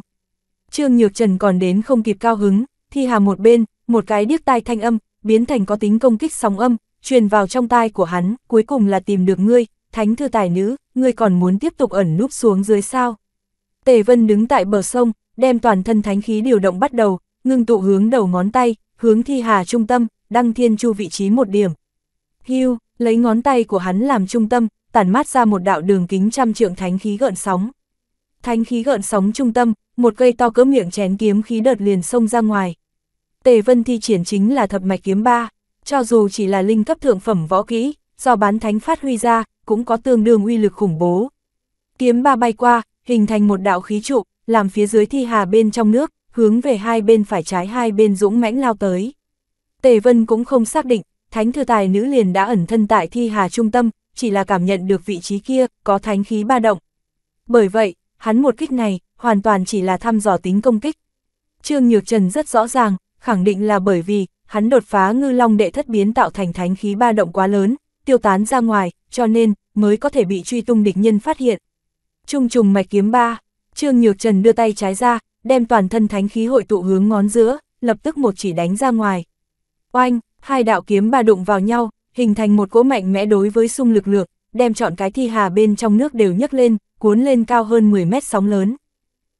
Trương Nhược Trần còn đến không kịp cao hứng, thi hà một bên, một cái điếc tai thanh âm, biến thành có tính công kích sóng âm, truyền vào trong tai của hắn, cuối cùng là tìm được ngươi, thánh thư tài nữ, ngươi còn muốn tiếp tục ẩn núp xuống dưới sao. Tề Vân đứng tại bờ sông, đem toàn thân thánh khí điều động bắt đầu, ngưng tụ hướng đầu ngón tay, hướng thi hà trung tâm, đăng thiên chu vị trí một điểm. Hưu, lấy ngón tay của hắn làm trung tâm, tản mát ra một đạo đường kính trăm trượng thánh khí gợn sóng. Thánh khí gợn sóng trung tâm, một cây to cỡ miệng chén kiếm khí đợt liền xông ra ngoài. Tề Vân thi triển chính là thập mạch kiếm ba, cho dù chỉ là linh cấp thượng phẩm võ kỹ, do bán thánh phát huy ra, cũng có tương đương uy lực khủng bố. Kiếm ba bay qua, hình thành một đạo khí trụ, làm phía dưới thi hà bên trong nước, hướng về hai bên phải trái hai bên dũng mãnh lao tới. Tề Vân cũng không xác định, thánh thư tài nữ liền đã ẩn thân tại thi hà trung tâm, chỉ là cảm nhận được vị trí kia, có thánh khí ba động. Bởi vậy, hắn một kích này, hoàn toàn chỉ là thăm dò tính công kích. Trương Nhược Trần rất rõ ràng, khẳng định là bởi vì, hắn đột phá ngư long đệ thất biến tạo thành thánh khí ba động quá lớn, tiêu tán ra ngoài, cho nên, mới có thể bị truy tung địch nhân phát hiện. Trung trùng mạch kiếm ba, Trương Nhược Trần đưa tay trái ra, đem toàn thân thánh khí hội tụ hướng ngón giữa, lập tức một chỉ đánh ra ngoài. Oanh, hai đạo kiếm ba đụng vào nhau, hình thành một cỗ mạnh mẽ đối với xung lực lượng, đem chọn cái thi hà bên trong nước đều nhấc lên, cuốn lên cao hơn 10 mét sóng lớn.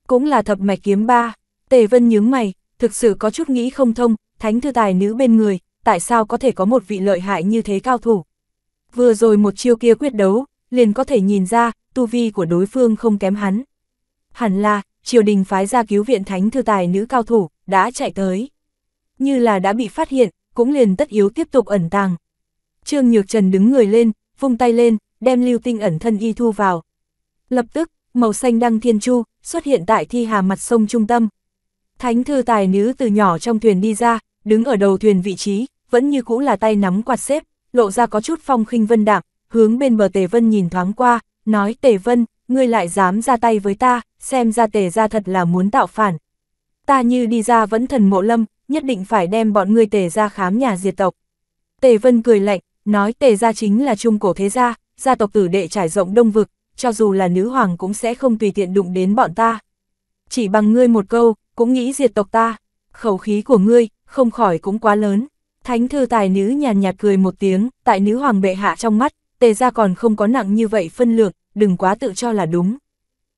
Cũng là thập mạch kiếm ba, Tề Vân nhướng mày, thực sự có chút nghĩ không thông, thánh thư tài nữ bên người, tại sao có thể có một vị lợi hại như thế cao thủ. Vừa rồi một chiêu kia quyết đấu, liền có thể nhìn ra, tu vi của đối phương không kém hắn. Hẳn là, triều đình phái ra cứu viện thánh thư tài nữ cao thủ, đã chạy tới. Như là đã bị phát hiện, cũng liền tất yếu tiếp tục ẩn tàng. Trương Nhược Trần đứng người lên, vung tay lên, đem lưu tinh ẩn thân y thu vào. Lập tức, màu xanh đăng thiên chu xuất hiện tại thi hà mặt sông trung tâm. Thánh thư tài nữ từ nhỏ trong thuyền đi ra, đứng ở đầu thuyền vị trí, vẫn như cũ là tay nắm quạt xếp, lộ ra có chút phong khinh vân đạm, hướng bên bờ Tề Vân nhìn thoáng qua, nói Tề Vân, ngươi lại dám ra tay với ta xem ra tề ra thật là muốn tạo phản. Ta như đi ra vẫn thần mộ lâm, nhất định phải đem bọn ngươi tề ra khám nhà diệt tộc. Tề Vân cười lạnh, nói tề ra chính là trung cổ thế gia, gia tộc tử đệ trải rộng đông vực, cho dù là nữ hoàng cũng sẽ không tùy tiện đụng đến bọn ta. Chỉ bằng ngươi một câu, cũng nghĩ diệt tộc ta, khẩu khí của ngươi, không khỏi cũng quá lớn. Thánh thư tài nữ nhàn nhạt cười một tiếng, tại nữ hoàng bệ hạ trong mắt, tề ra còn không có nặng như vậy phân lượng, đừng quá tự cho là đúng.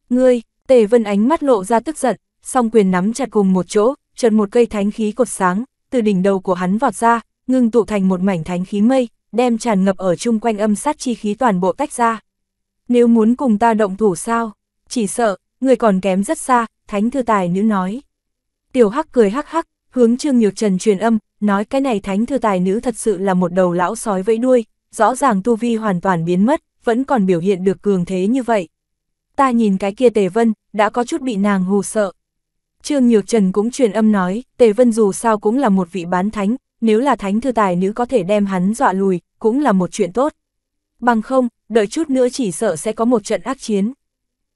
Ngươi, Tề Vân ánh mắt lộ ra tức giận, song quyền nắm chặt cùng một chỗ, chợt một cây thánh khí cột sáng, từ đỉnh đầu của hắn vọt ra, ngưng tụ thành một mảnh thánh khí mây, đem tràn ngập ở chung quanh âm sát chi khí toàn bộ tách ra. Nếu muốn cùng ta động thủ sao? Chỉ sợ, người còn kém rất xa, thánh thư tài nữ nói. Tiểu hắc cười hắc hắc, hướng Trương Nhược Trần truyền âm, nói cái này thánh thư tài nữ thật sự là một đầu lão sói vẫy đuôi, rõ ràng tu vi hoàn toàn biến mất, vẫn còn biểu hiện được cường thế như vậy, ta nhìn cái kia Tề Vân, đã có chút bị nàng hù sợ. Trương Nhược Trần cũng truyền âm nói, Tề Vân dù sao cũng là một vị bán thánh, nếu là thánh thư tài nữ có thể đem hắn dọa lùi, cũng là một chuyện tốt. Bằng không, đợi chút nữa chỉ sợ sẽ có một trận ác chiến.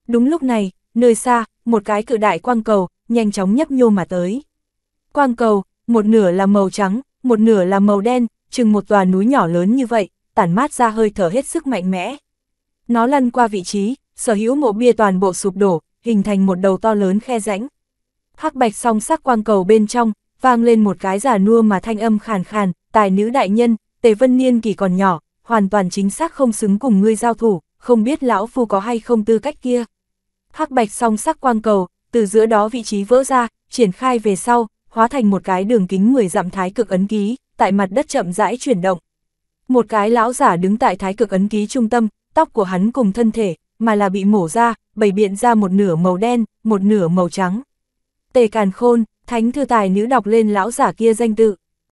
Đúng lúc này, nơi xa, một cái cự đại quang cầu, nhanh chóng nhấp nhô mà tới. Quang cầu, một nửa là màu trắng, một nửa là màu đen, chừng một tòa núi nhỏ lớn như vậy, tản mát ra hơi thở hết sức mạnh mẽ. Nó lăn qua vị trí, sở hữu mộ bia toàn bộ sụp đổ, hình thành một đầu to lớn khe rãnh. Hắc bạch song sắc quang cầu bên trong, vang lên một cái giả nua mà thanh âm khàn khàn, tài nữ đại nhân, Tề Vân Niên kỳ còn nhỏ, hoàn toàn chính xác không xứng cùng ngươi giao thủ, không biết lão phu có hay không tư cách kia. Hắc bạch song sắc quang cầu, từ giữa đó vị trí vỡ ra, triển khai về sau, hóa thành một cái đường kính 10 dặm thái cực ấn ký, tại mặt đất chậm rãi chuyển động. Một cái lão giả đứng tại thái cực ấn ký trung tâm, tóc của hắn cùng thân thể, mà là bị mổ ra, bày biện ra một nửa màu đen, một nửa màu trắng. Tề Càn Khôn, Thánh Thư Tài Nữ đọc lên lão giả kia danh tự.